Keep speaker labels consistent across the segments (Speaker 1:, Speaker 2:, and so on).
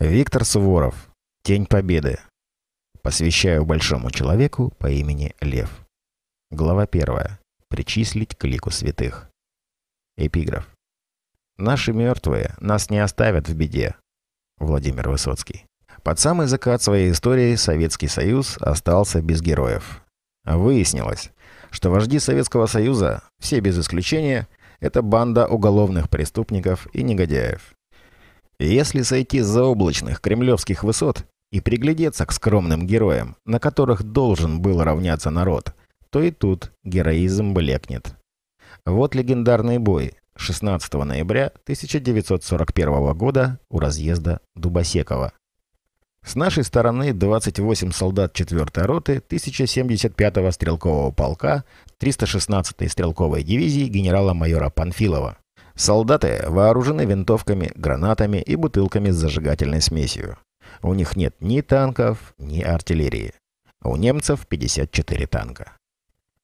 Speaker 1: Виктор Суворов. Тень Победы. Посвящаю большому человеку по имени Лев. Глава первая. Причислить к лику святых. Эпиграф. Наши мертвые нас не оставят в беде. Владимир Высоцкий. Под самый закат своей истории Советский Союз остался без героев. Выяснилось, что вожди Советского Союза, все без исключения, это банда уголовных преступников и негодяев. Если сойти за облачных кремлевских высот и приглядеться к скромным героям, на которых должен был равняться народ, то и тут героизм блекнет. Вот легендарный бой 16 ноября 1941 года у разъезда Дубосекова. С нашей стороны 28 солдат 4-й роты 1075-го стрелкового полка 316-й стрелковой дивизии генерала-майора Панфилова. Солдаты вооружены винтовками, гранатами и бутылками с зажигательной смесью. У них нет ни танков, ни артиллерии. У немцев 54 танка.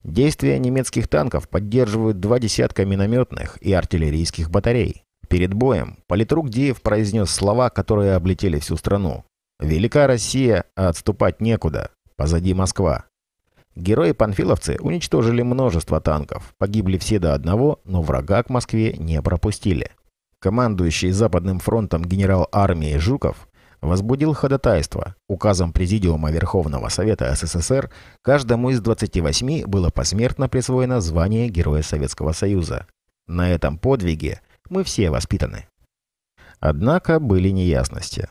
Speaker 1: Действия немецких танков поддерживают два десятка минометных и артиллерийских батарей. Перед боем политрук Диев произнес слова, которые облетели всю страну. «Велика Россия, а отступать некуда. Позади Москва. Герои-панфиловцы уничтожили множество танков, погибли все до одного, но врага к Москве не пропустили. Командующий Западным фронтом генерал армии Жуков возбудил ходатайство. Указом Президиума Верховного Совета СССР каждому из 28 было посмертно присвоено звание Героя Советского Союза. На этом подвиге мы все воспитаны. Однако были неясности.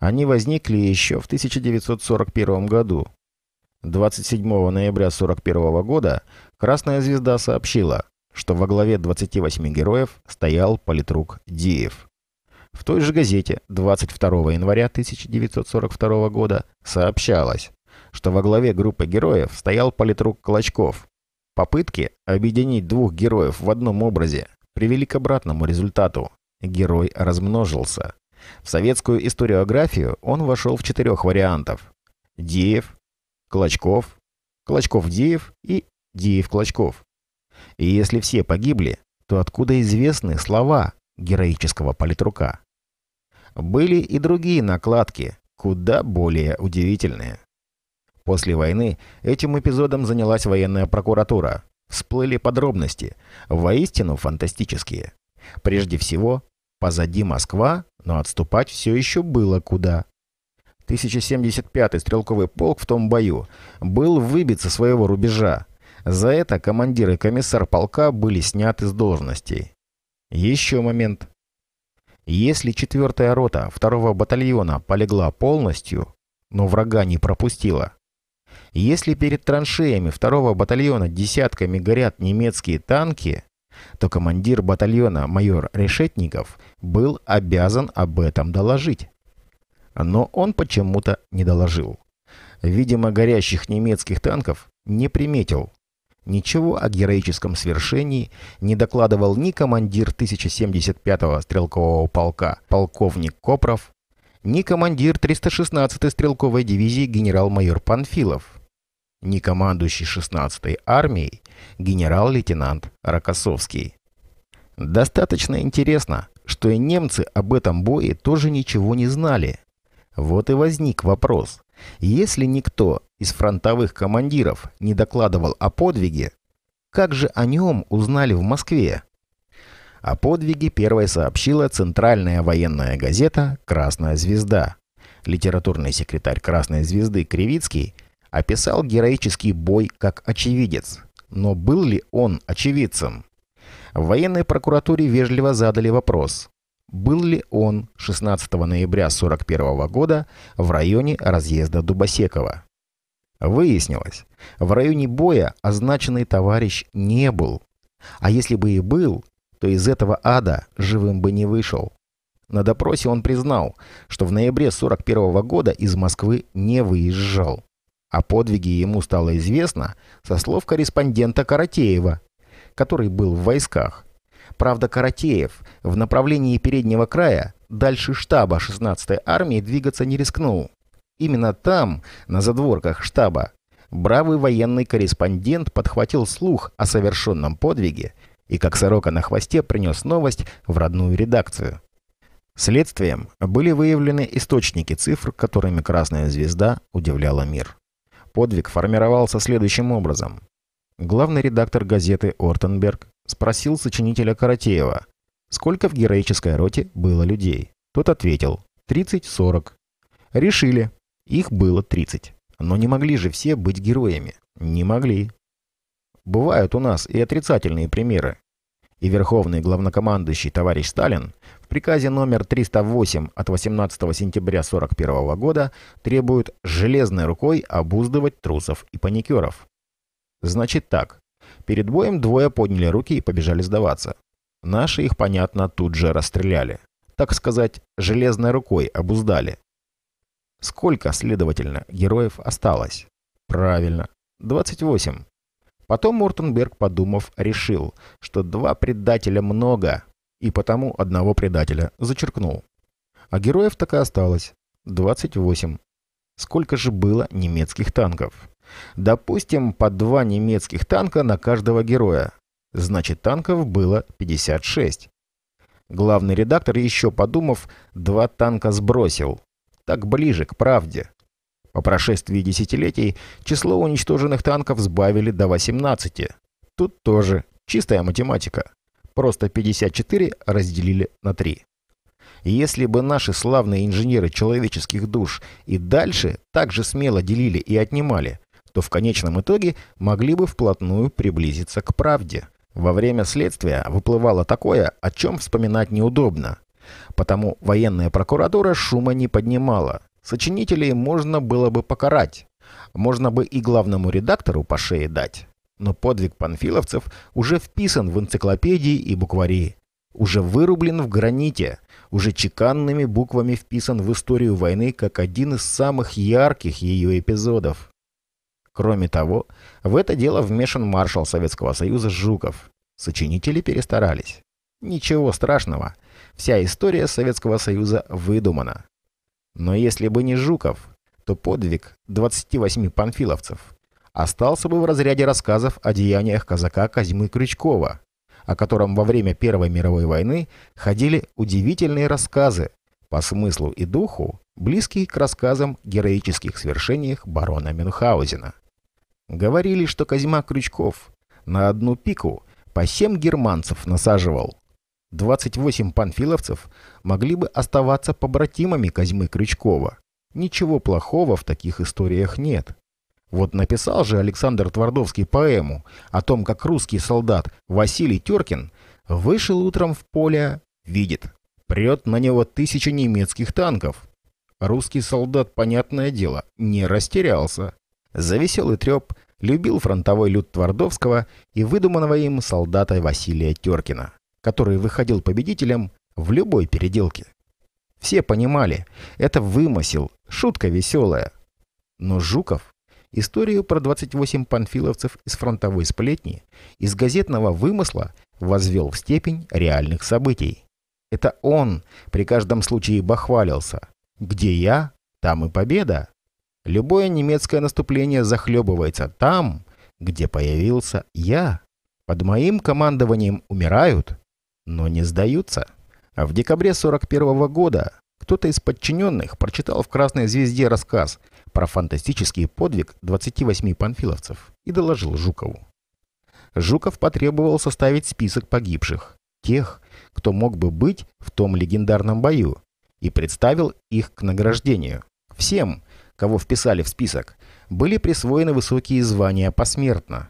Speaker 1: Они возникли еще в 1941 году, 27 ноября 1941 года «Красная звезда» сообщила, что во главе 28 героев стоял политрук Диев. В той же газете 22 января 1942 года сообщалось, что во главе группы героев стоял политрук Клочков. Попытки объединить двух героев в одном образе привели к обратному результату. Герой размножился. В советскую историографию он вошел в четырех вариантов. Диев, Клочков, Клочков-Диев и Диев-Клочков. И если все погибли, то откуда известны слова героического политрука? Были и другие накладки, куда более удивительные. После войны этим эпизодом занялась военная прокуратура. Всплыли подробности, воистину фантастические. Прежде всего, позади Москва, но отступать все еще было куда. 1075-й стрелковый полк в том бою был выбит со своего рубежа. За это командир и комиссар полка были сняты с должностей. Еще момент. Если 4-я рота 2-го батальона полегла полностью, но врага не пропустила, если перед траншеями 2-го батальона десятками горят немецкие танки, то командир батальона майор Решетников был обязан об этом доложить но он почему-то не доложил. Видимо, горящих немецких танков не приметил. Ничего о героическом свершении не докладывал ни командир 1075-го стрелкового полка полковник Копров, ни командир 316-й стрелковой дивизии генерал-майор Панфилов, ни командующий 16-й армией генерал-лейтенант Рокоссовский. Достаточно интересно, что и немцы об этом бое тоже ничего не знали – вот и возник вопрос. Если никто из фронтовых командиров не докладывал о подвиге, как же о нем узнали в Москве? О подвиге первой сообщила Центральная военная газета «Красная звезда». Литературный секретарь «Красной звезды» Кривицкий описал героический бой как очевидец. Но был ли он очевидцем? В военной прокуратуре вежливо задали вопрос был ли он 16 ноября 1941 года в районе разъезда Дубосекова. Выяснилось, в районе боя означенный товарищ не был. А если бы и был, то из этого ада живым бы не вышел. На допросе он признал, что в ноябре 1941 года из Москвы не выезжал. О подвиге ему стало известно со слов корреспондента Каратеева, который был в войсках. Правда, Каратеев в направлении переднего края, дальше штаба 16-й армии двигаться не рискнул. Именно там, на задворках штаба, бравый военный корреспондент подхватил слух о совершенном подвиге и, как сорока на хвосте, принес новость в родную редакцию. Следствием были выявлены источники цифр, которыми «Красная звезда» удивляла мир. Подвиг формировался следующим образом. Главный редактор газеты Ортенберг спросил сочинителя Каратеева, Сколько в героической роте было людей? Тот ответил 30-40. Решили. Их было 30. Но не могли же все быть героями. Не могли. Бывают у нас и отрицательные примеры. И верховный главнокомандующий товарищ Сталин в приказе номер 308 от 18 сентября 1941 года требует железной рукой обуздывать трусов и паникеров. Значит так. Перед боем двое подняли руки и побежали сдаваться. Наши их, понятно, тут же расстреляли. Так сказать, железной рукой обуздали. Сколько, следовательно, героев осталось? Правильно, 28. Потом Мортенберг, подумав, решил, что два предателя много, и потому одного предателя зачеркнул. А героев так и осталось. 28. Сколько же было немецких танков? Допустим, по два немецких танка на каждого героя. Значит, танков было 56. Главный редактор, еще подумав, два танка сбросил. Так ближе к правде. По прошествии десятилетий число уничтоженных танков сбавили до 18. Тут тоже чистая математика. Просто 54 разделили на 3. Если бы наши славные инженеры человеческих душ и дальше так же смело делили и отнимали, то в конечном итоге могли бы вплотную приблизиться к правде. Во время следствия выплывало такое, о чем вспоминать неудобно. Потому военная прокуратура шума не поднимала. Сочинителей можно было бы покарать. Можно бы и главному редактору по шее дать. Но подвиг панфиловцев уже вписан в энциклопедии и буквари. Уже вырублен в граните. Уже чеканными буквами вписан в историю войны как один из самых ярких ее эпизодов. Кроме того, в это дело вмешан маршал Советского Союза Жуков. Сочинители перестарались. Ничего страшного. Вся история Советского Союза выдумана. Но если бы не Жуков, то подвиг 28 панфиловцев остался бы в разряде рассказов о деяниях казака Казьмы Крючкова, о котором во время Первой мировой войны ходили удивительные рассказы, по смыслу и духу близкие к рассказам героических свершениях барона Мюнхгаузена. Говорили, что Козьма Крючков на одну пику по семь германцев насаживал. 28 панфиловцев могли бы оставаться побратимами Козьмы Крючкова. Ничего плохого в таких историях нет. Вот написал же Александр Твардовский поэму о том, как русский солдат Василий Теркин вышел утром в поле, видит, прет на него тысяча немецких танков. Русский солдат, понятное дело, не растерялся. За веселый треп любил фронтовой люд Твардовского и выдуманного им солдата Василия Теркина, который выходил победителем в любой переделке. Все понимали, это вымысел, шутка веселая. Но Жуков историю про 28 панфиловцев из фронтовой сплетни, из газетного вымысла возвел в степень реальных событий. Это он при каждом случае бахвалился. «Где я, там и победа». Любое немецкое наступление захлебывается там, где появился я. Под моим командованием умирают, но не сдаются. А в декабре 41 -го года кто-то из подчиненных прочитал в «Красной звезде» рассказ про фантастический подвиг 28 панфиловцев и доложил Жукову. Жуков потребовал составить список погибших, тех, кто мог бы быть в том легендарном бою, и представил их к награждению. Всем, кого вписали в список, были присвоены высокие звания посмертно.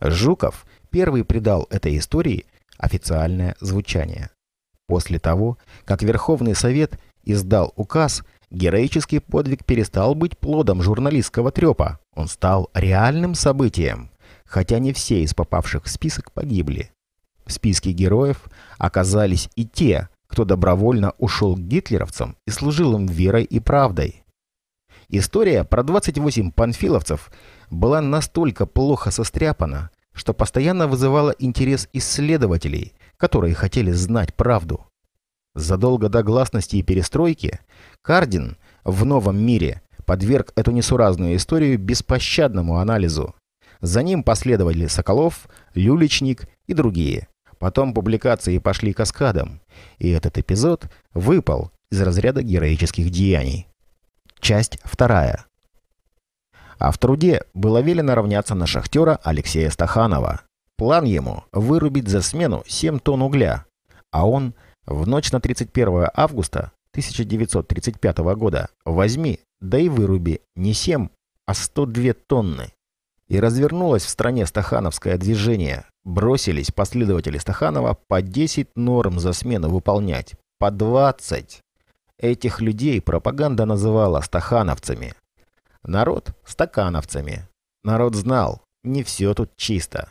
Speaker 1: Жуков первый придал этой истории официальное звучание. После того, как Верховный Совет издал указ, героический подвиг перестал быть плодом журналистского трепа. Он стал реальным событием, хотя не все из попавших в список погибли. В списке героев оказались и те, кто добровольно ушел к гитлеровцам и служил им верой и правдой. История про 28 панфиловцев была настолько плохо состряпана, что постоянно вызывала интерес исследователей, которые хотели знать правду. Задолго до гласности и перестройки Кардин в «Новом мире» подверг эту несуразную историю беспощадному анализу. За ним последовали Соколов, Люлечник и другие. Потом публикации пошли каскадом, и этот эпизод выпал из разряда героических деяний. Часть вторая. А в труде было велено равняться на шахтера Алексея Стаханова. План ему – вырубить за смену 7 тонн угля. А он в ночь на 31 августа 1935 года возьми, да и выруби не 7, а 102 тонны. И развернулось в стране стахановское движение. Бросились последователи Стаханова по 10 норм за смену выполнять, по 20. Этих людей пропаганда называла стахановцами. Народ – стакановцами. Народ знал, не все тут чисто.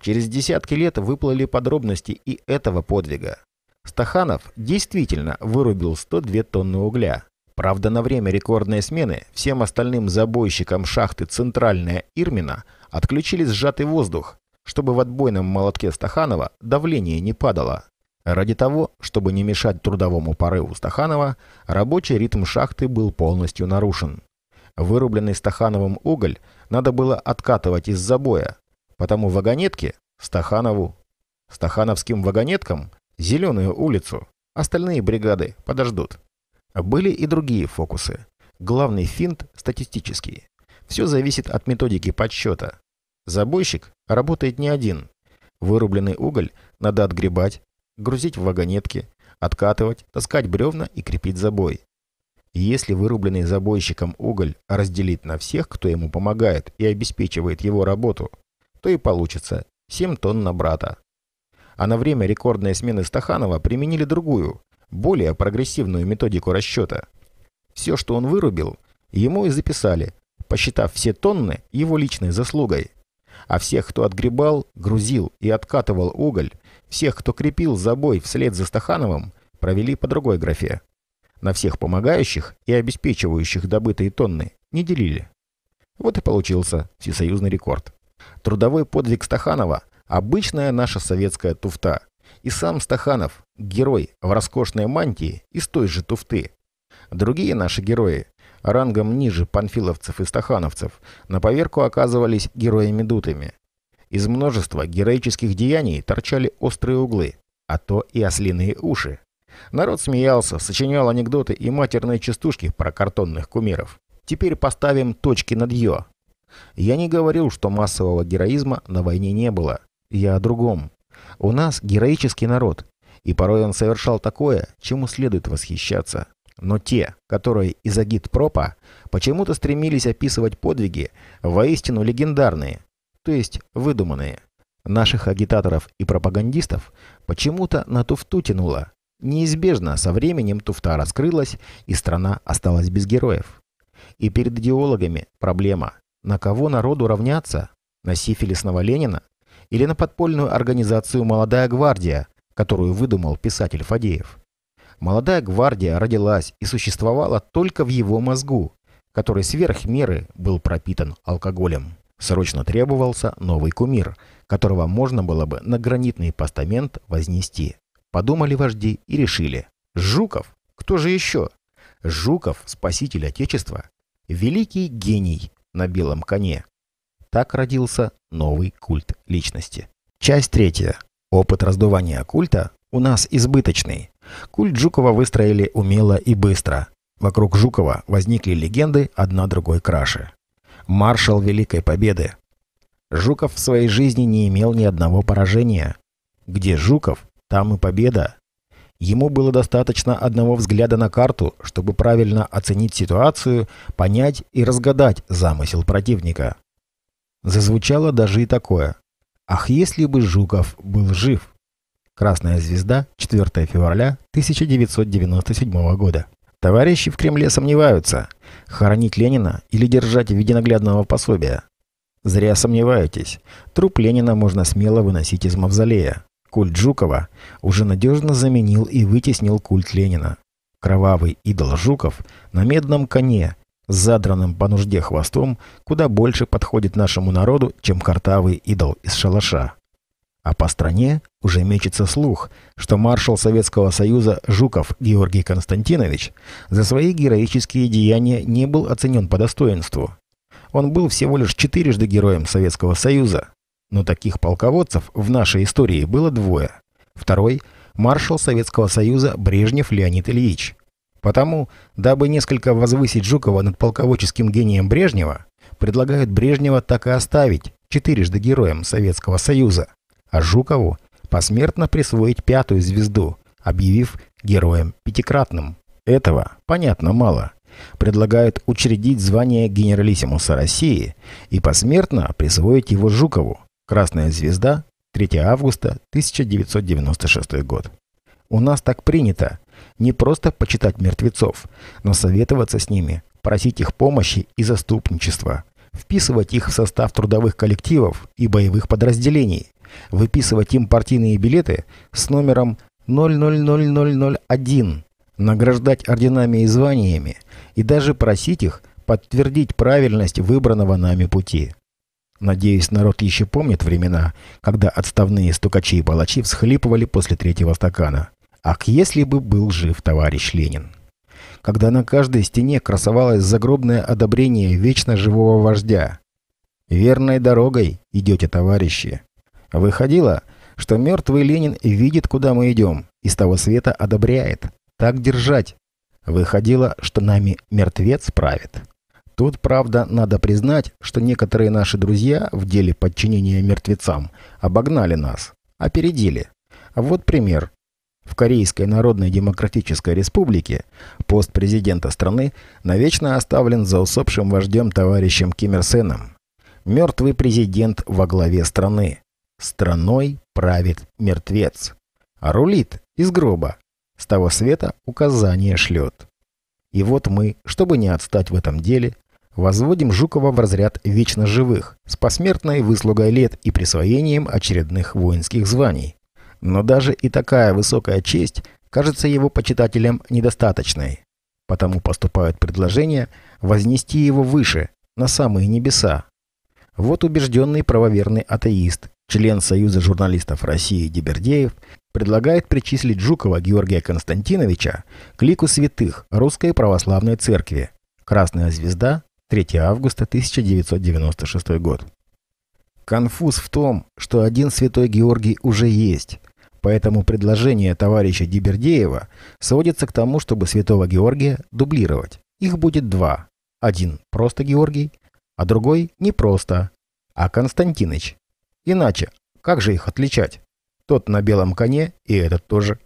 Speaker 1: Через десятки лет выплыли подробности и этого подвига. Стаханов действительно вырубил 102 тонны угля. Правда, на время рекордной смены всем остальным забойщикам шахты «Центральная Ирмина» отключили сжатый воздух, чтобы в отбойном молотке Стаханова давление не падало. Ради того, чтобы не мешать трудовому порыву Стаханова, рабочий ритм шахты был полностью нарушен. Вырубленный Стахановым уголь надо было откатывать из забоя, потому вагонетки Стаханову, стахановским вагонеткам Зеленую улицу, остальные бригады подождут. Были и другие фокусы. Главный финт – статистический. Все зависит от методики подсчета. Забойщик работает не один. Вырубленный уголь надо отгребать, грузить в вагонетки, откатывать, таскать бревна и крепить забой. если вырубленный забойщиком уголь разделить на всех, кто ему помогает и обеспечивает его работу, то и получится 7 тонн на брата. А на время рекордной смены Стаханова применили другую, более прогрессивную методику расчета. Все, что он вырубил, ему и записали, посчитав все тонны его личной заслугой. А всех, кто отгребал, грузил и откатывал уголь, всех, кто крепил за бой вслед за Стахановым, провели по другой графе. На всех помогающих и обеспечивающих добытые тонны не делили. Вот и получился всесоюзный рекорд. Трудовой подвиг Стаханова – обычная наша советская туфта. И сам Стаханов – герой в роскошной мантии из той же туфты. Другие наши герои, рангом ниже панфиловцев и стахановцев, на поверку оказывались героями-дутыми. Из множества героических деяний торчали острые углы, а то и ослиные уши. Народ смеялся, сочинял анекдоты и матерные частушки про картонных кумиров. Теперь поставим точки над «ё». Я не говорил, что массового героизма на войне не было. Я о другом. У нас героический народ, и порой он совершал такое, чему следует восхищаться. Но те, которые из агитпропа, почему-то стремились описывать подвиги, воистину легендарные, то есть выдуманные. Наших агитаторов и пропагандистов почему-то на туфту тянуло. Неизбежно со временем туфта раскрылась, и страна осталась без героев. И перед идеологами проблема. На кого народу равняться? На сифилисного Ленина? Или на подпольную организацию «Молодая гвардия», которую выдумал писатель Фадеев? Молодая гвардия родилась и существовала только в его мозгу, который сверх меры был пропитан алкоголем. Срочно требовался новый кумир, которого можно было бы на гранитный постамент вознести. Подумали вожди и решили. Жуков? Кто же еще? Жуков, спаситель Отечества. Великий гений на белом коне. Так родился новый культ личности. Часть третья. Опыт раздувания культа у нас избыточный. Культ Жукова выстроили умело и быстро. Вокруг Жукова возникли легенды одна другой краше маршал Великой Победы. Жуков в своей жизни не имел ни одного поражения. Где Жуков, там и победа. Ему было достаточно одного взгляда на карту, чтобы правильно оценить ситуацию, понять и разгадать замысел противника. Зазвучало даже и такое. «Ах, если бы Жуков был жив!» «Красная звезда», 4 февраля 1997 года. Товарищи в Кремле сомневаются, хоронить Ленина или держать в виде наглядного пособия. Зря сомневаетесь. Труп Ленина можно смело выносить из мавзолея. Культ Жукова уже надежно заменил и вытеснил культ Ленина. Кровавый идол Жуков на медном коне, с задранным по нужде хвостом, куда больше подходит нашему народу, чем картавый идол из шалаша. А по стране уже мечется слух, что маршал Советского Союза Жуков Георгий Константинович за свои героические деяния не был оценен по достоинству. Он был всего лишь четырежды героем Советского Союза. Но таких полководцев в нашей истории было двое. Второй – маршал Советского Союза Брежнев Леонид Ильич. Потому, дабы несколько возвысить Жукова над полководческим гением Брежнева, предлагают Брежнева так и оставить четырежды героем Советского Союза а Жукову посмертно присвоить пятую звезду, объявив героем пятикратным. Этого, понятно, мало. Предлагают учредить звание генералиссимуса России и посмертно присвоить его Жукову. Красная звезда, 3 августа 1996 год. У нас так принято. Не просто почитать мертвецов, но советоваться с ними, просить их помощи и заступничества, вписывать их в состав трудовых коллективов и боевых подразделений, выписывать им партийные билеты с номером 000001, награждать орденами и званиями и даже просить их подтвердить правильность выбранного нами пути. Надеюсь, народ еще помнит времена, когда отставные стукачи и палачи всхлипывали после третьего стакана. Ах, если бы был жив товарищ Ленин! Когда на каждой стене красовалось загробное одобрение вечно живого вождя. «Верной дорогой идете, товарищи!» Выходило, что мертвый Ленин видит, куда мы идем, и с того света одобряет. Так держать. Выходило, что нами мертвец правит. Тут, правда, надо признать, что некоторые наши друзья в деле подчинения мертвецам обогнали нас, опередили. Вот пример. В Корейской Народной Демократической Республике пост президента страны навечно оставлен за усопшим вождем товарищем Ким Ир Сеном. Мертвый президент во главе страны. Страной правит мертвец. А рулит из гроба. С того света указания шлет. И вот мы, чтобы не отстать в этом деле, возводим Жукова в разряд вечно живых с посмертной выслугой лет и присвоением очередных воинских званий. Но даже и такая высокая честь кажется его почитателям недостаточной. Потому поступают предложения вознести его выше, на самые небеса. Вот убежденный правоверный атеист, член Союза журналистов России Дебердеев, предлагает причислить Жукова Георгия Константиновича к лику святых Русской Православной Церкви. Красная звезда, 3 августа 1996 год. Конфуз в том, что один святой Георгий уже есть, поэтому предложение товарища Дибердеева сводится к тому, чтобы святого Георгия дублировать. Их будет два. Один просто Георгий, а другой не просто, а Константиныч. Иначе, как же их отличать? Тот на белом коне и этот тоже.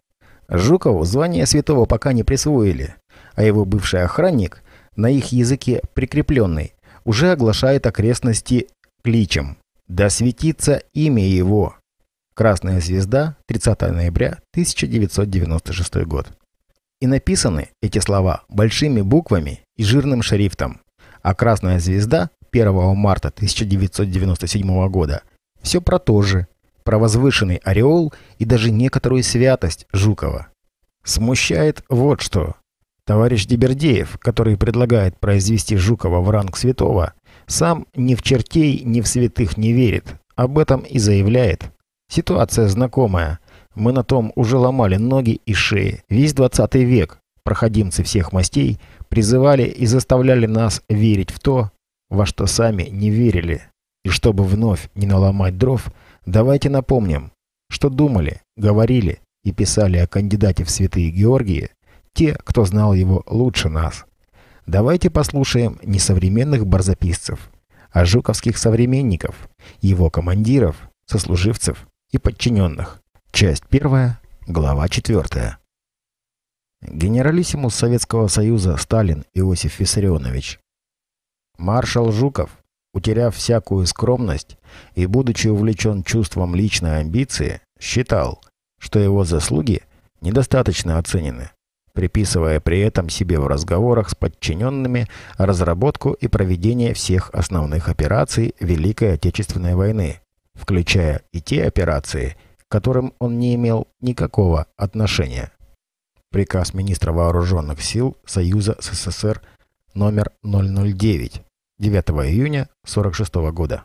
Speaker 1: Жукову звание святого пока не присвоили, а его бывший охранник, на их языке прикрепленный, уже оглашает окрестности кличем. Да светится имя его. Красная звезда, 30 ноября 1996 год. И написаны эти слова большими буквами и жирным шрифтом. А красная звезда 1 марта 1997 года – все про то же. Про возвышенный ореол и даже некоторую святость Жукова. Смущает вот что. Товарищ Дебердеев, который предлагает произвести Жукова в ранг святого, сам ни в чертей, ни в святых не верит. Об этом и заявляет. Ситуация знакомая. Мы на том уже ломали ноги и шеи. Весь 20 век проходимцы всех мастей призывали и заставляли нас верить в то, во что сами не верили. И чтобы вновь не наломать дров, давайте напомним, что думали, говорили и писали о кандидате в святые Георгии те, кто знал его лучше нас. Давайте послушаем не современных барзаписцев, а жуковских современников, его командиров, сослуживцев и подчиненных. Часть первая, глава четвертая. Генералиссимус Советского Союза Сталин Иосиф Виссарионович. Маршал Жуков Утеряв всякую скромность и будучи увлечен чувством личной амбиции, считал, что его заслуги недостаточно оценены, приписывая при этом себе в разговорах с подчиненными разработку и проведение всех основных операций Великой Отечественной войны, включая и те операции, к которым он не имел никакого отношения. Приказ министра вооруженных сил Союза СССР номер 009 9 июня 1946 года.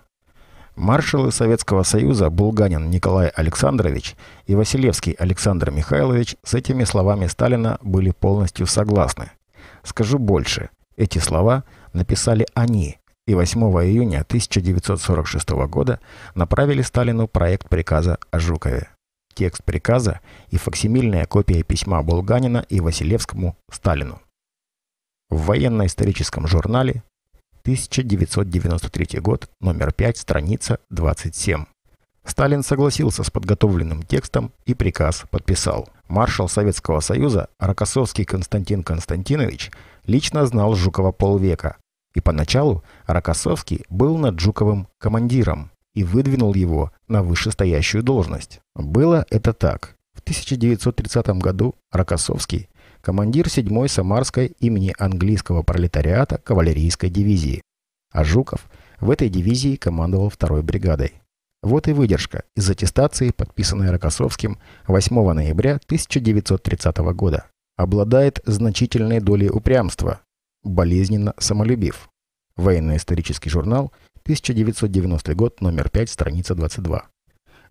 Speaker 1: Маршалы Советского Союза Булганин Николай Александрович и Василевский Александр Михайлович с этими словами Сталина были полностью согласны. Скажу больше, эти слова написали они, и 8 июня 1946 года направили Сталину проект приказа о Жукове. Текст приказа и факсимильная копия письма Булганина и Василевскому Сталину. В военно-историческом журнале 1993 год, номер 5, страница 27. Сталин согласился с подготовленным текстом и приказ подписал. Маршал Советского Союза Рокоссовский Константин Константинович лично знал Жукова полвека. И поначалу Рокоссовский был над Жуковым командиром и выдвинул его на вышестоящую должность. Было это так. В 1930 году Рокоссовский командир 7-й Самарской имени английского пролетариата кавалерийской дивизии. А Жуков в этой дивизии командовал 2-й бригадой. Вот и выдержка из аттестации, подписанной Рокоссовским 8 ноября 1930 года. Обладает значительной долей упрямства, болезненно самолюбив. Военно-исторический журнал, 1990 год, номер 5, страница 22.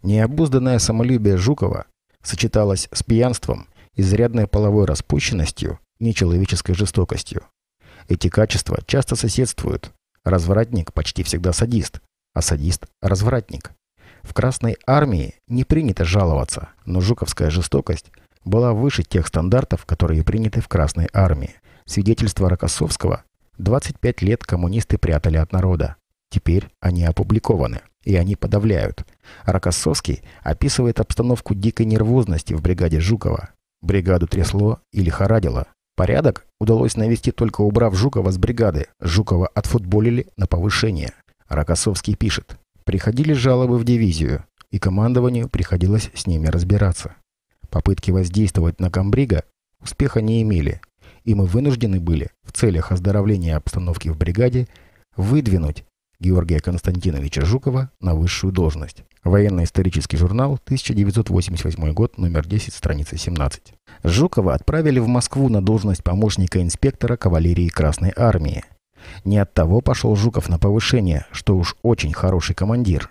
Speaker 1: Необузданное самолюбие Жукова сочеталось с пьянством – изрядной половой распущенностью, нечеловеческой жестокостью. Эти качества часто соседствуют. Развратник почти всегда садист, а садист – развратник. В Красной Армии не принято жаловаться, но жуковская жестокость была выше тех стандартов, которые приняты в Красной Армии. Свидетельство Рокоссовского 25 лет коммунисты прятали от народа. Теперь они опубликованы, и они подавляют. Рокоссовский описывает обстановку дикой нервозности в бригаде Жукова, Бригаду трясло и лихорадило. Порядок удалось навести только убрав Жукова с бригады. Жукова отфутболили на повышение. Рокоссовский пишет. Приходили жалобы в дивизию, и командованию приходилось с ними разбираться. Попытки воздействовать на комбрига успеха не имели, и мы вынуждены были в целях оздоровления обстановки в бригаде выдвинуть Георгия Константиновича Жукова на высшую должность. Военно-исторический журнал, 1988 год, номер 10, страница 17. Жукова отправили в Москву на должность помощника инспектора кавалерии Красной Армии. Не от того пошел Жуков на повышение, что уж очень хороший командир,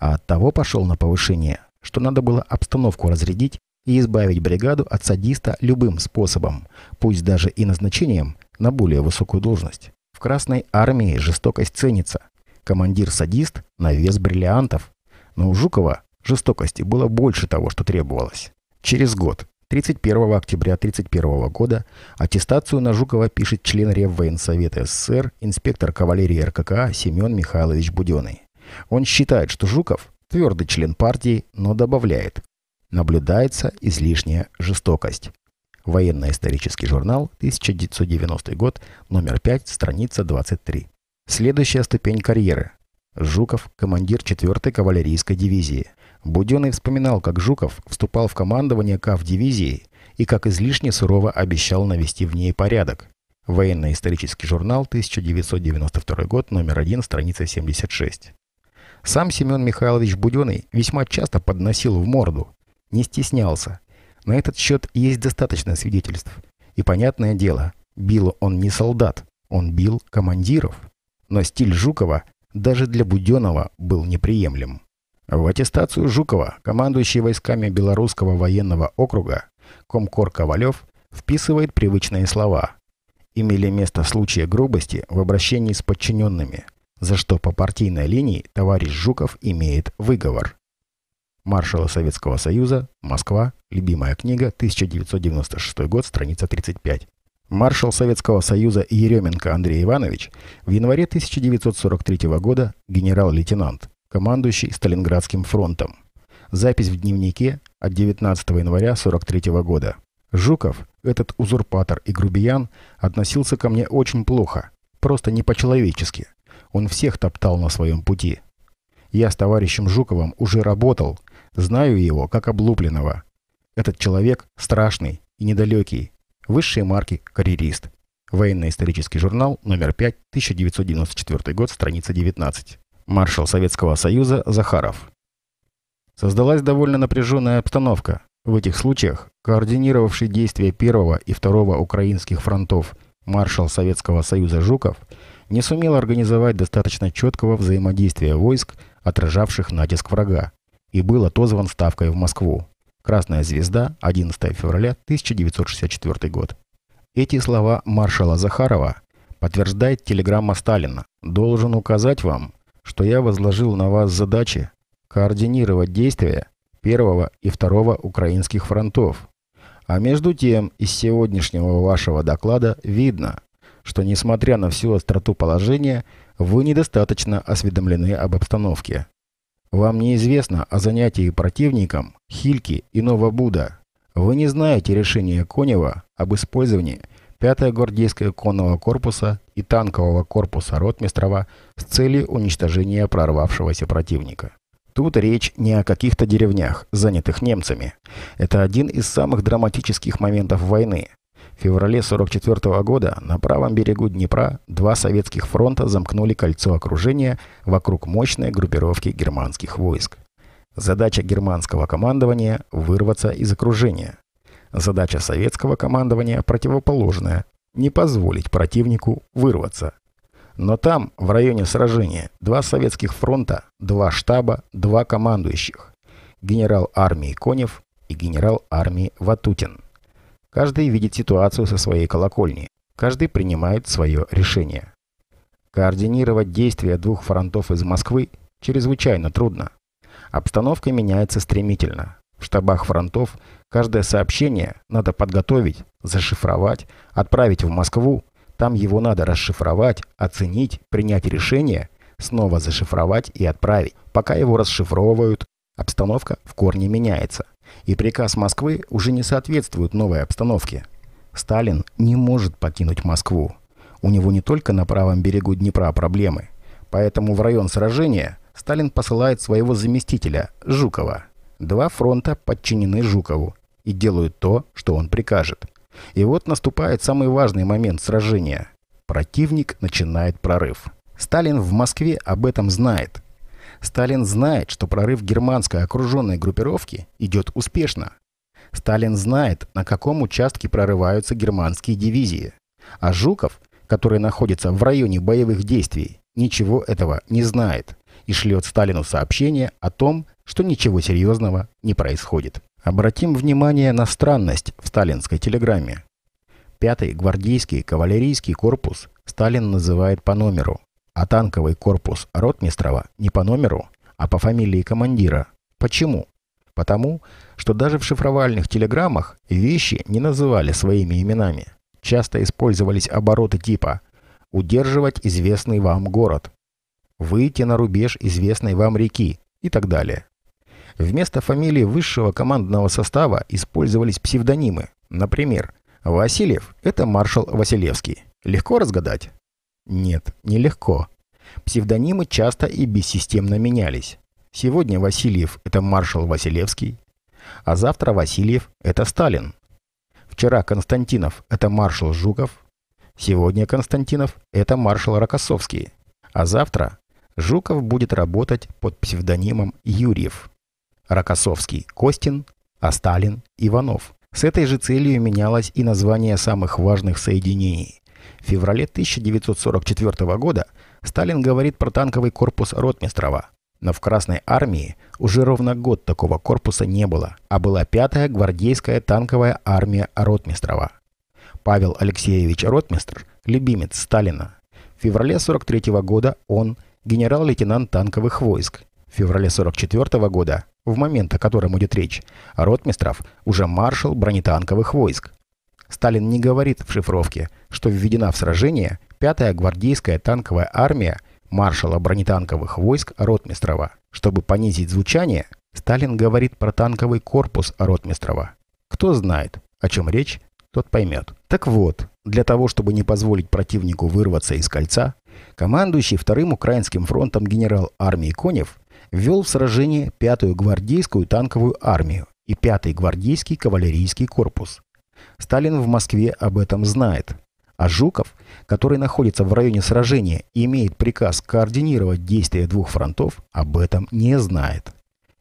Speaker 1: а от того пошел на повышение, что надо было обстановку разрядить и избавить бригаду от садиста любым способом, пусть даже и назначением на более высокую должность. В Красной Армии жестокость ценится, командир-садист на вес бриллиантов. Но у Жукова жестокости было больше того, что требовалось. Через год, 31 октября 31 года, аттестацию на Жукова пишет член Реввоенсовета СССР, инспектор кавалерии РККА Семен Михайлович Буденный. Он считает, что Жуков – твердый член партии, но добавляет – наблюдается излишняя жестокость. Военно-исторический журнал, 1990 год, номер 5, страница 23. Следующая ступень карьеры. Жуков – командир 4-й кавалерийской дивизии. Буденный вспоминал, как Жуков вступал в командование КАВ дивизии и как излишне сурово обещал навести в ней порядок. Военно-исторический журнал, 1992 год, номер 1, страница 76. Сам Семен Михайлович Буденный весьма часто подносил в морду. Не стеснялся. На этот счет есть достаточно свидетельств. И понятное дело, бил он не солдат, он бил командиров но стиль Жукова даже для Буденова был неприемлем. В аттестацию Жукова, командующий войсками Белорусского военного округа, комкор Ковалев вписывает привычные слова. Имели место случаи грубости в обращении с подчиненными, за что по партийной линии товарищ Жуков имеет выговор. Маршала Советского Союза, Москва, любимая книга, 1996 год, страница 35. Маршал Советского Союза Еременко Андрей Иванович в январе 1943 года генерал-лейтенант, командующий Сталинградским фронтом. Запись в дневнике от 19 января 43 года. Жуков, этот узурпатор и грубиян, относился ко мне очень плохо, просто не по-человечески. Он всех топтал на своем пути. Я с товарищем Жуковым уже работал, знаю его как облупленного. Этот человек страшный и недалекий, Высшие марки «Карьерист». Военно-исторический журнал, номер 5, 1994 год, страница 19. Маршал Советского Союза Захаров. Создалась довольно напряженная обстановка. В этих случаях координировавший действия первого и второго украинских фронтов маршал Советского Союза Жуков не сумел организовать достаточно четкого взаимодействия войск, отражавших натиск врага, и был отозван ставкой в Москву. Красная звезда, 11 февраля 1964 год. Эти слова маршала Захарова подтверждает телеграмма Сталина. Должен указать вам, что я возложил на вас задачи координировать действия первого и второго украинских фронтов. А между тем, из сегодняшнего вашего доклада видно, что несмотря на всю остроту положения, вы недостаточно осведомлены об обстановке. Вам неизвестно о занятии противником Хильки и Новобуда. Вы не знаете решения Конева об использовании 5-го гвардейского конного корпуса и танкового корпуса Ротмистрова с целью уничтожения прорвавшегося противника. Тут речь не о каких-то деревнях, занятых немцами. Это один из самых драматических моментов войны феврале 1944 года на правом берегу Днепра два советских фронта замкнули кольцо окружения вокруг мощной группировки германских войск. Задача германского командования – вырваться из окружения. Задача советского командования противоположная – не позволить противнику вырваться. Но там, в районе сражения, два советских фронта, два штаба, два командующих – генерал армии Конев и генерал армии Ватутин – Каждый видит ситуацию со своей колокольни. Каждый принимает свое решение. Координировать действия двух фронтов из Москвы чрезвычайно трудно. Обстановка меняется стремительно. В штабах фронтов каждое сообщение надо подготовить, зашифровать, отправить в Москву. Там его надо расшифровать, оценить, принять решение, снова зашифровать и отправить. Пока его расшифровывают, обстановка в корне меняется и приказ Москвы уже не соответствует новой обстановке. Сталин не может покинуть Москву. У него не только на правом берегу Днепра проблемы. Поэтому в район сражения Сталин посылает своего заместителя Жукова. Два фронта подчинены Жукову и делают то, что он прикажет. И вот наступает самый важный момент сражения. Противник начинает прорыв. Сталин в Москве об этом знает – Сталин знает, что прорыв германской окруженной группировки идет успешно. Сталин знает, на каком участке прорываются германские дивизии. А Жуков, который находится в районе боевых действий, ничего этого не знает и шлет Сталину сообщение о том, что ничего серьезного не происходит. Обратим внимание на странность в сталинской телеграмме. Пятый гвардейский кавалерийский корпус Сталин называет по номеру а танковый корпус Ротмистрова не по номеру, а по фамилии командира. Почему? Потому, что даже в шифровальных телеграммах вещи не называли своими именами. Часто использовались обороты типа «удерживать известный вам город», «выйти на рубеж известной вам реки» и так далее. Вместо фамилии высшего командного состава использовались псевдонимы. Например, Васильев – это маршал Василевский. Легко разгадать. Нет, нелегко. Псевдонимы часто и бессистемно менялись. Сегодня Васильев – это маршал Василевский, а завтра Васильев – это Сталин. Вчера Константинов – это маршал Жуков, сегодня Константинов – это маршал Рокоссовский, а завтра Жуков будет работать под псевдонимом Юрьев. Рокоссовский – Костин, а Сталин – Иванов. С этой же целью менялось и название самых важных соединений. В феврале 1944 года Сталин говорит про танковый корпус Ротмистрова. Но в Красной армии уже ровно год такого корпуса не было, а была пятая гвардейская танковая армия Ротмистрова. Павел Алексеевич Ротмистр – любимец Сталина. В феврале 43 -го года он – генерал-лейтенант танковых войск. В феврале 44 -го года, в момент, о котором идет речь, Ротмистров уже маршал бронетанковых войск. Сталин не говорит в шифровке, что введена в сражение 5-я гвардейская танковая армия маршала бронетанковых войск Ротмистрова. Чтобы понизить звучание, Сталин говорит про танковый корпус Ротмистрова. Кто знает, о чем речь, тот поймет. Так вот, для того, чтобы не позволить противнику вырваться из кольца, командующий Вторым Украинским фронтом генерал армии Конев ввел в сражение 5-ю гвардейскую танковую армию и 5-й гвардейский кавалерийский корпус. Сталин в Москве об этом знает. А Жуков, который находится в районе сражения и имеет приказ координировать действия двух фронтов, об этом не знает.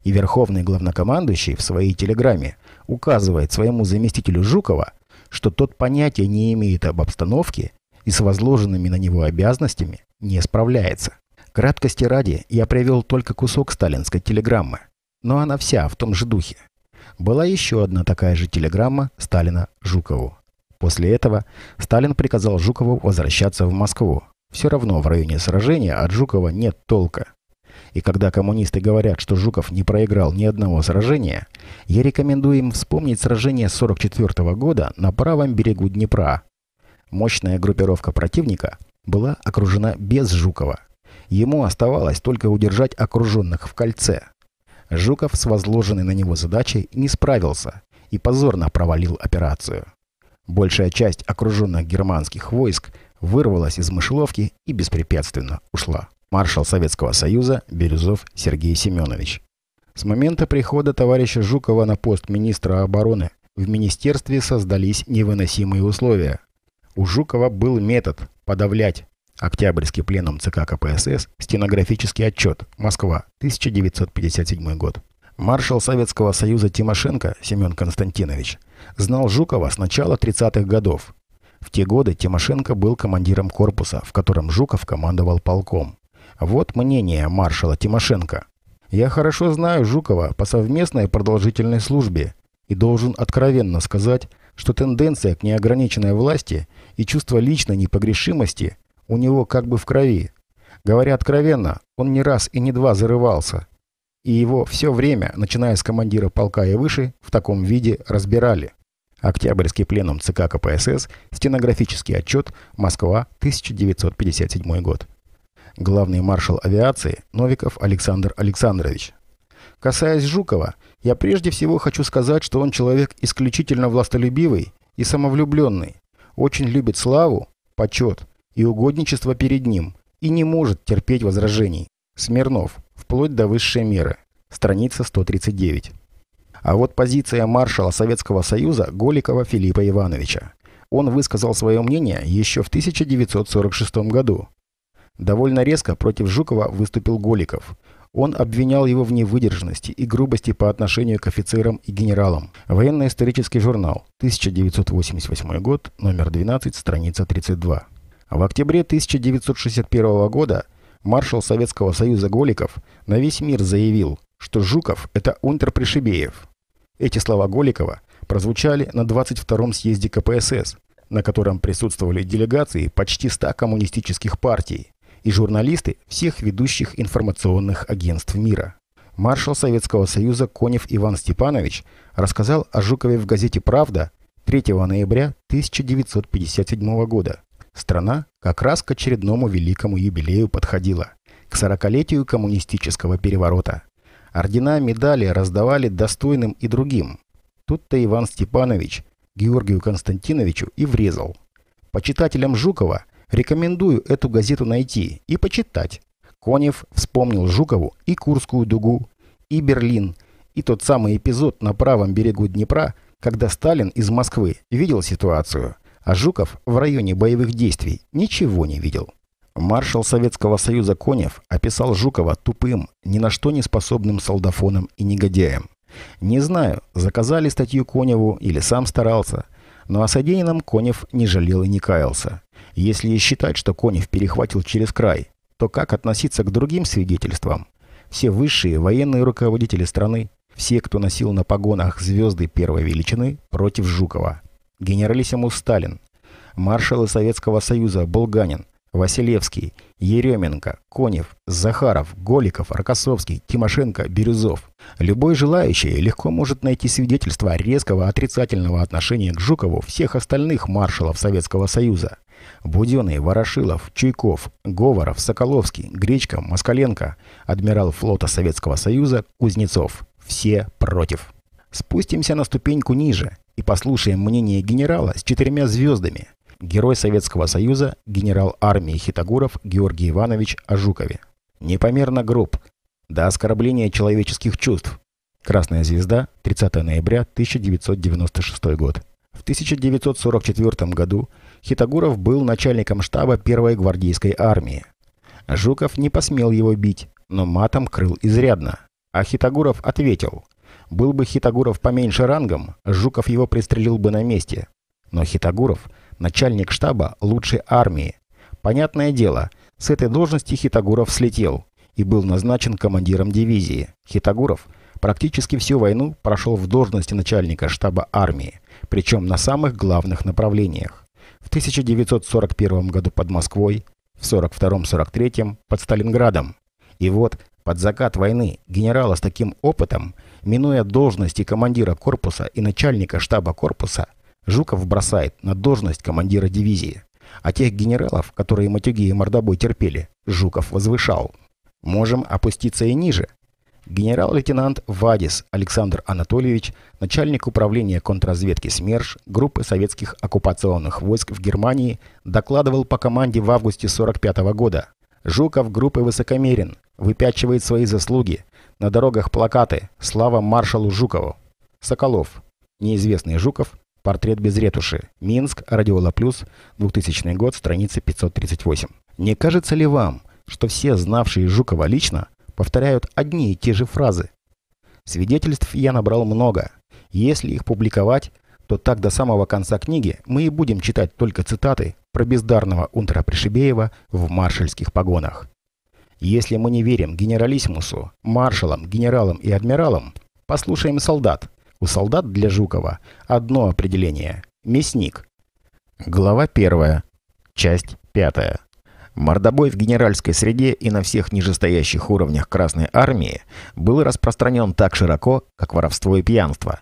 Speaker 1: И верховный главнокомандующий в своей телеграмме указывает своему заместителю Жукова, что тот понятия не имеет об обстановке и с возложенными на него обязанностями не справляется. Краткости ради я привел только кусок сталинской телеграммы, но она вся в том же духе. Была еще одна такая же телеграмма Сталина Жукову. После этого Сталин приказал Жукову возвращаться в Москву. Все равно в районе сражения от Жукова нет толка. И когда коммунисты говорят, что Жуков не проиграл ни одного сражения, я рекомендую им вспомнить сражение 1944 года на правом берегу Днепра. Мощная группировка противника была окружена без Жукова. Ему оставалось только удержать окруженных в кольце. Жуков с возложенной на него задачей не справился и позорно провалил операцию. Большая часть окруженных германских войск вырвалась из мышеловки и беспрепятственно ушла. Маршал Советского Союза Бирюзов Сергей Семенович. С момента прихода товарища Жукова на пост министра обороны в министерстве создались невыносимые условия. У Жукова был метод подавлять, Октябрьский пленум ЦК КПСС, стенографический отчет, Москва, 1957 год. Маршал Советского Союза Тимошенко Семен Константинович знал Жукова с начала 30-х годов. В те годы Тимошенко был командиром корпуса, в котором Жуков командовал полком. Вот мнение маршала Тимошенко. «Я хорошо знаю Жукова по совместной продолжительной службе и должен откровенно сказать, что тенденция к неограниченной власти и чувство личной непогрешимости у него как бы в крови. Говоря откровенно, он не раз и не два зарывался. И его все время, начиная с командира полка и выше, в таком виде разбирали. Октябрьский пленум ЦК КПСС, стенографический отчет, Москва, 1957 год. Главный маршал авиации Новиков Александр Александрович. Касаясь Жукова, я прежде всего хочу сказать, что он человек исключительно властолюбивый и самовлюбленный. Очень любит славу, почет, и угодничество перед ним и не может терпеть возражений. Смирнов, вплоть до высшей меры. Страница 139. А вот позиция маршала Советского Союза Голикова Филиппа Ивановича. Он высказал свое мнение еще в 1946 году. Довольно резко против Жукова выступил Голиков. Он обвинял его в невыдержанности и грубости по отношению к офицерам и генералам. Военно-исторический журнал, 1988 год, номер 12, страница 32. В октябре 1961 года маршал Советского Союза Голиков на весь мир заявил, что Жуков – это унтер-пришибеев. Эти слова Голикова прозвучали на 22-м съезде КПСС, на котором присутствовали делегации почти 100 коммунистических партий и журналисты всех ведущих информационных агентств мира. Маршал Советского Союза Конев Иван Степанович рассказал о Жукове в газете «Правда» 3 ноября 1957 года. Страна как раз к очередному великому юбилею подходила, к сорокалетию коммунистического переворота. Ордена медали раздавали достойным и другим. Тут-то Иван Степанович Георгию Константиновичу и врезал. Почитателям Жукова рекомендую эту газету найти и почитать. Конев вспомнил Жукову и Курскую дугу, и Берлин, и тот самый эпизод на правом берегу Днепра, когда Сталин из Москвы видел ситуацию – а Жуков в районе боевых действий ничего не видел. Маршал Советского Союза Конев описал Жукова тупым, ни на что не способным солдафоном и негодяем. Не знаю, заказали статью Коневу или сам старался, но о содеянном Конев не жалел и не каялся. Если считать, что Конев перехватил через край, то как относиться к другим свидетельствам? Все высшие военные руководители страны, все, кто носил на погонах звезды первой величины, против Жукова – генералиссимус Сталин, маршалы Советского Союза Булганин, Василевский, Еременко, Конев, Захаров, Голиков, Рокоссовский, Тимошенко, Бирюзов. Любой желающий легко может найти свидетельство резкого отрицательного отношения к Жукову всех остальных маршалов Советского Союза. Буденный, Ворошилов, Чуйков, Говоров, Соколовский, Гречка, Москаленко, адмирал флота Советского Союза Кузнецов. Все против. Спустимся на ступеньку ниже и послушаем мнение генерала с четырьмя звездами, герой Советского Союза, генерал армии Хитогуров Георгий Иванович Ажукове. Непомерно груб, до оскорбления человеческих чувств. Красная звезда, 30 ноября 1996 год. В 1944 году Хитогуров был начальником штаба первой гвардейской армии. Жуков не посмел его бить, но матом крыл изрядно. А Хитогуров ответил – был бы Хитагуров поменьше рангом, Жуков его пристрелил бы на месте. Но Хитагуров – начальник штаба лучшей армии. Понятное дело, с этой должности Хитагуров слетел и был назначен командиром дивизии. Хитагуров практически всю войну прошел в должности начальника штаба армии, причем на самых главных направлениях. В 1941 году под Москвой, в 1942-1943 под Сталинградом. И вот под закат войны генерала с таким опытом Минуя должности командира корпуса и начальника штаба корпуса, Жуков бросает на должность командира дивизии. А тех генералов, которые матюги и мордобой терпели, Жуков возвышал. Можем опуститься и ниже. Генерал-лейтенант Вадис Александр Анатольевич, начальник управления контрразведки СМЕРШ группы советских оккупационных войск в Германии, докладывал по команде в августе 1945 года. Жуков группы высокомерен, выпячивает свои заслуги, на дорогах плакаты «Слава маршалу Жукову». Соколов. Неизвестный Жуков. Портрет без ретуши. Минск. Радиола Плюс. 2000 год. Страница 538. Не кажется ли вам, что все знавшие Жукова лично повторяют одни и те же фразы? Свидетельств я набрал много. Если их публиковать, то так до самого конца книги мы и будем читать только цитаты про бездарного унтера Пришибеева в маршальских погонах. Если мы не верим генералиссимусу, маршалам, генералам и адмиралам, послушаем солдат. У солдат для Жукова одно определение – мясник. Глава 1. Часть 5. Мордобой в генеральской среде и на всех нижестоящих уровнях Красной Армии был распространен так широко, как воровство и пьянство.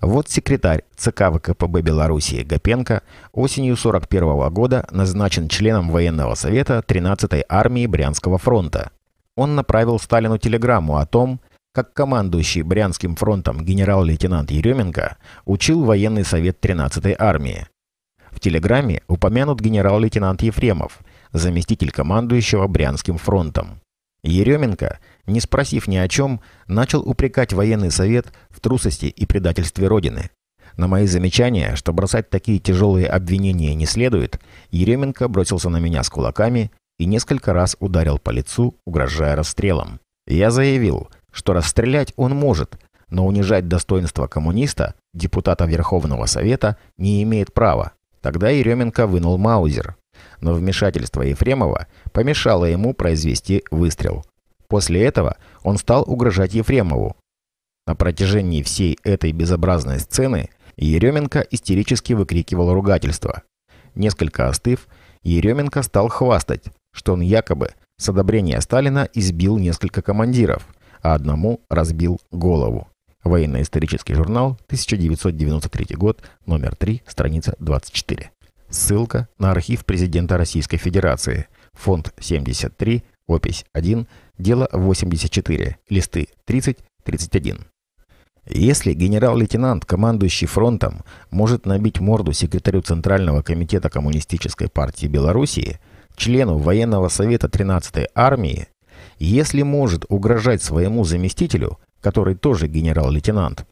Speaker 1: Вот секретарь ЦК ВКПБ Белоруссии Гапенко осенью 41 года назначен членом военного совета 13-й армии Брянского фронта. Он направил Сталину телеграмму о том, как командующий Брянским фронтом генерал-лейтенант Еременко учил военный совет 13-й армии. В телеграмме упомянут генерал-лейтенант Ефремов, заместитель командующего Брянским фронтом. Еременко – не спросив ни о чем, начал упрекать военный совет в трусости и предательстве Родины. На мои замечания, что бросать такие тяжелые обвинения не следует, Еременко бросился на меня с кулаками и несколько раз ударил по лицу, угрожая расстрелом. Я заявил, что расстрелять он может, но унижать достоинство коммуниста, депутата Верховного Совета, не имеет права. Тогда Еременко вынул Маузер. Но вмешательство Ефремова помешало ему произвести выстрел. После этого он стал угрожать Ефремову. На протяжении всей этой безобразной сцены Еременко истерически выкрикивал ругательство. Несколько остыв, Еременко стал хвастать, что он якобы с одобрения Сталина избил несколько командиров, а одному разбил голову. Военно-исторический журнал, 1993 год, номер 3, страница 24. Ссылка на архив президента Российской Федерации. Фонд 73, опись 1, Дело 84, листы 30-31. Если генерал-лейтенант, командующий фронтом, может набить морду секретарю Центрального комитета Коммунистической партии Белоруссии, члену военного совета 13-й армии, если может угрожать своему заместителю, который тоже генерал-лейтенант,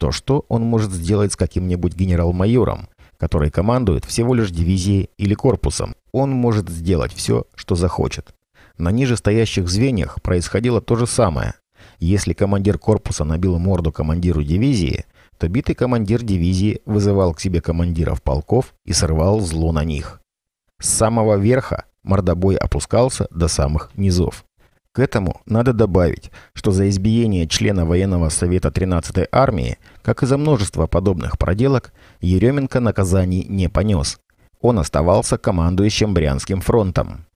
Speaker 1: то что он может сделать с каким-нибудь генерал-майором, который командует всего лишь дивизией или корпусом? Он может сделать все, что захочет. На нижестоящих звеньях происходило то же самое. Если командир корпуса набил морду командиру дивизии, то битый командир дивизии вызывал к себе командиров полков и срывал зло на них. С самого верха мордобой опускался до самых низов. К этому надо добавить, что за избиение члена военного совета 13-й армии, как и за множество подобных проделок, Еременко наказаний не понес. Он оставался командующим Брянским фронтом.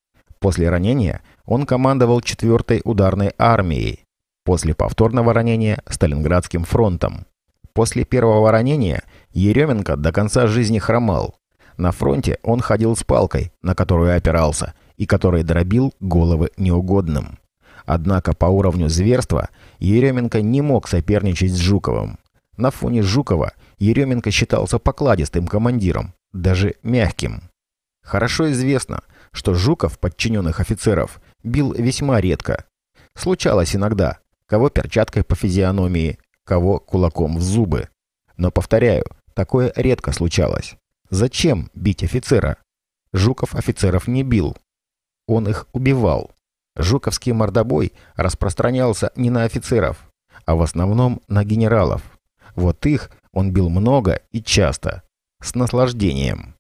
Speaker 1: После ранения он командовал 4-й ударной армией, после повторного ранения – Сталинградским фронтом. После первого ранения Еременко до конца жизни хромал. На фронте он ходил с палкой, на которую опирался, и которой дробил головы неугодным. Однако по уровню зверства Еременко не мог соперничать с Жуковым. На фоне Жукова Еременко считался покладистым командиром, даже мягким. Хорошо известно, что Жуков подчиненных офицеров – бил весьма редко. Случалось иногда, кого перчаткой по физиономии, кого кулаком в зубы. Но, повторяю, такое редко случалось. Зачем бить офицера? Жуков офицеров не бил. Он их убивал. Жуковский мордобой распространялся не на офицеров, а в основном на генералов. Вот их он бил много и часто, с наслаждением.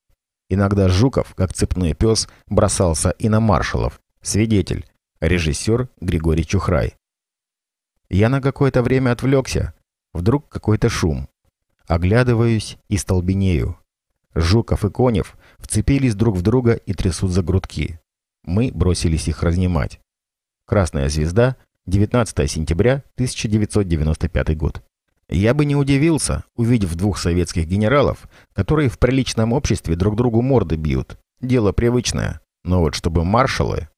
Speaker 1: Иногда Жуков, как цепной пес, бросался и на маршалов, Свидетель. Режиссер Григорий Чухрай. Я на какое-то время отвлекся. Вдруг какой-то шум. Оглядываюсь и столбенею. Жуков и Конев вцепились друг в друга и трясут за грудки. Мы бросились их разнимать. «Красная звезда», 19 сентября 1995 год. Я бы не удивился, увидев двух советских генералов, которые в приличном обществе друг другу морды бьют. Дело привычное. Но вот чтобы маршалы...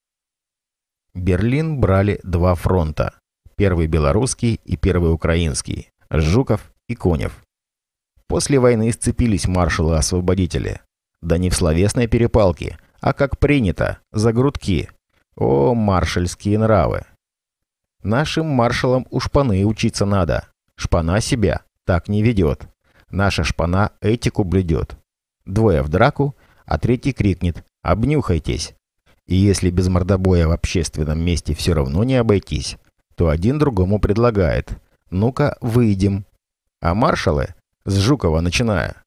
Speaker 1: Берлин брали два фронта. Первый белорусский и первый украинский. Жуков и Конев. После войны сцепились маршалы-освободители. Да не в словесной перепалке, а как принято, за грудки. О, маршальские нравы. Нашим маршалам у шпаны учиться надо. Шпана себя так не ведет. Наша шпана этику блюдет. Двое в драку, а третий крикнет «Обнюхайтесь!» И если без мордобоя в общественном месте все равно не обойтись, то один другому предлагает «ну-ка, выйдем». А маршалы с Жукова начиная.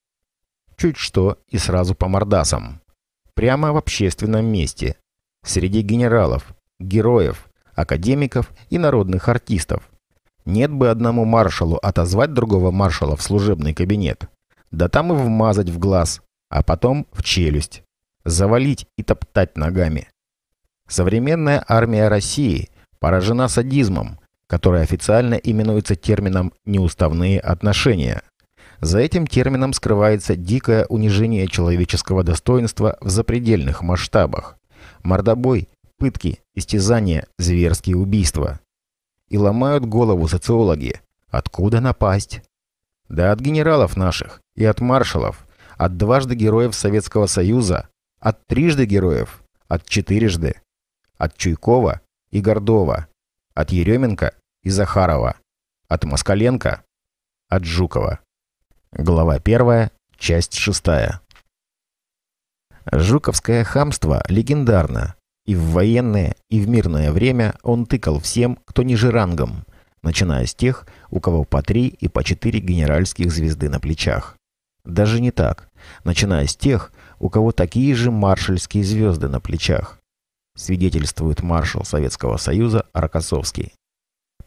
Speaker 1: Чуть что и сразу по мордасам. Прямо в общественном месте. Среди генералов, героев, академиков и народных артистов. Нет бы одному маршалу отозвать другого маршала в служебный кабинет. Да там и вмазать в глаз, а потом в челюсть завалить и топтать ногами. Современная армия России поражена садизмом, который официально именуется термином «неуставные отношения». За этим термином скрывается дикое унижение человеческого достоинства в запредельных масштабах. Мордобой, пытки, истязания, зверские убийства. И ломают голову социологи. Откуда напасть? Да от генералов наших и от маршалов, от дважды героев Советского Союза, от трижды героев, от четырежды, от Чуйкова и Гордова, от Еременко и Захарова, от Москаленко, от Жукова. Глава первая, часть шестая. Жуковское хамство легендарно. И в военное, и в мирное время он тыкал всем, кто ниже рангом, начиная с тех, у кого по три и по четыре генеральских звезды на плечах. Даже не так, начиная с тех, у кого такие же маршальские звезды на плечах. Свидетельствует маршал Советского Союза Аркасовский.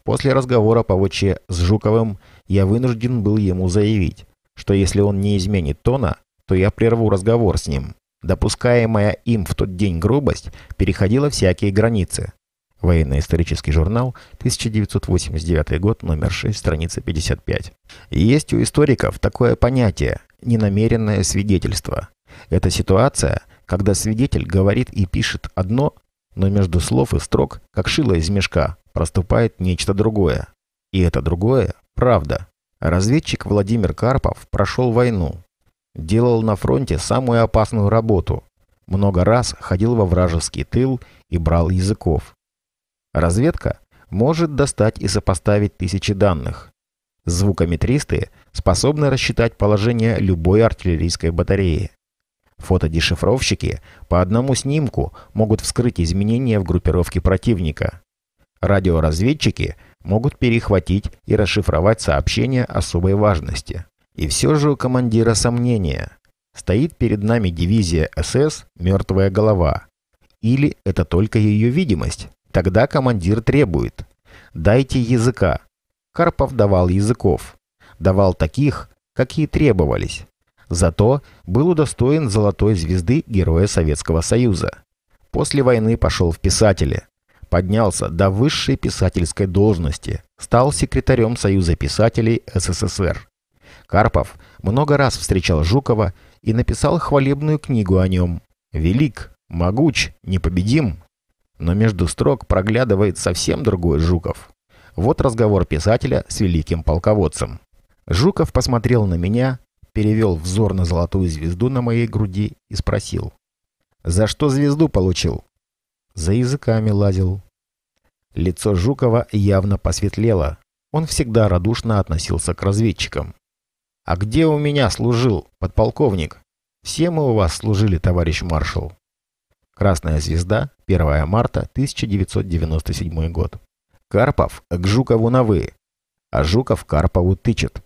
Speaker 1: После разговора по ВЧ с Жуковым я вынужден был ему заявить, что если он не изменит тона, то я прерву разговор с ним. Допускаемая им в тот день грубость переходила всякие границы. Военно-исторический журнал, 1989 год, номер 6, страница 55. Есть у историков такое понятие – ненамеренное свидетельство. Это ситуация, когда свидетель говорит и пишет одно, но между слов и строк, как шило из мешка, проступает нечто другое. И это другое – правда. Разведчик Владимир Карпов прошел войну. Делал на фронте самую опасную работу. Много раз ходил во вражеский тыл и брал языков. Разведка может достать и сопоставить тысячи данных. Звукометристы способны рассчитать положение любой артиллерийской батареи. Фотодешифровщики по одному снимку могут вскрыть изменения в группировке противника. Радиоразведчики могут перехватить и расшифровать сообщения особой важности. И все же у командира сомнения. Стоит перед нами дивизия СС «Мертвая голова». Или это только ее видимость? Тогда командир требует. Дайте языка. Карпов давал языков. Давал таких, какие требовались. Зато был удостоен золотой звезды Героя Советского Союза. После войны пошел в писатели. Поднялся до высшей писательской должности. Стал секретарем Союза писателей СССР. Карпов много раз встречал Жукова и написал хвалебную книгу о нем. «Велик, могуч, непобедим». Но между строк проглядывает совсем другой Жуков. Вот разговор писателя с великим полководцем. Жуков посмотрел на меня, перевел взор на золотую звезду на моей груди и спросил. «За что звезду получил?» «За языками лазил». Лицо Жукова явно посветлело. Он всегда радушно относился к разведчикам. «А где у меня служил, подполковник?» «Все мы у вас служили, товарищ маршал». «Красная звезда, 1 марта 1997 год». «Карпов к Жукову на «вы», а Жуков Карпову тычет.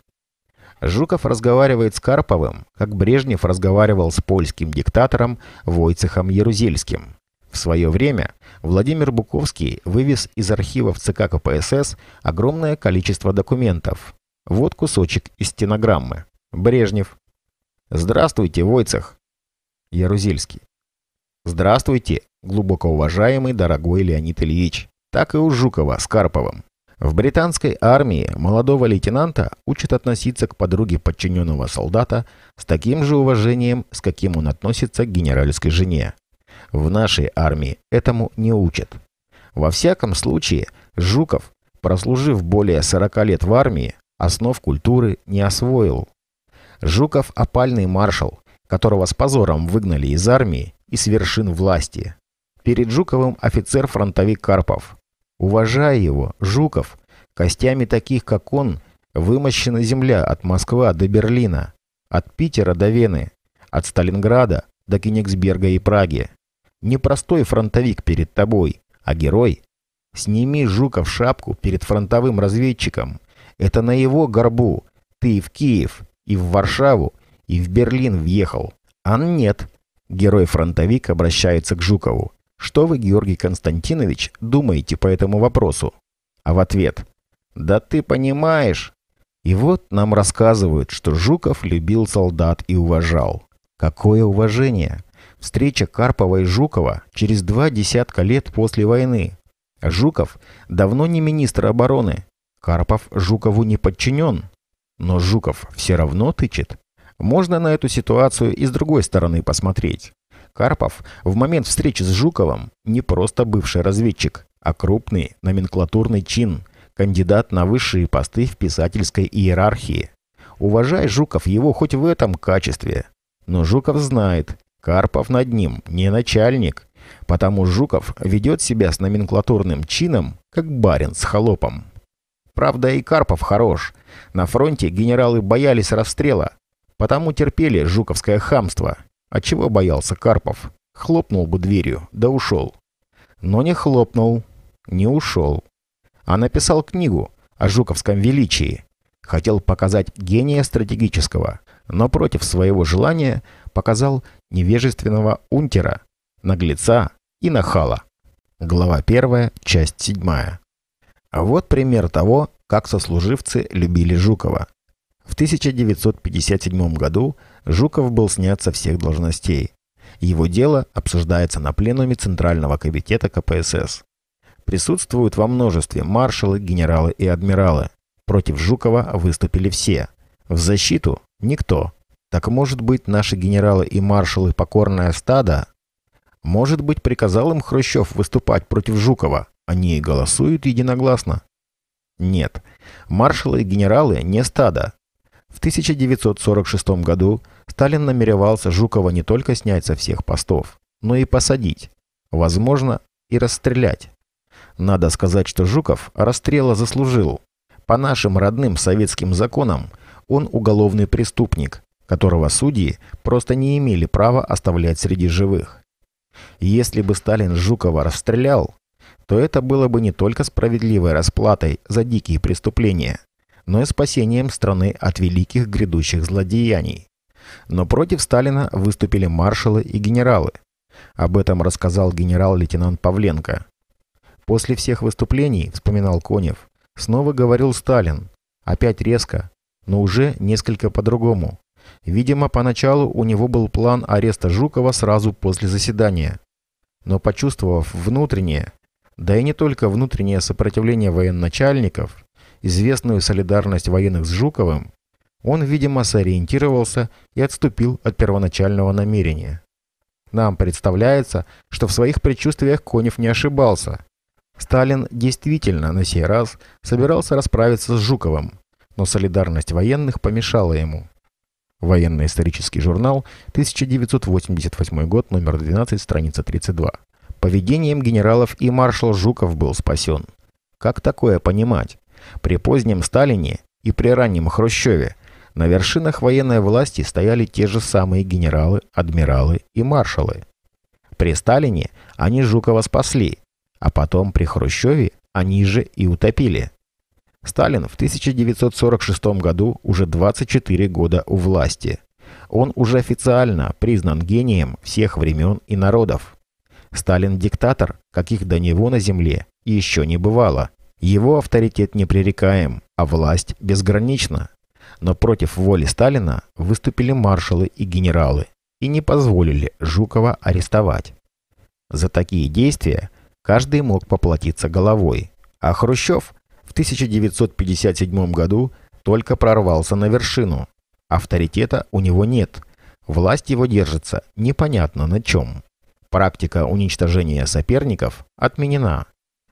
Speaker 1: Жуков разговаривает с Карповым, как Брежнев разговаривал с польским диктатором Войцехом Ярузельским. В свое время Владимир Буковский вывез из архивов ЦК КПСС огромное количество документов. Вот кусочек из стенограммы. Брежнев. «Здравствуйте, Войцех!» Ярузельский. «Здравствуйте, глубоко уважаемый, дорогой Леонид Ильич. Так и у Жукова с Карповым. В британской армии молодого лейтенанта учат относиться к подруге подчиненного солдата с таким же уважением, с каким он относится к генеральской жене. В нашей армии этому не учат. Во всяком случае, Жуков, прослужив более 40 лет в армии, основ культуры не освоил. Жуков – опальный маршал, которого с позором выгнали из армии и с вершин власти. Перед Жуковым офицер-фронтовик Карпов, Уважая его, Жуков, костями таких, как он, вымощена земля от Москвы до Берлина, от Питера до Вены, от Сталинграда до Кенигсберга и Праги. Непростой фронтовик перед тобой, а герой. Сними, Жуков, шапку перед фронтовым разведчиком. Это на его горбу. Ты и в Киев, и в Варшаву, и в Берлин въехал. А нет. Герой-фронтовик обращается к Жукову. Что вы, Георгий Константинович, думаете по этому вопросу? А в ответ. Да ты понимаешь. И вот нам рассказывают, что Жуков любил солдат и уважал. Какое уважение! Встреча Карпова и Жукова через два десятка лет после войны. Жуков давно не министр обороны. Карпов Жукову не подчинен. Но Жуков все равно тычет. Можно на эту ситуацию и с другой стороны посмотреть. Карпов в момент встречи с Жуковым не просто бывший разведчик, а крупный номенклатурный чин, кандидат на высшие посты в писательской иерархии. Уважай Жуков его хоть в этом качестве. Но Жуков знает, Карпов над ним не начальник, потому Жуков ведет себя с номенклатурным чином, как барин с холопом. Правда, и Карпов хорош. На фронте генералы боялись расстрела, потому терпели жуковское хамство – а чего боялся Карпов? Хлопнул бы дверью, да ушел. Но не хлопнул, не ушел. А написал книгу о жуковском величии. Хотел показать гения стратегического, но против своего желания показал невежественного унтера, наглеца и нахала. Глава 1, часть 7. Вот пример того, как сослуживцы любили Жукова. В 1957 году Жуков был снят со всех должностей. Его дело обсуждается на пленуме Центрального комитета КПСС. Присутствуют во множестве маршалы, генералы и адмиралы. Против Жукова выступили все. В защиту – никто. Так может быть, наши генералы и маршалы покорное стадо? Может быть, приказал им Хрущев выступать против Жукова? Они и голосуют единогласно. Нет, маршалы и генералы не стадо. В 1946 году – Сталин намеревался Жукова не только снять со всех постов, но и посадить. Возможно, и расстрелять. Надо сказать, что Жуков расстрела заслужил. По нашим родным советским законам он уголовный преступник, которого судьи просто не имели права оставлять среди живых. Если бы Сталин Жукова расстрелял, то это было бы не только справедливой расплатой за дикие преступления, но и спасением страны от великих грядущих злодеяний. Но против Сталина выступили маршалы и генералы. Об этом рассказал генерал-лейтенант Павленко. После всех выступлений, вспоминал Конев, снова говорил Сталин. Опять резко, но уже несколько по-другому. Видимо, поначалу у него был план ареста Жукова сразу после заседания. Но почувствовав внутреннее, да и не только внутреннее сопротивление военачальников, известную солидарность военных с Жуковым, он, видимо, сориентировался и отступил от первоначального намерения. Нам представляется, что в своих предчувствиях Конев не ошибался. Сталин действительно на сей раз собирался расправиться с Жуковым, но солидарность военных помешала ему. Военно-исторический журнал, 1988 год, номер 12, страница 32. Поведением генералов и маршал Жуков был спасен. Как такое понимать? При позднем Сталине и при раннем Хрущеве – на вершинах военной власти стояли те же самые генералы, адмиралы и маршалы. При Сталине они Жукова спасли, а потом при Хрущеве они же и утопили. Сталин в 1946 году уже 24 года у власти. Он уже официально признан гением всех времен и народов. Сталин – диктатор, каких до него на земле еще не бывало. Его авторитет непререкаем, а власть безгранична. Но против воли Сталина выступили маршалы и генералы и не позволили Жукова арестовать. За такие действия каждый мог поплатиться головой, а Хрущев в 1957 году только прорвался на вершину. Авторитета у него нет. Власть его держится непонятно на чем. Практика уничтожения соперников отменена.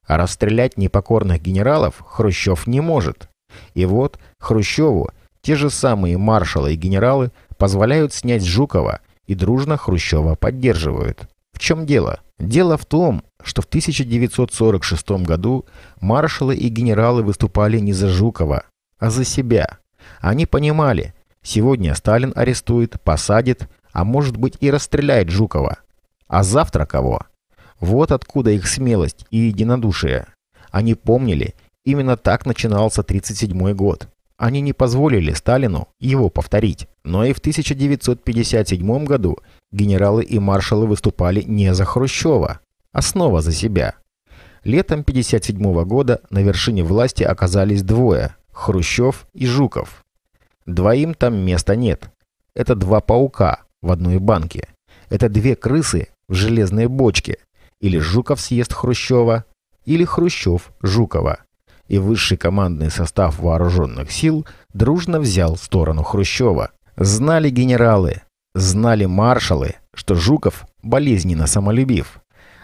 Speaker 1: А расстрелять непокорных генералов Хрущев не может. И вот Хрущеву – те же самые маршалы и генералы позволяют снять Жукова и дружно Хрущева поддерживают. В чем дело? Дело в том, что в 1946 году маршалы и генералы выступали не за Жукова, а за себя. Они понимали, сегодня Сталин арестует, посадит, а может быть и расстреляет Жукова. А завтра кого? Вот откуда их смелость и единодушие. Они помнили, именно так начинался 1937 год. Они не позволили Сталину его повторить. Но и в 1957 году генералы и маршалы выступали не за Хрущева, а снова за себя. Летом 1957 года на вершине власти оказались двое – Хрущев и Жуков. Двоим там места нет. Это два паука в одной банке. Это две крысы в железной бочке. Или Жуков съест Хрущева, или Хрущев Жукова и высший командный состав вооруженных сил дружно взял сторону Хрущева. Знали генералы, знали маршалы, что Жуков болезненно самолюбив.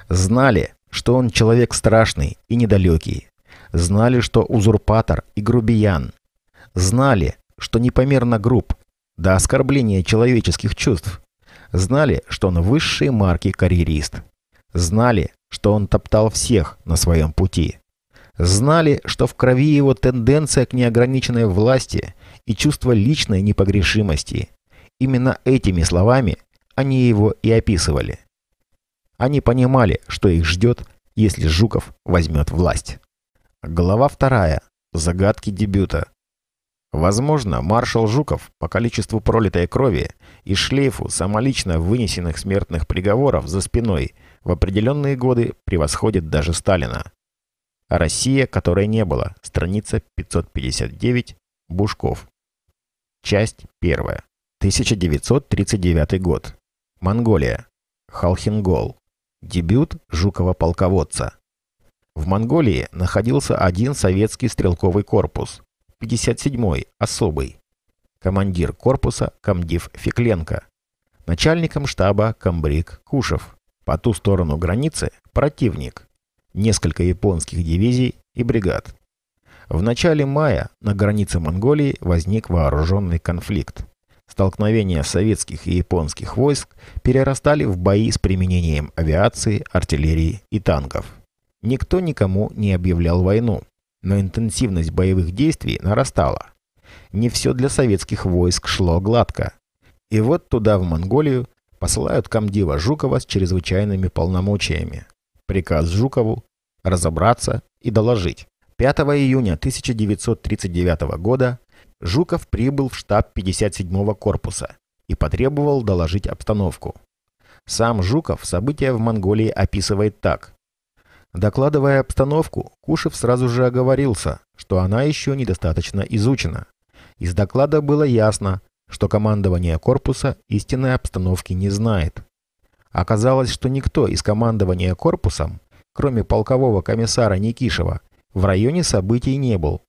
Speaker 1: Знали, что он человек страшный и недалекий. Знали, что узурпатор и грубиян. Знали, что непомерно груб, до оскорбления человеческих чувств. Знали, что он высшей марки карьерист. Знали, что он топтал всех на своем пути знали, что в крови его тенденция к неограниченной власти и чувство личной непогрешимости. Именно этими словами они его и описывали. Они понимали, что их ждет, если Жуков возьмет власть. Глава вторая. Загадки дебюта. Возможно, маршал Жуков по количеству пролитой крови и шлейфу самолично вынесенных смертных приговоров за спиной в определенные годы превосходит даже Сталина. Россия, которой не было. Страница 559. Бушков. Часть 1. 1939 год. Монголия. Халхингол. Дебют Жукова-полководца. В Монголии находился один советский стрелковый корпус. 57-й, особый. Командир корпуса комдив Фекленко. Начальником штаба комбриг Кушев. По ту сторону границы противник несколько японских дивизий и бригад. В начале мая на границе Монголии возник вооруженный конфликт. Столкновения советских и японских войск перерастали в бои с применением авиации, артиллерии и танков. Никто никому не объявлял войну, но интенсивность боевых действий нарастала. Не все для советских войск шло гладко. И вот туда, в Монголию, посылают комдива Жукова с чрезвычайными полномочиями – приказ Жукову разобраться и доложить. 5 июня 1939 года Жуков прибыл в штаб 57-го корпуса и потребовал доложить обстановку. Сам Жуков события в Монголии описывает так. Докладывая обстановку, Кушев сразу же оговорился, что она еще недостаточно изучена. Из доклада было ясно, что командование корпуса истинной обстановки не знает. Оказалось, что никто из командования корпусом, кроме полкового комиссара Никишева, в районе событий не был.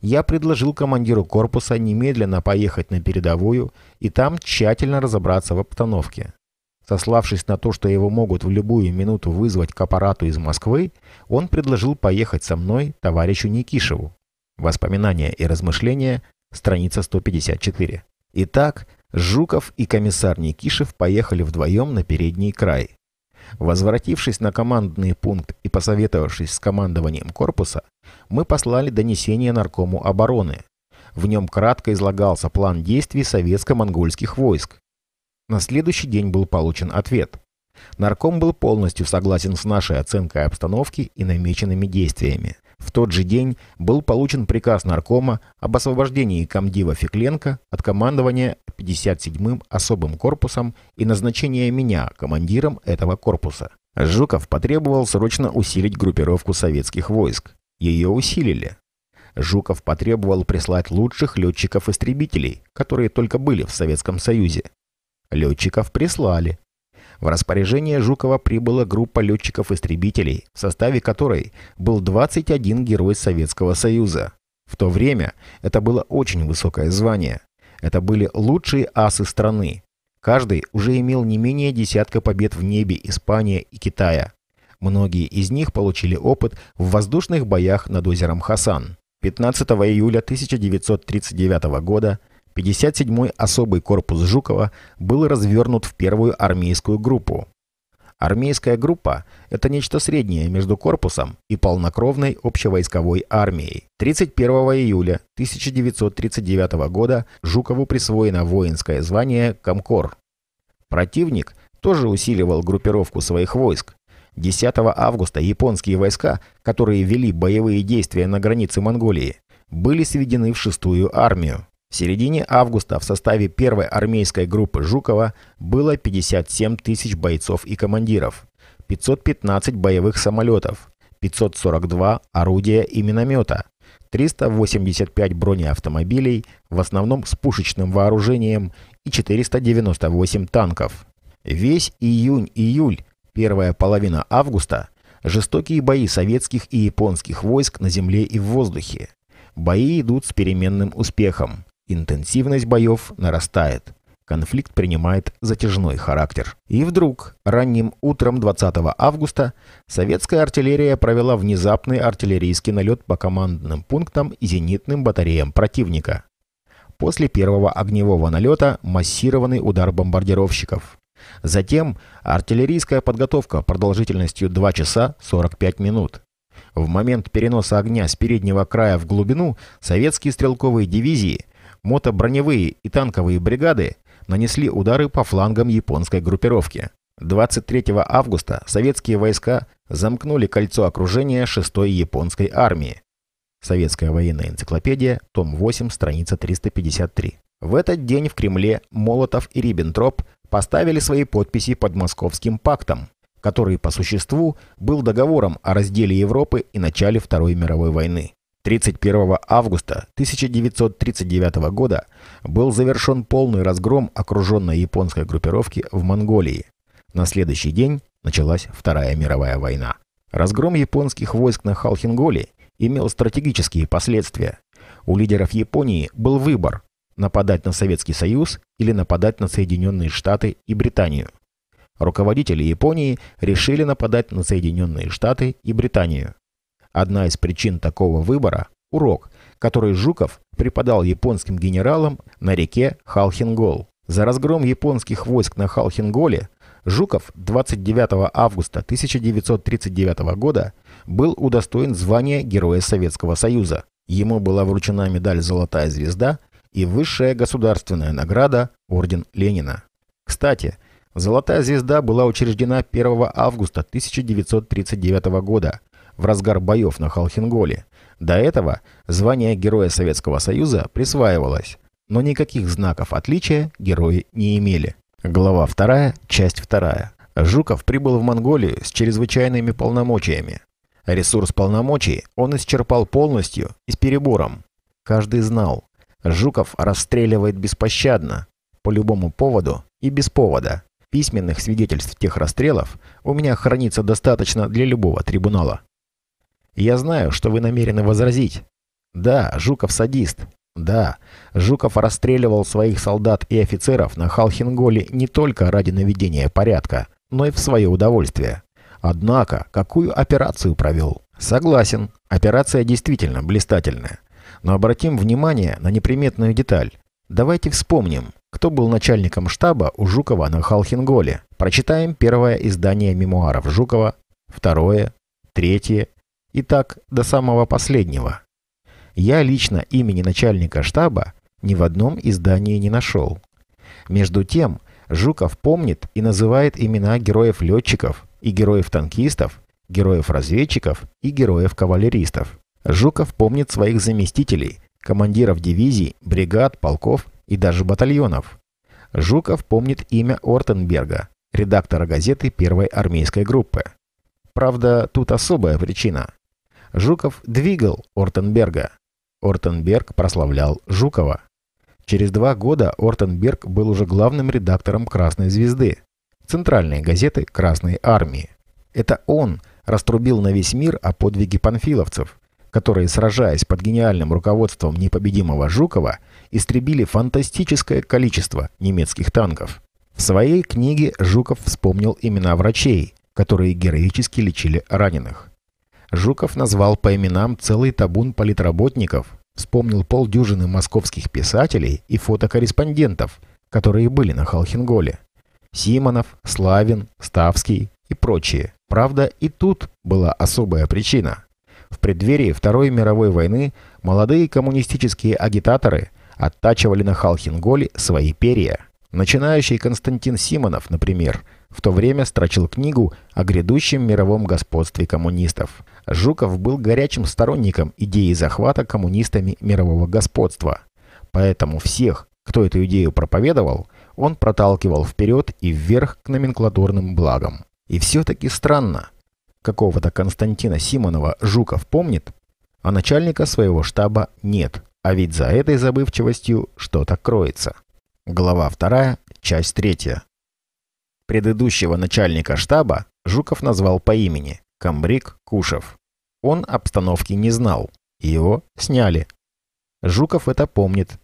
Speaker 1: Я предложил командиру корпуса немедленно поехать на передовую и там тщательно разобраться в обстановке. Сославшись на то, что его могут в любую минуту вызвать к аппарату из Москвы, он предложил поехать со мной товарищу Никишеву. Воспоминания и размышления, страница 154. Итак, Жуков и комиссар Никишев поехали вдвоем на передний край. Возвратившись на командный пункт и посоветовавшись с командованием корпуса, мы послали донесение наркому обороны. В нем кратко излагался план действий советско-монгольских войск. На следующий день был получен ответ. Нарком был полностью согласен с нашей оценкой обстановки и намеченными действиями. В тот же день был получен приказ наркома об освобождении комдива Фекленко от командования 57-м особым корпусом и назначении меня командиром этого корпуса. Жуков потребовал срочно усилить группировку советских войск. Ее усилили. Жуков потребовал прислать лучших летчиков-истребителей, которые только были в Советском Союзе. Летчиков прислали. В распоряжение Жукова прибыла группа летчиков-истребителей, в составе которой был 21 герой Советского Союза. В то время это было очень высокое звание. Это были лучшие асы страны. Каждый уже имел не менее десятка побед в небе Испания и Китая. Многие из них получили опыт в воздушных боях над озером Хасан. 15 июля 1939 года – 57-й особый корпус Жукова был развернут в первую армейскую группу. Армейская группа – это нечто среднее между корпусом и полнокровной общевойсковой армией. 31 июля 1939 года Жукову присвоено воинское звание «Комкор». Противник тоже усиливал группировку своих войск. 10 августа японские войска, которые вели боевые действия на границе Монголии, были сведены в шестую армию. В середине августа в составе первой армейской группы Жукова было 57 тысяч бойцов и командиров, 515 боевых самолетов, 542 орудия и миномета, 385 бронеавтомобилей, в основном с пушечным вооружением, и 498 танков. Весь июнь-июль, первая половина августа, жестокие бои советских и японских войск на земле и в воздухе. Бои идут с переменным успехом. Интенсивность боев нарастает. Конфликт принимает затяжной характер. И вдруг, ранним утром 20 августа, советская артиллерия провела внезапный артиллерийский налет по командным пунктам и зенитным батареям противника. После первого огневого налета массированный удар бомбардировщиков. Затем артиллерийская подготовка продолжительностью 2 часа 45 минут. В момент переноса огня с переднего края в глубину советские стрелковые дивизии мотоброневые и танковые бригады нанесли удары по флангам японской группировки. 23 августа советские войска замкнули кольцо окружения 6-й японской армии. Советская военная энциклопедия, том 8, страница 353. В этот день в Кремле Молотов и Риббентроп поставили свои подписи под Московским пактом, который по существу был договором о разделе Европы и начале Второй мировой войны. 31 августа 1939 года был завершен полный разгром окруженной японской группировки в Монголии. На следующий день началась Вторая мировая война. Разгром японских войск на Халхинголе имел стратегические последствия. У лидеров Японии был выбор – нападать на Советский Союз или нападать на Соединенные Штаты и Британию. Руководители Японии решили нападать на Соединенные Штаты и Британию. Одна из причин такого выбора – урок, который Жуков преподал японским генералам на реке Халхингол. За разгром японских войск на Халхинголе Жуков 29 августа 1939 года был удостоен звания Героя Советского Союза. Ему была вручена медаль «Золотая звезда» и высшая государственная награда Орден Ленина. Кстати, «Золотая звезда» была учреждена 1 августа 1939 года в разгар боев на Халхинголе. До этого звание Героя Советского Союза присваивалось, но никаких знаков отличия герои не имели. Глава 2, часть 2. Жуков прибыл в Монголию с чрезвычайными полномочиями. Ресурс полномочий он исчерпал полностью и с перебором. Каждый знал, Жуков расстреливает беспощадно, по любому поводу и без повода. Письменных свидетельств тех расстрелов у меня хранится достаточно для любого трибунала. Я знаю, что вы намерены возразить. Да, Жуков садист. Да, Жуков расстреливал своих солдат и офицеров на Халхинголе не только ради наведения порядка, но и в свое удовольствие. Однако, какую операцию провел? Согласен, операция действительно блистательная. Но обратим внимание на неприметную деталь. Давайте вспомним, кто был начальником штаба у Жукова на Халхинголе. Прочитаем первое издание мемуаров Жукова, второе, третье и так до самого последнего. Я лично имени начальника штаба ни в одном издании не нашел. Между тем, Жуков помнит и называет имена героев-летчиков и героев-танкистов, героев-разведчиков и героев-кавалеристов. Жуков помнит своих заместителей, командиров дивизий, бригад, полков и даже батальонов. Жуков помнит имя Ортенберга, редактора газеты первой армейской группы. Правда, тут особая причина. Жуков двигал Ортенберга. Ортенберг прославлял Жукова. Через два года Ортенберг был уже главным редактором «Красной звезды» центральной газеты Красной Армии. Это он раструбил на весь мир о подвиге панфиловцев, которые, сражаясь под гениальным руководством непобедимого Жукова, истребили фантастическое количество немецких танков. В своей книге Жуков вспомнил имена врачей, которые героически лечили раненых. Жуков назвал по именам целый табун политработников, вспомнил полдюжины московских писателей и фотокорреспондентов, которые были на Халхинголе. Симонов, Славин, Ставский и прочие. Правда, и тут была особая причина. В преддверии Второй мировой войны молодые коммунистические агитаторы оттачивали на Халхинголе свои перья. Начинающий Константин Симонов, например, в то время строчил книгу о грядущем мировом господстве коммунистов. Жуков был горячим сторонником идеи захвата коммунистами мирового господства. Поэтому всех, кто эту идею проповедовал, он проталкивал вперед и вверх к номенклатурным благам. И все-таки странно. Какого-то Константина Симонова Жуков помнит, а начальника своего штаба нет. А ведь за этой забывчивостью что-то кроется. Глава 2, часть 3. Предыдущего начальника штаба Жуков назвал по имени. Камбрик Кушев. Он обстановки не знал, его сняли. Жуков это помнит.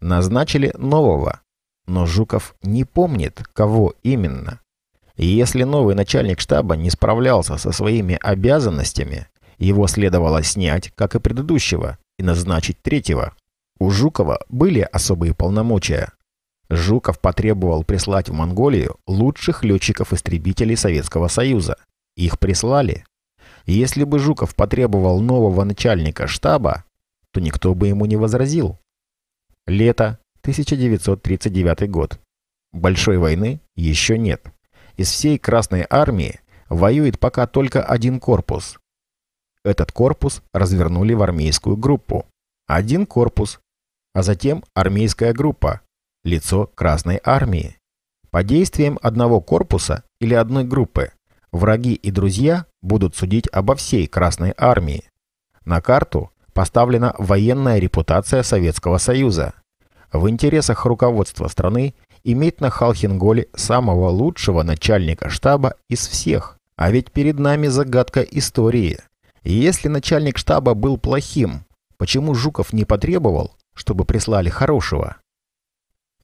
Speaker 1: Назначили нового, но Жуков не помнит, кого именно. И если новый начальник штаба не справлялся со своими обязанностями, его следовало снять, как и предыдущего, и назначить третьего. У Жукова были особые полномочия. Жуков потребовал прислать в Монголию лучших летчиков-истребителей Советского Союза – их прислали. Если бы Жуков потребовал нового начальника штаба, то никто бы ему не возразил. Лето, 1939 год. Большой войны еще нет. Из всей Красной Армии воюет пока только один корпус. Этот корпус развернули в армейскую группу. Один корпус, а затем армейская группа, лицо Красной Армии. По действиям одного корпуса или одной группы Враги и друзья будут судить обо всей Красной Армии. На карту поставлена военная репутация Советского Союза. В интересах руководства страны иметь на Халхинголе самого лучшего начальника штаба из всех. А ведь перед нами загадка истории. Если начальник штаба был плохим, почему Жуков не потребовал, чтобы прислали хорошего?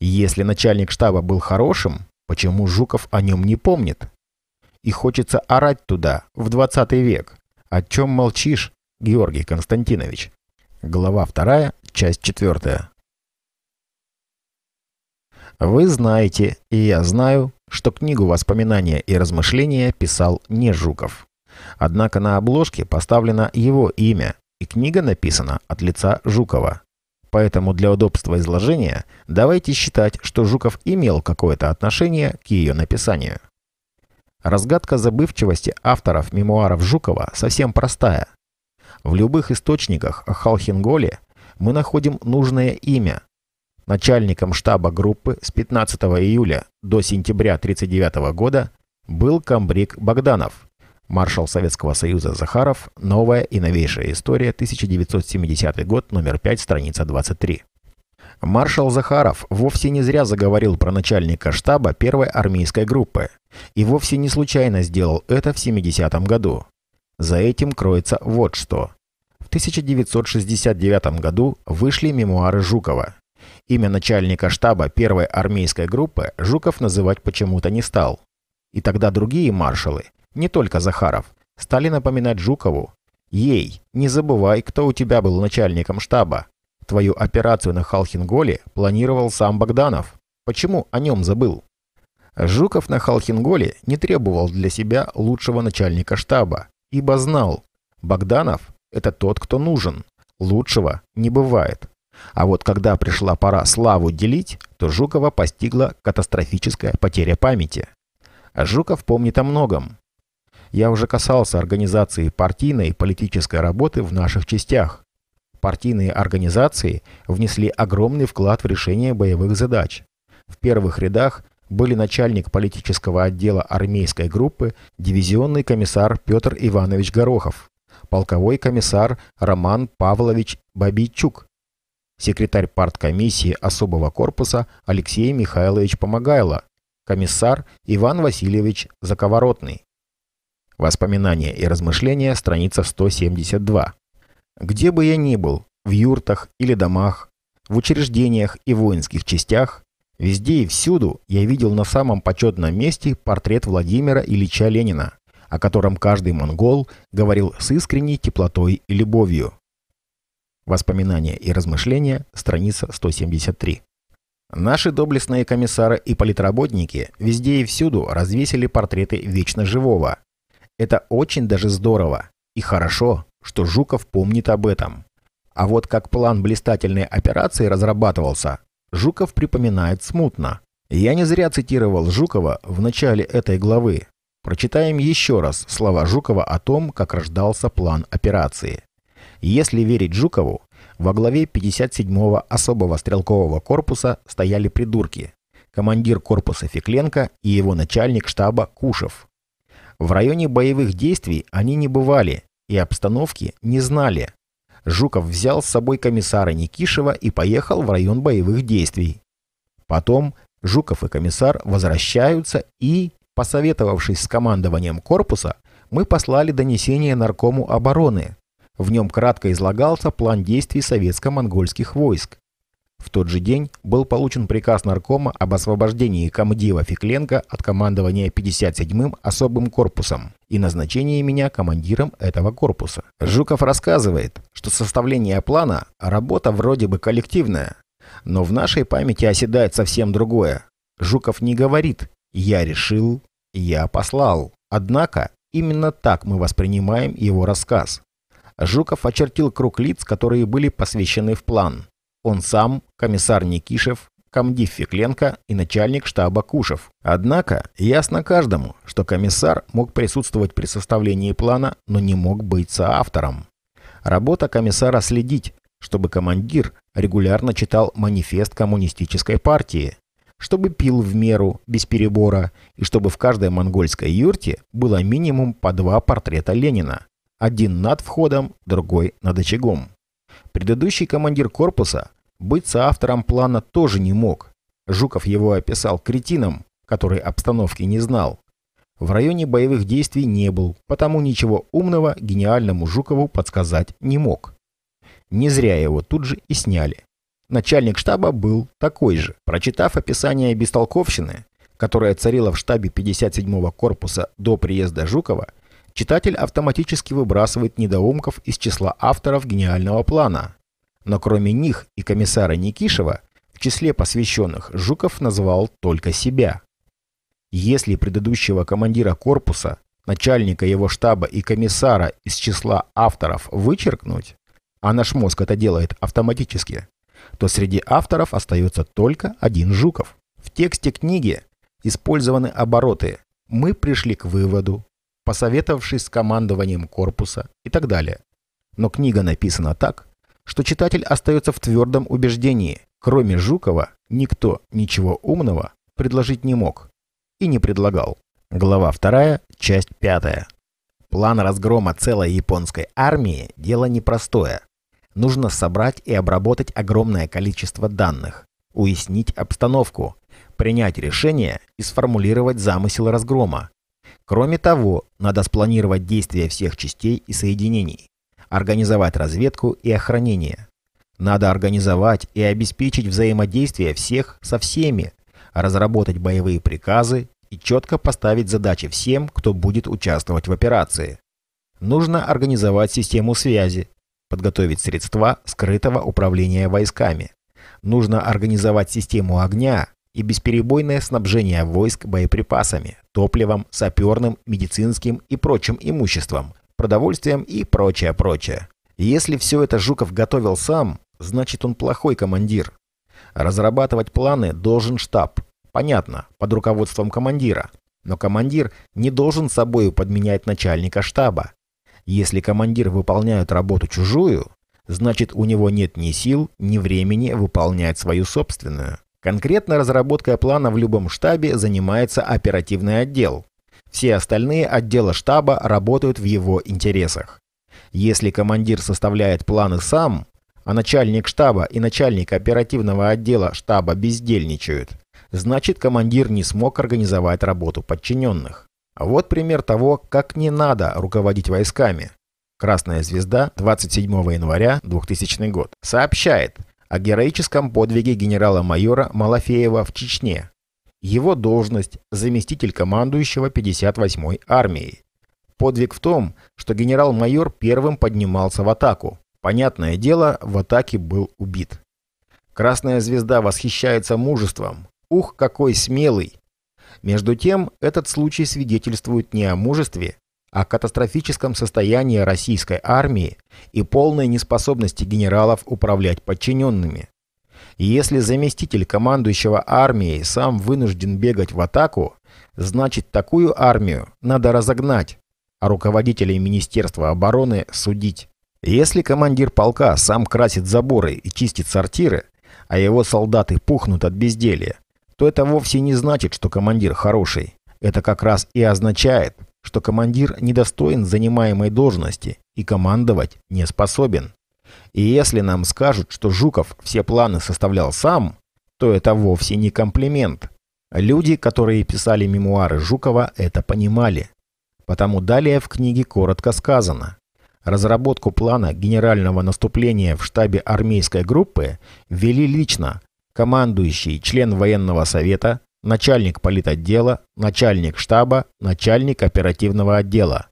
Speaker 1: Если начальник штаба был хорошим, почему Жуков о нем не помнит? и хочется орать туда, в 20 век. О чем молчишь, Георгий Константинович? Глава 2, часть 4. Вы знаете, и я знаю, что книгу «Воспоминания и размышления» писал не Жуков. Однако на обложке поставлено его имя, и книга написана от лица Жукова. Поэтому для удобства изложения давайте считать, что Жуков имел какое-то отношение к ее написанию. Разгадка забывчивости авторов мемуаров Жукова совсем простая. В любых источниках о Халхинголе мы находим нужное имя. Начальником штаба группы с 15 июля до сентября 1939 года был Камбрик Богданов, маршал Советского Союза Захаров, новая и новейшая история, 1970 год, номер 5, страница 23. Маршал Захаров вовсе не зря заговорил про начальника штаба первой армейской группы. И вовсе не случайно сделал это в 70-м году. За этим кроется вот что. В 1969 году вышли мемуары Жукова. Имя начальника штаба первой армейской группы Жуков называть почему-то не стал. И тогда другие маршалы, не только Захаров, стали напоминать Жукову. «Ей, не забывай, кто у тебя был начальником штаба, Твою операцию на Халхинголе планировал сам Богданов. Почему о нем забыл? Жуков на Халхинголе не требовал для себя лучшего начальника штаба, ибо знал, Богданов – это тот, кто нужен. Лучшего не бывает. А вот когда пришла пора славу делить, то Жукова постигла катастрофическая потеря памяти. Жуков помнит о многом. Я уже касался организации партийной и политической работы в наших частях партийные организации внесли огромный вклад в решение боевых задач. В первых рядах были начальник политического отдела армейской группы, дивизионный комиссар Петр Иванович Горохов, полковой комиссар Роман Павлович Бабийчук, секретарь парткомиссии особого корпуса Алексей Михайлович Помогайло, комиссар Иван Васильевич Заковоротный. Воспоминания и размышления, страница 172. Где бы я ни был, в юртах или домах, в учреждениях и воинских частях, везде и всюду я видел на самом почетном месте портрет Владимира Ильича Ленина, о котором каждый монгол говорил с искренней теплотой и любовью. Воспоминания и размышления, страница 173. Наши доблестные комиссары и политработники везде и всюду развесили портреты вечно живого. Это очень даже здорово и хорошо что Жуков помнит об этом. А вот как план блистательной операции разрабатывался, Жуков припоминает смутно. Я не зря цитировал Жукова в начале этой главы. Прочитаем еще раз слова Жукова о том, как рождался план операции. Если верить Жукову, во главе 57-го особого стрелкового корпуса стояли придурки. Командир корпуса Фекленко и его начальник штаба Кушев. В районе боевых действий они не бывали, и обстановки не знали. Жуков взял с собой комиссара Никишева и поехал в район боевых действий. Потом Жуков и комиссар возвращаются и, посоветовавшись с командованием корпуса, мы послали донесение наркому обороны. В нем кратко излагался план действий советско-монгольских войск. В тот же день был получен приказ наркома об освобождении комдива Фекленко от командования 57-м особым корпусом и назначении меня командиром этого корпуса. Жуков рассказывает, что составление плана – работа вроде бы коллективная, но в нашей памяти оседает совсем другое. Жуков не говорит «я решил», «я послал». Однако именно так мы воспринимаем его рассказ. Жуков очертил круг лиц, которые были посвящены в план. Он сам, комиссар Никишев, комдив Фекленко и начальник штаба Кушев. Однако ясно каждому, что комиссар мог присутствовать при составлении плана, но не мог быть соавтором. Работа комиссара следить, чтобы командир регулярно читал манифест коммунистической партии, чтобы пил в меру, без перебора, и чтобы в каждой монгольской юрте было минимум по два портрета Ленина. Один над входом, другой над очагом. Предыдущий командир корпуса быть соавтором плана тоже не мог. Жуков его описал кретином, который обстановки не знал. В районе боевых действий не был, потому ничего умного гениальному Жукову подсказать не мог. Не зря его тут же и сняли. Начальник штаба был такой же. Прочитав описание бестолковщины, которая царила в штабе 57-го корпуса до приезда Жукова, читатель автоматически выбрасывает недоумков из числа авторов гениального плана – но кроме них и комиссара Никишева, в числе посвященных Жуков назвал только себя. Если предыдущего командира корпуса, начальника его штаба и комиссара из числа авторов вычеркнуть, а наш мозг это делает автоматически, то среди авторов остается только один Жуков. В тексте книги использованы обороты «мы пришли к выводу», «посоветовавшись с командованием корпуса» и так далее. Но книга написана так, что читатель остается в твердом убеждении. Кроме Жукова, никто ничего умного предложить не мог. И не предлагал. Глава 2, часть 5. План разгрома целой японской армии – дело непростое. Нужно собрать и обработать огромное количество данных, уяснить обстановку, принять решение и сформулировать замысел разгрома. Кроме того, надо спланировать действия всех частей и соединений организовать разведку и охранение. Надо организовать и обеспечить взаимодействие всех со всеми, разработать боевые приказы и четко поставить задачи всем, кто будет участвовать в операции. Нужно организовать систему связи, подготовить средства скрытого управления войсками. Нужно организовать систему огня и бесперебойное снабжение войск боеприпасами, топливом, саперным, медицинским и прочим имуществом, продовольствием и прочее, прочее. Если все это Жуков готовил сам, значит он плохой командир. Разрабатывать планы должен штаб. Понятно, под руководством командира. Но командир не должен собою подменять начальника штаба. Если командир выполняет работу чужую, значит у него нет ни сил, ни времени выполнять свою собственную. Конкретно разработкой плана в любом штабе занимается оперативный отдел. Все остальные отделы штаба работают в его интересах. Если командир составляет планы сам, а начальник штаба и начальник оперативного отдела штаба бездельничают, значит командир не смог организовать работу подчиненных. Вот пример того, как не надо руководить войсками. «Красная звезда» 27 января 2000 год сообщает о героическом подвиге генерала-майора Малафеева в Чечне, его должность – заместитель командующего 58-й армией. Подвиг в том, что генерал-майор первым поднимался в атаку. Понятное дело, в атаке был убит. Красная звезда восхищается мужеством. Ух, какой смелый! Между тем, этот случай свидетельствует не о мужестве, а о катастрофическом состоянии российской армии и полной неспособности генералов управлять подчиненными. И если заместитель командующего армией сам вынужден бегать в атаку, значит такую армию надо разогнать, а руководителей Министерства обороны судить. Если командир полка сам красит заборы и чистит сортиры, а его солдаты пухнут от безделья, то это вовсе не значит, что командир хороший. Это как раз и означает, что командир недостоин занимаемой должности и командовать не способен. И если нам скажут, что Жуков все планы составлял сам, то это вовсе не комплимент. Люди, которые писали мемуары Жукова, это понимали. Потому далее в книге коротко сказано. Разработку плана генерального наступления в штабе армейской группы вели лично командующий член военного совета, начальник политотдела, начальник штаба, начальник оперативного отдела.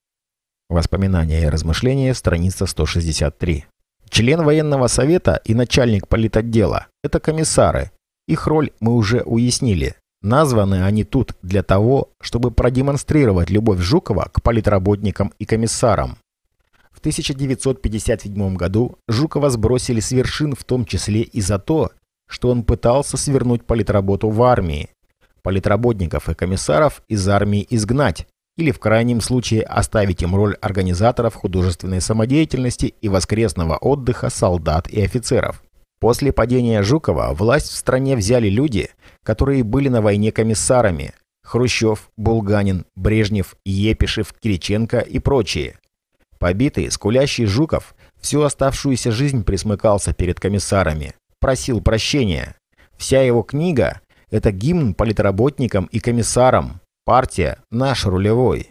Speaker 1: Воспоминания и размышления, страница 163. Член военного совета и начальник политотдела – это комиссары. Их роль мы уже уяснили. Названы они тут для того, чтобы продемонстрировать любовь Жукова к политработникам и комиссарам. В 1957 году Жукова сбросили с вершин в том числе и за то, что он пытался свернуть политработу в армии. Политработников и комиссаров из армии изгнать, или в крайнем случае оставить им роль организаторов художественной самодеятельности и воскресного отдыха солдат и офицеров. После падения Жукова власть в стране взяли люди, которые были на войне комиссарами – Хрущев, Булганин, Брежнев, Епишев, Кириченко и прочие. Побитый, скулящий Жуков всю оставшуюся жизнь присмыкался перед комиссарами, просил прощения. Вся его книга – это гимн политработникам и комиссарам – Партия – наш рулевой.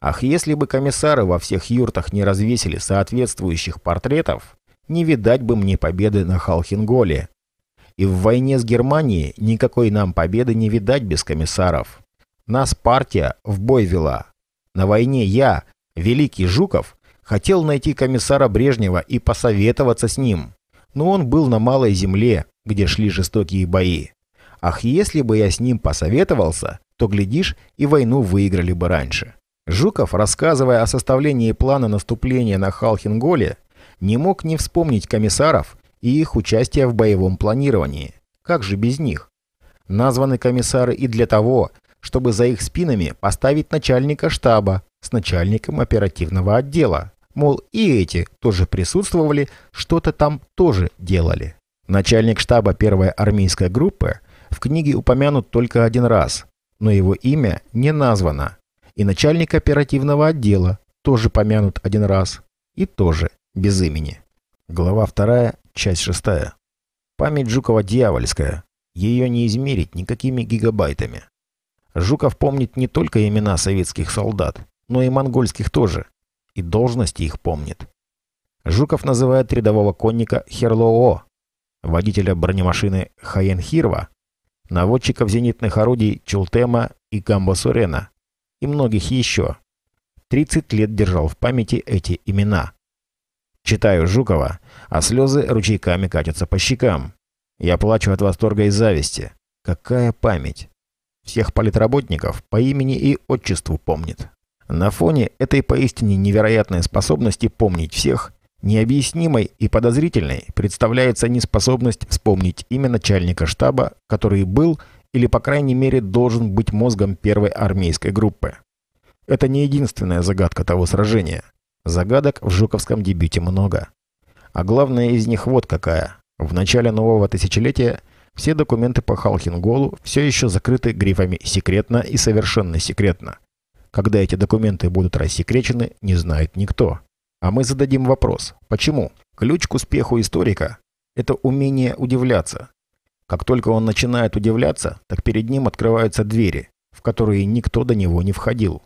Speaker 1: Ах, если бы комиссары во всех юртах не развесили соответствующих портретов, не видать бы мне победы на Халхинголе. И в войне с Германией никакой нам победы не видать без комиссаров. Нас партия в бой вела. На войне я, Великий Жуков, хотел найти комиссара Брежнева и посоветоваться с ним. Но он был на малой земле, где шли жестокие бои. Ах, если бы я с ним посоветовался, то, глядишь, и войну выиграли бы раньше. Жуков, рассказывая о составлении плана наступления на Халхинголе, не мог не вспомнить комиссаров и их участие в боевом планировании. Как же без них? Названы комиссары и для того, чтобы за их спинами поставить начальника штаба с начальником оперативного отдела. Мол, и эти тоже присутствовали, что-то там тоже делали. Начальник штаба первой армейской группы в книге упомянут только один раз, но его имя не названо. И начальник оперативного отдела тоже помянут один раз, и тоже без имени. Глава 2, часть 6. Память Жукова дьявольская. Ее не измерить никакими гигабайтами. Жуков помнит не только имена советских солдат, но и монгольских тоже. И должности их помнит. Жуков называет рядового конника Херлоо, водителя бронемашины Хаенхирва наводчиков зенитных орудий Чултема и Гамбасурена и многих еще. 30 лет держал в памяти эти имена. Читаю Жукова, а слезы ручейками катятся по щекам. Я плачу от восторга и зависти. Какая память! Всех политработников по имени и отчеству помнит. На фоне этой поистине невероятной способности помнить всех Необъяснимой и подозрительной представляется неспособность вспомнить имя начальника штаба, который был или, по крайней мере, должен быть мозгом первой армейской группы. Это не единственная загадка того сражения. Загадок в Жуковском дебюте много. А главная из них вот какая. В начале нового тысячелетия все документы по Халхинголу все еще закрыты грифами «секретно» и «совершенно секретно». Когда эти документы будут рассекречены, не знает никто. А мы зададим вопрос, почему? Ключ к успеху историка – это умение удивляться. Как только он начинает удивляться, так перед ним открываются двери, в которые никто до него не входил.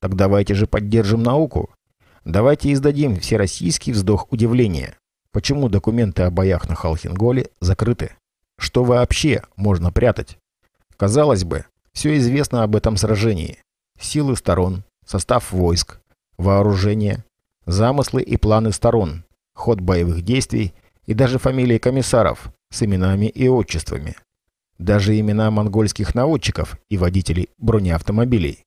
Speaker 1: Так давайте же поддержим науку. Давайте издадим всероссийский вздох удивления. Почему документы о боях на Халхинголе закрыты? Что вообще можно прятать? Казалось бы, все известно об этом сражении. Силы сторон, состав войск, вооружение, замыслы и планы сторон, ход боевых действий и даже фамилии комиссаров с именами и отчествами. Даже имена монгольских наводчиков и водителей бронеавтомобилей.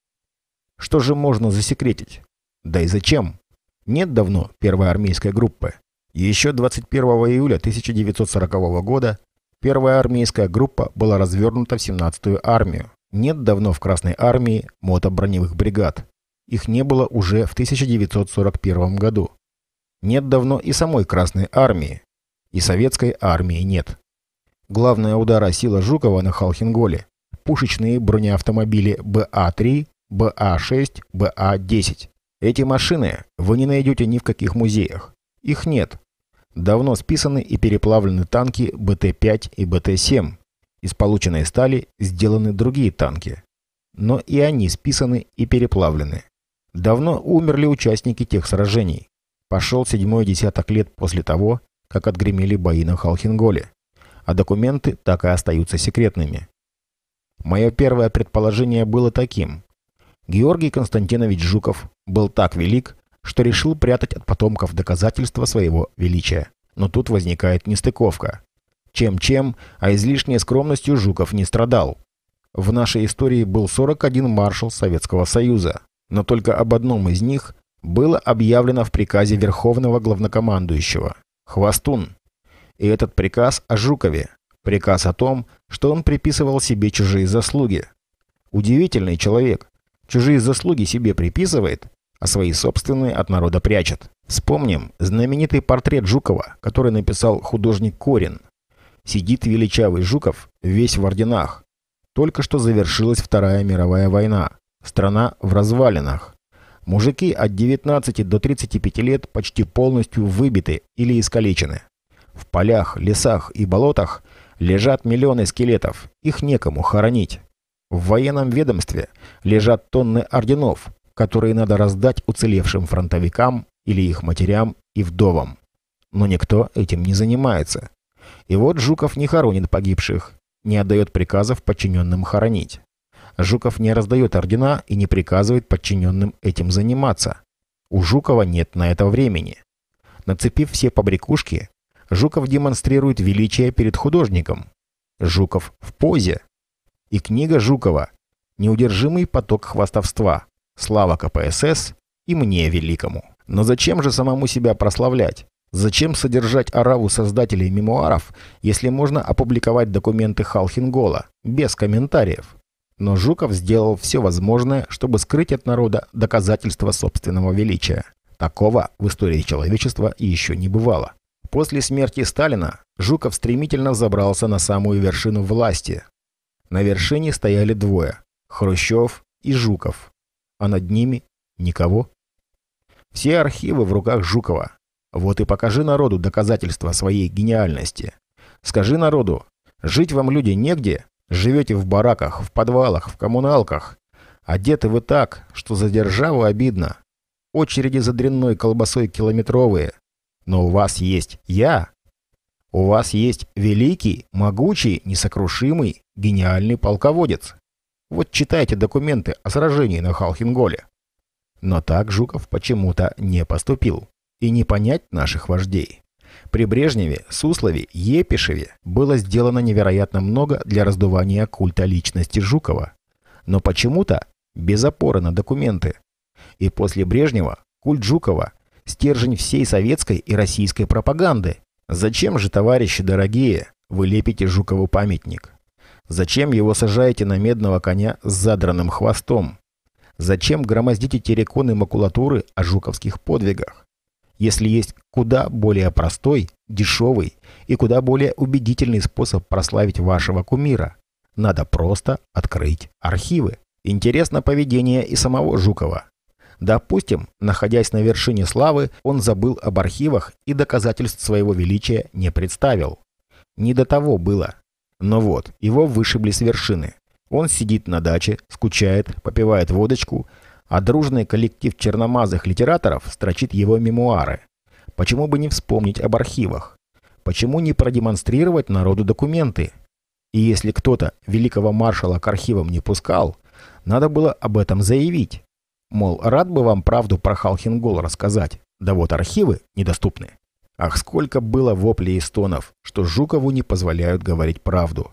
Speaker 1: Что же можно засекретить? Да и зачем? Нет давно первой армейской группы. Еще 21 июля 1940 года первая армейская группа была развернута в 17-ю армию. Нет давно в Красной армии мото броневых бригад. Их не было уже в 1941 году. Нет давно и самой Красной Армии. И Советской Армии нет. Главная удара сила Жукова на Халхинголе – пушечные бронеавтомобили БА-3, БА-6, БА-10. Эти машины вы не найдете ни в каких музеях. Их нет. Давно списаны и переплавлены танки БТ-5 и БТ-7. Из полученной стали сделаны другие танки. Но и они списаны и переплавлены. Давно умерли участники тех сражений. Пошел седьмой десяток лет после того, как отгремели бои на Халхинголе. А документы так и остаются секретными. Мое первое предположение было таким. Георгий Константинович Жуков был так велик, что решил прятать от потомков доказательства своего величия. Но тут возникает нестыковка. Чем-чем, а излишней скромностью Жуков не страдал. В нашей истории был 41 маршал Советского Союза но только об одном из них было объявлено в приказе Верховного Главнокомандующего – Хвастун, И этот приказ о Жукове, приказ о том, что он приписывал себе чужие заслуги. Удивительный человек. Чужие заслуги себе приписывает, а свои собственные от народа прячет. Вспомним знаменитый портрет Жукова, который написал художник Корин. Сидит величавый Жуков весь в орденах. Только что завершилась Вторая мировая война. Страна в развалинах. Мужики от 19 до 35 лет почти полностью выбиты или искалечены. В полях, лесах и болотах лежат миллионы скелетов, их некому хоронить. В военном ведомстве лежат тонны орденов, которые надо раздать уцелевшим фронтовикам или их матерям и вдовам. Но никто этим не занимается. И вот Жуков не хоронит погибших, не отдает приказов подчиненным хоронить. Жуков не раздает ордена и не приказывает подчиненным этим заниматься. У Жукова нет на это времени. Нацепив все побрякушки, Жуков демонстрирует величие перед художником. Жуков в позе. И книга Жукова «Неудержимый поток хвастовства. Слава КПСС и мне великому». Но зачем же самому себя прославлять? Зачем содержать ораву создателей мемуаров, если можно опубликовать документы Халхингола без комментариев? Но Жуков сделал все возможное, чтобы скрыть от народа доказательства собственного величия. Такого в истории человечества еще не бывало. После смерти Сталина Жуков стремительно забрался на самую вершину власти. На вершине стояли двое – Хрущев и Жуков. А над ними – никого. Все архивы в руках Жукова. Вот и покажи народу доказательства своей гениальности. Скажи народу, жить вам, люди, негде, Живете в бараках, в подвалах, в коммуналках. Одеты вы так, что за державу обидно. Очереди за дрянной колбасой километровые. Но у вас есть я. У вас есть великий, могучий, несокрушимый, гениальный полководец. Вот читайте документы о сражении на Халхинголе. Но так Жуков почему-то не поступил. И не понять наших вождей. При Брежневе, Суслове, Епишеве было сделано невероятно много для раздувания культа личности Жукова. Но почему-то без опоры на документы. И после Брежнева культ Жукова – стержень всей советской и российской пропаганды. Зачем же, товарищи дорогие, вы лепите Жукову памятник? Зачем его сажаете на медного коня с задранным хвостом? Зачем громоздите терриконы макулатуры о жуковских подвигах? если есть куда более простой, дешевый и куда более убедительный способ прославить вашего кумира. Надо просто открыть архивы. Интересно поведение и самого Жукова. Допустим, находясь на вершине славы, он забыл об архивах и доказательств своего величия не представил. Не до того было. Но вот, его вышибли с вершины. Он сидит на даче, скучает, попивает водочку, а дружный коллектив черномазых литераторов строчит его мемуары. Почему бы не вспомнить об архивах? Почему не продемонстрировать народу документы? И если кто-то великого маршала к архивам не пускал, надо было об этом заявить. Мол, рад бы вам правду про Халхингол рассказать, да вот архивы недоступны. Ах, сколько было воплей и стонов, что Жукову не позволяют говорить правду.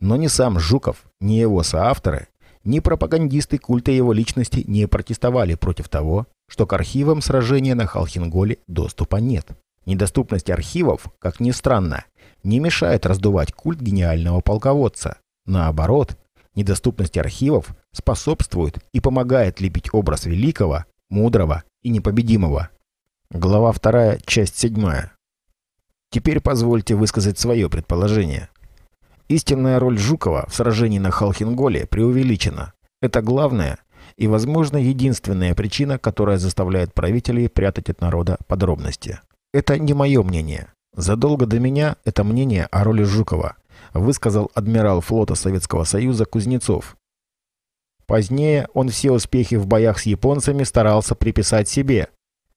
Speaker 1: Но ни сам Жуков, ни его соавторы ни пропагандисты культа его личности не протестовали против того, что к архивам сражения на Халхинголе доступа нет. Недоступность архивов, как ни странно, не мешает раздувать культ гениального полководца. Наоборот, недоступность архивов способствует и помогает лепить образ великого, мудрого и непобедимого. Глава 2, часть 7. Теперь позвольте высказать свое предположение. Истинная роль Жукова в сражении на Халхинголе преувеличена. Это главная и, возможно, единственная причина, которая заставляет правителей прятать от народа подробности. Это не мое мнение. Задолго до меня это мнение о роли Жукова высказал адмирал флота Советского Союза Кузнецов. Позднее он все успехи в боях с японцами старался приписать себе.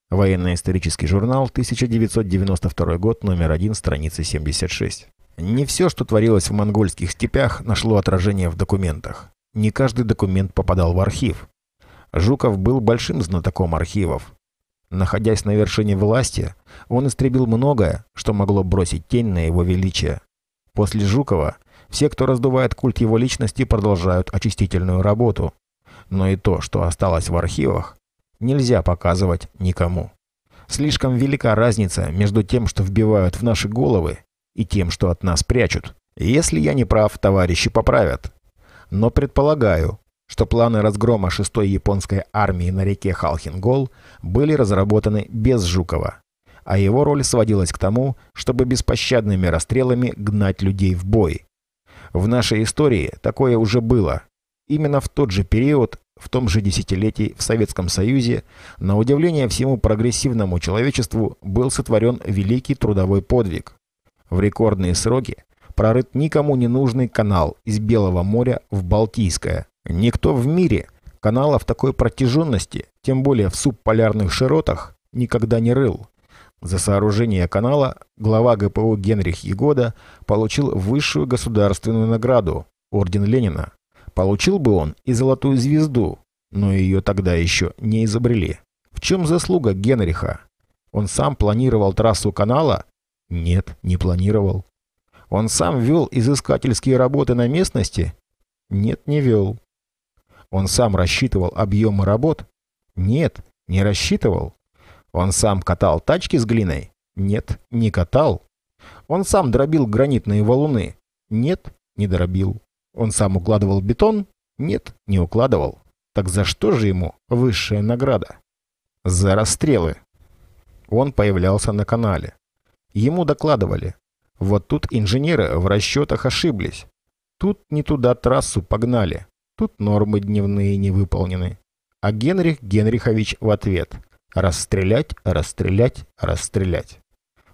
Speaker 1: Военно-исторический журнал, 1992 год, номер 1, страница 76. Не все, что творилось в монгольских степях, нашло отражение в документах. Не каждый документ попадал в архив. Жуков был большим знатоком архивов. Находясь на вершине власти, он истребил многое, что могло бросить тень на его величие. После Жукова все, кто раздувает культ его личности, продолжают очистительную работу. Но и то, что осталось в архивах, нельзя показывать никому. Слишком велика разница между тем, что вбивают в наши головы, и тем, что от нас прячут. Если я не прав, товарищи поправят. Но предполагаю, что планы разгрома 6-й японской армии на реке Халхингол были разработаны без Жукова, а его роль сводилась к тому, чтобы беспощадными расстрелами гнать людей в бой. В нашей истории такое уже было. Именно в тот же период, в том же десятилетии в Советском Союзе, на удивление всему прогрессивному человечеству был сотворен великий трудовой подвиг. В рекордные сроки прорыт никому не нужный канал из Белого моря в Балтийское. Никто в мире канала в такой протяженности, тем более в субполярных широтах, никогда не рыл. За сооружение канала глава ГПУ Генрих Егода получил высшую государственную награду – Орден Ленина. Получил бы он и золотую звезду, но ее тогда еще не изобрели. В чем заслуга Генриха? Он сам планировал трассу канала нет, не планировал. Он сам вел изыскательские работы на местности? Нет, не вел. Он сам рассчитывал объемы работ? Нет, не рассчитывал. Он сам катал тачки с глиной? Нет, не катал. Он сам дробил гранитные валуны? Нет, не дробил. Он сам укладывал бетон? Нет, не укладывал. Так за что же ему высшая награда? За расстрелы. Он появлялся на канале. Ему докладывали. Вот тут инженеры в расчетах ошиблись. Тут не туда трассу погнали. Тут нормы дневные не выполнены. А Генрих Генрихович в ответ. Расстрелять, расстрелять, расстрелять.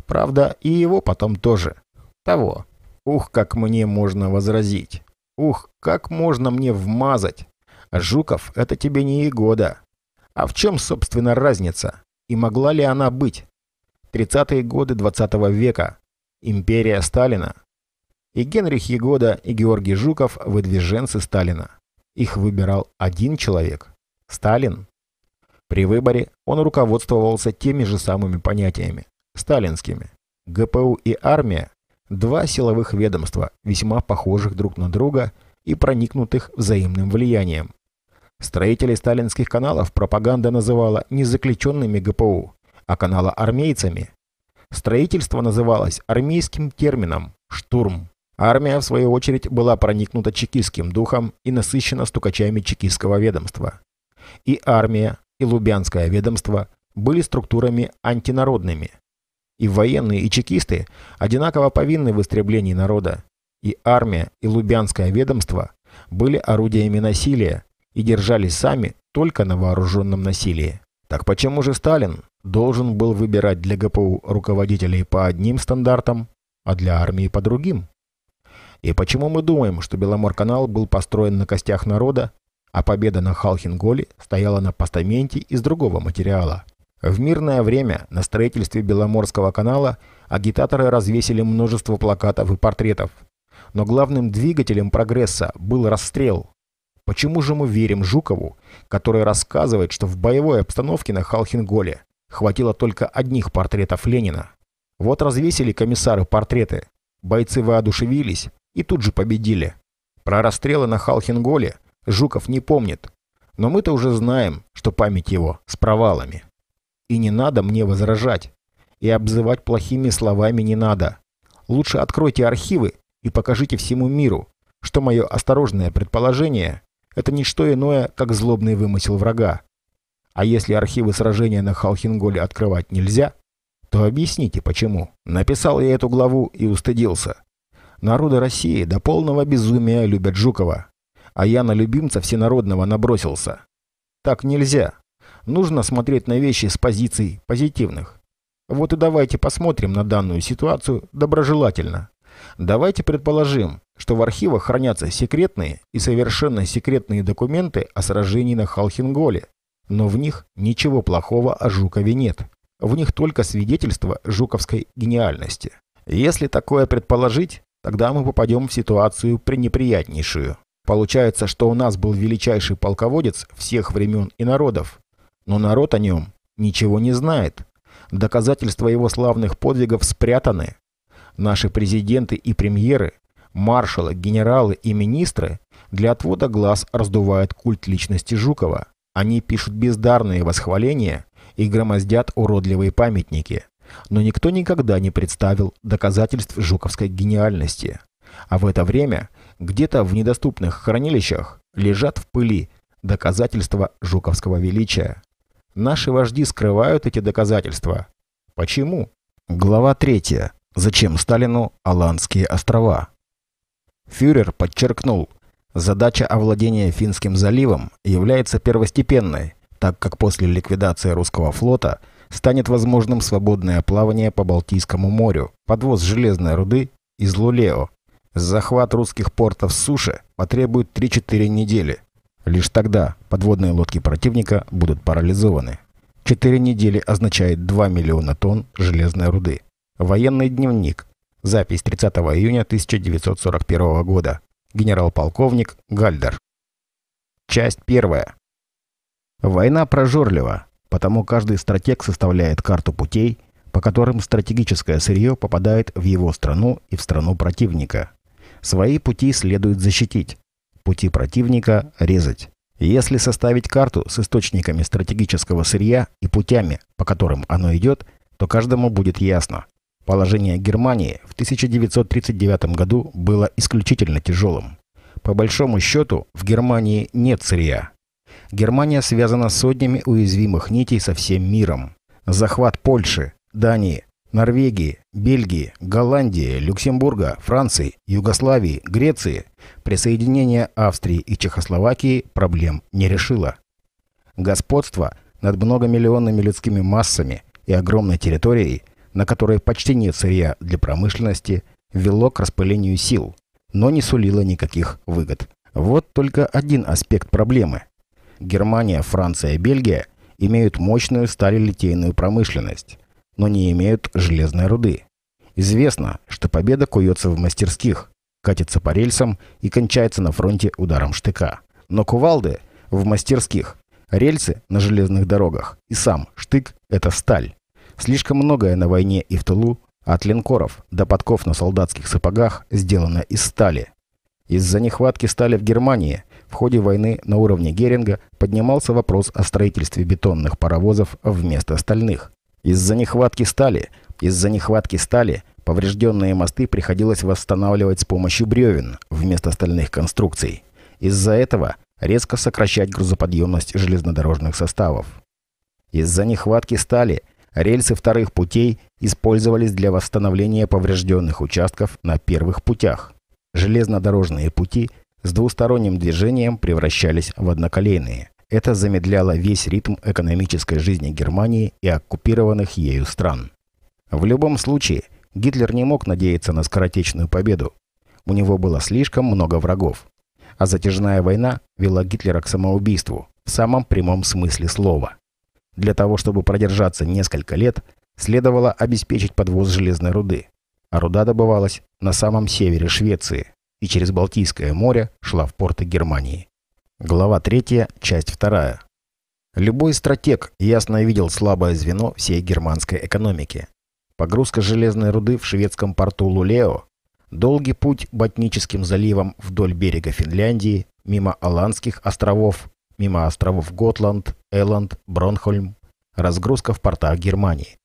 Speaker 1: Правда, и его потом тоже. Того. Ух, как мне можно возразить. Ух, как можно мне вмазать. Жуков, это тебе не Егода. А в чем, собственно, разница? И могла ли она быть? 30-е годы 20 -го века, империя Сталина. И Генрих Егода, и Георгий Жуков – выдвиженцы Сталина. Их выбирал один человек – Сталин. При выборе он руководствовался теми же самыми понятиями – сталинскими. ГПУ и армия – два силовых ведомства, весьма похожих друг на друга и проникнутых взаимным влиянием. Строителей сталинских каналов пропаганда называла не заключенными ГПУ, а канала армейцами. Строительство называлось армейским термином «штурм». Армия, в свою очередь, была проникнута чекистским духом и насыщена стукачами чекистского ведомства. И армия, и Лубянское ведомство были структурами антинародными. И военные, и чекисты одинаково повинны в истреблении народа. И армия, и Лубянское ведомство были орудиями насилия и держались сами только на вооруженном насилии. Так почему же Сталин должен был выбирать для ГПУ руководителей по одним стандартам, а для армии по другим? И почему мы думаем, что Беломорканал был построен на костях народа, а победа на Халхинголе стояла на постаменте из другого материала? В мирное время на строительстве Беломорского канала агитаторы развесили множество плакатов и портретов. Но главным двигателем прогресса был расстрел – Почему же мы верим Жукову, который рассказывает, что в боевой обстановке на Халхинголе хватило только одних портретов Ленина? Вот развесили комиссары портреты, бойцы воодушевились и тут же победили. Про расстрелы на Халхинголе Жуков не помнит, но мы-то уже знаем, что память его с провалами. И не надо мне возражать, и обзывать плохими словами не надо. Лучше откройте архивы и покажите всему миру, что мое осторожное предположение это не что иное, как злобный вымысел врага. А если архивы сражения на Халхинголе открывать нельзя, то объясните, почему. Написал я эту главу и устыдился. Народы России до полного безумия любят Жукова. А я на любимца всенародного набросился. Так нельзя. Нужно смотреть на вещи с позиций позитивных. Вот и давайте посмотрим на данную ситуацию доброжелательно. Давайте предположим, что в архивах хранятся секретные и совершенно секретные документы о сражении на Халхинголе, но в них ничего плохого о Жукове нет. В них только свидетельство жуковской гениальности. Если такое предположить, тогда мы попадем в ситуацию пренеприятнейшую. Получается, что у нас был величайший полководец всех времен и народов, но народ о нем ничего не знает. Доказательства его славных подвигов спрятаны. Наши президенты и премьеры маршалы, генералы и министры для отвода глаз раздувают культ личности Жукова. Они пишут бездарные восхваления и громоздят уродливые памятники. Но никто никогда не представил доказательств жуковской гениальности. А в это время где-то в недоступных хранилищах лежат в пыли доказательства жуковского величия. Наши вожди скрывают эти доказательства. Почему? Глава 3. Зачем Сталину Аландские острова? Фюрер подчеркнул, задача овладения Финским заливом является первостепенной, так как после ликвидации русского флота станет возможным свободное плавание по Балтийскому морю, подвоз железной руды из Лулео. Захват русских портов с суши потребует 3-4 недели. Лишь тогда подводные лодки противника будут парализованы. 4 недели означает 2 миллиона тонн железной руды. Военный дневник. Запись 30 июня 1941 года. Генерал-полковник Гальдер. Часть первая. Война прожорлива, потому каждый стратег составляет карту путей, по которым стратегическое сырье попадает в его страну и в страну противника. Свои пути следует защитить, пути противника – резать. Если составить карту с источниками стратегического сырья и путями, по которым оно идет, то каждому будет ясно, Положение Германии в 1939 году было исключительно тяжелым. По большому счету, в Германии нет сырья. Германия связана сотнями уязвимых нитей со всем миром. Захват Польши, Дании, Норвегии, Бельгии, Голландии, Люксембурга, Франции, Югославии, Греции, присоединение Австрии и Чехословакии проблем не решило. Господство над многомиллионными людскими массами и огромной территорией – на которой почти нет сырья для промышленности, вело к распылению сил, но не сулило никаких выгод. Вот только один аспект проблемы. Германия, Франция, Бельгия имеют мощную сталелитейную промышленность, но не имеют железной руды. Известно, что победа куется в мастерских, катится по рельсам и кончается на фронте ударом штыка. Но кувалды в мастерских, рельсы на железных дорогах и сам штык – это сталь. Слишком многое на войне и в тылу, от линкоров до подков на солдатских сапогах, сделано из стали. Из-за нехватки стали в Германии в ходе войны на уровне Геринга поднимался вопрос о строительстве бетонных паровозов вместо стальных. Из-за нехватки стали, из-за нехватки стали поврежденные мосты приходилось восстанавливать с помощью бревен вместо стальных конструкций. Из-за этого резко сокращать грузоподъемность железнодорожных составов. Из-за нехватки стали – Рельсы вторых путей использовались для восстановления поврежденных участков на первых путях. Железнодорожные пути с двусторонним движением превращались в одноколейные. Это замедляло весь ритм экономической жизни Германии и оккупированных ею стран. В любом случае, Гитлер не мог надеяться на скоротечную победу. У него было слишком много врагов. А затяжная война вела Гитлера к самоубийству в самом прямом смысле слова – для того, чтобы продержаться несколько лет, следовало обеспечить подвоз железной руды. А руда добывалась на самом севере Швеции и через Балтийское море шла в порты Германии. Глава 3, часть 2. Любой стратег ясно видел слабое звено всей германской экономики. Погрузка железной руды в шведском порту Лулео, долгий путь Ботническим заливом вдоль берега Финляндии, мимо Аландских островов мимо островов Готланд, Элланд, Бронхольм, разгрузка в портах Германии.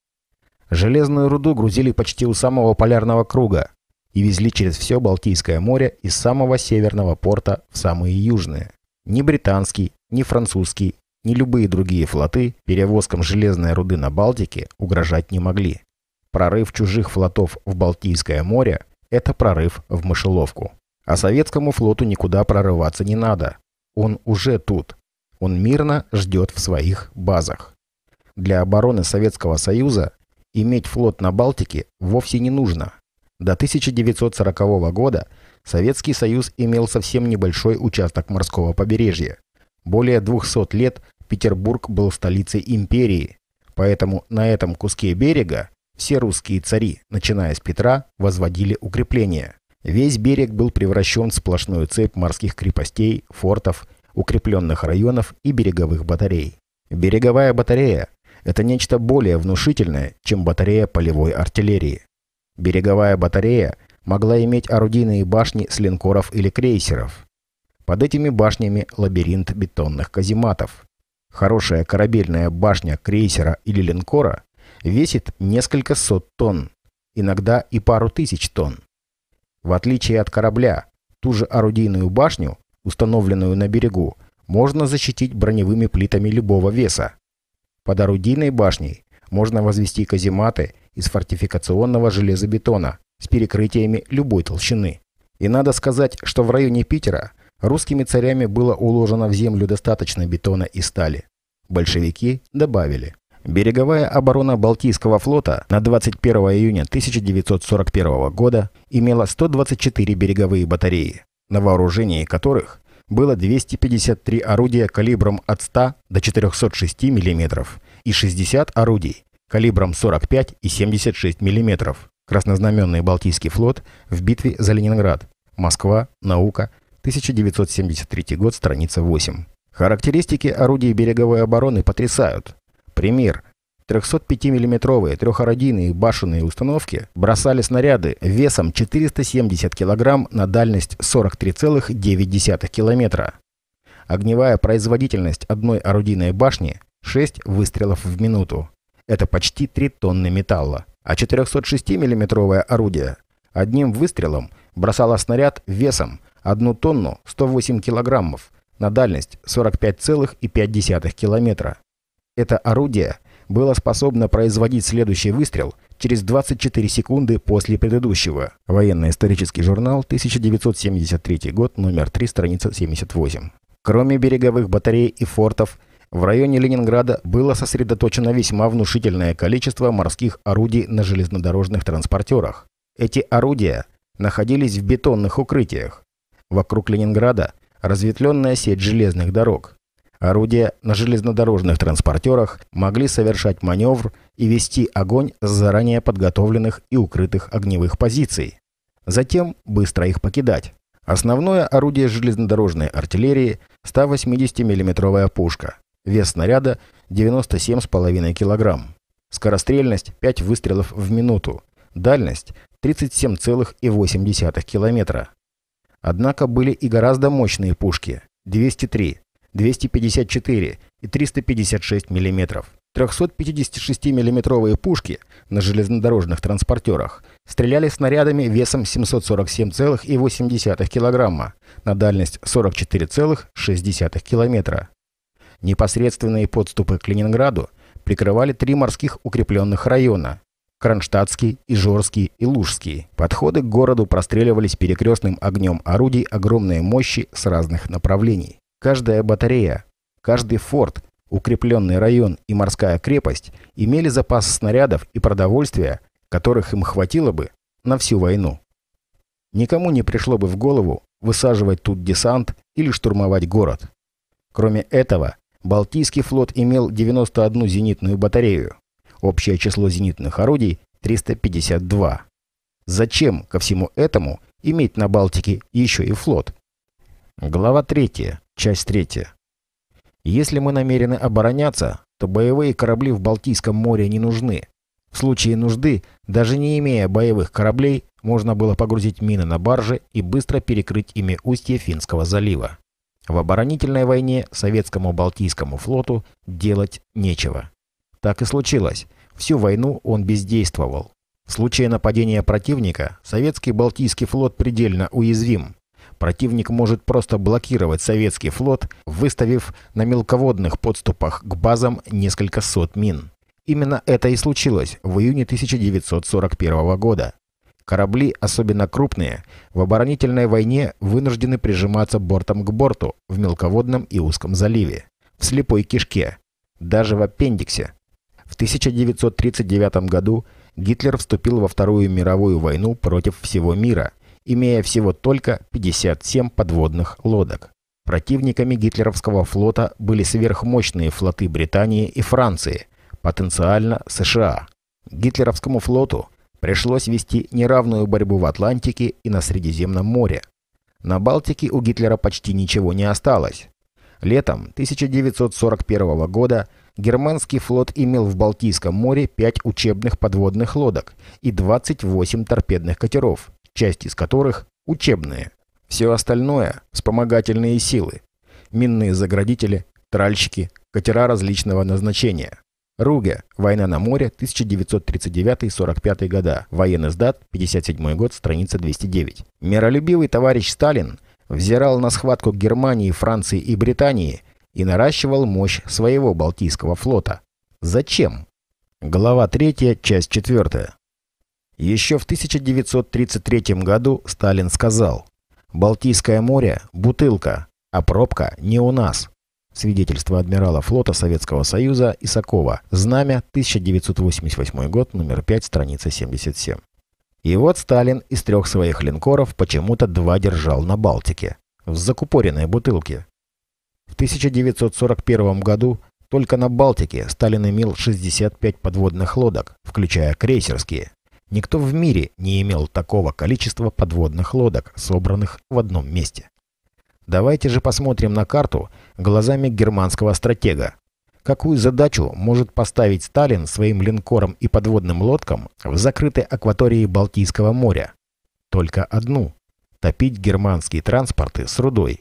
Speaker 1: Железную руду грузили почти у самого полярного круга и везли через все Балтийское море из самого северного порта в самые южные. Ни британский, ни французский, ни любые другие флоты перевозкам железной руды на Балтике угрожать не могли. Прорыв чужих флотов в Балтийское море – это прорыв в мышеловку. А советскому флоту никуда прорываться не надо. Он уже тут он мирно ждет в своих базах. Для обороны Советского Союза иметь флот на Балтике вовсе не нужно. До 1940 года Советский Союз имел совсем небольшой участок морского побережья. Более 200 лет Петербург был столицей империи, поэтому на этом куске берега все русские цари, начиная с Петра, возводили укрепления. Весь берег был превращен в сплошную цепь морских крепостей, фортов укрепленных районов и береговых батарей. Береговая батарея – это нечто более внушительное, чем батарея полевой артиллерии. Береговая батарея могла иметь орудийные башни с линкоров или крейсеров. Под этими башнями лабиринт бетонных казематов. Хорошая корабельная башня крейсера или линкора весит несколько сот тонн, иногда и пару тысяч тонн. В отличие от корабля, ту же орудийную башню установленную на берегу, можно защитить броневыми плитами любого веса. Под орудийной башней можно возвести казематы из фортификационного железобетона с перекрытиями любой толщины. И надо сказать, что в районе Питера русскими царями было уложено в землю достаточно бетона и стали. Большевики добавили. Береговая оборона Балтийского флота на 21 июня 1941 года имела 124 береговые батареи, на вооружении которых было 253 орудия калибром от 100 до 406 мм и 60 орудий калибром 45 и 76 мм. Краснознаменный Балтийский флот в битве за Ленинград. Москва. Наука. 1973 год. Страница 8. Характеристики орудий береговой обороны потрясают. Пример. 305-миллиметровые трехородийные башенные установки бросали снаряды весом 470 кг на дальность 43,9 км. Огневая производительность одной орудийной башни – 6 выстрелов в минуту. Это почти 3 тонны металла. А 406 миллиметровое орудие одним выстрелом бросало снаряд весом 1 тонну 108 килограммов на дальность 45,5 километра. Это орудие было способно производить следующий выстрел через 24 секунды после предыдущего. Военно-исторический журнал, 1973 год, номер 3, страница 78. Кроме береговых батарей и фортов, в районе Ленинграда было сосредоточено весьма внушительное количество морских орудий на железнодорожных транспортерах. Эти орудия находились в бетонных укрытиях. Вокруг Ленинграда разветвленная сеть железных дорог – Орудия на железнодорожных транспортерах могли совершать маневр и вести огонь с заранее подготовленных и укрытых огневых позиций. Затем быстро их покидать. Основное орудие железнодорожной артиллерии – 180 миллиметровая пушка. Вес снаряда – 97,5 кг. Скорострельность – 5 выстрелов в минуту. Дальность – 37,8 км. Однако были и гораздо мощные пушки – 203, 254 и 356 мм. 356-миллиметровые пушки на железнодорожных транспортерах стреляли снарядами весом 747,8 кг на дальность 44,6 км. Непосредственные подступы к Ленинграду прикрывали три морских укрепленных района – Кронштадтский, Ижорский и Лужский. Подходы к городу простреливались перекрестным огнем орудий огромной мощи с разных направлений. Каждая батарея, каждый форт, укрепленный район и морская крепость имели запас снарядов и продовольствия, которых им хватило бы на всю войну. Никому не пришло бы в голову высаживать тут десант или штурмовать город. Кроме этого, Балтийский флот имел 91 зенитную батарею. Общее число зенитных орудий – 352. Зачем ко всему этому иметь на Балтике еще и флот? Глава третья. Часть третья. Если мы намерены обороняться, то боевые корабли в Балтийском море не нужны. В случае нужды, даже не имея боевых кораблей, можно было погрузить мины на баржи и быстро перекрыть ими устье Финского залива. В оборонительной войне советскому Балтийскому флоту делать нечего. Так и случилось. Всю войну он бездействовал. В случае нападения противника советский Балтийский флот предельно уязвим противник может просто блокировать советский флот, выставив на мелководных подступах к базам несколько сот мин. Именно это и случилось в июне 1941 года. Корабли, особенно крупные, в оборонительной войне вынуждены прижиматься бортом к борту в мелководном и узком заливе, в слепой кишке, даже в аппендиксе. В 1939 году Гитлер вступил во Вторую мировую войну против всего мира – имея всего только 57 подводных лодок. Противниками гитлеровского флота были сверхмощные флоты Британии и Франции, потенциально США. Гитлеровскому флоту пришлось вести неравную борьбу в Атлантике и на Средиземном море. На Балтике у Гитлера почти ничего не осталось. Летом 1941 года германский флот имел в Балтийском море 5 учебных подводных лодок и 28 торпедных катеров – часть из которых – учебные. Все остальное – вспомогательные силы. Минные заградители, тральщики, катера различного назначения. Руге. Война на море. 1939-45 года. Военный сдат. 57 год. Страница 209. Миролюбивый товарищ Сталин взирал на схватку Германии, Франции и Британии и наращивал мощь своего Балтийского флота. Зачем? Глава 3, часть 4. Еще в 1933 году Сталин сказал «Балтийское море – бутылка, а пробка не у нас». Свидетельство адмирала флота Советского Союза Исакова. Знамя, 1988 год, номер 5, страница 77. И вот Сталин из трех своих линкоров почему-то два держал на Балтике. В закупоренной бутылке. В 1941 году только на Балтике Сталин имел 65 подводных лодок, включая крейсерские. Никто в мире не имел такого количества подводных лодок, собранных в одном месте. Давайте же посмотрим на карту глазами германского стратега. Какую задачу может поставить Сталин своим линкорам и подводным лодкам в закрытой акватории Балтийского моря? Только одну – топить германские транспорты с рудой.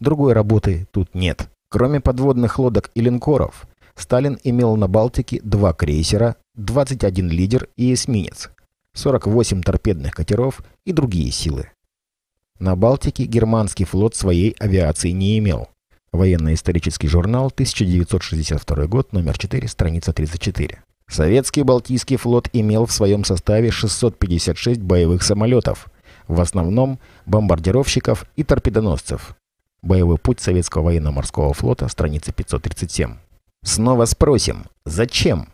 Speaker 1: Другой работы тут нет. Кроме подводных лодок и линкоров, Сталин имел на Балтике два крейсера, 21 лидер и эсминец. 48 торпедных катеров и другие силы. На Балтике германский флот своей авиации не имел. Военно-исторический журнал, 1962 год, номер 4, страница 34. Советский Балтийский флот имел в своем составе 656 боевых самолетов, в основном бомбардировщиков и торпедоносцев. Боевой путь Советского военно-морского флота, страница 537. Снова спросим, зачем?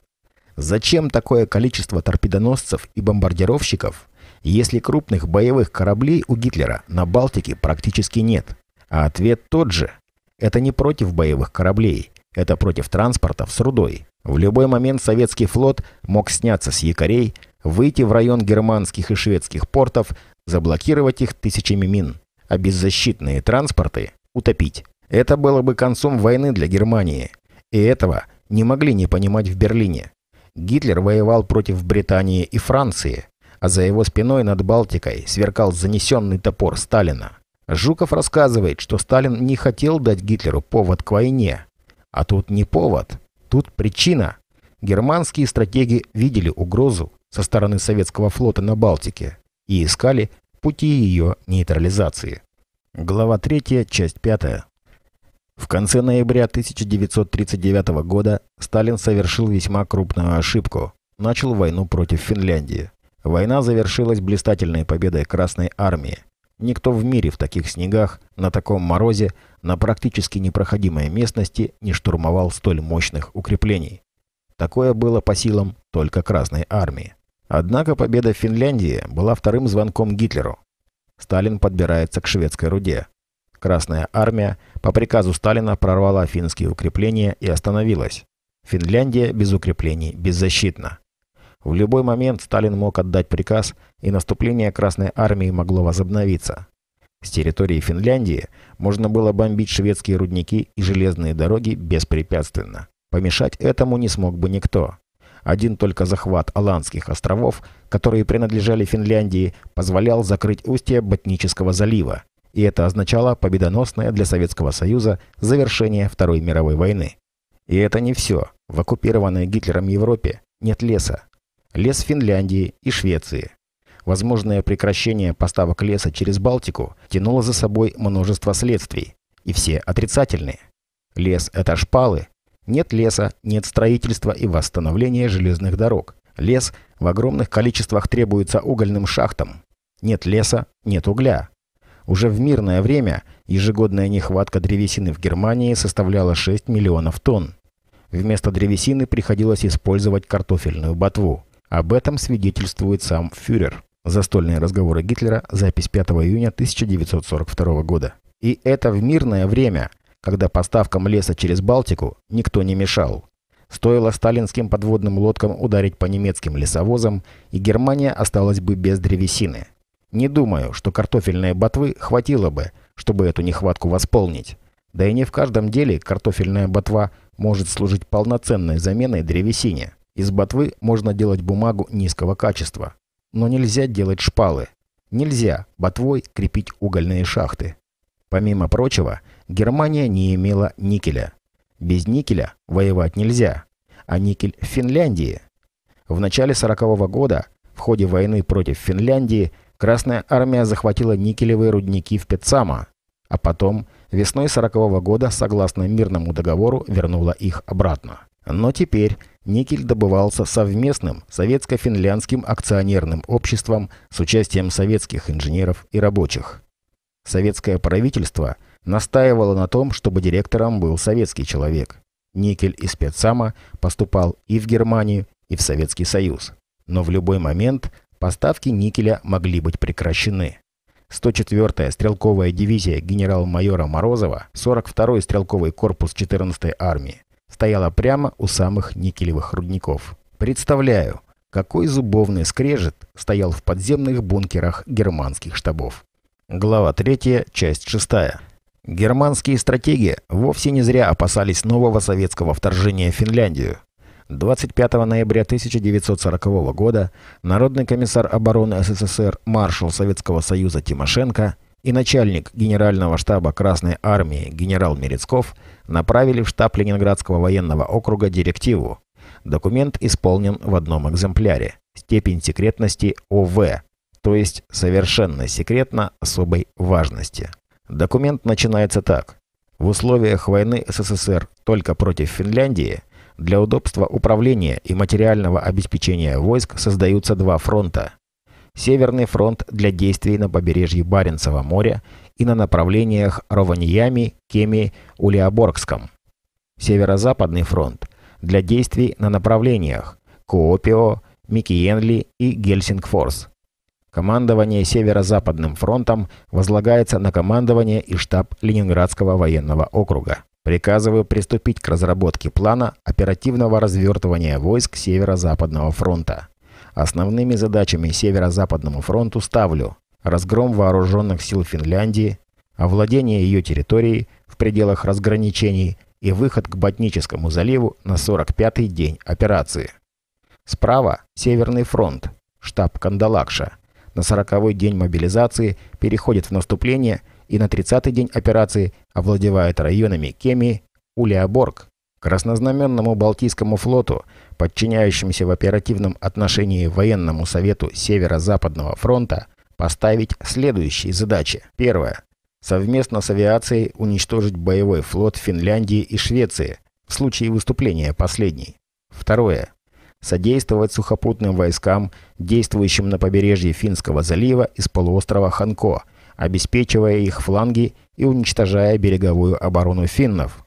Speaker 1: Зачем такое количество торпедоносцев и бомбардировщиков, если крупных боевых кораблей у Гитлера на Балтике практически нет? А ответ тот же. Это не против боевых кораблей, это против транспортов с рудой. В любой момент советский флот мог сняться с якорей, выйти в район германских и шведских портов, заблокировать их тысячами мин, а беззащитные транспорты утопить. Это было бы концом войны для Германии. И этого не могли не понимать в Берлине. Гитлер воевал против Британии и Франции, а за его спиной над Балтикой сверкал занесенный топор Сталина. Жуков рассказывает, что Сталин не хотел дать Гитлеру повод к войне. А тут не повод, тут причина. Германские стратеги видели угрозу со стороны советского флота на Балтике и искали пути ее нейтрализации. Глава 3, часть 5. В конце ноября 1939 года Сталин совершил весьма крупную ошибку. Начал войну против Финляндии. Война завершилась блистательной победой Красной Армии. Никто в мире в таких снегах, на таком морозе, на практически непроходимой местности не штурмовал столь мощных укреплений. Такое было по силам только Красной Армии. Однако победа Финляндии была вторым звонком Гитлеру. Сталин подбирается к шведской руде. Красная Армия – по приказу Сталина прорвала финские укрепления и остановилась. Финляндия без укреплений беззащитна. В любой момент Сталин мог отдать приказ, и наступление Красной Армии могло возобновиться. С территории Финляндии можно было бомбить шведские рудники и железные дороги беспрепятственно. Помешать этому не смог бы никто. Один только захват Аландских островов, которые принадлежали Финляндии, позволял закрыть устье Ботнического залива, и это означало победоносное для Советского Союза завершение Второй мировой войны. И это не все. В оккупированной Гитлером Европе нет леса. Лес Финляндии и Швеции. Возможное прекращение поставок леса через Балтику тянуло за собой множество следствий. И все отрицательные. Лес – это шпалы. Нет леса, нет строительства и восстановления железных дорог. Лес в огромных количествах требуется угольным шахтам. Нет леса, нет угля. Уже в мирное время ежегодная нехватка древесины в Германии составляла 6 миллионов тонн. Вместо древесины приходилось использовать картофельную ботву. Об этом свидетельствует сам фюрер. Застольные разговоры Гитлера, запись 5 июня 1942 года. И это в мирное время, когда поставкам леса через Балтику никто не мешал. Стоило сталинским подводным лодкам ударить по немецким лесовозам, и Германия осталась бы без древесины. Не думаю, что картофельные ботвы хватило бы, чтобы эту нехватку восполнить. Да и не в каждом деле картофельная ботва может служить полноценной заменой древесине. Из ботвы можно делать бумагу низкого качества. Но нельзя делать шпалы. Нельзя ботвой крепить угольные шахты. Помимо прочего, Германия не имела никеля. Без никеля воевать нельзя. А никель в Финляндии. В начале 40 -го года в ходе войны против Финляндии – Красная армия захватила никелевые рудники в Петсама, а потом весной 40 -го года, согласно мирному договору, вернула их обратно. Но теперь никель добывался совместным советско-финляндским акционерным обществом с участием советских инженеров и рабочих. Советское правительство настаивало на том, чтобы директором был советский человек. Никель из Петсама поступал и в Германию, и в Советский Союз. Но в любой момент Поставки никеля могли быть прекращены. 104-я стрелковая дивизия генерал-майора Морозова, 42-й стрелковый корпус 14-й армии, стояла прямо у самых никелевых рудников. Представляю, какой зубовный скрежет стоял в подземных бункерах германских штабов. Глава 3, часть 6. Германские стратеги вовсе не зря опасались нового советского вторжения в Финляндию. 25 ноября 1940 года Народный комиссар обороны СССР маршал Советского Союза Тимошенко и начальник Генерального штаба Красной Армии генерал Мерецков направили в штаб Ленинградского военного округа директиву. Документ исполнен в одном экземпляре. Степень секретности ОВ, то есть совершенно секретно особой важности. Документ начинается так. В условиях войны СССР только против Финляндии для удобства управления и материального обеспечения войск создаются два фронта. Северный фронт для действий на побережье Баренцева моря и на направлениях Рованиями, Кеми, Улиоборгском. Северо-западный фронт для действий на направлениях Коопио, Микиенли и Гельсингфорс. Командование Северо-Западным фронтом возлагается на командование и штаб Ленинградского военного округа. Приказываю приступить к разработке плана оперативного развертывания войск Северо-Западного фронта. Основными задачами Северо-Западному фронту ставлю разгром вооруженных сил Финляндии, овладение ее территорией в пределах разграничений и выход к Ботническому заливу на 45-й день операции. Справа – Северный фронт, штаб Кандалакша. На 40-й день мобилизации переходит в наступление – и на 30-й день операции овладевает районами Кеми, Улиаборг. Краснознаменному Балтийскому флоту, подчиняющемуся в оперативном отношении Военному совету Северо-Западного фронта, поставить следующие задачи. Первое. Совместно с авиацией уничтожить боевой флот Финляндии и Швеции в случае выступления последней. Второе. Содействовать сухопутным войскам, действующим на побережье Финского залива из полуострова Ханко – обеспечивая их фланги и уничтожая береговую оборону финнов.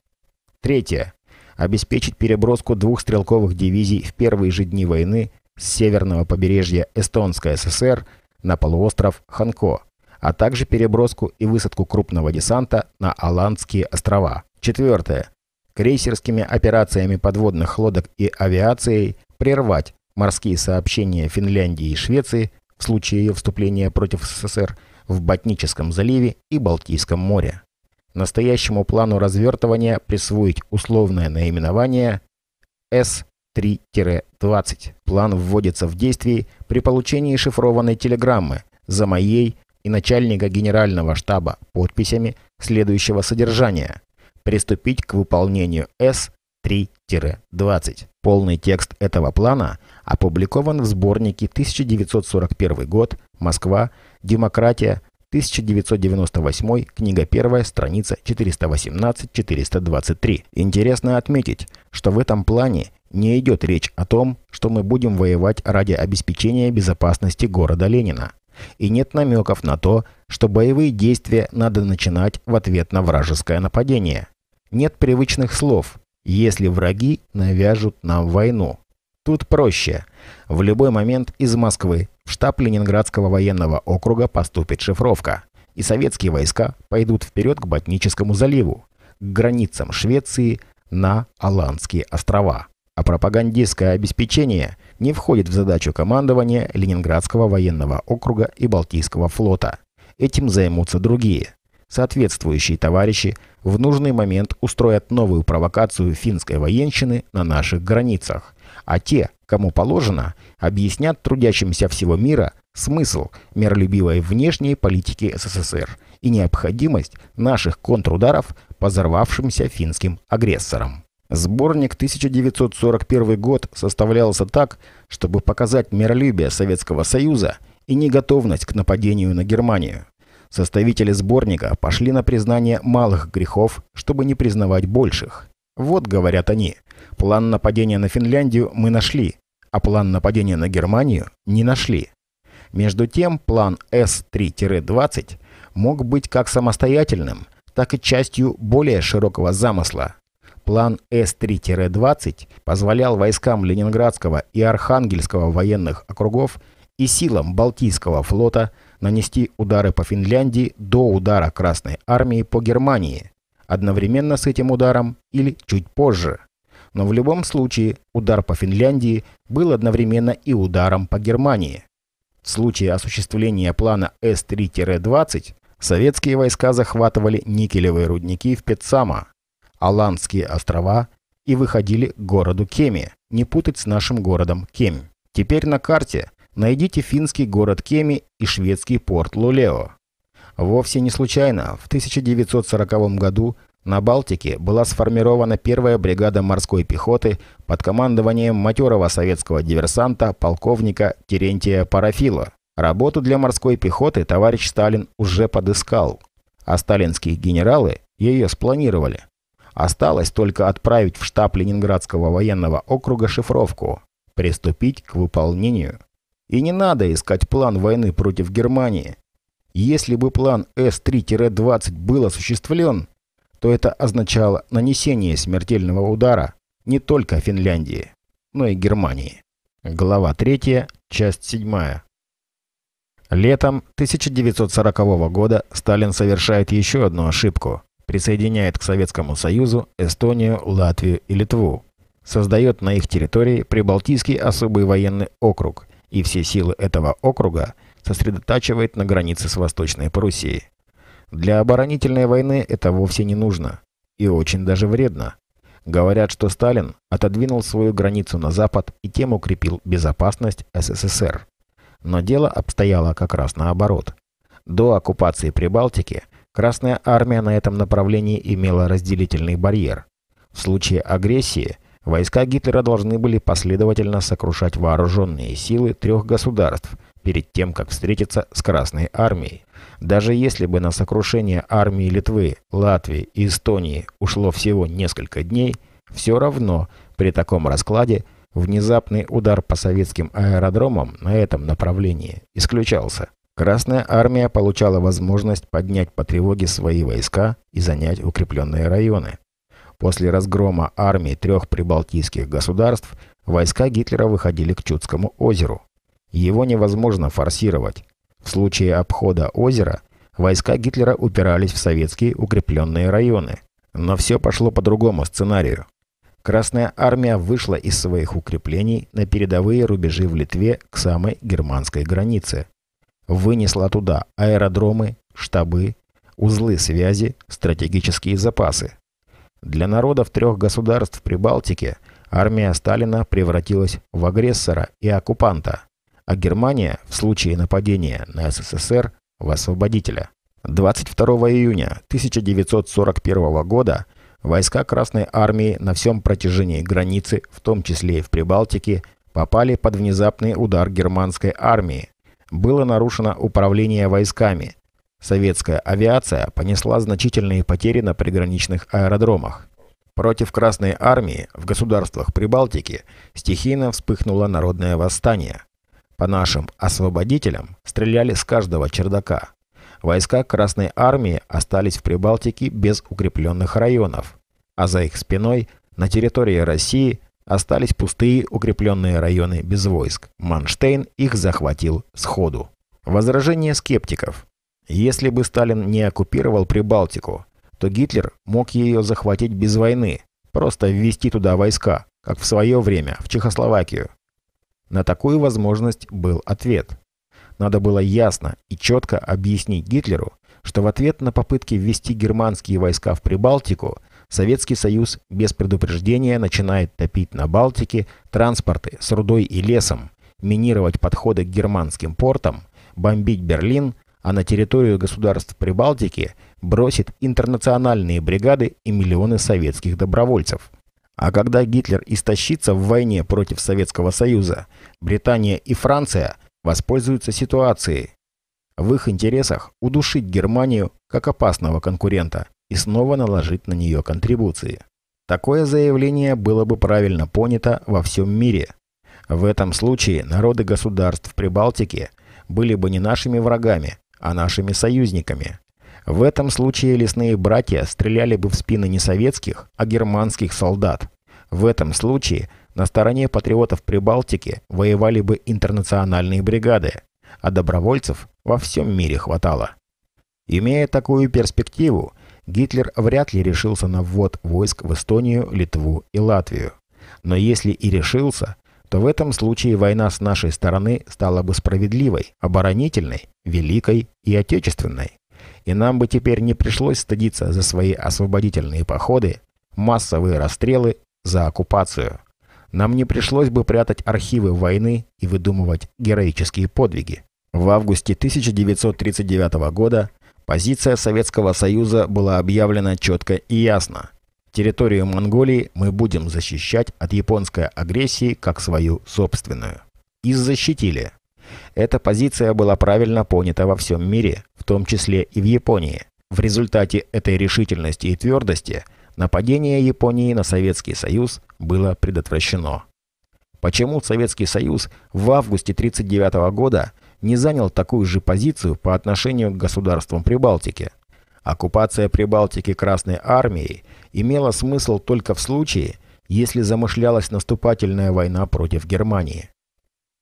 Speaker 1: Третье. Обеспечить переброску двух стрелковых дивизий в первые же дни войны с северного побережья Эстонской ССР на полуостров Ханко, а также переброску и высадку крупного десанта на Аландские острова. Четвертое. Крейсерскими операциями подводных лодок и авиацией прервать морские сообщения Финляндии и Швеции в случае ее вступления против СССР – в Ботническом заливе и Балтийском море. Настоящему плану развертывания присвоить условное наименование С3-20. План вводится в действие при получении шифрованной телеграммы за моей и начальника генерального штаба подписями следующего содержания. Приступить к выполнению С3-20. Полный текст этого плана опубликован в сборнике 1941 год «Москва. Демократия, 1998, книга 1, страница 418-423. Интересно отметить, что в этом плане не идет речь о том, что мы будем воевать ради обеспечения безопасности города Ленина. И нет намеков на то, что боевые действия надо начинать в ответ на вражеское нападение. Нет привычных слов «если враги навяжут нам войну». Тут проще. В любой момент из Москвы в штаб Ленинградского военного округа поступит шифровка, и советские войска пойдут вперед к Ботническому заливу, к границам Швеции на Аландские острова. А пропагандистское обеспечение не входит в задачу командования Ленинградского военного округа и Балтийского флота. Этим займутся другие. Соответствующие товарищи в нужный момент устроят новую провокацию финской военщины на наших границах. А те, кому положено, объяснят трудящимся всего мира смысл миролюбивой внешней политики СССР и необходимость наших контрударов по взорвавшимся финским агрессорам. Сборник 1941 год составлялся так, чтобы показать миролюбие Советского Союза и неготовность к нападению на Германию. Составители сборника пошли на признание малых грехов, чтобы не признавать больших. Вот, говорят они, план нападения на Финляндию мы нашли, а план нападения на Германию не нашли. Между тем, план С-3-20 мог быть как самостоятельным, так и частью более широкого замысла. План С-3-20 позволял войскам Ленинградского и Архангельского военных округов и силам Балтийского флота нанести удары по Финляндии до удара Красной Армии по Германии, одновременно с этим ударом или чуть позже. Но в любом случае, удар по Финляндии был одновременно и ударом по Германии. В случае осуществления плана С-3-20 советские войска захватывали никелевые рудники в Петсама, Аландские острова и выходили к городу Кеми, не путать с нашим городом Кемь. Теперь на карте найдите финский город Кеми и шведский порт Лулео. Вовсе не случайно в 1940 году на Балтике была сформирована первая бригада морской пехоты под командованием матерого советского диверсанта полковника Терентия Парафила. Работу для морской пехоты товарищ Сталин уже подыскал, а сталинские генералы ее спланировали. Осталось только отправить в штаб Ленинградского военного округа шифровку, приступить к выполнению. И не надо искать план войны против Германии. Если бы план С-3-20 был осуществлен – то это означало нанесение смертельного удара не только Финляндии, но и Германии. Глава 3, часть 7. Летом 1940 года Сталин совершает еще одну ошибку. Присоединяет к Советскому Союзу Эстонию, Латвию и Литву. Создает на их территории Прибалтийский особый военный округ и все силы этого округа сосредотачивает на границе с Восточной Пруссией. Для оборонительной войны это вовсе не нужно. И очень даже вредно. Говорят, что Сталин отодвинул свою границу на запад и тем укрепил безопасность СССР. Но дело обстояло как раз наоборот. До оккупации Прибалтики Красная Армия на этом направлении имела разделительный барьер. В случае агрессии войска Гитлера должны были последовательно сокрушать вооруженные силы трех государств перед тем, как встретиться с Красной Армией, даже если бы на сокрушение армии Литвы, Латвии и Эстонии ушло всего несколько дней, все равно при таком раскладе внезапный удар по советским аэродромам на этом направлении исключался. Красная армия получала возможность поднять по тревоге свои войска и занять укрепленные районы. После разгрома армии трех прибалтийских государств войска Гитлера выходили к Чудскому озеру. Его невозможно форсировать. В случае обхода озера войска Гитлера упирались в советские укрепленные районы. Но все пошло по другому сценарию. Красная армия вышла из своих укреплений на передовые рубежи в Литве к самой германской границе. Вынесла туда аэродромы, штабы, узлы связи, стратегические запасы. Для народов трех государств Прибалтики армия Сталина превратилась в агрессора и оккупанта а Германия в случае нападения на СССР в освободителя. 22 июня 1941 года войска Красной Армии на всем протяжении границы, в том числе и в Прибалтике, попали под внезапный удар германской армии. Было нарушено управление войсками. Советская авиация понесла значительные потери на приграничных аэродромах. Против Красной Армии в государствах Прибалтики стихийно вспыхнуло народное восстание. По нашим освободителям стреляли с каждого чердака. Войска Красной Армии остались в Прибалтике без укрепленных районов, а за их спиной на территории России остались пустые укрепленные районы без войск. Манштейн их захватил сходу. Возражение скептиков. Если бы Сталин не оккупировал Прибалтику, то Гитлер мог ее захватить без войны, просто ввести туда войска, как в свое время в Чехословакию. На такую возможность был ответ. Надо было ясно и четко объяснить Гитлеру, что в ответ на попытки ввести германские войска в Прибалтику Советский Союз без предупреждения начинает топить на Балтике транспорты с рудой и лесом, минировать подходы к германским портам, бомбить Берлин, а на территорию государств Прибалтики бросит интернациональные бригады и миллионы советских добровольцев. А когда Гитлер истощится в войне против Советского Союза – Британия и Франция воспользуются ситуацией. В их интересах удушить Германию как опасного конкурента и снова наложить на нее контрибуции. Такое заявление было бы правильно понято во всем мире. В этом случае народы государств Прибалтики были бы не нашими врагами, а нашими союзниками. В этом случае лесные братья стреляли бы в спины не советских, а германских солдат. В этом случае – на стороне патриотов Прибалтики воевали бы интернациональные бригады, а добровольцев во всем мире хватало. Имея такую перспективу, Гитлер вряд ли решился на ввод войск в Эстонию, Литву и Латвию. Но если и решился, то в этом случае война с нашей стороны стала бы справедливой, оборонительной, великой и отечественной. И нам бы теперь не пришлось стыдиться за свои освободительные походы, массовые расстрелы, за оккупацию. Нам не пришлось бы прятать архивы войны и выдумывать героические подвиги. В августе 1939 года позиция Советского Союза была объявлена четко и ясно. Территорию Монголии мы будем защищать от японской агрессии как свою собственную. И защитили. Эта позиция была правильно понята во всем мире, в том числе и в Японии. В результате этой решительности и твердости нападение Японии на Советский Союз было предотвращено. Почему Советский Союз в августе 1939 года не занял такую же позицию по отношению к государствам Прибалтики? Оккупация Прибалтики Красной Армией имела смысл только в случае, если замышлялась наступательная война против Германии.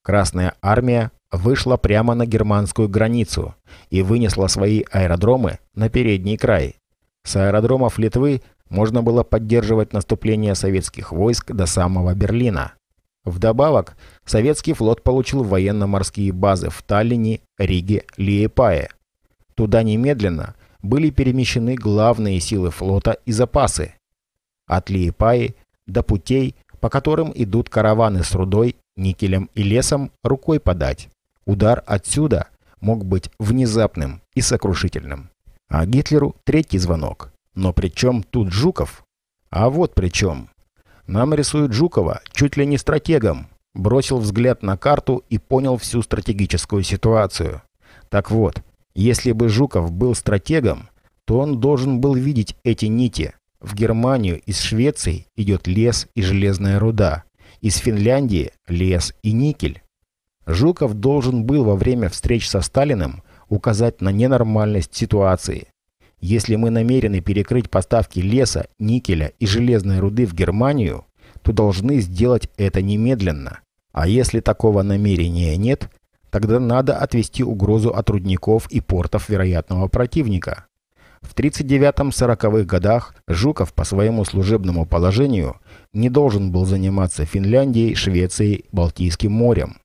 Speaker 1: Красная Армия вышла прямо на германскую границу и вынесла свои аэродромы на передний край. С аэродромов Литвы можно было поддерживать наступление советских войск до самого Берлина. Вдобавок, советский флот получил военно-морские базы в Таллине, Риге, Лиепае. Туда немедленно были перемещены главные силы флота и запасы. От Лиепаи до путей, по которым идут караваны с рудой, никелем и лесом, рукой подать. Удар отсюда мог быть внезапным и сокрушительным. А Гитлеру третий звонок. Но при чем тут Жуков? А вот при чем. Нам рисуют Жукова чуть ли не стратегом. Бросил взгляд на карту и понял всю стратегическую ситуацию. Так вот, если бы Жуков был стратегом, то он должен был видеть эти нити. В Германию из Швеции идет лес и железная руда. Из Финляндии – лес и никель. Жуков должен был во время встреч со Сталиным указать на ненормальность ситуации. Если мы намерены перекрыть поставки леса, никеля и железной руды в Германию, то должны сделать это немедленно. А если такого намерения нет, тогда надо отвести угрозу от рудников и портов вероятного противника. В 39-40-х годах Жуков по своему служебному положению не должен был заниматься Финляндией, Швецией, Балтийским морем.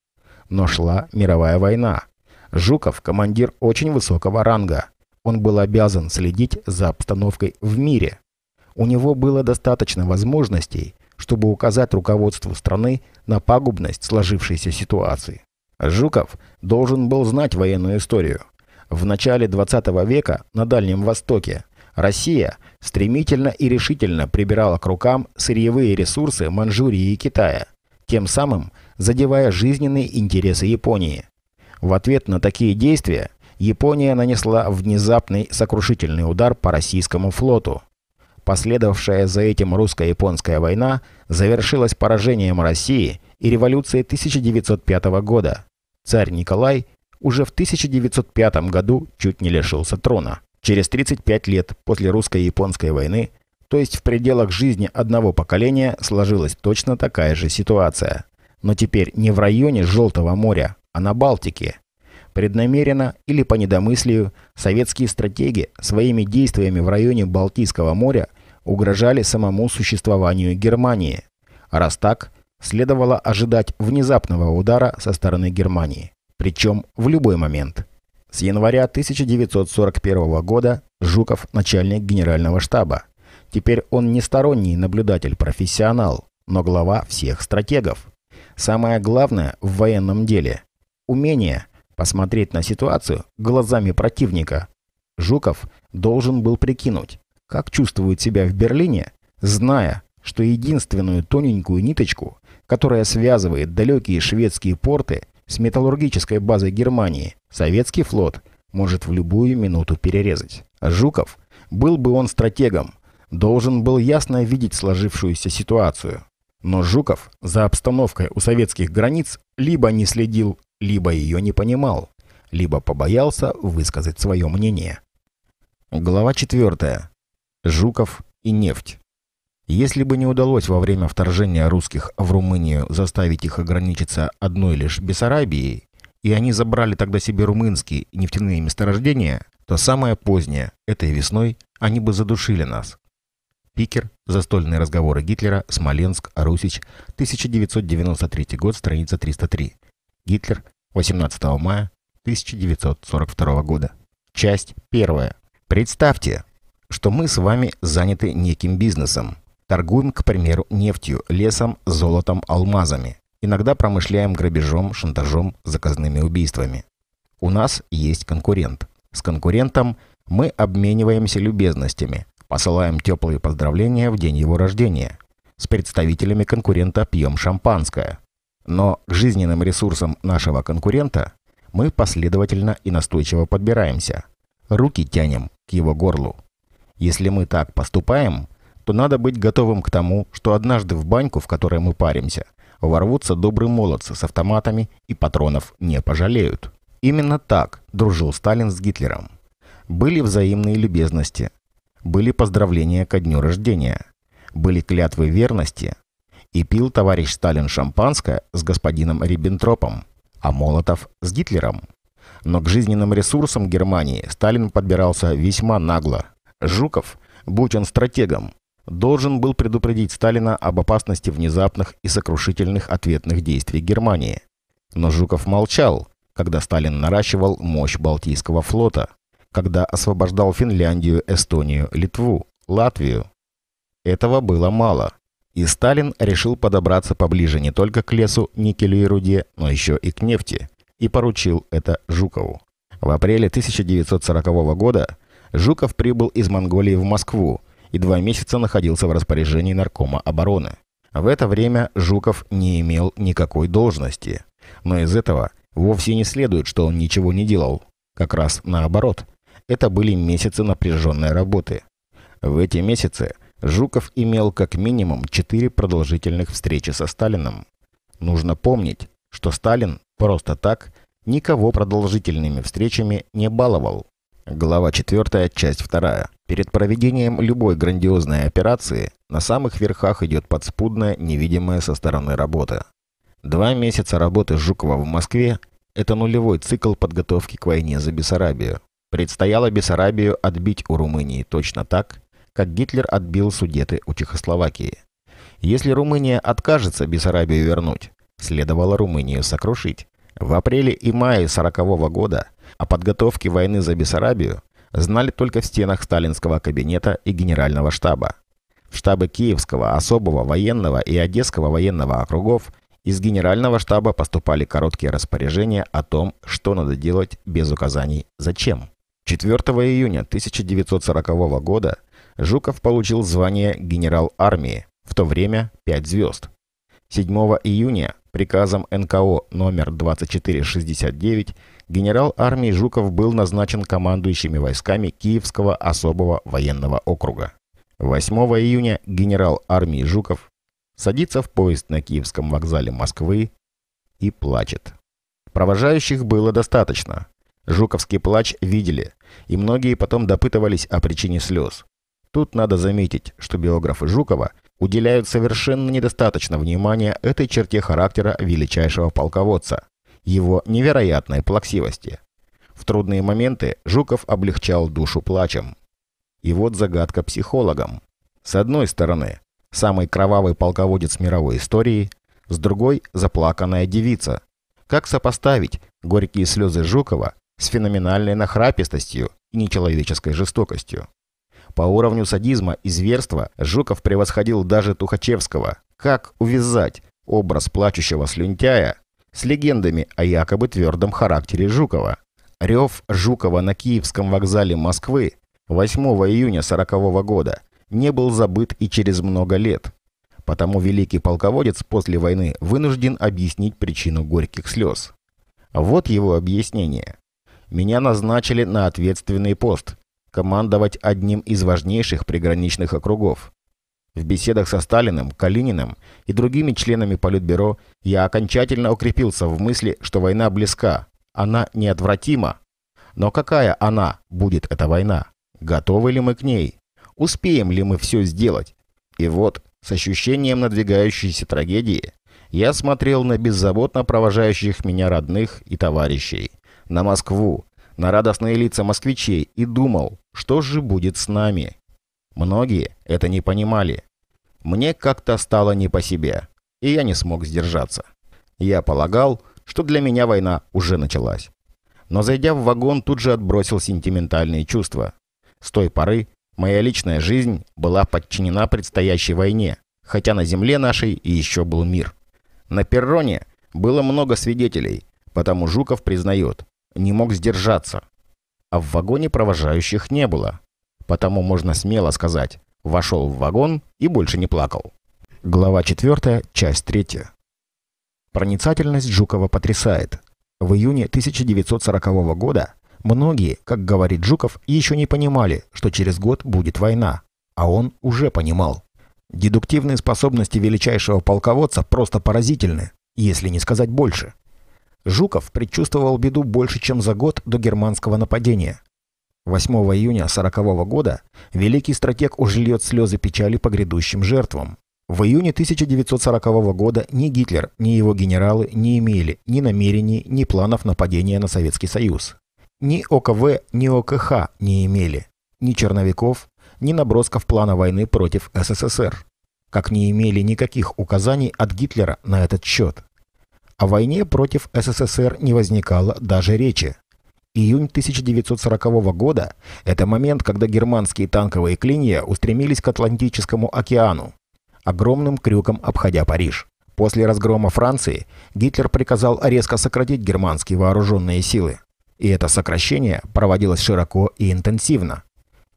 Speaker 1: Но шла мировая война. Жуков – командир очень высокого ранга. Он был обязан следить за обстановкой в мире. У него было достаточно возможностей, чтобы указать руководству страны на пагубность сложившейся ситуации. Жуков должен был знать военную историю. В начале 20 века на Дальнем Востоке Россия стремительно и решительно прибирала к рукам сырьевые ресурсы Манчжурии и Китая, тем самым задевая жизненные интересы Японии. В ответ на такие действия Япония нанесла внезапный сокрушительный удар по российскому флоту. Последовавшая за этим русско-японская война завершилась поражением России и революцией 1905 года. Царь Николай уже в 1905 году чуть не лишился трона. Через 35 лет после русско-японской войны, то есть в пределах жизни одного поколения, сложилась точно такая же ситуация. Но теперь не в районе Желтого моря, а на Балтике – Преднамеренно или по недомыслию советские стратеги своими действиями в районе Балтийского моря угрожали самому существованию Германии. А раз так, следовало ожидать внезапного удара со стороны Германии. Причем в любой момент. С января 1941 года Жуков – начальник генерального штаба. Теперь он не сторонний наблюдатель-профессионал, но глава всех стратегов. Самое главное в военном деле – умение – посмотреть на ситуацию глазами противника. Жуков должен был прикинуть, как чувствует себя в Берлине, зная, что единственную тоненькую ниточку, которая связывает далекие шведские порты с металлургической базой Германии, советский флот может в любую минуту перерезать. Жуков, был бы он стратегом, должен был ясно видеть сложившуюся ситуацию. Но Жуков за обстановкой у советских границ либо не следил, либо ее не понимал, либо побоялся высказать свое мнение. Глава 4. Жуков и нефть. Если бы не удалось во время вторжения русских в Румынию заставить их ограничиться одной лишь Бессарабией, и они забрали тогда себе румынские нефтяные месторождения, то самое позднее, этой весной, они бы задушили нас. Пикер, застольные разговоры Гитлера, Смоленск, Русич, 1993 год, страница 303. Гитлер, 18 мая 1942 года. Часть первая. Представьте, что мы с вами заняты неким бизнесом. Торгуем, к примеру, нефтью, лесом, золотом, алмазами. Иногда промышляем грабежом, шантажом, заказными убийствами. У нас есть конкурент. С конкурентом мы обмениваемся любезностями, Посылаем теплые поздравления в день его рождения. С представителями конкурента пьем шампанское. Но к жизненным ресурсам нашего конкурента мы последовательно и настойчиво подбираемся. Руки тянем к его горлу. Если мы так поступаем, то надо быть готовым к тому, что однажды в баньку, в которой мы паримся, ворвутся добрые молодцы с автоматами и патронов не пожалеют. Именно так дружил Сталин с Гитлером. Были взаимные любезности, были поздравления ко дню рождения, были клятвы верности, и пил товарищ Сталин шампанское с господином Риббентропом, а Молотов с Гитлером. Но к жизненным ресурсам Германии Сталин подбирался весьма нагло. Жуков, будь он стратегом, должен был предупредить Сталина об опасности внезапных и сокрушительных ответных действий Германии. Но Жуков молчал, когда Сталин наращивал мощь Балтийского флота, когда освобождал Финляндию, Эстонию, Литву, Латвию. Этого было мало. И Сталин решил подобраться поближе не только к лесу, никелю и руде, но еще и к нефти. И поручил это Жукову. В апреле 1940 года Жуков прибыл из Монголии в Москву и два месяца находился в распоряжении Наркома обороны. В это время Жуков не имел никакой должности. Но из этого вовсе не следует, что он ничего не делал. Как раз наоборот. Это были месяцы напряженной работы. В эти месяцы Жуков имел как минимум четыре продолжительных встречи со Сталином. Нужно помнить, что Сталин просто так никого продолжительными встречами не баловал. Глава 4, часть 2. Перед проведением любой грандиозной операции на самых верхах идет подспудная, невидимая со стороны работа. Два месяца работы Жукова в Москве – это нулевой цикл подготовки к войне за Бессарабию. Предстояло Бессарабию отбить у Румынии точно так, как Гитлер отбил Судеты у Чехословакии. Если Румыния откажется Бессарабию вернуть, следовало Румынию сокрушить. В апреле и мае 1940 года о подготовке войны за Бессарабию знали только в стенах сталинского кабинета и генерального штаба. В штабы Киевского, особого военного и Одесского военного округов из генерального штаба поступали короткие распоряжения о том, что надо делать без указаний «Зачем?». 4 июня 1940 года Жуков получил звание генерал армии, в то время 5 звезд. 7 июня приказом НКО номер 2469 генерал армии Жуков был назначен командующими войсками Киевского особого военного округа. 8 июня генерал армии Жуков садится в поезд на Киевском вокзале Москвы и плачет. Провожающих было достаточно. Жуковский плач видели, и многие потом допытывались о причине слез. Тут надо заметить, что биографы Жукова уделяют совершенно недостаточно внимания этой черте характера величайшего полководца, его невероятной плаксивости. В трудные моменты Жуков облегчал душу плачем. И вот загадка психологам. С одной стороны, самый кровавый полководец мировой истории, с другой – заплаканная девица. Как сопоставить горькие слезы Жукова с феноменальной нахрапистостью и нечеловеческой жестокостью. По уровню садизма и зверства Жуков превосходил даже Тухачевского. Как увязать образ плачущего слюнтяя с легендами о якобы твердом характере Жукова? Рев Жукова на Киевском вокзале Москвы 8 июня 40 -го года не был забыт и через много лет. Потому великий полководец после войны вынужден объяснить причину горьких слез. Вот его объяснение меня назначили на ответственный пост – командовать одним из важнейших приграничных округов. В беседах со Сталиным, Калининым и другими членами Политбюро я окончательно укрепился в мысли, что война близка, она неотвратима. Но какая она будет, эта война? Готовы ли мы к ней? Успеем ли мы все сделать? И вот, с ощущением надвигающейся трагедии, я смотрел на беззаботно провожающих меня родных и товарищей на Москву, на радостные лица москвичей и думал, что же будет с нами. Многие это не понимали. Мне как-то стало не по себе, и я не смог сдержаться. Я полагал, что для меня война уже началась. Но зайдя в вагон, тут же отбросил сентиментальные чувства. С той поры моя личная жизнь была подчинена предстоящей войне, хотя на земле нашей еще был мир. На перроне было много свидетелей, потому Жуков признает, не мог сдержаться. А в вагоне провожающих не было. Потому можно смело сказать «вошел в вагон и больше не плакал». Глава 4, часть 3. Проницательность Жукова потрясает. В июне 1940 года многие, как говорит Жуков, еще не понимали, что через год будет война. А он уже понимал. Дедуктивные способности величайшего полководца просто поразительны, если не сказать больше. Жуков предчувствовал беду больше, чем за год до германского нападения. 8 июня 1940 года великий стратег уже льет слезы печали по грядущим жертвам. В июне 1940 года ни Гитлер, ни его генералы не имели ни намерений, ни планов нападения на Советский Союз. Ни ОКВ, ни ОКХ не имели. Ни черновиков, ни набросков плана войны против СССР. Как не имели никаких указаний от Гитлера на этот счет. О войне против СССР не возникало даже речи. Июнь 1940 года – это момент, когда германские танковые клинья устремились к Атлантическому океану, огромным крюком обходя Париж. После разгрома Франции Гитлер приказал резко сократить германские вооруженные силы. И это сокращение проводилось широко и интенсивно,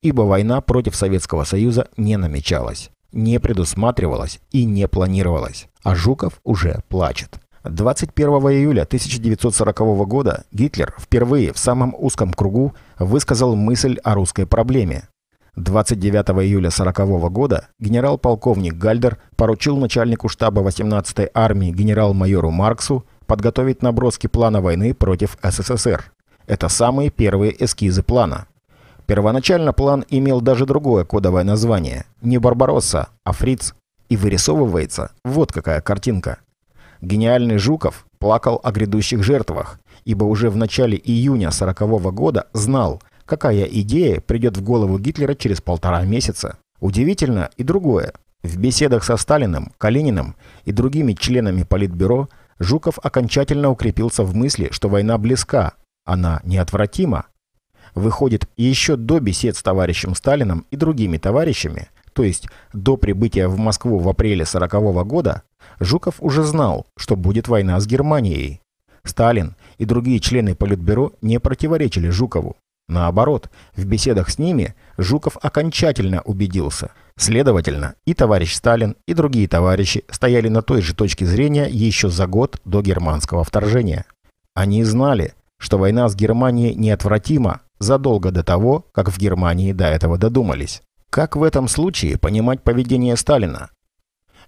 Speaker 1: ибо война против Советского Союза не намечалась, не предусматривалась и не планировалась, а Жуков уже плачет. 21 июля 1940 года Гитлер впервые в самом узком кругу высказал мысль о русской проблеме. 29 июля 1940 года генерал-полковник Гальдер поручил начальнику штаба 18-й армии генерал-майору Марксу подготовить наброски плана войны против СССР. Это самые первые эскизы плана. Первоначально план имел даже другое кодовое название – не «Барбаросса», а «Фриц». И вырисовывается вот какая картинка – гениальный Жуков плакал о грядущих жертвах, ибо уже в начале июня 40 года знал, какая идея придет в голову Гитлера через полтора месяца. Удивительно и другое. В беседах со Сталиным, Калининым и другими членами Политбюро Жуков окончательно укрепился в мысли, что война близка, она неотвратима. Выходит, еще до бесед с товарищем Сталиным и другими товарищами, то есть до прибытия в Москву в апреле 40 года, Жуков уже знал, что будет война с Германией. Сталин и другие члены Политбюро не противоречили Жукову. Наоборот, в беседах с ними Жуков окончательно убедился. Следовательно, и товарищ Сталин, и другие товарищи стояли на той же точке зрения еще за год до германского вторжения. Они знали, что война с Германией неотвратима задолго до того, как в Германии до этого додумались. Как в этом случае понимать поведение Сталина?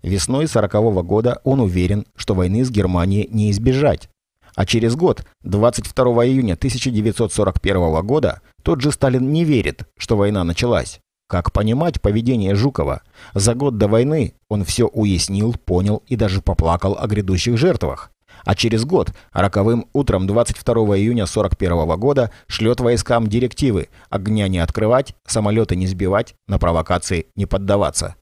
Speaker 1: Весной 40 года он уверен, что войны с Германией не избежать. А через год, 22 июня 1941 года, тот же Сталин не верит, что война началась. Как понимать поведение Жукова? За год до войны он все уяснил, понял и даже поплакал о грядущих жертвах. А через год, роковым утром 22 июня 41 года, шлет войскам директивы «Огня не открывать, самолеты не сбивать, на провокации не поддаваться».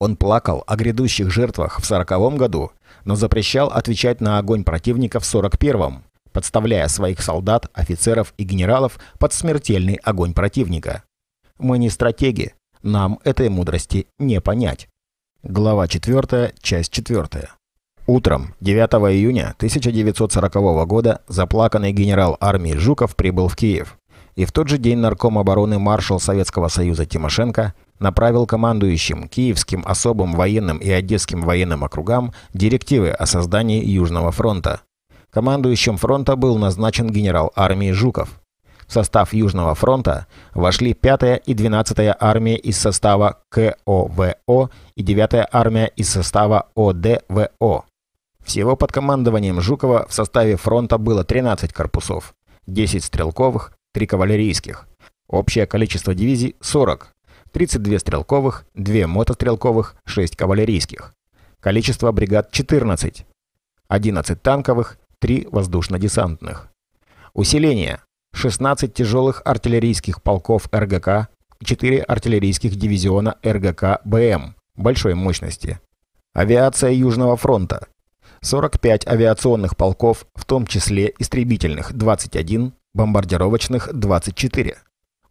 Speaker 1: Он плакал о грядущих жертвах в 40 году, но запрещал отвечать на огонь противника в 41-м, подставляя своих солдат, офицеров и генералов под смертельный огонь противника. Мы не стратеги, нам этой мудрости не понять. Глава 4, часть 4. Утром 9 июня 1940 года заплаканный генерал армии Жуков прибыл в Киев. И в тот же день нарком обороны маршал Советского Союза Тимошенко направил командующим Киевским особым военным и Одесским военным округам директивы о создании Южного фронта. Командующим фронта был назначен генерал армии Жуков. В состав Южного фронта вошли 5-я и 12-я армии из состава КОВО и 9-я армия из состава ОДВО. Всего под командованием Жукова в составе фронта было 13 корпусов, 10 стрелковых, 3 кавалерийских. Общее количество дивизий – 40, 32 стрелковых, 2 мотострелковых, 6 кавалерийских. Количество бригад 14, 11 танковых, 3 воздушно-десантных. Усиление. 16 тяжелых артиллерийских полков РГК 4 артиллерийских дивизиона РГК БМ большой мощности. Авиация Южного фронта. 45 авиационных полков, в том числе истребительных 21, бомбардировочных 24.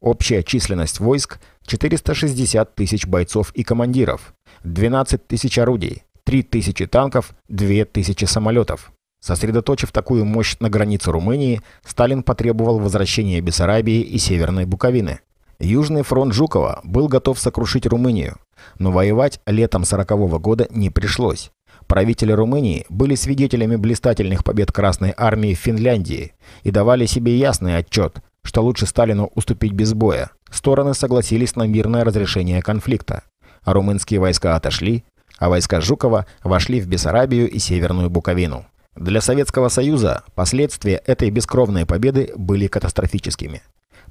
Speaker 1: Общая численность войск 460 тысяч бойцов и командиров, 12 тысяч орудий, 3 тысячи танков, 2 тысячи самолетов. Сосредоточив такую мощь на границе Румынии, Сталин потребовал возвращения Бессарабии и Северной Буковины. Южный фронт Жукова был готов сокрушить Румынию, но воевать летом 40 -го года не пришлось. Правители Румынии были свидетелями блистательных побед Красной Армии в Финляндии и давали себе ясный отчет, что лучше Сталину уступить без боя, стороны согласились на мирное разрешение конфликта. А румынские войска отошли, а войска Жукова вошли в Бессарабию и Северную Буковину. Для Советского Союза последствия этой бескровной победы были катастрофическими.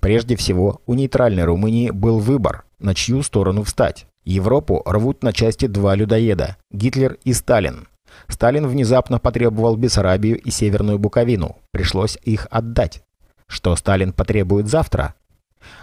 Speaker 1: Прежде всего, у нейтральной Румынии был выбор, на чью сторону встать. Европу рвут на части два людоеда – Гитлер и Сталин. Сталин внезапно потребовал Бессарабию и Северную Буковину. Пришлось их отдать. Что Сталин потребует завтра?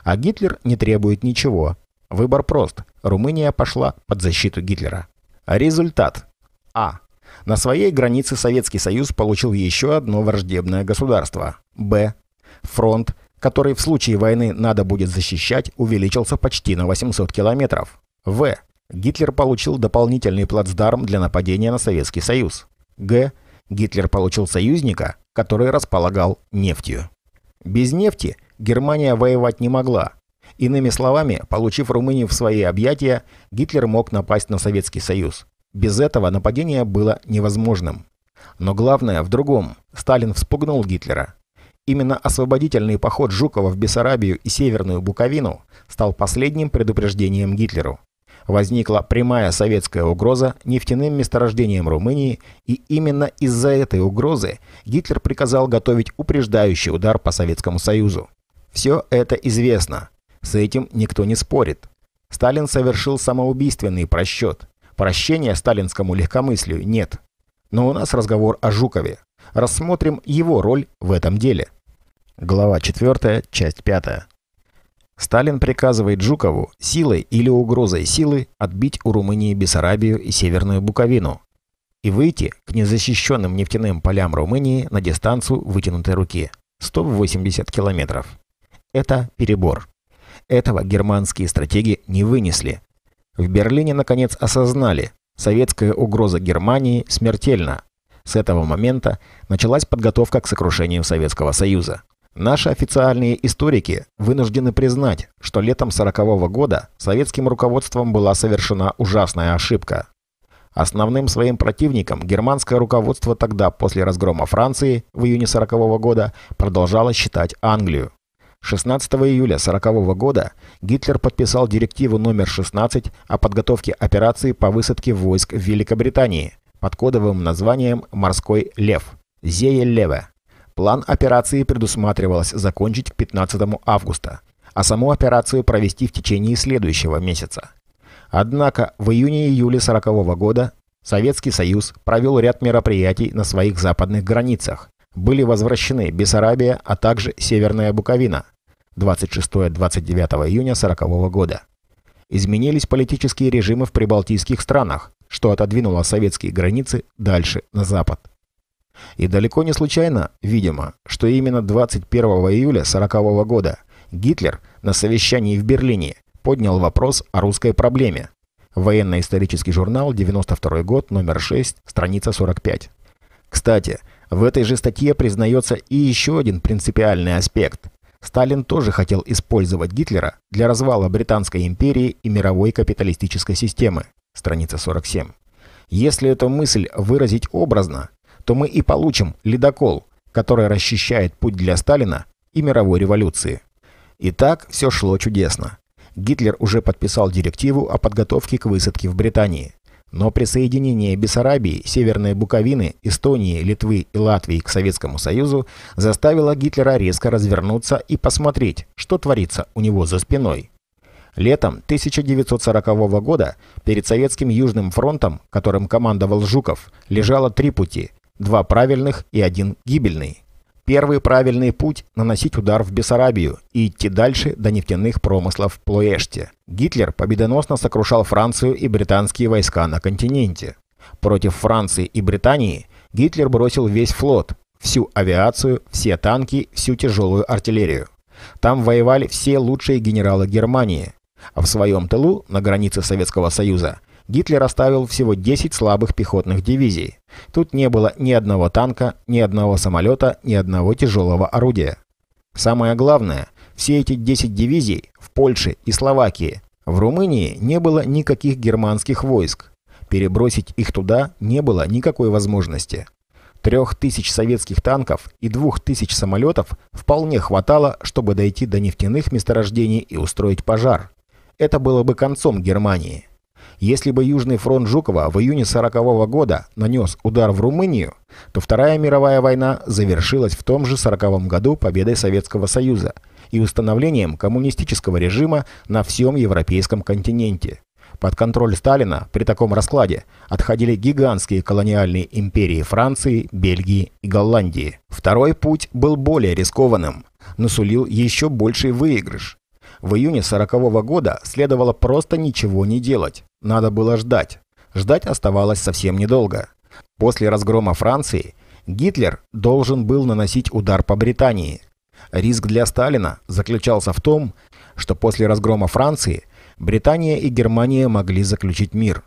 Speaker 1: А Гитлер не требует ничего. Выбор прост. Румыния пошла под защиту Гитлера. Результат. А. На своей границе Советский Союз получил еще одно враждебное государство. Б. Фронт, который в случае войны надо будет защищать, увеличился почти на 800 километров. В. Гитлер получил дополнительный плацдарм для нападения на Советский Союз. Г. Гитлер получил союзника, который располагал нефтью. Без нефти Германия воевать не могла. Иными словами, получив Румынию в свои объятия, Гитлер мог напасть на Советский Союз. Без этого нападение было невозможным. Но главное в другом. Сталин вспугнул Гитлера. Именно освободительный поход Жукова в Бессарабию и Северную Буковину стал последним предупреждением Гитлеру возникла прямая советская угроза нефтяным месторождениям Румынии, и именно из-за этой угрозы Гитлер приказал готовить упреждающий удар по Советскому Союзу. Все это известно. С этим никто не спорит. Сталин совершил самоубийственный просчет. Прощения сталинскому легкомыслию нет. Но у нас разговор о Жукове. Рассмотрим его роль в этом деле. Глава 4, часть 5. Сталин приказывает Жукову силой или угрозой силы отбить у Румынии Бессарабию и Северную Буковину и выйти к незащищенным нефтяным полям Румынии на дистанцию вытянутой руки – 180 километров. Это перебор. Этого германские стратеги не вынесли. В Берлине, наконец, осознали – советская угроза Германии смертельна. С этого момента началась подготовка к сокрушению Советского Союза. Наши официальные историки вынуждены признать, что летом 40-го года советским руководством была совершена ужасная ошибка. Основным своим противником германское руководство тогда, после разгрома Франции в июне 40-го года, продолжало считать Англию. 16 июля 40-го года Гитлер подписал директиву номер 16 о подготовке операции по высадке войск в Великобритании под кодовым названием «Морской лев» – «Зее леве». План операции предусматривалось закончить к 15 августа, а саму операцию провести в течение следующего месяца. Однако в июне-июле 1940 -го года Советский Союз провел ряд мероприятий на своих западных границах. Были возвращены Бессарабия, а также Северная Буковина 26-29 июня 1940 -го года. Изменились политические режимы в прибалтийских странах, что отодвинуло советские границы дальше на запад. И далеко не случайно, видимо, что именно 21 июля 1940 года Гитлер на совещании в Берлине поднял вопрос о русской проблеме. Военно-исторический журнал, 92 год, номер 6, страница 45. Кстати, в этой же статье признается и еще один принципиальный аспект. Сталин тоже хотел использовать Гитлера для развала Британской империи и мировой капиталистической системы. Страница 47. Если эту мысль выразить образно, то мы и получим ледокол, который расчищает путь для Сталина и мировой революции. И так все шло чудесно. Гитлер уже подписал директиву о подготовке к высадке в Британии. Но присоединение Бессарабии, Северной Буковины, Эстонии, Литвы и Латвии к Советскому Союзу заставило Гитлера резко развернуться и посмотреть, что творится у него за спиной. Летом 1940 года перед Советским Южным фронтом, которым командовал Жуков, лежало три пути два правильных и один гибельный. Первый правильный путь – наносить удар в Бессарабию и идти дальше до нефтяных промыслов в Плоэште. Гитлер победоносно сокрушал Францию и британские войска на континенте. Против Франции и Британии Гитлер бросил весь флот, всю авиацию, все танки, всю тяжелую артиллерию. Там воевали все лучшие генералы Германии. А в своем тылу, на границе Советского Союза, Гитлер оставил всего 10 слабых пехотных дивизий. Тут не было ни одного танка, ни одного самолета, ни одного тяжелого орудия. Самое главное, все эти 10 дивизий в Польше и Словакии. В Румынии не было никаких германских войск. Перебросить их туда не было никакой возможности. Трех тысяч советских танков и двух тысяч самолетов вполне хватало, чтобы дойти до нефтяных месторождений и устроить пожар. Это было бы концом Германии. Если бы Южный фронт Жукова в июне 40 года нанес удар в Румынию, то Вторая мировая война завершилась в том же 40 году победой Советского Союза и установлением коммунистического режима на всем европейском континенте. Под контроль Сталина при таком раскладе отходили гигантские колониальные империи Франции, Бельгии и Голландии. Второй путь был более рискованным, но сулил еще больший выигрыш. В июне 40-го года следовало просто ничего не делать. Надо было ждать. Ждать оставалось совсем недолго. После разгрома Франции Гитлер должен был наносить удар по Британии. Риск для Сталина заключался в том, что после разгрома Франции Британия и Германия могли заключить мир.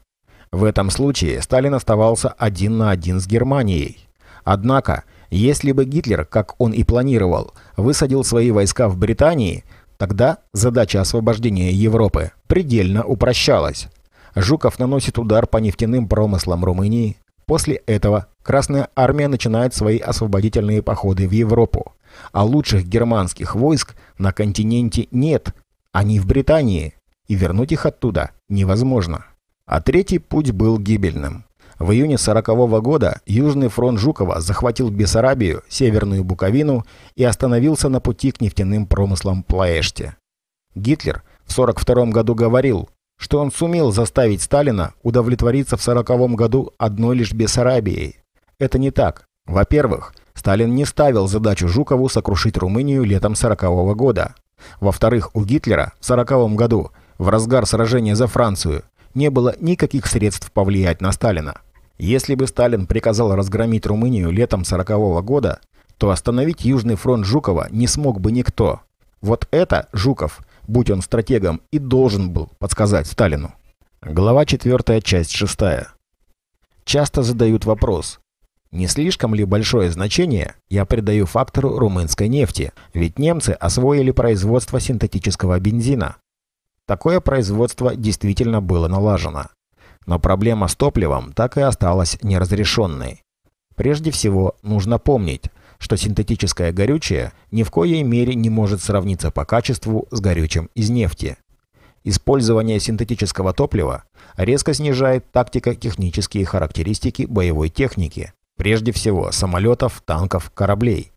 Speaker 1: В этом случае Сталин оставался один на один с Германией. Однако, если бы Гитлер, как он и планировал, высадил свои войска в Британии – Тогда задача освобождения Европы предельно упрощалась. Жуков наносит удар по нефтяным промыслам Румынии. После этого Красная Армия начинает свои освободительные походы в Европу. А лучших германских войск на континенте нет. Они в Британии. И вернуть их оттуда невозможно. А третий путь был гибельным. В июне 40 года Южный фронт Жукова захватил Бессарабию, Северную Буковину и остановился на пути к нефтяным промыслам Плаэште. Гитлер в 42 году говорил, что он сумел заставить Сталина удовлетвориться в 40 году одной лишь Бессарабией. Это не так. Во-первых, Сталин не ставил задачу Жукову сокрушить Румынию летом 40 года. Во-вторых, у Гитлера в 40 году, в разгар сражения за Францию, не было никаких средств повлиять на Сталина. Если бы Сталин приказал разгромить Румынию летом 40-го года, то остановить Южный фронт Жукова не смог бы никто. Вот это Жуков, будь он стратегом, и должен был подсказать Сталину. Глава 4, часть 6. Часто задают вопрос, не слишком ли большое значение я придаю фактору румынской нефти, ведь немцы освоили производство синтетического бензина. Такое производство действительно было налажено. Но проблема с топливом так и осталась неразрешенной. Прежде всего, нужно помнить, что синтетическое горючее ни в коей мере не может сравниться по качеству с горючим из нефти. Использование синтетического топлива резко снижает тактико-технические характеристики боевой техники, прежде всего самолетов, танков, кораблей.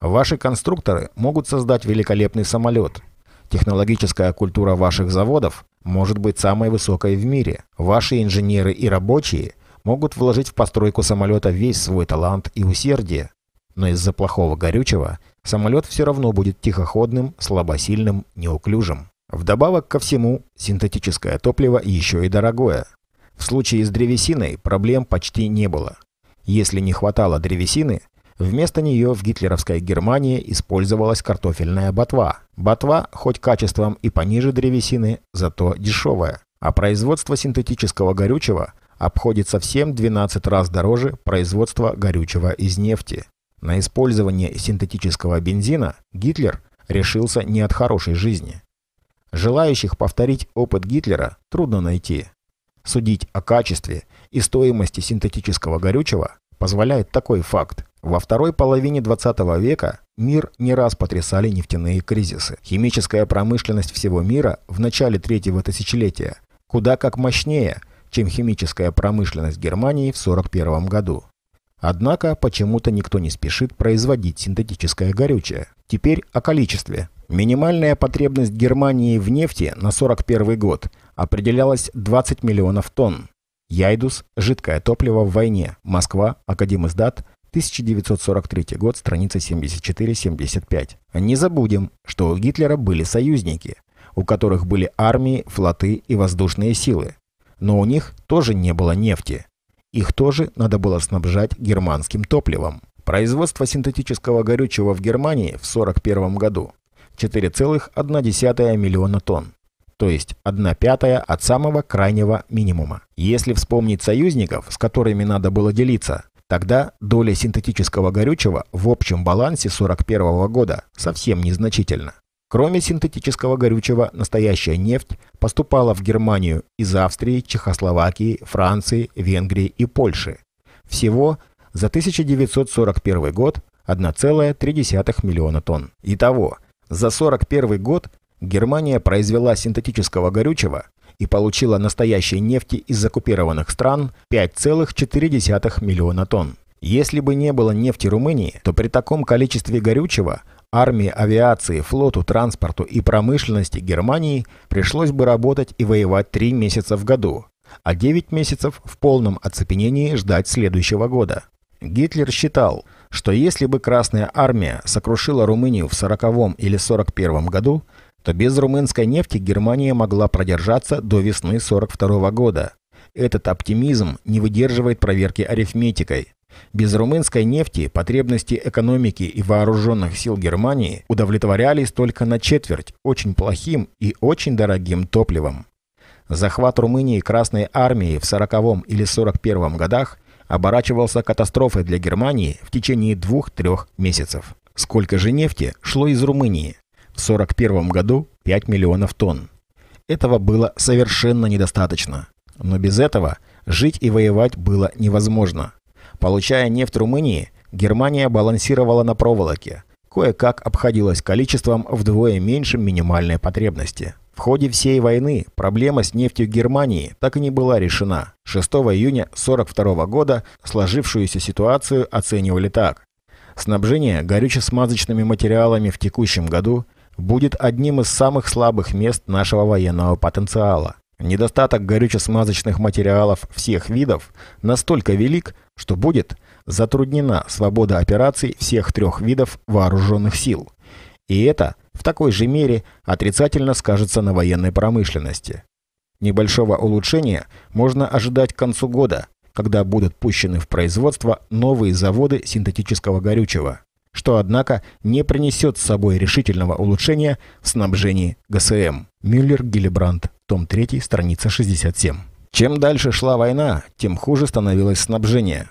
Speaker 1: Ваши конструкторы могут создать великолепный самолет, Технологическая культура ваших заводов может быть самой высокой в мире. Ваши инженеры и рабочие могут вложить в постройку самолета весь свой талант и усердие. Но из-за плохого горючего самолет все равно будет тихоходным, слабосильным, неуклюжим. Вдобавок ко всему, синтетическое топливо еще и дорогое. В случае с древесиной проблем почти не было. Если не хватало древесины, Вместо нее в гитлеровской Германии использовалась картофельная ботва. Ботва, хоть качеством и пониже древесины, зато дешевая. А производство синтетического горючего обходится всем 12 раз дороже производства горючего из нефти. На использование синтетического бензина Гитлер решился не от хорошей жизни. Желающих повторить опыт Гитлера трудно найти. Судить о качестве и стоимости синтетического горючего позволяет такой факт. Во второй половине 20 века мир не раз потрясали нефтяные кризисы. Химическая промышленность всего мира в начале третьего тысячелетия куда как мощнее, чем химическая промышленность Германии в 1941 году. Однако почему-то никто не спешит производить синтетическое горючее. Теперь о количестве. Минимальная потребность Германии в нефти на 41 год определялась 20 миллионов тонн. Яйдус – жидкое топливо в войне. Москва, Академиздат, 1943 год, страница 74-75. Не забудем, что у Гитлера были союзники, у которых были армии, флоты и воздушные силы. Но у них тоже не было нефти. Их тоже надо было снабжать германским топливом. Производство синтетического горючего в Германии в 1941 году 4,1 миллиона тонн, то есть 1 пятая от самого крайнего минимума. Если вспомнить союзников, с которыми надо было делиться – Тогда доля синтетического горючего в общем балансе 41 года совсем незначительна. Кроме синтетического горючего, настоящая нефть поступала в Германию из Австрии, Чехословакии, Франции, Венгрии и Польши. Всего за 1941 год 1,3 миллиона тонн. Итого, за 41 год Германия произвела синтетического горючего и получила настоящей нефти из оккупированных стран 5,4 миллиона тонн. Если бы не было нефти Румынии, то при таком количестве горючего армии, авиации, флоту, транспорту и промышленности Германии пришлось бы работать и воевать 3 месяца в году, а 9 месяцев в полном оцепенении ждать следующего года. Гитлер считал, что если бы Красная Армия сокрушила Румынию в 40 или 41 году, то без румынской нефти Германия могла продержаться до весны 1942 года. Этот оптимизм не выдерживает проверки арифметикой. Без румынской нефти потребности экономики и вооруженных сил Германии удовлетворялись только на четверть очень плохим и очень дорогим топливом. Захват Румынии Красной армии в 40 или 41 годах оборачивался катастрофой для Германии в течение двух-трех месяцев. Сколько же нефти шло из Румынии? в 1941 году 5 миллионов тонн. Этого было совершенно недостаточно. Но без этого жить и воевать было невозможно. Получая нефть Румынии, Германия балансировала на проволоке. Кое-как обходилась количеством вдвое меньше минимальной потребности. В ходе всей войны проблема с нефтью Германии так и не была решена. 6 июня 1942 года сложившуюся ситуацию оценивали так. Снабжение горюче-смазочными материалами в текущем году – будет одним из самых слабых мест нашего военного потенциала. Недостаток горюче-смазочных материалов всех видов настолько велик, что будет затруднена свобода операций всех трех видов вооруженных сил. И это в такой же мере отрицательно скажется на военной промышленности. Небольшого улучшения можно ожидать к концу года, когда будут пущены в производство новые заводы синтетического горючего что, однако, не принесет с собой решительного улучшения в снабжении ГСМ. Мюллер Гиллибранд, том 3, страница 67. Чем дальше шла война, тем хуже становилось снабжение.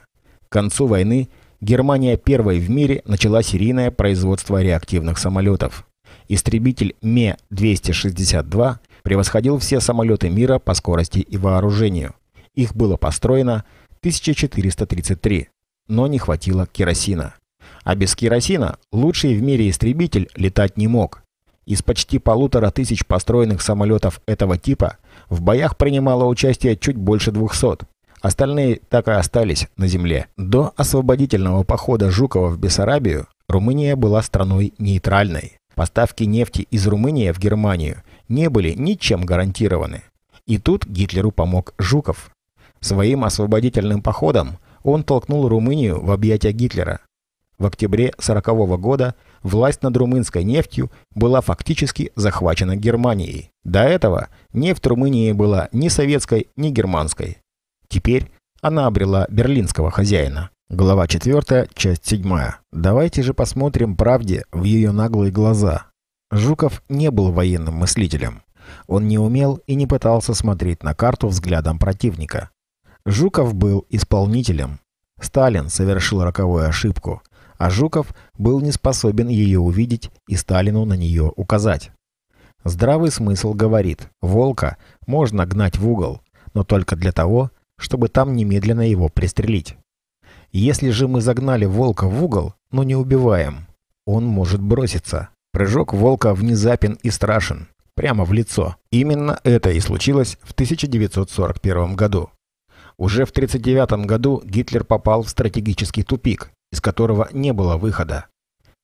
Speaker 1: К концу войны Германия первой в мире начала серийное производство реактивных самолетов. Истребитель Ме-262 превосходил все самолеты мира по скорости и вооружению. Их было построено 1433, но не хватило керосина. А без керосина лучший в мире истребитель летать не мог. Из почти полутора тысяч построенных самолетов этого типа в боях принимало участие чуть больше двухсот. Остальные так и остались на земле. До освободительного похода Жукова в Бессарабию Румыния была страной нейтральной. Поставки нефти из Румынии в Германию не были ничем гарантированы. И тут Гитлеру помог Жуков. Своим освободительным походом он толкнул Румынию в объятия Гитлера, в октябре 1940 года власть над румынской нефтью была фактически захвачена Германией. До этого нефть Румынии была ни советской, ни германской. Теперь она обрела берлинского хозяина. Глава 4, часть 7. Давайте же посмотрим правде в ее наглые глаза. Жуков не был военным мыслителем. Он не умел и не пытался смотреть на карту взглядом противника. Жуков был исполнителем. Сталин совершил роковую ошибку – а Жуков был не способен ее увидеть и Сталину на нее указать. Здравый смысл говорит, волка можно гнать в угол, но только для того, чтобы там немедленно его пристрелить. Если же мы загнали волка в угол, но не убиваем, он может броситься. Прыжок волка внезапен и страшен, прямо в лицо. Именно это и случилось в 1941 году. Уже в 1939 году Гитлер попал в стратегический тупик из которого не было выхода.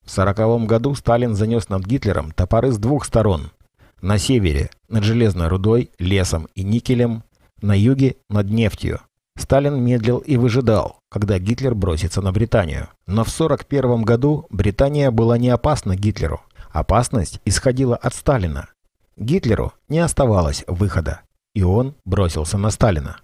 Speaker 1: В 1940 году Сталин занес над Гитлером топоры с двух сторон. На севере – над железной рудой, лесом и никелем, на юге – над нефтью. Сталин медлил и выжидал, когда Гитлер бросится на Британию. Но в 1941 году Британия была не опасна Гитлеру. Опасность исходила от Сталина. Гитлеру не оставалось выхода, и он бросился на Сталина.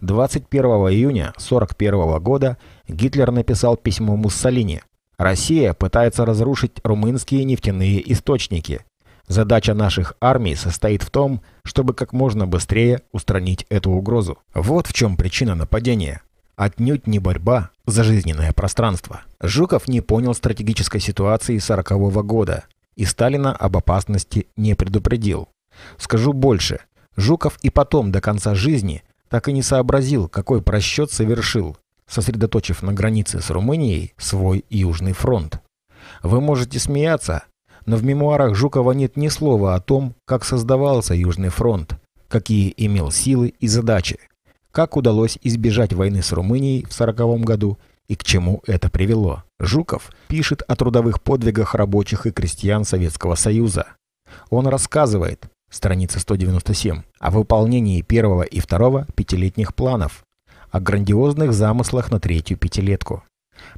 Speaker 1: 21 июня 1941 года Гитлер написал письмо Муссолини. «Россия пытается разрушить румынские нефтяные источники. Задача наших армий состоит в том, чтобы как можно быстрее устранить эту угрозу». Вот в чем причина нападения. Отнюдь не борьба за жизненное пространство. Жуков не понял стратегической ситуации 1940 года и Сталина об опасности не предупредил. Скажу больше, Жуков и потом до конца жизни так и не сообразил, какой просчет совершил, сосредоточив на границе с Румынией свой Южный фронт. Вы можете смеяться, но в мемуарах Жукова нет ни слова о том, как создавался Южный фронт, какие имел силы и задачи, как удалось избежать войны с Румынией в 1940 году и к чему это привело. Жуков пишет о трудовых подвигах рабочих и крестьян Советского Союза. Он рассказывает, страница 197, о выполнении первого и второго пятилетних планов, о грандиозных замыслах на третью пятилетку.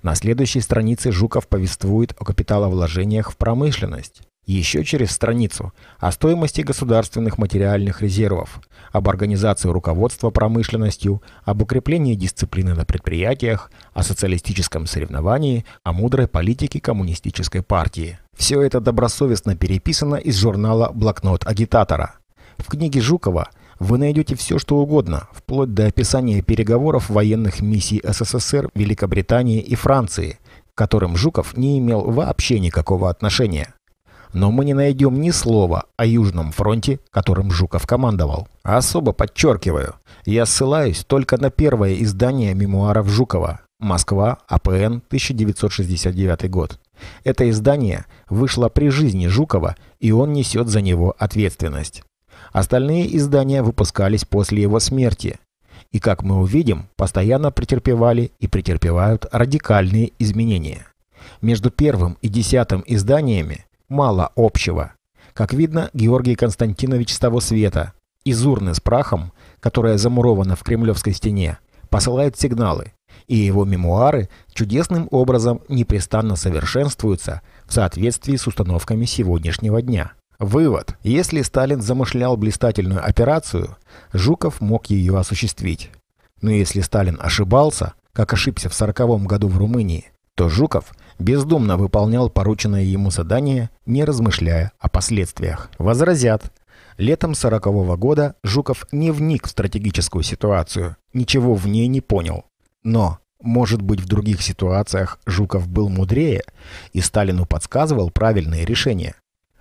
Speaker 1: На следующей странице Жуков повествует о капиталовложениях в промышленность, еще через страницу о стоимости государственных материальных резервов, об организации руководства промышленностью, об укреплении дисциплины на предприятиях, о социалистическом соревновании, о мудрой политике коммунистической партии. Все это добросовестно переписано из журнала «Блокнот агитатора». В книге Жукова вы найдете все, что угодно, вплоть до описания переговоров военных миссий СССР, Великобритании и Франции, к которым Жуков не имел вообще никакого отношения но мы не найдем ни слова о Южном фронте, которым Жуков командовал. А особо подчеркиваю, я ссылаюсь только на первое издание мемуаров Жукова «Москва, АПН, 1969 год». Это издание вышло при жизни Жукова, и он несет за него ответственность. Остальные издания выпускались после его смерти. И, как мы увидим, постоянно претерпевали и претерпевают радикальные изменения. Между первым и десятым изданиями мало общего. Как видно, Георгий Константинович с того света, из урны с прахом, которая замурована в кремлевской стене, посылает сигналы, и его мемуары чудесным образом непрестанно совершенствуются в соответствии с установками сегодняшнего дня. Вывод. Если Сталин замышлял блистательную операцию, Жуков мог ее осуществить. Но если Сталин ошибался, как ошибся в 1940 году в Румынии, то Жуков – бездумно выполнял порученное ему задание, не размышляя о последствиях. Возразят, летом 40 -го года Жуков не вник в стратегическую ситуацию, ничего в ней не понял. Но, может быть, в других ситуациях Жуков был мудрее, и Сталину подсказывал правильные решения.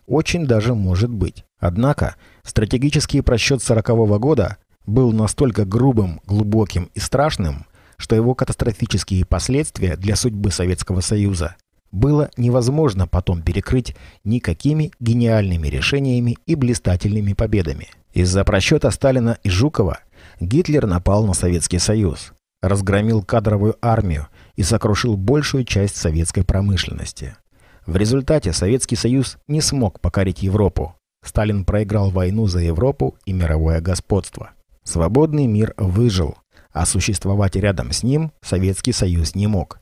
Speaker 1: Очень даже может быть. Однако, стратегический просчет 40 -го года был настолько грубым, глубоким и страшным, что его катастрофические последствия для судьбы Советского Союза было невозможно потом перекрыть никакими гениальными решениями и блистательными победами. Из-за просчета Сталина и Жукова Гитлер напал на Советский Союз, разгромил кадровую армию и сокрушил большую часть советской промышленности. В результате Советский Союз не смог покорить Европу. Сталин проиграл войну за Европу и мировое господство. Свободный мир выжил, а существовать рядом с ним Советский Союз не мог.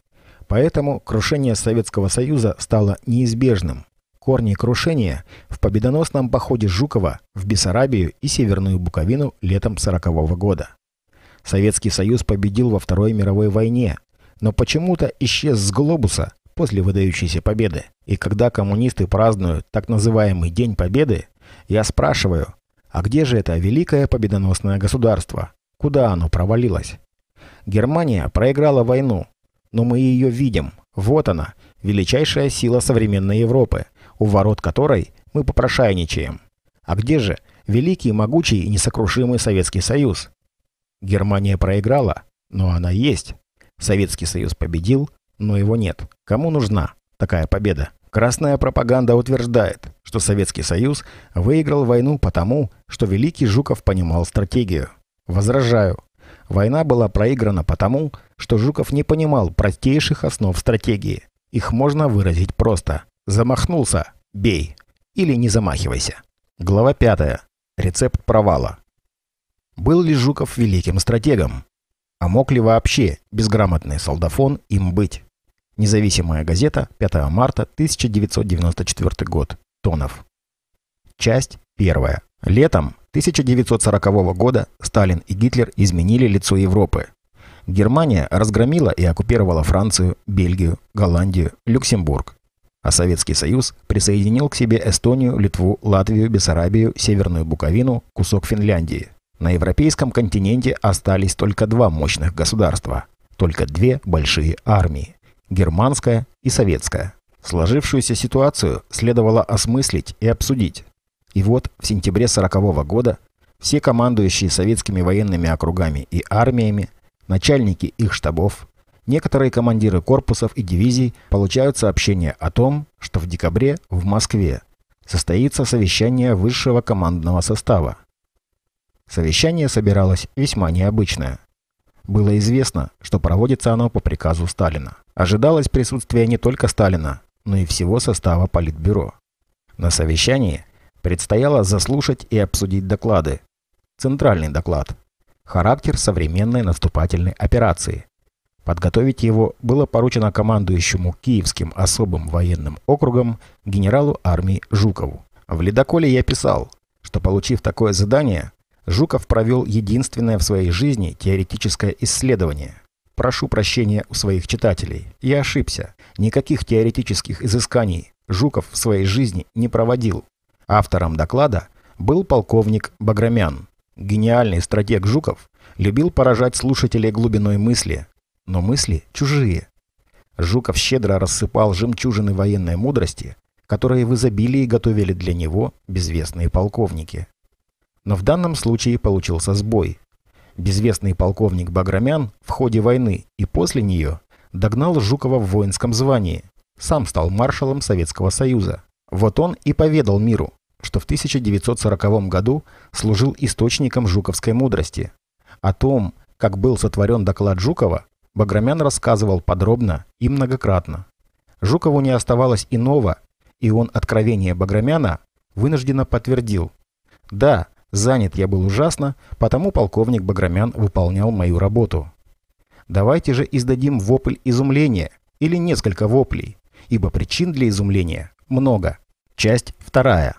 Speaker 1: Поэтому крушение Советского Союза стало неизбежным. Корни крушения в победоносном походе Жукова в Бессарабию и Северную Буковину летом 1940 года. Советский Союз победил во Второй мировой войне, но почему-то исчез с глобуса после выдающейся победы. И когда коммунисты празднуют так называемый День Победы, я спрашиваю, а где же это великое победоносное государство, Куда оно провалилось? Германия проиграла войну, но мы ее видим. Вот она, величайшая сила современной Европы, у ворот которой мы попрошайничаем. А где же великий, могучий и несокрушимый Советский Союз? Германия проиграла, но она есть. Советский Союз победил, но его нет. Кому нужна такая победа? Красная пропаганда утверждает, что Советский Союз выиграл войну потому, что Великий Жуков понимал стратегию. Возражаю. Война была проиграна потому, что Жуков не понимал простейших основ стратегии. Их можно выразить просто. Замахнулся – бей. Или не замахивайся. Глава 5. Рецепт провала. Был ли Жуков великим стратегом? А мог ли вообще безграмотный солдафон им быть? Независимая газета, 5 марта 1994 год. Тонов. Часть 1. Летом 1940 года Сталин и Гитлер изменили лицо Европы. Германия разгромила и оккупировала Францию, Бельгию, Голландию, Люксембург. А Советский Союз присоединил к себе Эстонию, Литву, Латвию, Бессарабию, Северную Буковину, кусок Финляндии. На европейском континенте остались только два мощных государства, только две большие армии – германская и советская. Сложившуюся ситуацию следовало осмыслить и обсудить. И вот в сентябре 40 года все командующие советскими военными округами и армиями, начальники их штабов, некоторые командиры корпусов и дивизий получают сообщение о том, что в декабре в Москве состоится совещание высшего командного состава. Совещание собиралось весьма необычное. Было известно, что проводится оно по приказу Сталина. Ожидалось присутствие не только Сталина, но и всего состава Политбюро. На совещании Предстояло заслушать и обсудить доклады. Центральный доклад. Характер современной наступательной операции. Подготовить его было поручено командующему Киевским особым военным округом генералу армии Жукову. В ледоколе я писал, что получив такое задание, Жуков провел единственное в своей жизни теоретическое исследование. Прошу прощения у своих читателей. Я ошибся. Никаких теоретических изысканий Жуков в своей жизни не проводил. Автором доклада был полковник Баграмян. Гениальный стратег Жуков любил поражать слушателей глубиной мысли, но мысли чужие. Жуков щедро рассыпал жемчужины военной мудрости, которые в изобилии готовили для него безвестные полковники. Но в данном случае получился сбой. Безвестный полковник Баграмян в ходе войны и после нее догнал Жукова в воинском звании, сам стал маршалом Советского Союза. Вот он и поведал миру, что в 1940 году служил источником жуковской мудрости. О том, как был сотворен доклад Жукова, Баграмян рассказывал подробно и многократно. Жукову не оставалось иного, и он откровение Баграмяна вынужденно подтвердил. «Да, занят я был ужасно, потому полковник Баграмян выполнял мою работу». Давайте же издадим вопль изумления или несколько воплей, ибо причин для изумления много. Часть вторая.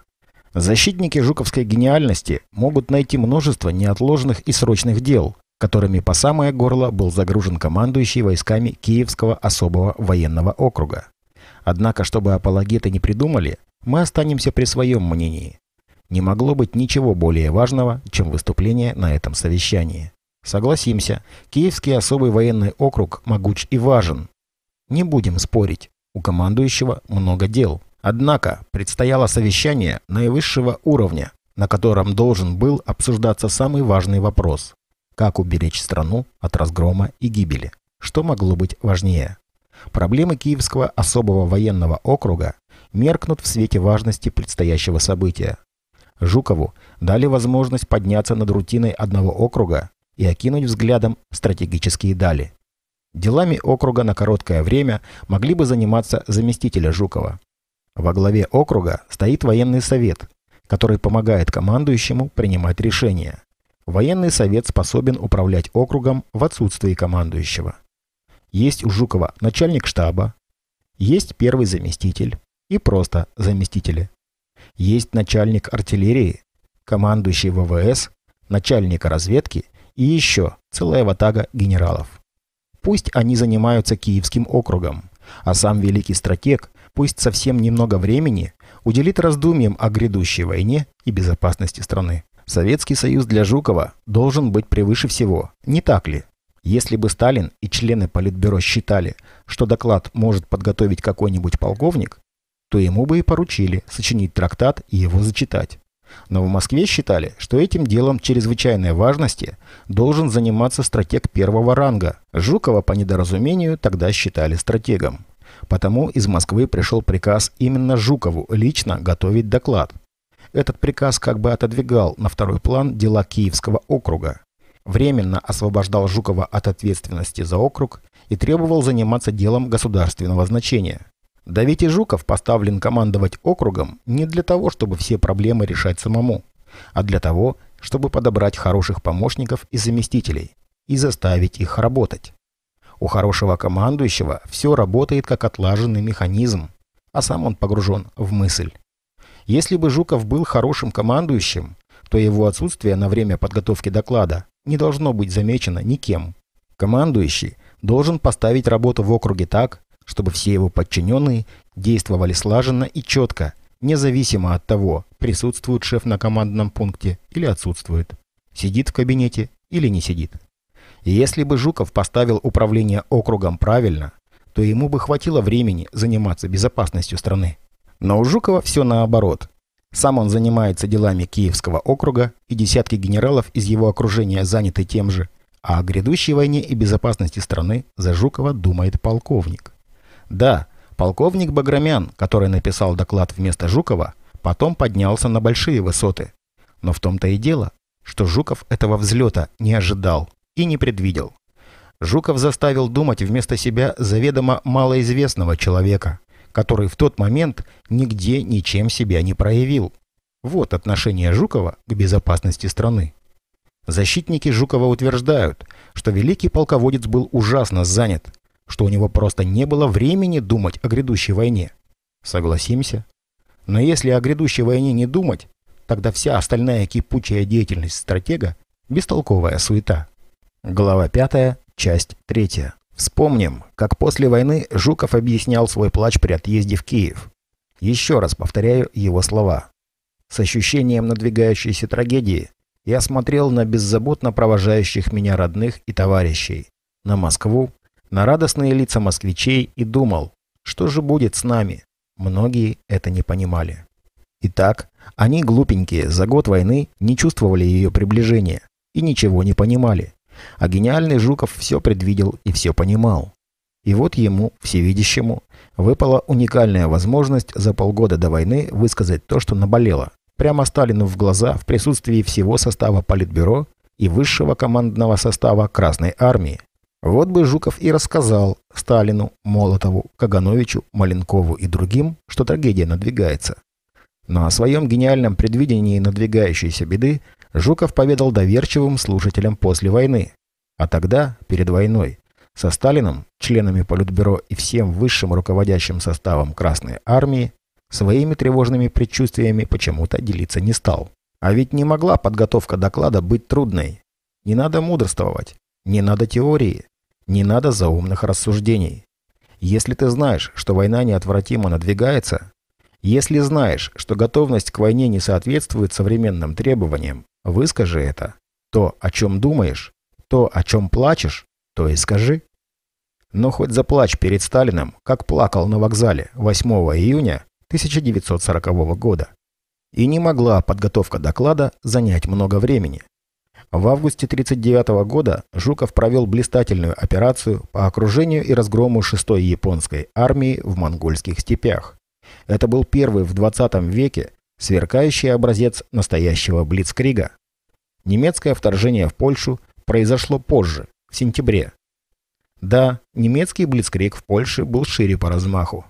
Speaker 1: Защитники жуковской гениальности могут найти множество неотложных и срочных дел, которыми по самое горло был загружен командующий войсками Киевского особого военного округа. Однако, чтобы апологеты не придумали, мы останемся при своем мнении. Не могло быть ничего более важного, чем выступление на этом совещании. Согласимся, Киевский особый военный округ могуч и важен. Не будем спорить, у командующего много дел. Однако предстояло совещание наивысшего уровня, на котором должен был обсуждаться самый важный вопрос – как уберечь страну от разгрома и гибели. Что могло быть важнее? Проблемы Киевского особого военного округа меркнут в свете важности предстоящего события. Жукову дали возможность подняться над рутиной одного округа и окинуть взглядом стратегические дали. Делами округа на короткое время могли бы заниматься заместители Жукова. Во главе округа стоит военный совет, который помогает командующему принимать решения. Военный совет способен управлять округом в отсутствии командующего. Есть у Жукова начальник штаба, есть первый заместитель и просто заместители. Есть начальник артиллерии, командующий ВВС, начальник разведки и еще целая ватага генералов. Пусть они занимаются Киевским округом, а сам великий стратег пусть совсем немного времени, уделит раздумьям о грядущей войне и безопасности страны. Советский Союз для Жукова должен быть превыше всего, не так ли? Если бы Сталин и члены Политбюро считали, что доклад может подготовить какой-нибудь полковник, то ему бы и поручили сочинить трактат и его зачитать. Но в Москве считали, что этим делом чрезвычайной важности должен заниматься стратег первого ранга. Жукова по недоразумению тогда считали стратегом. Потому из Москвы пришел приказ именно Жукову лично готовить доклад. Этот приказ как бы отодвигал на второй план дела Киевского округа. Временно освобождал Жукова от ответственности за округ и требовал заниматься делом государственного значения. Да ведь и Жуков поставлен командовать округом не для того, чтобы все проблемы решать самому, а для того, чтобы подобрать хороших помощников и заместителей и заставить их работать. У хорошего командующего все работает как отлаженный механизм, а сам он погружен в мысль. Если бы Жуков был хорошим командующим, то его отсутствие на время подготовки доклада не должно быть замечено никем. Командующий должен поставить работу в округе так, чтобы все его подчиненные действовали слаженно и четко, независимо от того, присутствует шеф на командном пункте или отсутствует, сидит в кабинете или не сидит. Если бы Жуков поставил управление округом правильно, то ему бы хватило времени заниматься безопасностью страны. Но у Жукова все наоборот. Сам он занимается делами Киевского округа, и десятки генералов из его окружения заняты тем же, а о грядущей войне и безопасности страны за Жукова думает полковник. Да, полковник Баграмян, который написал доклад вместо Жукова, потом поднялся на большие высоты. Но в том-то и дело, что Жуков этого взлета не ожидал и не предвидел. Жуков заставил думать вместо себя заведомо малоизвестного человека, который в тот момент нигде ничем себя не проявил. Вот отношение Жукова к безопасности страны. Защитники Жукова утверждают, что великий полководец был ужасно занят, что у него просто не было времени думать о грядущей войне. Согласимся? Но если о грядущей войне не думать, тогда вся остальная кипучая деятельность стратега – бестолковая суета. Глава 5, часть 3. Вспомним, как после войны Жуков объяснял свой плач при отъезде в Киев. Еще раз повторяю его слова. С ощущением надвигающейся трагедии я смотрел на беззаботно провожающих меня родных и товарищей, на Москву, на радостные лица москвичей и думал, что же будет с нами. Многие это не понимали. Итак, они глупенькие за год войны не чувствовали ее приближения и ничего не понимали. А гениальный Жуков все предвидел и все понимал. И вот ему, всевидящему, выпала уникальная возможность за полгода до войны высказать то, что наболело. Прямо Сталину в глаза в присутствии всего состава Политбюро и высшего командного состава Красной Армии. Вот бы Жуков и рассказал Сталину, Молотову, Кагановичу, Маленкову и другим, что трагедия надвигается. Но о своем гениальном предвидении надвигающейся беды Жуков поведал доверчивым служителям после войны, а тогда, перед войной, со Сталиным, членами Политбюро и всем высшим руководящим составом Красной Армии, своими тревожными предчувствиями почему-то делиться не стал. А ведь не могла подготовка доклада быть трудной. Не надо мудрствовать, не надо теории, не надо заумных рассуждений. Если ты знаешь, что война неотвратимо надвигается, если знаешь, что готовность к войне не соответствует современным требованиям, выскажи это. То, о чем думаешь, то, о чем плачешь, то и скажи. Но хоть заплачь перед Сталиным, как плакал на вокзале 8 июня 1940 года. И не могла подготовка доклада занять много времени. В августе 1939 года Жуков провел блистательную операцию по окружению и разгрому 6-й японской армии в монгольских степях. Это был первый в 20 веке сверкающий образец настоящего блицкрига. Немецкое вторжение в Польшу произошло позже, в сентябре. Да, немецкий блицкриг в Польше был шире по размаху.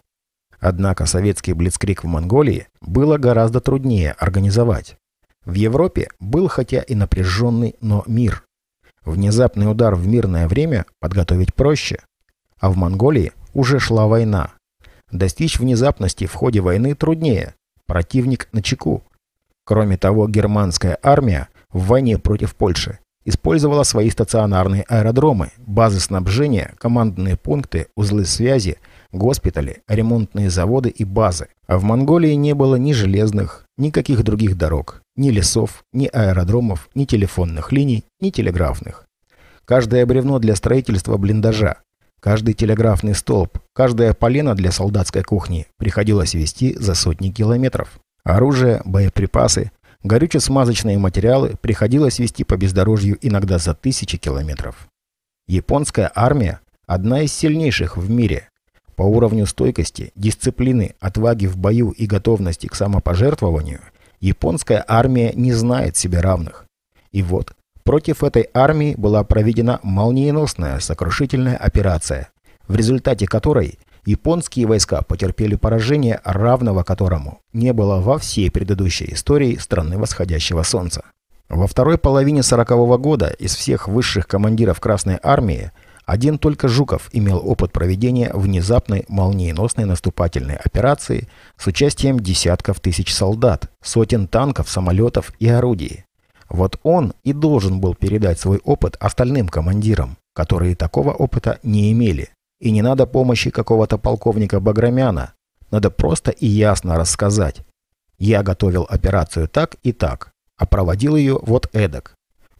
Speaker 1: Однако советский блицкриг в Монголии было гораздо труднее организовать. В Европе был хотя и напряженный, но мир. Внезапный удар в мирное время подготовить проще, а в Монголии уже шла война – Достичь внезапности в ходе войны труднее. Противник на чеку. Кроме того, германская армия в войне против Польши использовала свои стационарные аэродромы, базы снабжения, командные пункты, узлы связи, госпитали, ремонтные заводы и базы. А в Монголии не было ни железных, никаких других дорог, ни лесов, ни аэродромов, ни телефонных линий, ни телеграфных. Каждое бревно для строительства блиндажа, Каждый телеграфный столб, каждая полена для солдатской кухни приходилось вести за сотни километров. Оружие, боеприпасы, горюче-смазочные материалы приходилось вести по бездорожью иногда за тысячи километров. Японская армия – одна из сильнейших в мире. По уровню стойкости, дисциплины, отваги в бою и готовности к самопожертвованию – японская армия не знает себе равных. И вот Против этой армии была проведена молниеносная сокрушительная операция, в результате которой японские войска потерпели поражение, равного которому не было во всей предыдущей истории страны восходящего солнца. Во второй половине 40-го года из всех высших командиров Красной армии один только Жуков имел опыт проведения внезапной молниеносной наступательной операции с участием десятков тысяч солдат, сотен танков, самолетов и орудий. Вот он и должен был передать свой опыт остальным командирам, которые такого опыта не имели. И не надо помощи какого-то полковника Баграмяна. Надо просто и ясно рассказать. Я готовил операцию так и так, а проводил ее вот эдак.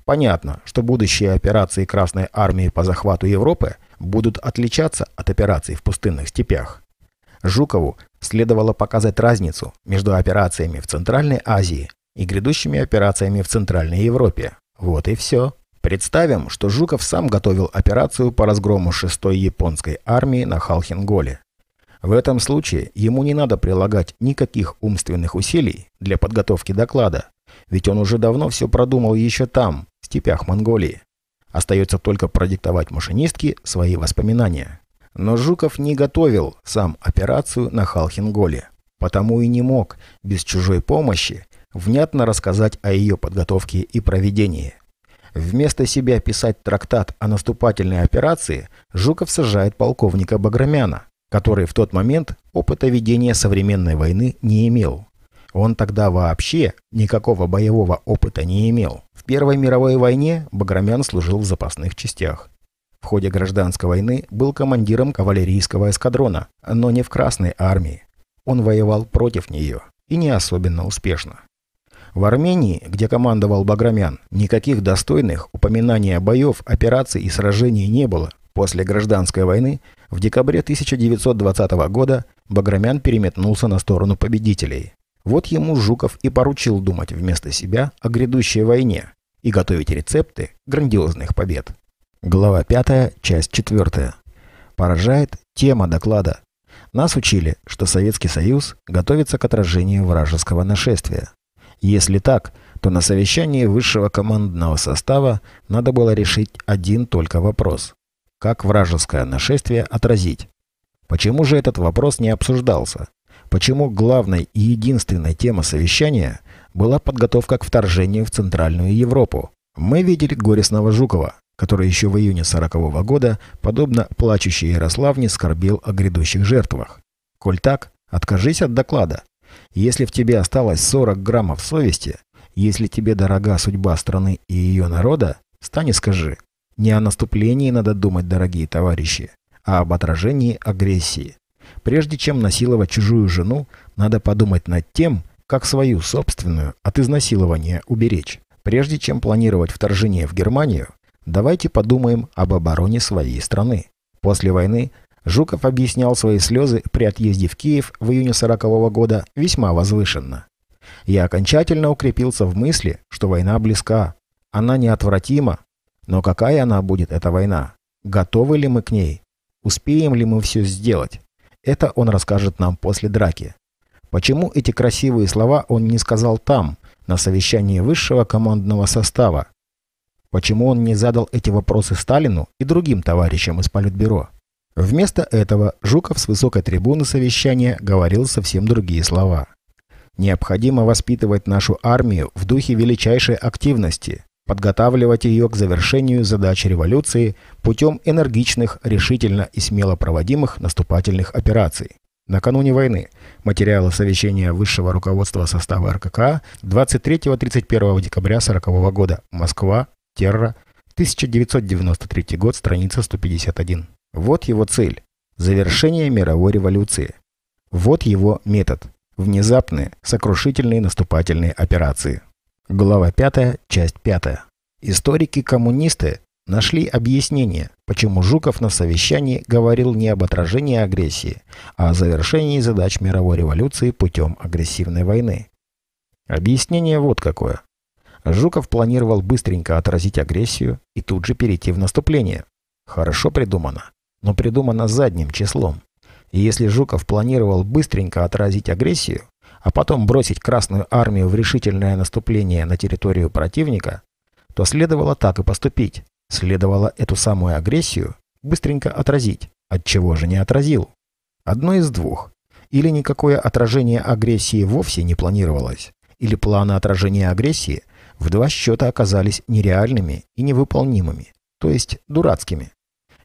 Speaker 1: Понятно, что будущие операции Красной Армии по захвату Европы будут отличаться от операций в пустынных степях. Жукову следовало показать разницу между операциями в Центральной Азии и грядущими операциями в Центральной Европе. Вот и все. Представим, что Жуков сам готовил операцию по разгрому 6-й японской армии на Халхинголе. В этом случае ему не надо прилагать никаких умственных усилий для подготовки доклада, ведь он уже давно все продумал еще там, в степях Монголии. Остается только продиктовать машинистке свои воспоминания. Но Жуков не готовил сам операцию на Халхинголе, потому и не мог без чужой помощи внятно рассказать о ее подготовке и проведении. Вместо себя писать трактат о наступательной операции Жуков сажает полковника Баграмяна, который в тот момент опыта ведения современной войны не имел. Он тогда вообще никакого боевого опыта не имел. В Первой мировой войне Баграмян служил в запасных частях. В ходе гражданской войны был командиром кавалерийского эскадрона, но не в Красной армии. Он воевал против нее и не особенно успешно. В Армении, где командовал Баграмян, никаких достойных упоминаний о боев, операций и сражений не было. После гражданской войны в декабре 1920 года Баграмян переметнулся на сторону победителей. Вот ему Жуков и поручил думать вместо себя о грядущей войне и готовить рецепты грандиозных побед. Глава 5, часть 4. Поражает тема доклада. Нас учили, что Советский Союз готовится к отражению вражеского нашествия. Если так, то на совещании высшего командного состава надо было решить один только вопрос. Как вражеское нашествие отразить? Почему же этот вопрос не обсуждался? Почему главной и единственной темой совещания была подготовка к вторжению в Центральную Европу? Мы видели горестного Жукова, который еще в июне 40 -го года, подобно плачущей Ярославне, скорбел о грядущих жертвах. Коль так, откажись от доклада. Если в тебе осталось 40 граммов совести, если тебе дорога судьба страны и ее народа, стань и скажи. Не о наступлении надо думать, дорогие товарищи, а об отражении агрессии. Прежде чем насиловать чужую жену, надо подумать над тем, как свою собственную от изнасилования уберечь. Прежде чем планировать вторжение в Германию, давайте подумаем об обороне своей страны. После войны Жуков объяснял свои слезы при отъезде в Киев в июне 40 года весьма возвышенно. «Я окончательно укрепился в мысли, что война близка. Она неотвратима. Но какая она будет, эта война? Готовы ли мы к ней? Успеем ли мы все сделать? Это он расскажет нам после драки. Почему эти красивые слова он не сказал там, на совещании высшего командного состава? Почему он не задал эти вопросы Сталину и другим товарищам из Политбюро? Вместо этого Жуков с высокой трибуны совещания говорил совсем другие слова. «Необходимо воспитывать нашу армию в духе величайшей активности, подготавливать ее к завершению задач революции путем энергичных, решительно и смело проводимых наступательных операций». Накануне войны материалы совещания высшего руководства состава РКК 23-31 декабря 1940 года. Москва. Терра. 1993 год. Страница 151. Вот его цель – завершение мировой революции. Вот его метод – внезапные, сокрушительные наступательные операции. Глава 5, часть 5. Историки-коммунисты нашли объяснение, почему Жуков на совещании говорил не об отражении агрессии, а о завершении задач мировой революции путем агрессивной войны. Объяснение вот какое. Жуков планировал быстренько отразить агрессию и тут же перейти в наступление. Хорошо придумано но придумано задним числом. И если Жуков планировал быстренько отразить агрессию, а потом бросить Красную Армию в решительное наступление на территорию противника, то следовало так и поступить. Следовало эту самую агрессию быстренько отразить. От чего же не отразил? Одно из двух. Или никакое отражение агрессии вовсе не планировалось, или планы отражения агрессии в два счета оказались нереальными и невыполнимыми, то есть дурацкими.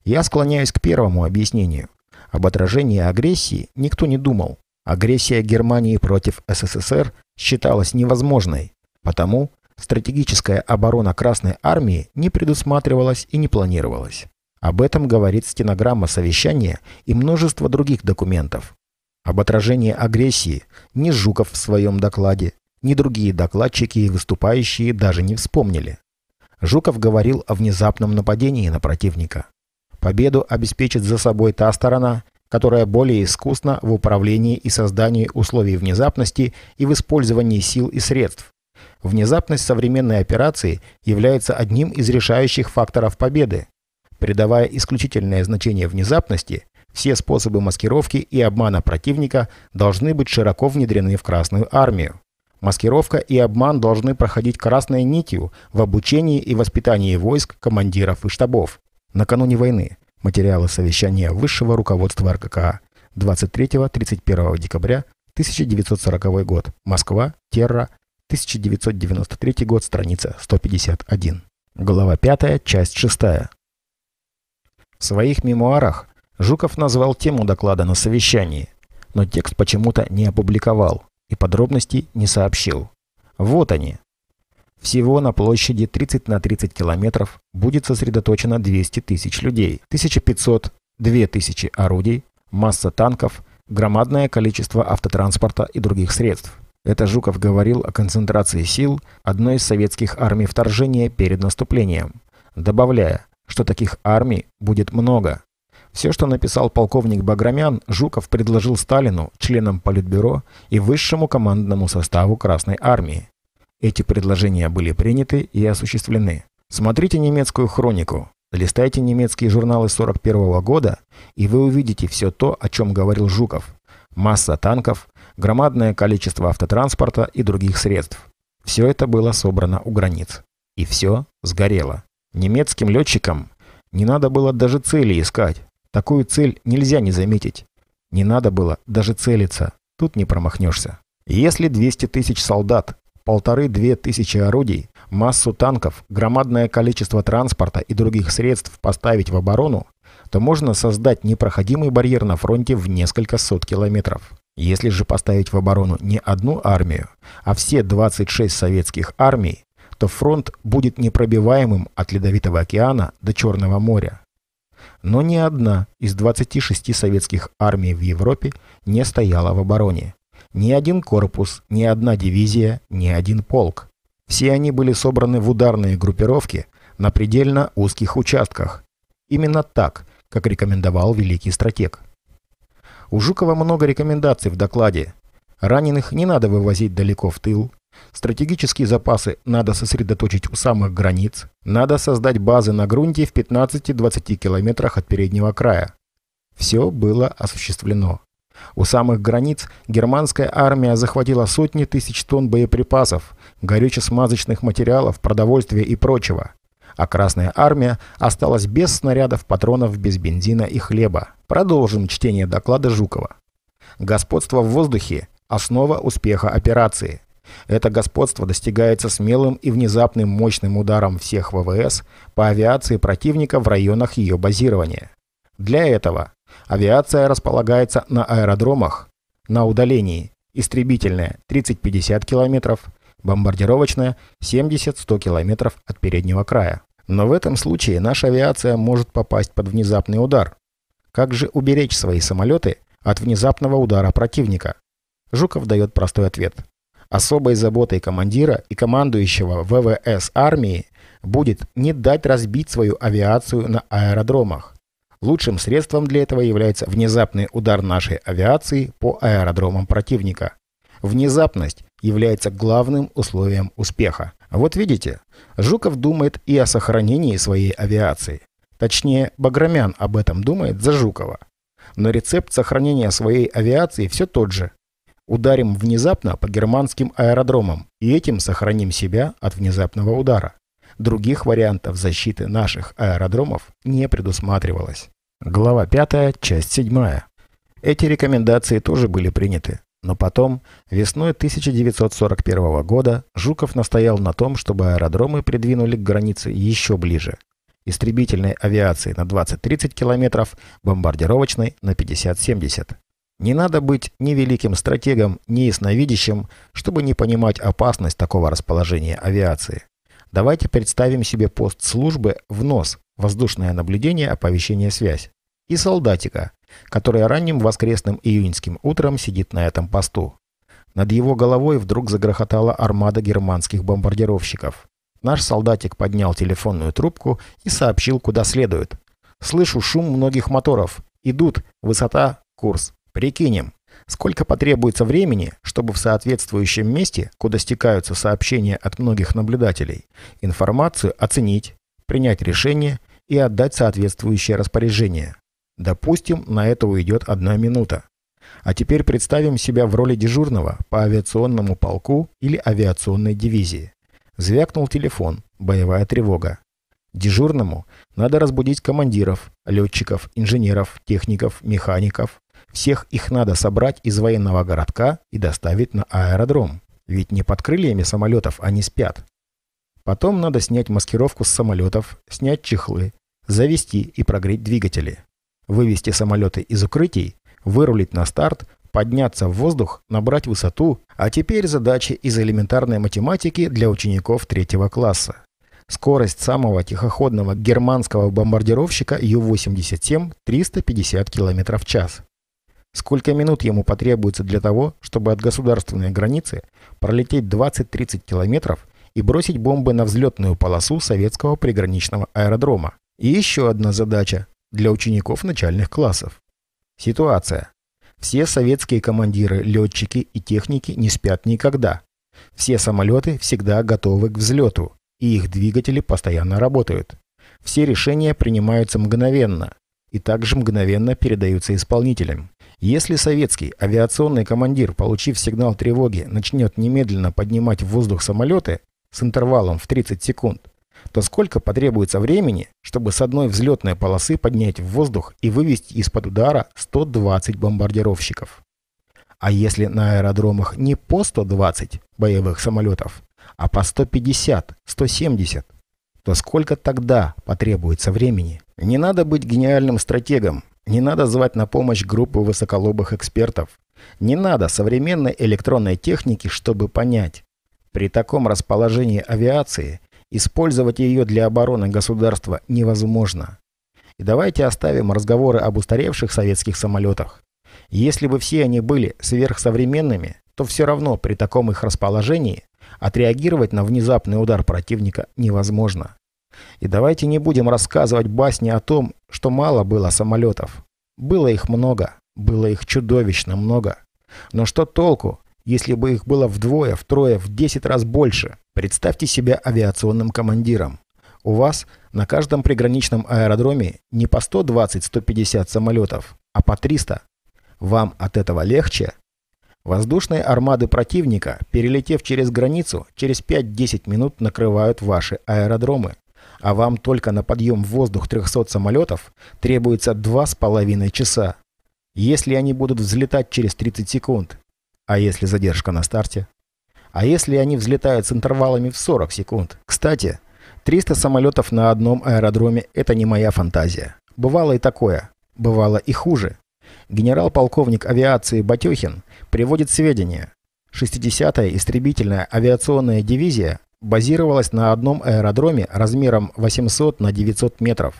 Speaker 1: Я склоняюсь к первому объяснению. Об отражении агрессии никто не думал. Агрессия Германии против СССР считалась невозможной, потому стратегическая оборона Красной Армии не предусматривалась и не планировалась. Об этом говорит стенограмма совещания и множество других документов. Об отражении агрессии ни Жуков в своем докладе, ни другие докладчики и выступающие даже не вспомнили. Жуков говорил о внезапном нападении на противника. Победу обеспечит за собой та сторона, которая более искусна в управлении и создании условий внезапности и в использовании сил и средств. Внезапность современной операции является одним из решающих факторов победы. Придавая исключительное значение внезапности, все способы маскировки и обмана противника должны быть широко внедрены в Красную армию. Маскировка и обман должны проходить красной нитью в обучении и воспитании войск, командиров и штабов накануне войны. Материалы совещания высшего руководства РККА 23-31 декабря 1940 год. Москва. Терра. 1993 год. Страница 151. Глава 5. Часть 6. В своих мемуарах Жуков назвал тему доклада на совещании, но текст почему-то не опубликовал и подробностей не сообщил. Вот они, всего на площади 30 на 30 километров будет сосредоточено 200 тысяч людей, 1500-2000 орудий, масса танков, громадное количество автотранспорта и других средств. Это Жуков говорил о концентрации сил одной из советских армий вторжения перед наступлением, добавляя, что таких армий будет много. Все, что написал полковник Баграмян, Жуков предложил Сталину, членам Политбюро и высшему командному составу Красной Армии. Эти предложения были приняты и осуществлены. Смотрите немецкую хронику, листайте немецкие журналы 41 -го года, и вы увидите все то, о чем говорил Жуков. Масса танков, громадное количество автотранспорта и других средств. Все это было собрано у границ. И все сгорело. Немецким летчикам не надо было даже цели искать. Такую цель нельзя не заметить. Не надо было даже целиться. Тут не промахнешься. Если 200 тысяч солдат полторы-две тысячи орудий, массу танков, громадное количество транспорта и других средств поставить в оборону, то можно создать непроходимый барьер на фронте в несколько сот километров. Если же поставить в оборону не одну армию, а все 26 советских армий, то фронт будет непробиваемым от Ледовитого океана до Черного моря. Но ни одна из 26 советских армий в Европе не стояла в обороне. Ни один корпус, ни одна дивизия, ни один полк. Все они были собраны в ударные группировки на предельно узких участках. Именно так, как рекомендовал великий стратег. У Жукова много рекомендаций в докладе. Раненых не надо вывозить далеко в тыл. Стратегические запасы надо сосредоточить у самых границ. Надо создать базы на грунте в 15-20 километрах от переднего края. Все было осуществлено. У самых границ германская армия захватила сотни тысяч тонн боеприпасов, горюче-смазочных материалов, продовольствия и прочего. А Красная Армия осталась без снарядов, патронов, без бензина и хлеба. Продолжим чтение доклада Жукова. Господство в воздухе – основа успеха операции. Это господство достигается смелым и внезапным мощным ударом всех ВВС по авиации противника в районах ее базирования. Для этого Авиация располагается на аэродромах на удалении. Истребительная 30-50 км, бомбардировочная 70-100 км от переднего края. Но в этом случае наша авиация может попасть под внезапный удар. Как же уберечь свои самолеты от внезапного удара противника? Жуков дает простой ответ. Особой заботой командира и командующего ВВС армии будет не дать разбить свою авиацию на аэродромах. Лучшим средством для этого является внезапный удар нашей авиации по аэродромам противника. Внезапность является главным условием успеха. Вот видите, Жуков думает и о сохранении своей авиации. Точнее, Баграмян об этом думает за Жукова. Но рецепт сохранения своей авиации все тот же. Ударим внезапно по германским аэродромам, и этим сохраним себя от внезапного удара. Других вариантов защиты наших аэродромов не предусматривалось. Глава 5, часть 7. Эти рекомендации тоже были приняты. Но потом, весной 1941 года, Жуков настоял на том, чтобы аэродромы придвинули к границе еще ближе. Истребительной авиации на 20-30 километров, бомбардировочной на 50-70. Не надо быть ни великим стратегом, ни ясновидящим, чтобы не понимать опасность такого расположения авиации. Давайте представим себе пост службы в нос, воздушное наблюдение, оповещение, связь и солдатика, который ранним воскресным июньским утром сидит на этом посту. Над его головой вдруг загрохотала армада германских бомбардировщиков. Наш солдатик поднял телефонную трубку и сообщил, куда следует. «Слышу шум многих моторов. Идут. Высота. Курс. Прикинем. Сколько потребуется времени, чтобы в соответствующем месте, куда стекаются сообщения от многих наблюдателей, информацию оценить, принять решение и отдать соответствующее распоряжение?» Допустим, на это уйдет одна минута. А теперь представим себя в роли дежурного по авиационному полку или авиационной дивизии. Звякнул телефон, боевая тревога. Дежурному надо разбудить командиров, летчиков, инженеров, техников, механиков. Всех их надо собрать из военного городка и доставить на аэродром. Ведь не под крыльями самолетов они спят. Потом надо снять маскировку с самолетов, снять чехлы, завести и прогреть двигатели вывести самолеты из укрытий, вырулить на старт, подняться в воздух, набрать высоту, а теперь задачи из элементарной математики для учеников третьего класса. Скорость самого тихоходного германского бомбардировщика Ю-87 – 350 км в час. Сколько минут ему потребуется для того, чтобы от государственной границы пролететь 20-30 км и бросить бомбы на взлетную полосу советского приграничного аэродрома? И еще одна задача для учеников начальных классов. Ситуация. Все советские командиры, летчики и техники не спят никогда. Все самолеты всегда готовы к взлету, и их двигатели постоянно работают. Все решения принимаются мгновенно и также мгновенно передаются исполнителям. Если советский авиационный командир, получив сигнал тревоги, начнет немедленно поднимать в воздух самолеты с интервалом в 30 секунд, то сколько потребуется времени, чтобы с одной взлетной полосы поднять в воздух и вывести из-под удара 120 бомбардировщиков. А если на аэродромах не по 120 боевых самолетов, а по 150, 170, то сколько тогда потребуется времени? Не надо быть гениальным стратегом, не надо звать на помощь группу высоколобых экспертов, не надо современной электронной техники, чтобы понять. При таком расположении авиации Использовать ее для обороны государства невозможно. И давайте оставим разговоры об устаревших советских самолетах. Если бы все они были сверхсовременными, то все равно при таком их расположении отреагировать на внезапный удар противника невозможно. И давайте не будем рассказывать басни о том, что мало было самолетов. Было их много, было их чудовищно много. Но что толку, если бы их было вдвое, втрое, в десять раз больше. Представьте себя авиационным командиром. У вас на каждом приграничном аэродроме не по 120-150 самолетов, а по 300. Вам от этого легче? Воздушные армады противника, перелетев через границу, через 5-10 минут накрывают ваши аэродромы. А вам только на подъем в воздух 300 самолетов требуется 2,5 часа. Если они будут взлетать через 30 секунд, а если задержка на старте? А если они взлетают с интервалами в 40 секунд? Кстати, 300 самолетов на одном аэродроме – это не моя фантазия. Бывало и такое. Бывало и хуже. Генерал-полковник авиации Батюхин приводит сведения. 60-я истребительная авиационная дивизия базировалась на одном аэродроме размером 800 на 900 метров.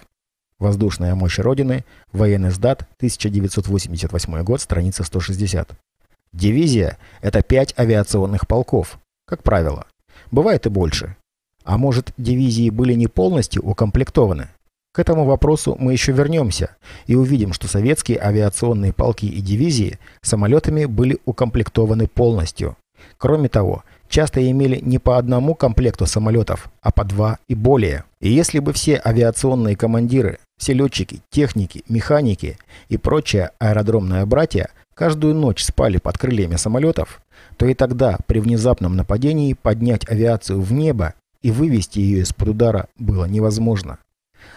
Speaker 1: Воздушная мощь Родины, военный сдат, 1988 год, страница 160. Дивизия – это пять авиационных полков, как правило. Бывает и больше. А может, дивизии были не полностью укомплектованы? К этому вопросу мы еще вернемся и увидим, что советские авиационные полки и дивизии самолетами были укомплектованы полностью. Кроме того, часто имели не по одному комплекту самолетов, а по два и более. И если бы все авиационные командиры, все летчики, техники, механики и прочее аэродромное братья – каждую ночь спали под крыльями самолетов, то и тогда при внезапном нападении поднять авиацию в небо и вывести ее из-под удара было невозможно.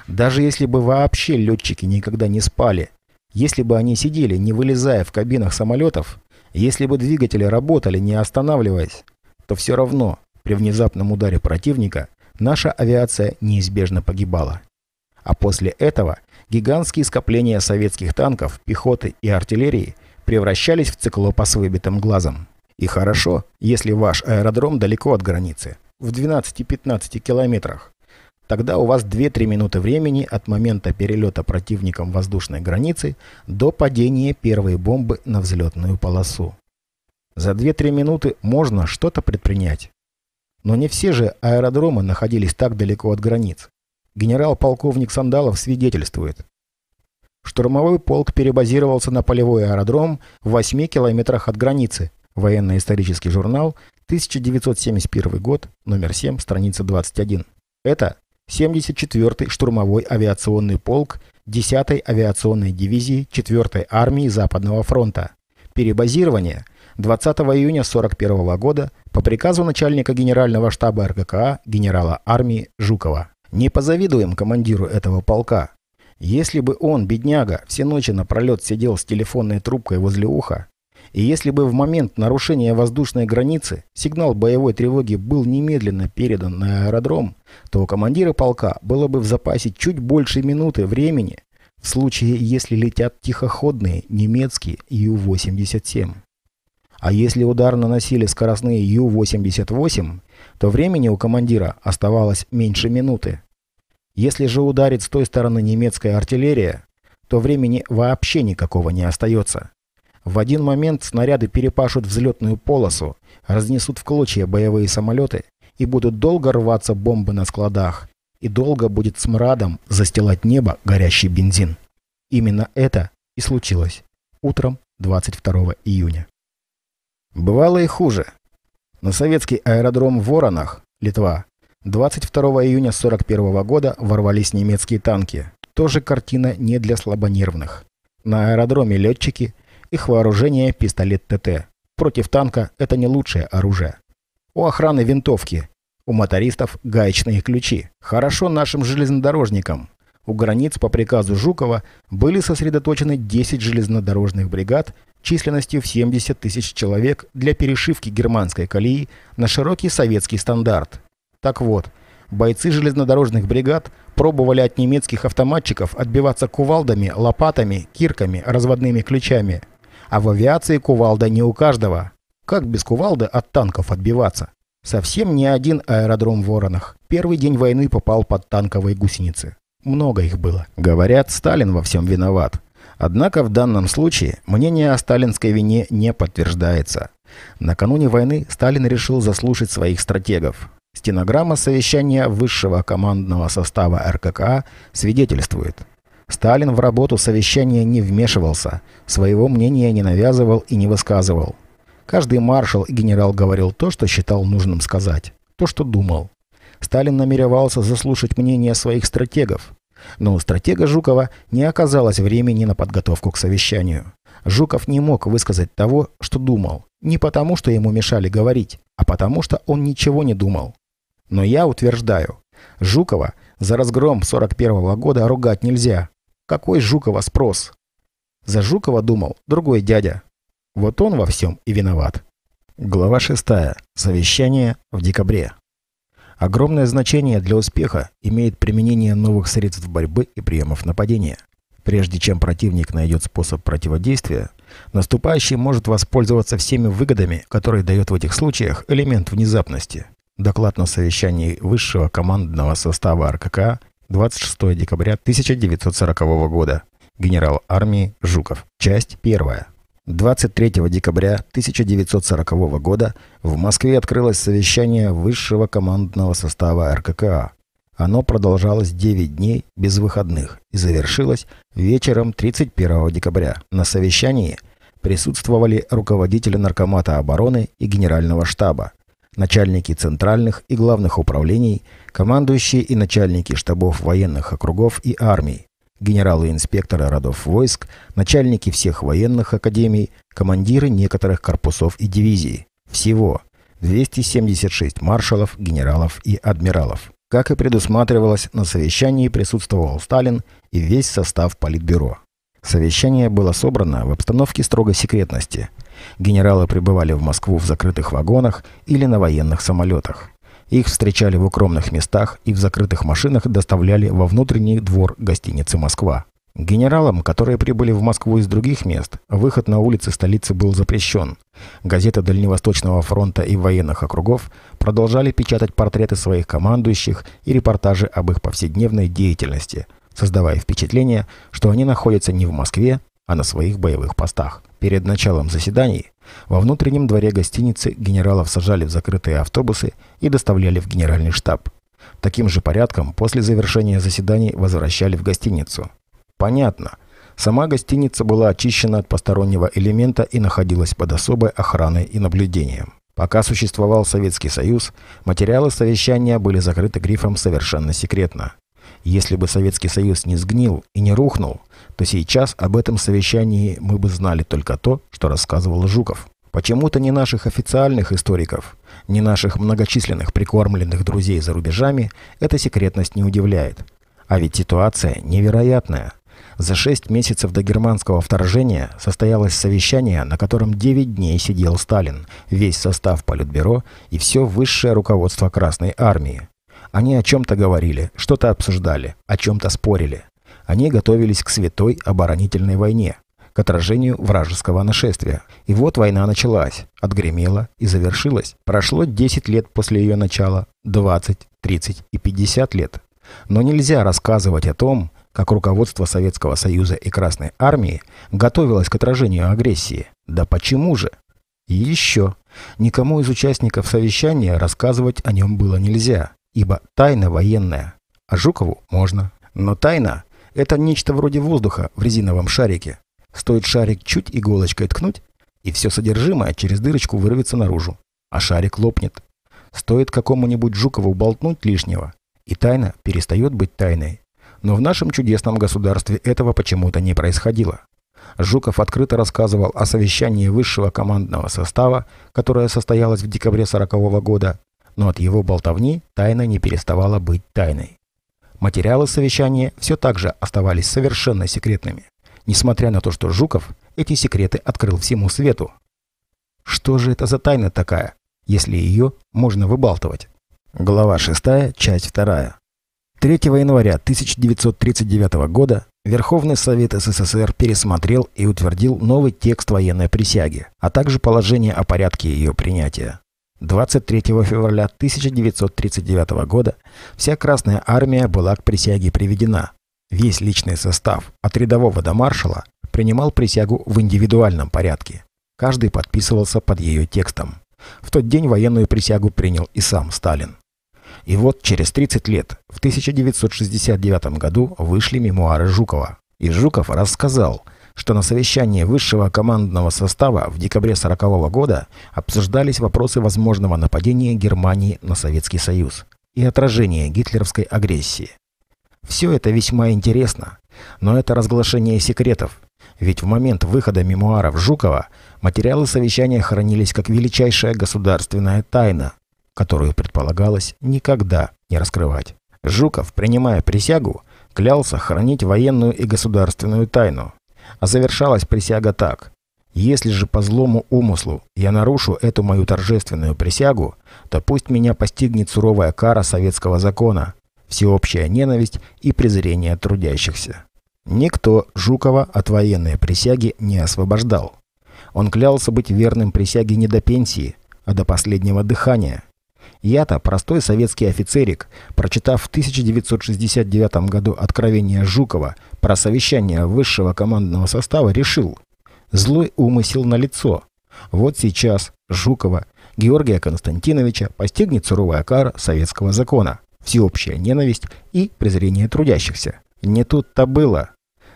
Speaker 1: Даже если бы вообще летчики никогда не спали, если бы они сидели, не вылезая в кабинах самолетов, если бы двигатели работали, не останавливаясь, то все равно при внезапном ударе противника наша авиация неизбежно погибала. А после этого гигантские скопления советских танков, пехоты и артиллерии – превращались в циклопа с выбитым глазом. И хорошо, если ваш аэродром далеко от границы, в 12-15 километрах. Тогда у вас 2-3 минуты времени от момента перелета противником воздушной границы до падения первой бомбы на взлетную полосу. За 2-3 минуты можно что-то предпринять. Но не все же аэродромы находились так далеко от границ. Генерал-полковник Сандалов свидетельствует, Штурмовой полк перебазировался на полевой аэродром в 8 километрах от границы. Военно-исторический журнал, 1971 год, номер 7, страница 21. Это 74-й штурмовой авиационный полк 10-й авиационной дивизии 4-й армии Западного фронта. Перебазирование 20 июня 1941 года по приказу начальника генерального штаба РККА генерала армии Жукова. Не позавидуем командиру этого полка – если бы он, бедняга, все ночи напролет сидел с телефонной трубкой возле уха, и если бы в момент нарушения воздушной границы сигнал боевой тревоги был немедленно передан на аэродром, то у командира полка было бы в запасе чуть больше минуты времени в случае, если летят тихоходные немецкие Ю-87. А если удар наносили скоростные Ю-88, то времени у командира оставалось меньше минуты. Если же ударит с той стороны немецкая артиллерия, то времени вообще никакого не остается. В один момент снаряды перепашут взлетную полосу, разнесут в клочья боевые самолеты и будут долго рваться бомбы на складах, и долго будет смрадом застилать небо горящий бензин. Именно это и случилось утром 22 июня. Бывало и хуже. На советский аэродром в Воронах, Литва, 22 июня 1941 года ворвались немецкие танки. Тоже картина не для слабонервных. На аэродроме летчики, их вооружение – пистолет ТТ. Против танка это не лучшее оружие. У охраны винтовки, у мотористов гаечные ключи. Хорошо нашим железнодорожникам. У границ по приказу Жукова были сосредоточены 10 железнодорожных бригад численностью в 70 тысяч человек для перешивки германской колеи на широкий советский стандарт – так вот, бойцы железнодорожных бригад пробовали от немецких автоматчиков отбиваться кувалдами, лопатами, кирками, разводными ключами. А в авиации кувалда не у каждого. Как без кувалды от танков отбиваться? Совсем не один аэродром в Воронах. Первый день войны попал под танковые гусеницы. Много их было. Говорят, Сталин во всем виноват. Однако в данном случае мнение о сталинской вине не подтверждается. Накануне войны Сталин решил заслушать своих стратегов. Стенограмма совещания высшего командного состава РККА свидетельствует. Сталин в работу совещания не вмешивался, своего мнения не навязывал и не высказывал. Каждый маршал и генерал говорил то, что считал нужным сказать, то, что думал. Сталин намеревался заслушать мнение своих стратегов. Но у стратега Жукова не оказалось времени на подготовку к совещанию. Жуков не мог высказать того, что думал. Не потому, что ему мешали говорить, а потому, что он ничего не думал. Но я утверждаю, Жукова за разгром 41 -го года ругать нельзя. Какой Жукова спрос? За Жукова думал другой дядя. Вот он во всем и виноват. Глава 6. Совещание в декабре. Огромное значение для успеха имеет применение новых средств борьбы и приемов нападения. Прежде чем противник найдет способ противодействия, наступающий может воспользоваться всеми выгодами, которые дает в этих случаях элемент внезапности. Доклад на совещании высшего командного состава РКК 26 декабря 1940 года. Генерал армии Жуков. Часть 1. 23 декабря 1940 года в Москве открылось совещание высшего командного состава РККА. Оно продолжалось 9 дней без выходных и завершилось вечером 31 декабря. На совещании присутствовали руководители Наркомата обороны и Генерального штаба, начальники центральных и главных управлений, командующие и начальники штабов военных округов и армий, генералы и инспекторы родов войск, начальники всех военных академий, командиры некоторых корпусов и дивизий. Всего 276 маршалов, генералов и адмиралов. Как и предусматривалось, на совещании присутствовал Сталин и весь состав Политбюро. Совещание было собрано в обстановке строгой секретности – Генералы прибывали в Москву в закрытых вагонах или на военных самолетах. Их встречали в укромных местах и в закрытых машинах доставляли во внутренний двор гостиницы «Москва». Генералам, которые прибыли в Москву из других мест, выход на улицы столицы был запрещен. Газеты Дальневосточного фронта и военных округов продолжали печатать портреты своих командующих и репортажи об их повседневной деятельности, создавая впечатление, что они находятся не в Москве, а на своих боевых постах. Перед началом заседаний во внутреннем дворе гостиницы генералов сажали в закрытые автобусы и доставляли в генеральный штаб. Таким же порядком после завершения заседаний возвращали в гостиницу. Понятно. Сама гостиница была очищена от постороннего элемента и находилась под особой охраной и наблюдением. Пока существовал Советский Союз, материалы совещания были закрыты грифом «совершенно секретно». Если бы Советский Союз не сгнил и не рухнул, то сейчас об этом совещании мы бы знали только то, что рассказывал Жуков. Почему-то ни наших официальных историков, ни наших многочисленных прикормленных друзей за рубежами эта секретность не удивляет. А ведь ситуация невероятная. За шесть месяцев до германского вторжения состоялось совещание, на котором девять дней сидел Сталин, весь состав Политбюро и все высшее руководство Красной Армии. Они о чем-то говорили, что-то обсуждали, о чем-то спорили. Они готовились к святой оборонительной войне, к отражению вражеского нашествия. И вот война началась, отгремела и завершилась. Прошло 10 лет после ее начала, 20, 30 и 50 лет. Но нельзя рассказывать о том, как руководство Советского Союза и Красной Армии готовилось к отражению агрессии. Да почему же? И еще. Никому из участников совещания рассказывать о нем было нельзя, ибо тайна военная. А Жукову можно. Но тайна это нечто вроде воздуха в резиновом шарике. Стоит шарик чуть иголочкой ткнуть, и все содержимое через дырочку вырвется наружу, а шарик лопнет. Стоит какому-нибудь Жукову болтнуть лишнего, и тайна перестает быть тайной. Но в нашем чудесном государстве этого почему-то не происходило. Жуков открыто рассказывал о совещании высшего командного состава, которое состоялось в декабре 1940 года, но от его болтовни тайна не переставала быть тайной. Материалы совещания все так же оставались совершенно секретными. Несмотря на то, что Жуков эти секреты открыл всему свету. Что же это за тайна такая, если ее можно выбалтывать? Глава 6, часть 2. 3 января 1939 года Верховный Совет СССР пересмотрел и утвердил новый текст военной присяги, а также положение о порядке ее принятия. 23 февраля 1939 года вся Красная Армия была к присяге приведена. Весь личный состав от рядового до маршала принимал присягу в индивидуальном порядке. Каждый подписывался под ее текстом. В тот день военную присягу принял и сам Сталин. И вот через 30 лет, в 1969 году, вышли мемуары Жукова. И Жуков рассказал – что на совещании высшего командного состава в декабре 1940 года обсуждались вопросы возможного нападения Германии на Советский Союз и отражения гитлеровской агрессии. Все это весьма интересно, но это разглашение секретов, ведь в момент выхода мемуаров Жукова материалы совещания хранились как величайшая государственная тайна, которую предполагалось никогда не раскрывать. Жуков, принимая присягу, клялся хранить военную и государственную тайну, а завершалась присяга так. «Если же по злому умыслу я нарушу эту мою торжественную присягу, то пусть меня постигнет суровая кара советского закона, всеобщая ненависть и презрение трудящихся». Никто Жукова от военной присяги не освобождал. Он клялся быть верным присяге не до пенсии, а до последнего дыхания, я-то простой советский офицерик, прочитав в 1969 году откровение Жукова про совещание высшего командного состава, решил. Злой умысел на лицо. Вот сейчас Жукова, Георгия Константиновича постигнет суровая кара советского закона, всеобщая ненависть и презрение трудящихся. Не тут-то было.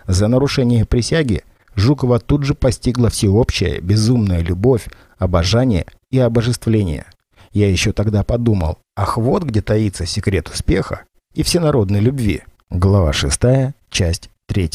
Speaker 1: За нарушение присяги Жукова тут же постигла всеобщая безумная любовь, обожание и обожествление. Я еще тогда подумал, ах вот где таится секрет успеха и всенародной любви. Глава 6, часть 3.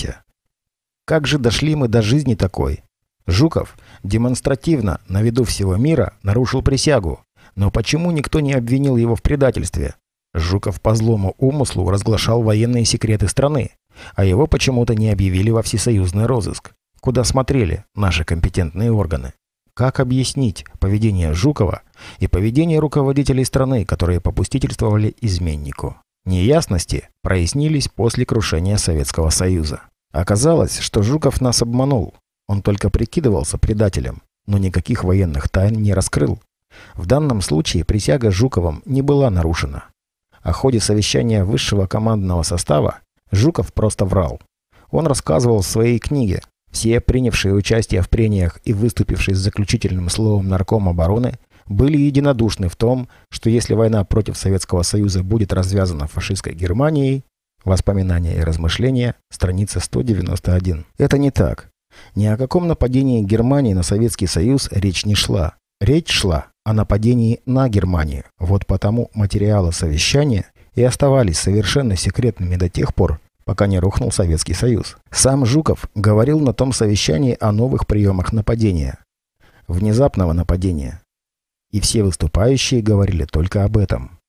Speaker 1: Как же дошли мы до жизни такой? Жуков демонстративно на виду всего мира нарушил присягу. Но почему никто не обвинил его в предательстве? Жуков по злому умыслу разглашал военные секреты страны, а его почему-то не объявили во всесоюзный розыск. Куда смотрели наши компетентные органы? Как объяснить поведение Жукова и поведение руководителей страны, которые попустительствовали изменнику? Неясности прояснились после крушения Советского Союза. Оказалось, что Жуков нас обманул. Он только прикидывался предателем, но никаких военных тайн не раскрыл. В данном случае присяга Жуковым не была нарушена. О ходе совещания высшего командного состава Жуков просто врал. Он рассказывал в своей книге, все, принявшие участие в прениях и выступившие с заключительным словом нарком обороны, были единодушны в том, что если война против Советского Союза будет развязана фашистской Германией, воспоминания и размышления, страница 191. Это не так. Ни о каком нападении Германии на Советский Союз речь не шла. Речь шла о нападении на Германию. Вот потому материалы совещания и оставались совершенно секретными до тех пор, пока не рухнул Советский Союз. Сам Жуков говорил на том совещании о новых приемах нападения. Внезапного нападения. И все выступающие говорили только об этом.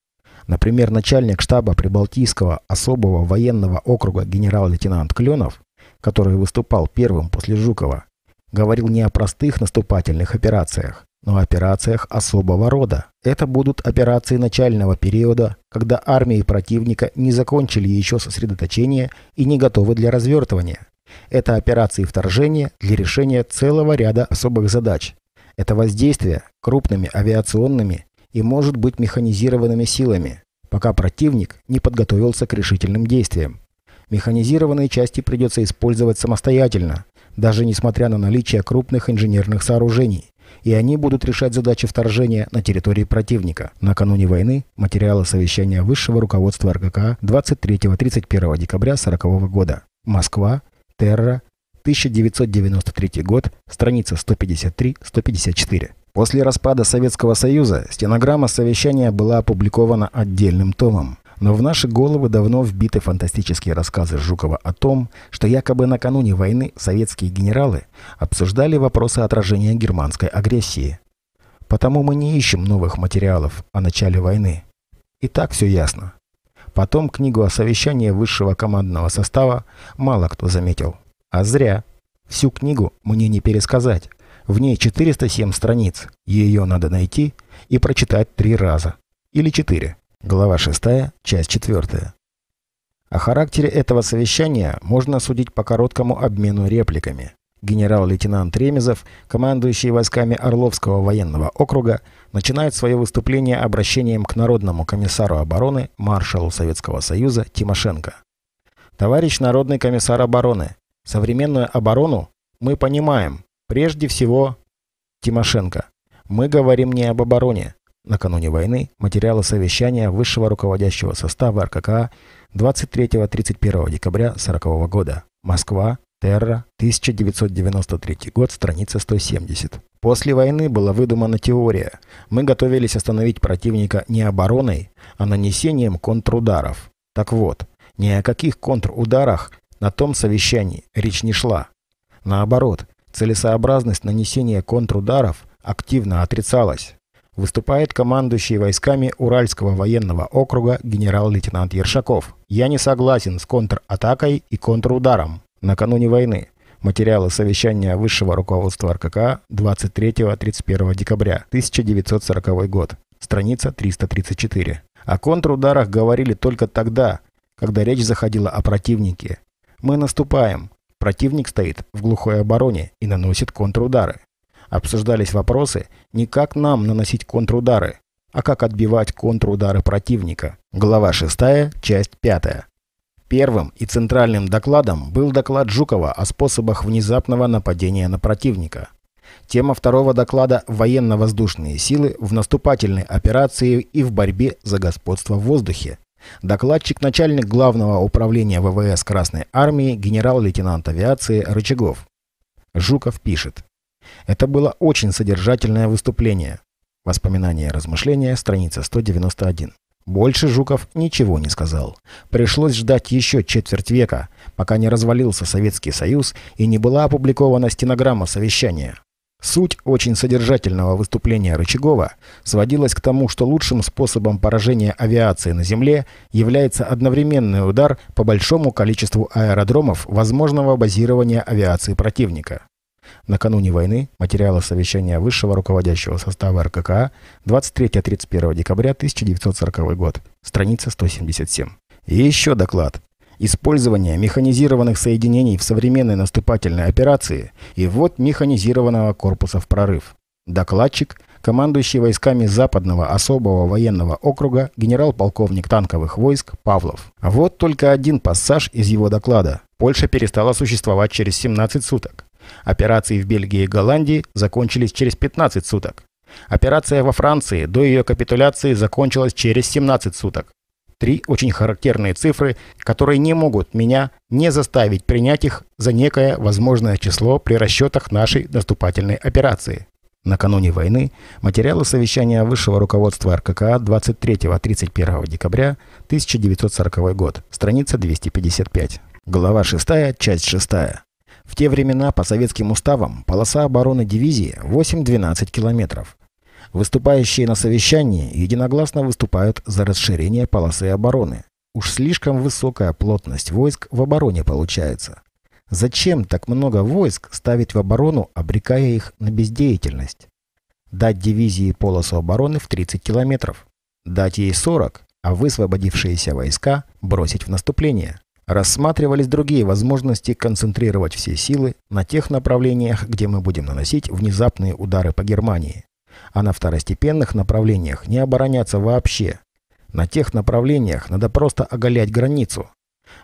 Speaker 1: Например, начальник штаба Прибалтийского особого военного округа генерал-лейтенант Кленов, который выступал первым после Жукова, говорил не о простых наступательных операциях, но о операциях особого рода. Это будут операции начального периода, когда армии противника не закончили еще сосредоточение и не готовы для развертывания. Это операции вторжения для решения целого ряда особых задач. Это воздействие крупными авиационными и, может быть, механизированными силами, пока противник не подготовился к решительным действиям. Механизированные части придется использовать самостоятельно, даже несмотря на наличие крупных инженерных сооружений и они будут решать задачи вторжения на территории противника. Накануне войны материалы совещания высшего руководства РКК 23-31 декабря 1940 года. Москва, Терра, 1993 год, страница 153-154. После распада Советского Союза стенограмма совещания была опубликована отдельным томом. Но в наши головы давно вбиты фантастические рассказы Жукова о том, что якобы накануне войны советские генералы обсуждали вопросы отражения германской агрессии. Потому мы не ищем новых материалов о начале войны. И так все ясно. Потом книгу о совещании высшего командного состава мало кто заметил. А зря. Всю книгу мне не пересказать. В ней 407 страниц. Ее надо найти и прочитать три раза. Или четыре. Глава 6, часть 4. О характере этого совещания можно судить по короткому обмену репликами. Генерал-лейтенант Ремезов, командующий войсками Орловского военного округа, начинает свое выступление обращением к Народному комиссару обороны, маршалу Советского Союза Тимошенко. «Товарищ Народный комиссар обороны, современную оборону мы понимаем, прежде всего, Тимошенко, мы говорим не об обороне, Накануне войны материалы совещания высшего руководящего состава РККА 23-31 декабря 1940 года. Москва, Терра, 1993 год, страница 170. После войны была выдумана теория. Мы готовились остановить противника не обороной, а нанесением контрударов. Так вот, ни о каких контрударах на том совещании речь не шла. Наоборот, целесообразность нанесения контрударов активно отрицалась выступает командующий войсками Уральского военного округа генерал-лейтенант Ершаков. «Я не согласен с контратакой и контрударом накануне войны». Материалы совещания высшего руководства РКК 23-31 декабря 1940 год. Страница 334. О контрударах говорили только тогда, когда речь заходила о противнике. Мы наступаем. Противник стоит в глухой обороне и наносит контрудары обсуждались вопросы не как нам наносить контрудары, а как отбивать контрудары противника. Глава 6, часть 5. Первым и центральным докладом был доклад Жукова о способах внезапного нападения на противника. Тема второго доклада – военно-воздушные силы в наступательной операции и в борьбе за господство в воздухе. Докладчик – начальник Главного управления ВВС Красной Армии генерал-лейтенант авиации Рычагов. Жуков пишет. Это было очень содержательное выступление. Воспоминания и размышления, страница 191. Больше Жуков ничего не сказал. Пришлось ждать еще четверть века, пока не развалился Советский Союз и не была опубликована стенограмма совещания. Суть очень содержательного выступления Рычагова сводилась к тому, что лучшим способом поражения авиации на Земле является одновременный удар по большому количеству аэродромов возможного базирования авиации противника. Накануне войны материалы совещания высшего руководящего состава РККА 23-31 декабря 1940 год, страница 177. И еще доклад. Использование механизированных соединений в современной наступательной операции и ввод механизированного корпуса в прорыв. Докладчик, командующий войсками Западного особого военного округа генерал-полковник танковых войск Павлов. Вот только один пассаж из его доклада. Польша перестала существовать через 17 суток. Операции в Бельгии и Голландии закончились через 15 суток. Операция во Франции до ее капитуляции закончилась через 17 суток. Три очень характерные цифры, которые не могут меня не заставить принять их за некое возможное число при расчетах нашей наступательной операции. Накануне войны материалы совещания высшего руководства РКК 23-31 декабря 1940 год, страница 255. Глава 6, часть 6. В те времена по советским уставам полоса обороны дивизии 8-12 километров. Выступающие на совещании единогласно выступают за расширение полосы обороны. Уж слишком высокая плотность войск в обороне получается. Зачем так много войск ставить в оборону, обрекая их на бездеятельность? Дать дивизии полосу обороны в 30 километров. Дать ей 40, а высвободившиеся войска бросить в наступление. Рассматривались другие возможности концентрировать все силы на тех направлениях, где мы будем наносить внезапные удары по Германии. А на второстепенных направлениях не обороняться вообще. На тех направлениях надо просто оголять границу.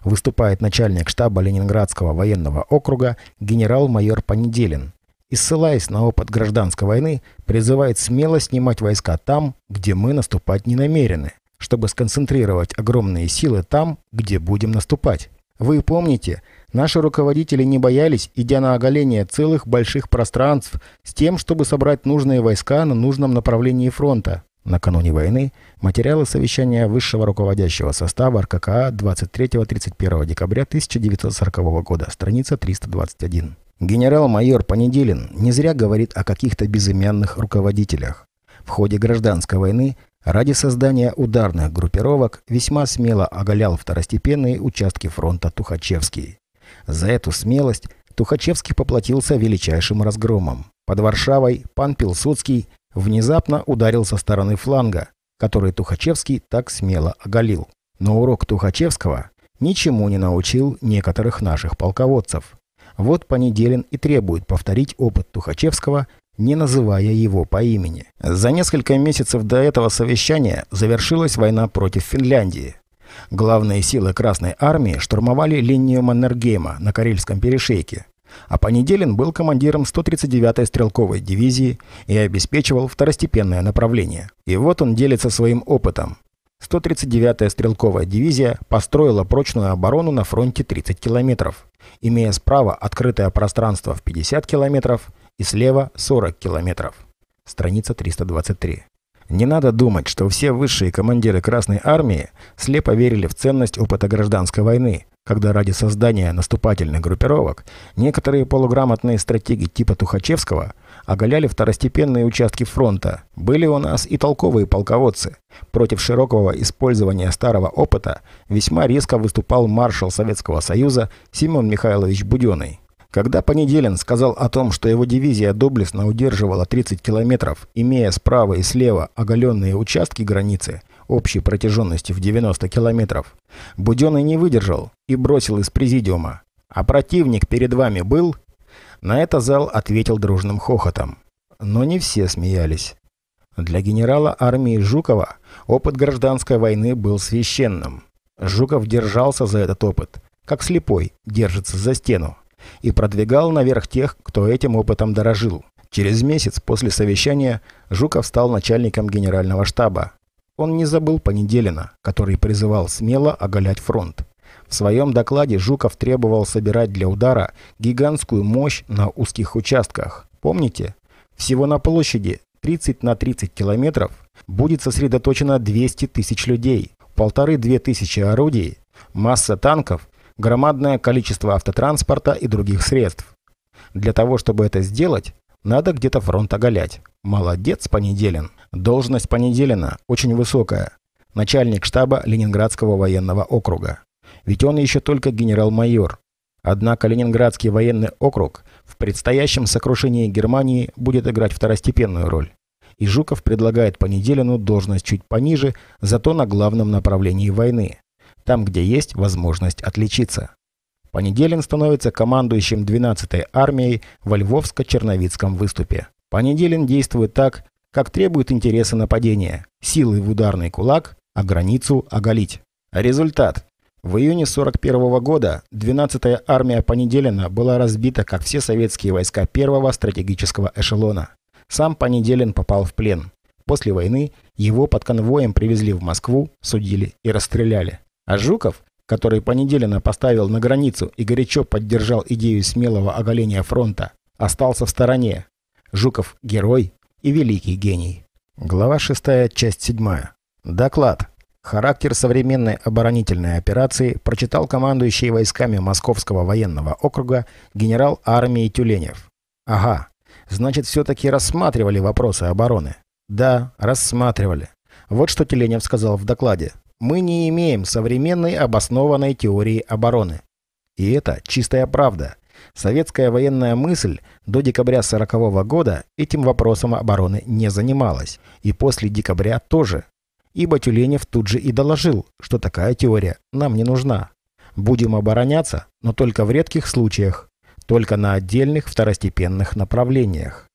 Speaker 1: Выступает начальник штаба Ленинградского военного округа генерал-майор Понеделин. И ссылаясь на опыт гражданской войны, призывает смело снимать войска там, где мы наступать не намерены чтобы сконцентрировать огромные силы там, где будем наступать. Вы помните, наши руководители не боялись, идя на оголение целых больших пространств с тем, чтобы собрать нужные войска на нужном направлении фронта. Накануне войны материалы совещания высшего руководящего состава РККА 23-31 декабря 1940 года, страница 321. Генерал-майор Понеделин не зря говорит о каких-то безымянных руководителях. В ходе гражданской войны ради создания ударных группировок весьма смело оголял второстепенные участки фронта Тухачевский. За эту смелость Тухачевский поплатился величайшим разгромом. Под Варшавой пан Пилсудский внезапно ударил со стороны фланга, который Тухачевский так смело оголил. Но урок Тухачевского ничему не научил некоторых наших полководцев. Вот Понеделин и требует повторить опыт Тухачевского не называя его по имени. За несколько месяцев до этого совещания завершилась война против Финляндии. Главные силы Красной Армии штурмовали линию Маннергейма на Карельском перешейке, а Понеделин был командиром 139-й стрелковой дивизии и обеспечивал второстепенное направление. И вот он делится своим опытом. 139-я стрелковая дивизия построила прочную оборону на фронте 30 километров, имея справа открытое пространство в 50 километров, и слева 40 километров. Страница 323. Не надо думать, что все высшие командиры Красной Армии слепо верили в ценность опыта гражданской войны, когда ради создания наступательных группировок некоторые полуграмотные стратеги типа Тухачевского оголяли второстепенные участки фронта. Были у нас и толковые полководцы. Против широкого использования старого опыта весьма резко выступал маршал Советского Союза Симон Михайлович Буденный. Когда Понеделин сказал о том, что его дивизия доблестно удерживала 30 километров, имея справа и слева оголенные участки границы общей протяженности в 90 километров, Буденный не выдержал и бросил из президиума. «А противник перед вами был?» На это зал ответил дружным хохотом. Но не все смеялись. Для генерала армии Жукова опыт гражданской войны был священным. Жуков держался за этот опыт, как слепой держится за стену и продвигал наверх тех, кто этим опытом дорожил. Через месяц после совещания Жуков стал начальником генерального штаба. Он не забыл Понеделина, который призывал смело оголять фронт. В своем докладе Жуков требовал собирать для удара гигантскую мощь на узких участках. Помните? Всего на площади 30 на 30 километров будет сосредоточено 200 тысяч людей, полторы-две тысячи орудий, масса танков громадное количество автотранспорта и других средств. Для того, чтобы это сделать, надо где-то фронт оголять. Молодец, Понеделин. Должность Понеделина очень высокая. Начальник штаба Ленинградского военного округа. Ведь он еще только генерал-майор. Однако Ленинградский военный округ в предстоящем сокрушении Германии будет играть второстепенную роль. И Жуков предлагает Понеделину должность чуть пониже, зато на главном направлении войны там, где есть возможность отличиться. Понеделин становится командующим 12-й армией во Львовско-Черновицком выступе. Понеделин действует так, как требует интересы нападения – силой в ударный кулак, а границу оголить. Результат. В июне 41 -го года 12-я армия Понеделина была разбита, как все советские войска первого стратегического эшелона. Сам Понеделин попал в плен. После войны его под конвоем привезли в Москву, судили и расстреляли. А Жуков, который понедельно поставил на границу и горячо поддержал идею смелого оголения фронта, остался в стороне. Жуков – герой и великий гений. Глава 6, часть 7. Доклад. Характер современной оборонительной операции прочитал командующий войсками Московского военного округа генерал армии Тюленев. Ага, значит, все-таки рассматривали вопросы обороны. Да, рассматривали. Вот что Тюленев сказал в докладе мы не имеем современной обоснованной теории обороны. И это чистая правда. Советская военная мысль до декабря 1940 года этим вопросом обороны не занималась. И после декабря тоже. Ибо Тюленев тут же и доложил, что такая теория нам не нужна. Будем обороняться, но только в редких случаях, только на отдельных второстепенных направлениях.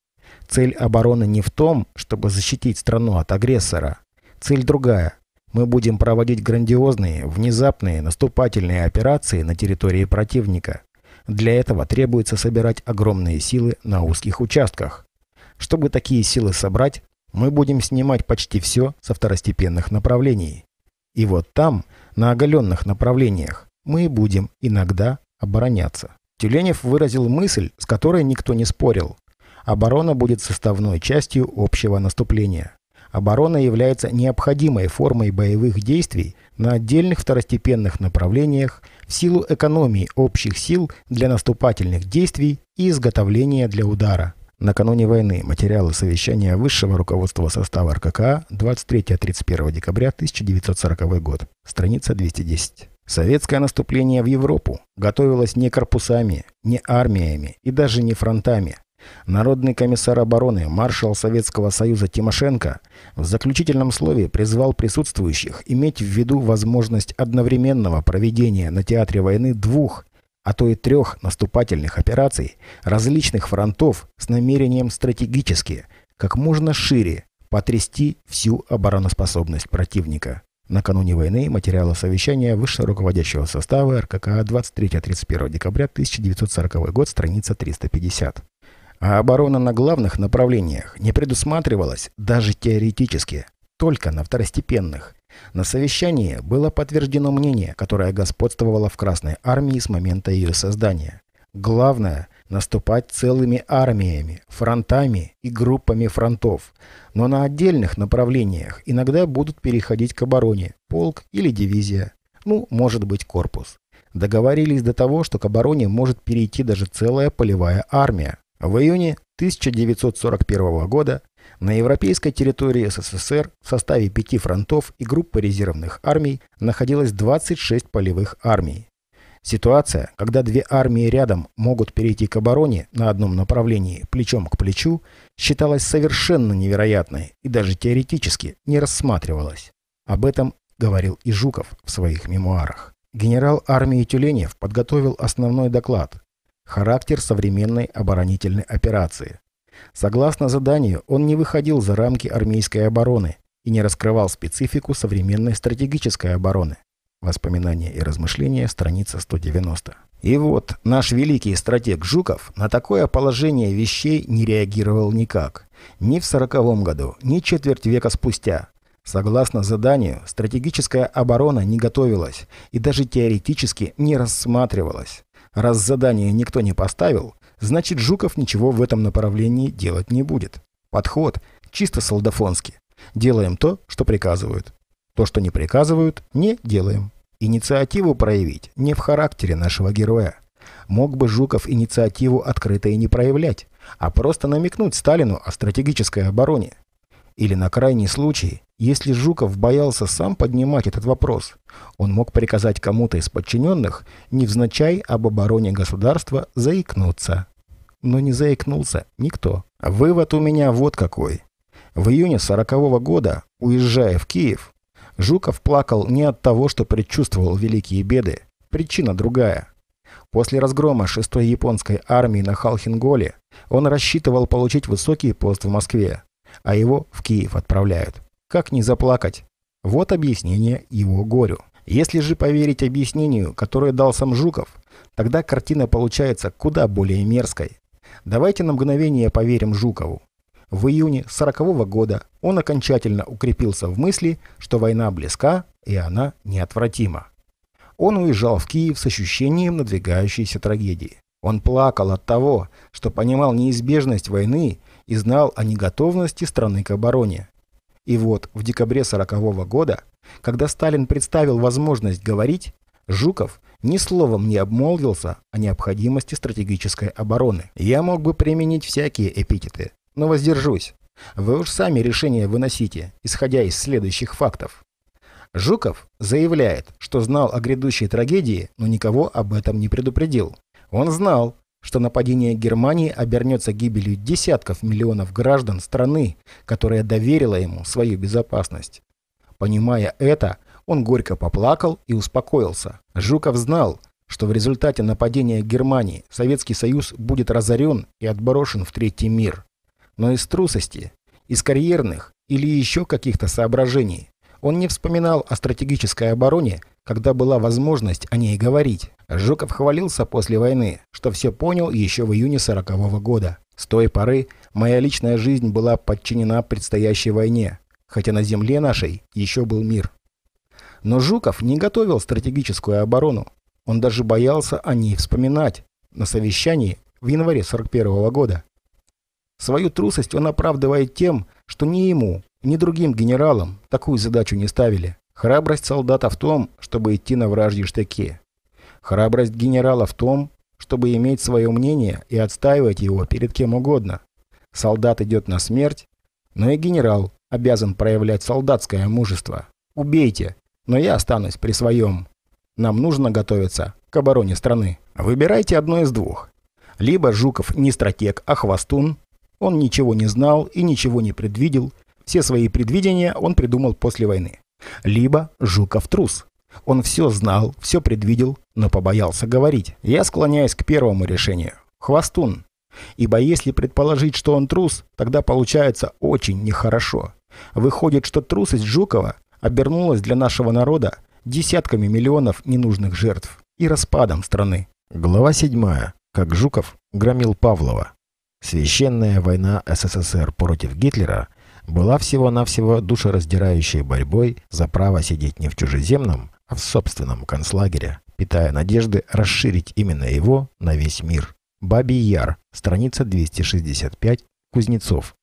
Speaker 1: Цель обороны не в том, чтобы защитить страну от агрессора. Цель другая мы будем проводить грандиозные, внезапные, наступательные операции на территории противника. Для этого требуется собирать огромные силы на узких участках. Чтобы такие силы собрать, мы будем снимать почти все со второстепенных направлений. И вот там, на оголенных направлениях, мы будем иногда обороняться. Тюленев выразил мысль, с которой никто не спорил. Оборона будет составной частью общего наступления оборона является необходимой формой боевых действий на отдельных второстепенных направлениях в силу экономии общих сил для наступательных действий и изготовления для удара. Накануне войны материалы совещания высшего руководства состава РККА 23-31 декабря 1940 год, страница 210. Советское наступление в Европу готовилось не корпусами, не армиями и даже не фронтами, Народный комиссар обороны, маршал Советского Союза Тимошенко в заключительном слове призвал присутствующих иметь в виду возможность одновременного проведения на театре войны двух, а то и трех наступательных операций различных фронтов с намерением стратегически, как можно шире, потрясти всю обороноспособность противника. Накануне войны материалы совещания высшего руководящего состава РКК 23-31 декабря 1940 год, страница 350 а оборона на главных направлениях не предусматривалась даже теоретически, только на второстепенных. На совещании было подтверждено мнение, которое господствовало в Красной армии с момента ее создания. Главное – наступать целыми армиями, фронтами и группами фронтов, но на отдельных направлениях иногда будут переходить к обороне – полк или дивизия, ну, может быть, корпус. Договорились до того, что к обороне может перейти даже целая полевая армия. В июне 1941 года на европейской территории СССР в составе пяти фронтов и группы резервных армий находилось 26 полевых армий. Ситуация, когда две армии рядом могут перейти к обороне на одном направлении плечом к плечу, считалась совершенно невероятной и даже теоретически не рассматривалась. Об этом говорил и Жуков в своих мемуарах. Генерал армии Тюленев подготовил основной доклад, характер современной оборонительной операции. Согласно заданию, он не выходил за рамки армейской обороны и не раскрывал специфику современной стратегической обороны. Воспоминания и размышления, страница 190. И вот наш великий стратег Жуков на такое положение вещей не реагировал никак. Ни в сороковом году, ни четверть века спустя. Согласно заданию, стратегическая оборона не готовилась и даже теоретически не рассматривалась. Раз задание никто не поставил, значит Жуков ничего в этом направлении делать не будет. Подход чисто солдафонский. Делаем то, что приказывают. То, что не приказывают, не делаем. Инициативу проявить не в характере нашего героя. Мог бы Жуков инициативу открыто и не проявлять, а просто намекнуть Сталину о стратегической обороне. Или на крайний случай, если Жуков боялся сам поднимать этот вопрос, он мог приказать кому-то из подчиненных, невзначай об обороне государства, заикнуться. Но не заикнулся никто. Вывод у меня вот какой. В июне сорокового года, уезжая в Киев, Жуков плакал не от того, что предчувствовал великие беды. Причина другая. После разгрома 6-й японской армии на Халхинголе он рассчитывал получить высокий пост в Москве а его в Киев отправляют. Как не заплакать? Вот объяснение его горю. Если же поверить объяснению, которое дал сам Жуков, тогда картина получается куда более мерзкой. Давайте на мгновение поверим Жукову. В июне 40 года он окончательно укрепился в мысли, что война близка и она неотвратима. Он уезжал в Киев с ощущением надвигающейся трагедии. Он плакал от того, что понимал неизбежность войны и знал о неготовности страны к обороне. И вот в декабре 40 года, когда Сталин представил возможность говорить, Жуков ни словом не обмолвился о необходимости стратегической обороны. Я мог бы применить всякие эпитеты, но воздержусь. Вы уж сами решение выносите, исходя из следующих фактов. Жуков заявляет, что знал о грядущей трагедии, но никого об этом не предупредил. Он знал, что нападение Германии обернется гибелью десятков миллионов граждан страны, которая доверила ему свою безопасность. Понимая это, он горько поплакал и успокоился. Жуков знал, что в результате нападения Германии Советский Союз будет разорен и отброшен в третий мир. Но из трусости, из карьерных или еще каких-то соображений он не вспоминал о стратегической обороне, когда была возможность о ней говорить, Жуков хвалился после войны, что все понял еще в июне 40 -го года. С той поры моя личная жизнь была подчинена предстоящей войне, хотя на земле нашей еще был мир. Но Жуков не готовил стратегическую оборону. Он даже боялся о ней вспоминать на совещании в январе 41 -го года. Свою трусость он оправдывает тем, что ни ему, ни другим генералам такую задачу не ставили. Храбрость солдата в том, чтобы идти на вражьи штыки. Храбрость генерала в том, чтобы иметь свое мнение и отстаивать его перед кем угодно. Солдат идет на смерть, но и генерал обязан проявлять солдатское мужество. Убейте, но я останусь при своем. Нам нужно готовиться к обороне страны. Выбирайте одно из двух. Либо Жуков не стратег, а хвостун. Он ничего не знал и ничего не предвидел. Все свои предвидения он придумал после войны. Либо Жуков трус. Он все знал, все предвидел, но побоялся говорить. Я склоняюсь к первому решению. Хвостун. Ибо если предположить, что он трус, тогда получается очень нехорошо. Выходит, что трусость Жукова обернулась для нашего народа десятками миллионов ненужных жертв и распадом страны. Глава 7. Как Жуков громил Павлова. Священная война СССР против Гитлера была всего-навсего душераздирающей борьбой за право сидеть не в чужеземном, а в собственном концлагере, питая надежды расширить именно его на весь мир. Бабий Яр, страница 265, Кузнецов.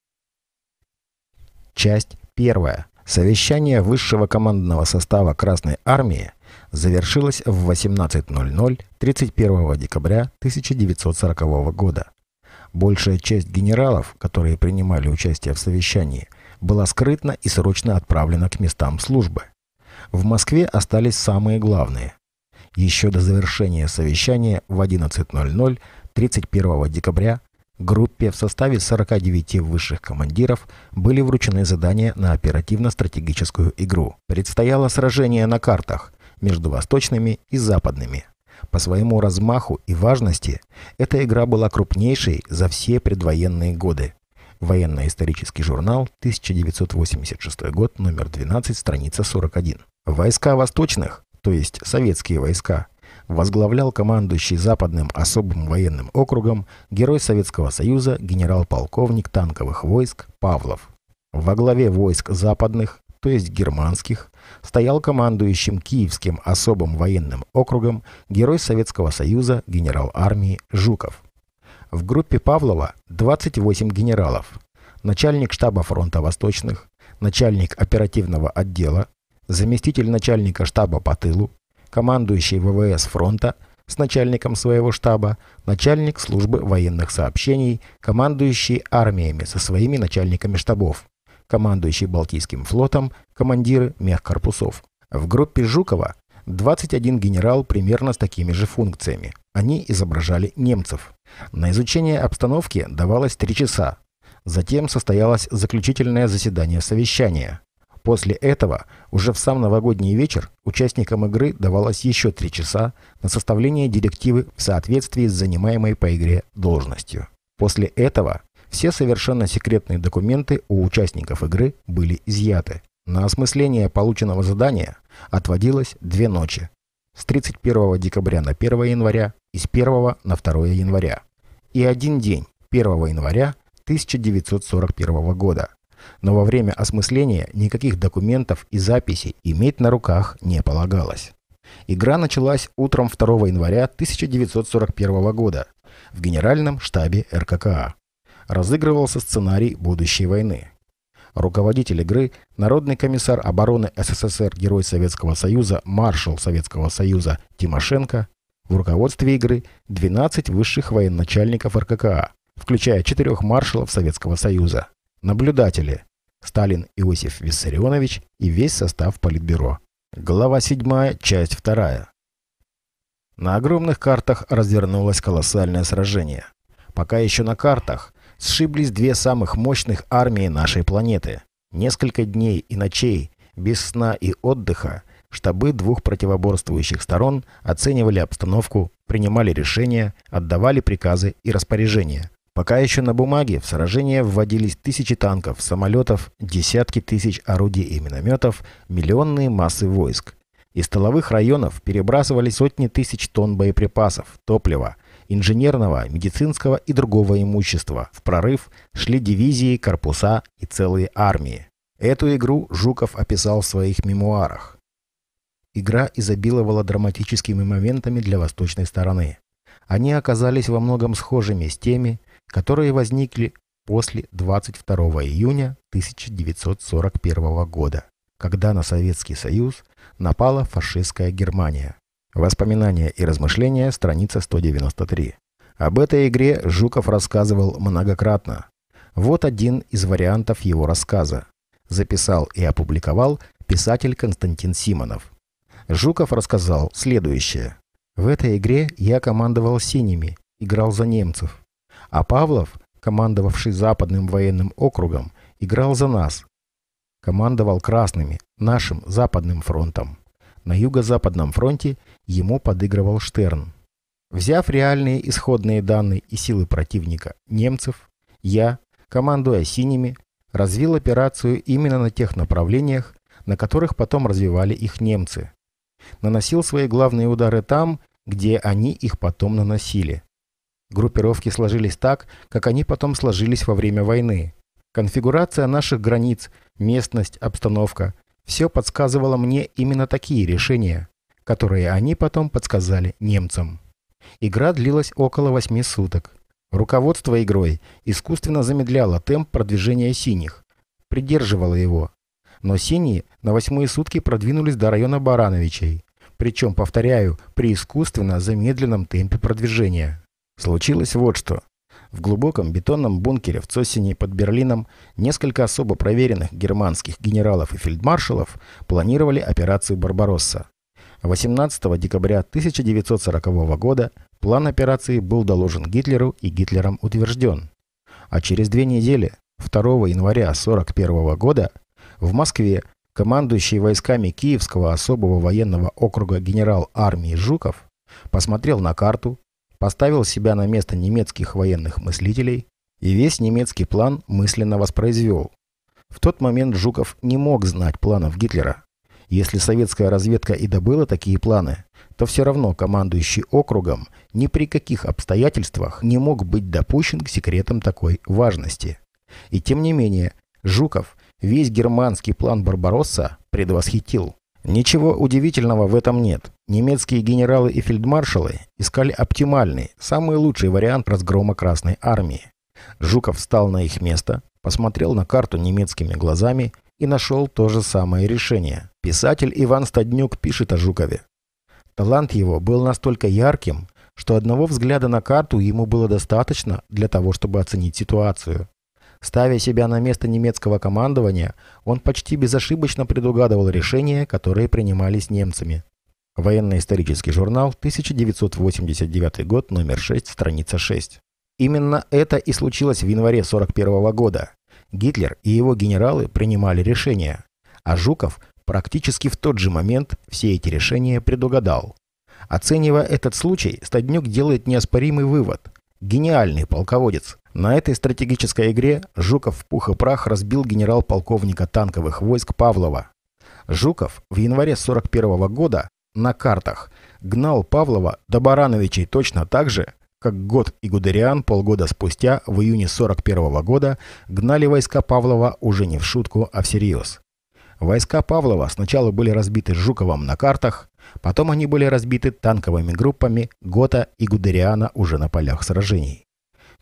Speaker 1: Часть первая. Совещание высшего командного состава Красной Армии завершилось в 18.00 31 декабря 1940 года. Большая часть генералов, которые принимали участие в совещании, была скрытно и срочно отправлена к местам службы. В Москве остались самые главные. Еще до завершения совещания в 11.00 31 декабря группе в составе 49 высших командиров были вручены задания на оперативно-стратегическую игру. Предстояло сражение на картах между восточными и западными. По своему размаху и важности эта игра была крупнейшей за все предвоенные годы. Военно-исторический журнал, 1986 год, номер 12, страница 41. Войска Восточных, то есть советские войска, возглавлял командующий Западным особым военным округом герой Советского Союза генерал-полковник танковых войск Павлов. Во главе войск западных, то есть германских, стоял командующим Киевским особым военным округом герой Советского Союза генерал армии Жуков. В группе Павлова 28 генералов, начальник штаба фронта Восточных, начальник оперативного отдела, заместитель начальника штаба по тылу, командующий ВВС фронта с начальником своего штаба, начальник службы военных сообщений, командующий армиями со своими начальниками штабов, командующий Балтийским флотом, командиры мехкорпусов. В группе Жукова 21 генерал примерно с такими же функциями. Они изображали немцев. На изучение обстановки давалось три часа. Затем состоялось заключительное заседание совещания. После этого, уже в сам новогодний вечер, участникам игры давалось еще три часа на составление директивы в соответствии с занимаемой по игре должностью. После этого все совершенно секретные документы у участников игры были изъяты. На осмысление полученного задания отводилось две ночи – с 31 декабря на 1 января и с 1 на 2 января и один день, 1 января 1941 года. Но во время осмысления никаких документов и записей иметь на руках не полагалось. Игра началась утром 2 января 1941 года в Генеральном штабе РККА. Разыгрывался сценарий будущей войны. Руководитель игры – народный комиссар обороны СССР Герой Советского Союза, маршал Советского Союза Тимошенко в руководстве игры 12 высших военачальников РККА, включая четырех маршалов Советского Союза. Наблюдатели – Сталин Иосиф Виссарионович и весь состав Политбюро. Глава 7, часть 2. На огромных картах развернулось колоссальное сражение. Пока еще на картах сшиблись две самых мощных армии нашей планеты. Несколько дней и ночей, без сна и отдыха, штабы двух противоборствующих сторон оценивали обстановку, принимали решения, отдавали приказы и распоряжения. Пока еще на бумаге в сражение вводились тысячи танков, самолетов, десятки тысяч орудий и минометов, миллионные массы войск. Из столовых районов перебрасывали сотни тысяч тонн боеприпасов, топлива, инженерного, медицинского и другого имущества. В прорыв шли дивизии, корпуса и целые армии. Эту игру Жуков описал в своих мемуарах. Игра изобиловала драматическими моментами для восточной стороны. Они оказались во многом схожими с теми, которые возникли после 22 июня 1941 года, когда на Советский Союз напала фашистская Германия. Воспоминания и размышления, страница 193. Об этой игре Жуков рассказывал многократно. Вот один из вариантов его рассказа. Записал и опубликовал писатель Константин Симонов. Жуков рассказал следующее. В этой игре я командовал синими, играл за немцев. А Павлов, командовавший Западным военным округом, играл за нас. Командовал красными, нашим Западным фронтом. На Юго-Западном фронте ему подыгрывал Штерн. Взяв реальные исходные данные и силы противника, немцев, я, командуя синими, развил операцию именно на тех направлениях, на которых потом развивали их немцы – наносил свои главные удары там, где они их потом наносили. Группировки сложились так, как они потом сложились во время войны. Конфигурация наших границ, местность, обстановка – все подсказывало мне именно такие решения, которые они потом подсказали немцам. Игра длилась около восьми суток. Руководство игрой искусственно замедляло темп продвижения синих, придерживало его, но синие на восьмые сутки продвинулись до района Барановичей. Причем, повторяю, при искусственно замедленном темпе продвижения. Случилось вот что. В глубоком бетонном бункере в Цосине под Берлином несколько особо проверенных германских генералов и фельдмаршалов планировали операцию «Барбаросса». 18 декабря 1940 года план операции был доложен Гитлеру и Гитлером утвержден. А через две недели, 2 января 1941 года, в Москве командующий войсками Киевского особого военного округа генерал армии Жуков посмотрел на карту, поставил себя на место немецких военных мыслителей и весь немецкий план мысленно воспроизвел. В тот момент Жуков не мог знать планов Гитлера. Если советская разведка и добыла такие планы, то все равно командующий округом ни при каких обстоятельствах не мог быть допущен к секретам такой важности. И тем не менее, Жуков весь германский план Барбаросса предвосхитил. Ничего удивительного в этом нет. Немецкие генералы и фельдмаршалы искали оптимальный, самый лучший вариант разгрома Красной Армии. Жуков встал на их место, посмотрел на карту немецкими глазами и нашел то же самое решение. Писатель Иван Стаднюк пишет о Жукове. Талант его был настолько ярким, что одного взгляда на карту ему было достаточно для того, чтобы оценить ситуацию. Ставя себя на место немецкого командования, он почти безошибочно предугадывал решения, которые принимались немцами. Военно-исторический журнал, 1989 год, номер 6, страница 6. Именно это и случилось в январе 1941 года. Гитлер и его генералы принимали решения, а Жуков практически в тот же момент все эти решения предугадал. Оценивая этот случай, Стаднюк делает неоспоримый вывод. Гениальный полководец, на этой стратегической игре Жуков в пух и прах разбил генерал-полковника танковых войск Павлова. Жуков в январе 41 -го года на картах гнал Павлова до Барановичей точно так же, как год и Гудериан полгода спустя, в июне 41 -го года, гнали войска Павлова уже не в шутку, а всерьез. Войска Павлова сначала были разбиты Жуковым на картах, потом они были разбиты танковыми группами Гота и Гудериана уже на полях сражений.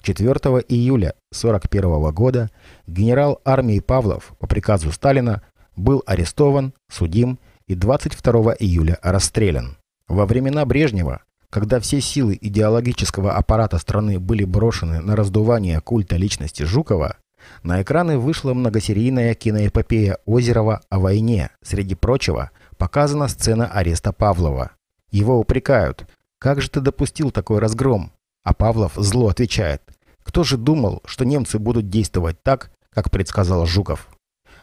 Speaker 1: 4 июля 1941 года генерал армии Павлов по приказу Сталина был арестован, судим и 22 июля расстрелян. Во времена Брежнева, когда все силы идеологического аппарата страны были брошены на раздувание культа личности Жукова, на экраны вышла многосерийная киноэпопея Озерова о войне. Среди прочего, показана сцена ареста Павлова. Его упрекают. «Как же ты допустил такой разгром?» А Павлов зло отвечает. Кто же думал, что немцы будут действовать так, как предсказал Жуков?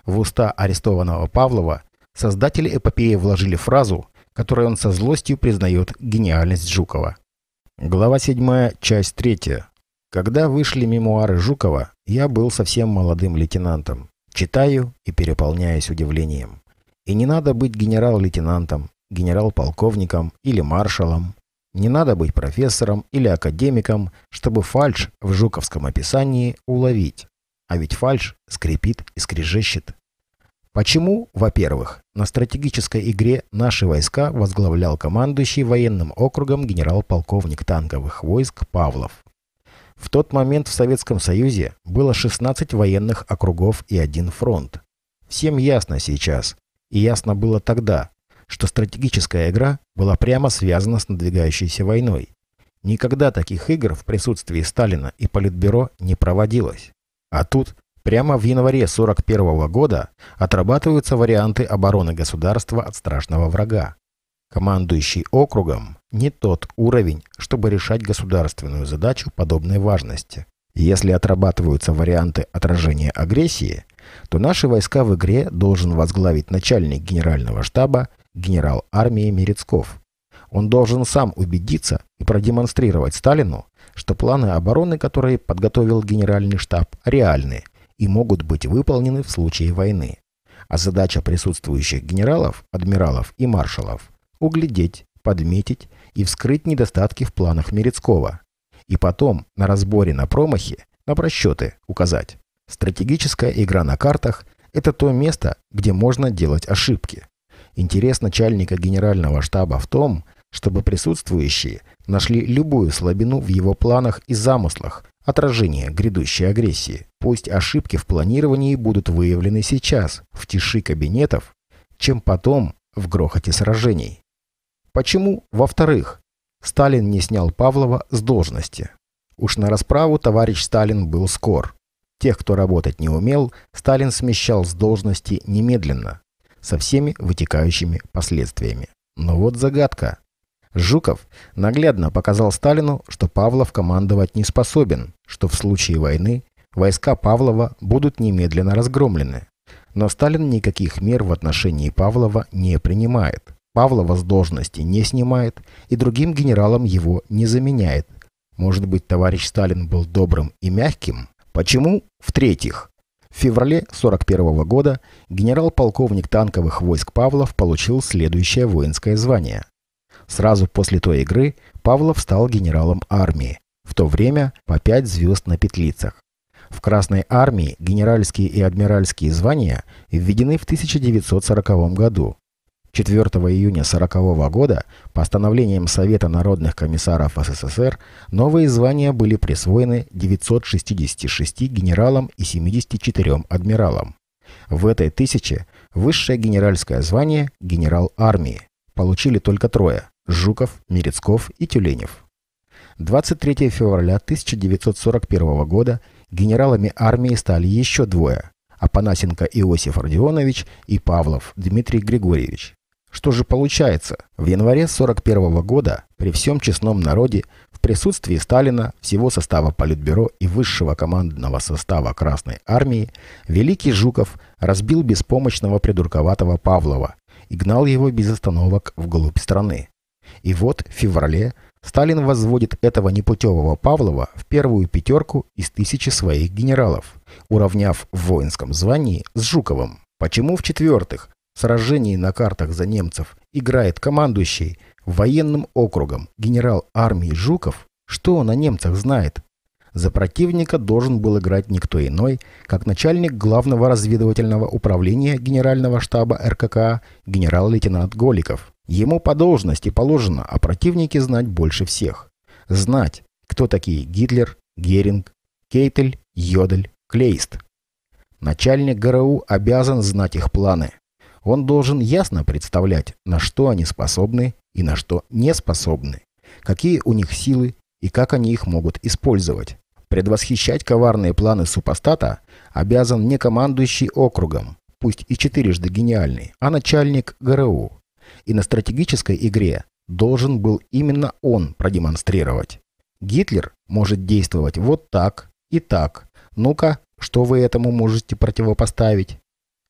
Speaker 1: В уста арестованного Павлова создатели эпопеи вложили фразу, которой он со злостью признает гениальность Жукова. Глава 7, часть 3. Когда вышли мемуары Жукова, я был совсем молодым лейтенантом. Читаю и переполняюсь удивлением. И не надо быть генерал-лейтенантом, генерал-полковником или маршалом, не надо быть профессором или академиком, чтобы фальш в жуковском описании уловить. А ведь фальш скрипит и скрежещет. Почему, во-первых, на стратегической игре наши войска возглавлял командующий военным округом генерал-полковник танковых войск Павлов? В тот момент в Советском Союзе было 16 военных округов и один фронт. Всем ясно сейчас, и ясно было тогда, что стратегическая игра была прямо связана с надвигающейся войной. Никогда таких игр в присутствии Сталина и Политбюро не проводилось. А тут прямо в январе 41 -го года отрабатываются варианты обороны государства от страшного врага. Командующий округом не тот уровень, чтобы решать государственную задачу подобной важности. Если отрабатываются варианты отражения агрессии, то наши войска в игре должен возглавить начальник генерального штаба генерал армии Мерецков. Он должен сам убедиться и продемонстрировать Сталину, что планы обороны, которые подготовил генеральный штаб, реальны и могут быть выполнены в случае войны. А задача присутствующих генералов, адмиралов и маршалов – углядеть, подметить и вскрыть недостатки в планах Мерецкого. И потом на разборе на промахи, на просчеты указать. Стратегическая игра на картах – это то место, где можно делать ошибки. Интерес начальника генерального штаба в том, чтобы присутствующие нашли любую слабину в его планах и замыслах, отражение грядущей агрессии. Пусть ошибки в планировании будут выявлены сейчас, в тиши кабинетов, чем потом в грохоте сражений. Почему, во-вторых, Сталин не снял Павлова с должности? Уж на расправу товарищ Сталин был скор. Тех, кто работать не умел, Сталин смещал с должности немедленно со всеми вытекающими последствиями. Но вот загадка. Жуков наглядно показал Сталину, что Павлов командовать не способен, что в случае войны войска Павлова будут немедленно разгромлены. Но Сталин никаких мер в отношении Павлова не принимает. Павлова с должности не снимает и другим генералам его не заменяет. Может быть, товарищ Сталин был добрым и мягким? Почему? В-третьих, в феврале 1941 года генерал-полковник танковых войск Павлов получил следующее воинское звание. Сразу после той игры Павлов стал генералом армии, в то время по пять звезд на петлицах. В Красной армии генеральские и адмиральские звания введены в 1940 году, 4 июня 1940 года постановлением Совета народных комиссаров СССР новые звания были присвоены 966 генералам и 74 адмиралам. В этой тысяче высшее генеральское звание «Генерал армии» получили только трое – Жуков, Мерецков и Тюленев. 23 февраля 1941 года генералами армии стали еще двое – Апанасенко Иосиф Родионович и Павлов Дмитрий Григорьевич. Что же получается? В январе 1941 года при всем честном народе в присутствии Сталина, всего состава Политбюро и высшего командного состава Красной Армии Великий Жуков разбил беспомощного придурковатого Павлова и гнал его без остановок вглубь страны. И вот в феврале Сталин возводит этого непутевого Павлова в первую пятерку из тысячи своих генералов, уравняв в воинском звании с Жуковым. Почему в-четвертых, сражений на картах за немцев играет командующий военным округом генерал армии Жуков, что он о немцах знает? За противника должен был играть никто иной, как начальник главного разведывательного управления генерального штаба РКК генерал-лейтенант Голиков. Ему по должности положено о а противнике знать больше всех. Знать, кто такие Гитлер, Геринг, Кейтель, Йодель, Клейст. Начальник ГРУ обязан знать их планы, он должен ясно представлять, на что они способны и на что не способны, какие у них силы и как они их могут использовать. Предвосхищать коварные планы супостата обязан не командующий округом, пусть и четырежды гениальный, а начальник ГРУ. И на стратегической игре должен был именно он продемонстрировать. Гитлер может действовать вот так и так. Ну-ка, что вы этому можете противопоставить?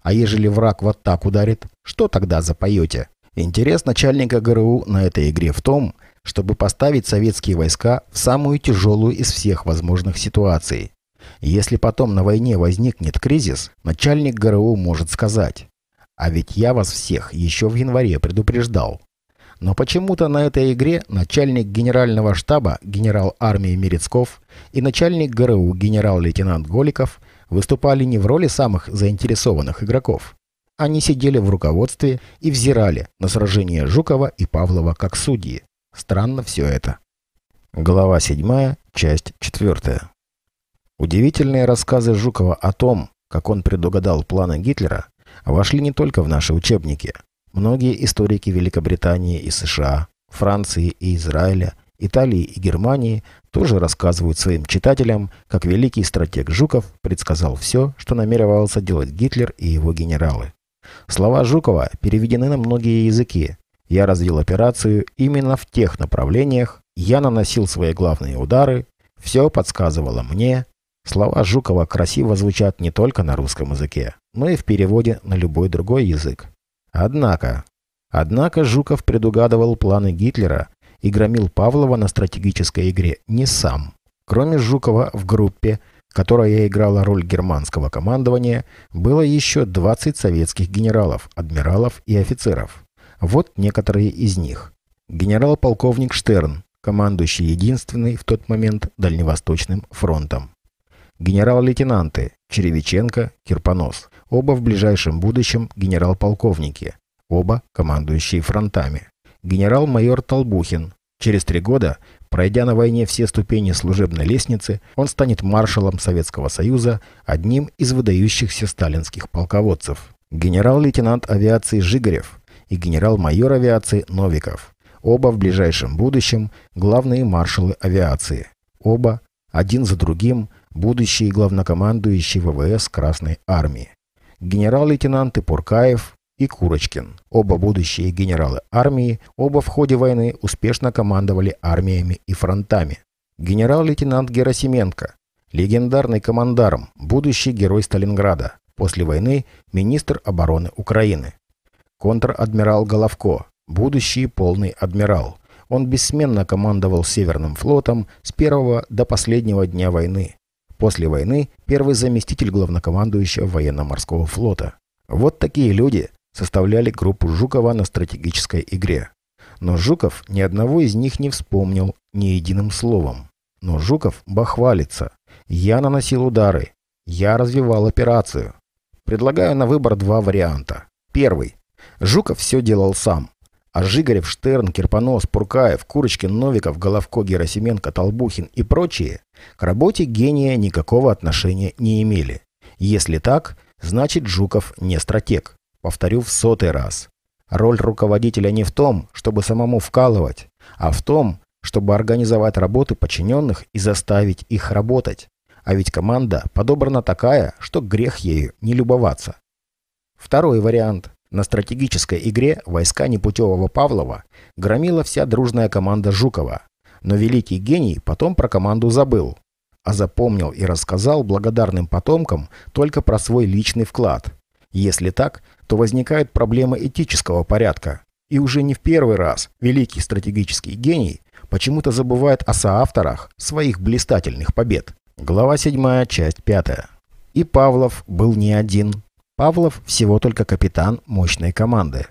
Speaker 1: А ежели враг вот так ударит, что тогда запоете? Интерес начальника ГРУ на этой игре в том, чтобы поставить советские войска в самую тяжелую из всех возможных ситуаций. Если потом на войне возникнет кризис, начальник ГРУ может сказать «А ведь я вас всех еще в январе предупреждал». Но почему-то на этой игре начальник генерального штаба генерал армии Мерецков и начальник ГРУ генерал-лейтенант Голиков – выступали не в роли самых заинтересованных игроков. Они сидели в руководстве и взирали на сражение Жукова и Павлова как судьи. Странно все это. Глава 7, часть 4. Удивительные рассказы Жукова о том, как он предугадал планы Гитлера, вошли не только в наши учебники. Многие историки Великобритании и США, Франции и Израиля Италии и Германии тоже рассказывают своим читателям, как великий стратег Жуков предсказал все, что намеревался делать Гитлер и его генералы. Слова Жукова переведены на многие языки. Я развил операцию именно в тех направлениях, я наносил свои главные удары, все подсказывало мне. Слова Жукова красиво звучат не только на русском языке, но и в переводе на любой другой язык. Однако, однако Жуков предугадывал планы Гитлера, и громил Павлова на стратегической игре не сам. Кроме Жукова в группе, которая играла роль германского командования, было еще 20 советских генералов, адмиралов и офицеров. Вот некоторые из них. Генерал-полковник Штерн, командующий единственный в тот момент Дальневосточным фронтом. Генерал-лейтенанты Черевиченко, Кирпонос. Оба в ближайшем будущем генерал-полковники. Оба командующие фронтами генерал-майор Толбухин. Через три года, пройдя на войне все ступени служебной лестницы, он станет маршалом Советского Союза, одним из выдающихся сталинских полководцев. Генерал-лейтенант авиации Жигарев и генерал-майор авиации Новиков. Оба в ближайшем будущем главные маршалы авиации. Оба, один за другим, будущие главнокомандующие ВВС Красной Армии генерал-лейтенанты Пуркаев, и Курочкин, оба будущие генералы армии, оба в ходе войны успешно командовали армиями и фронтами. Генерал-лейтенант Герасименко, легендарный командарм, будущий герой Сталинграда, после войны министр обороны Украины. Контр-адмирал Головко, будущий полный адмирал. Он бессменно командовал Северным флотом с первого до последнего дня войны. После войны первый заместитель главнокомандующего военно-морского флота. Вот такие люди составляли группу Жукова на стратегической игре. Но Жуков ни одного из них не вспомнил ни единым словом. Но Жуков бахвалится. Я наносил удары. Я развивал операцию. Предлагаю на выбор два варианта. Первый. Жуков все делал сам. А Жигарев, Штерн, Кирпонос, Пуркаев, Курочкин, Новиков, Головко, Герасименко, Толбухин и прочие к работе гения никакого отношения не имели. Если так, значит Жуков не стратег. Повторю в сотый раз. Роль руководителя не в том, чтобы самому вкалывать, а в том, чтобы организовать работы подчиненных и заставить их работать. А ведь команда подобрана такая, что грех ею не любоваться. Второй вариант. На стратегической игре войска непутевого Павлова громила вся дружная команда Жукова. Но великий гений потом про команду забыл. А запомнил и рассказал благодарным потомкам только про свой личный вклад – если так, то возникают проблемы этического порядка. И уже не в первый раз великий стратегический гений почему-то забывает о соавторах своих блистательных побед. Глава 7, часть 5. И Павлов был не один. Павлов всего только капитан мощной команды.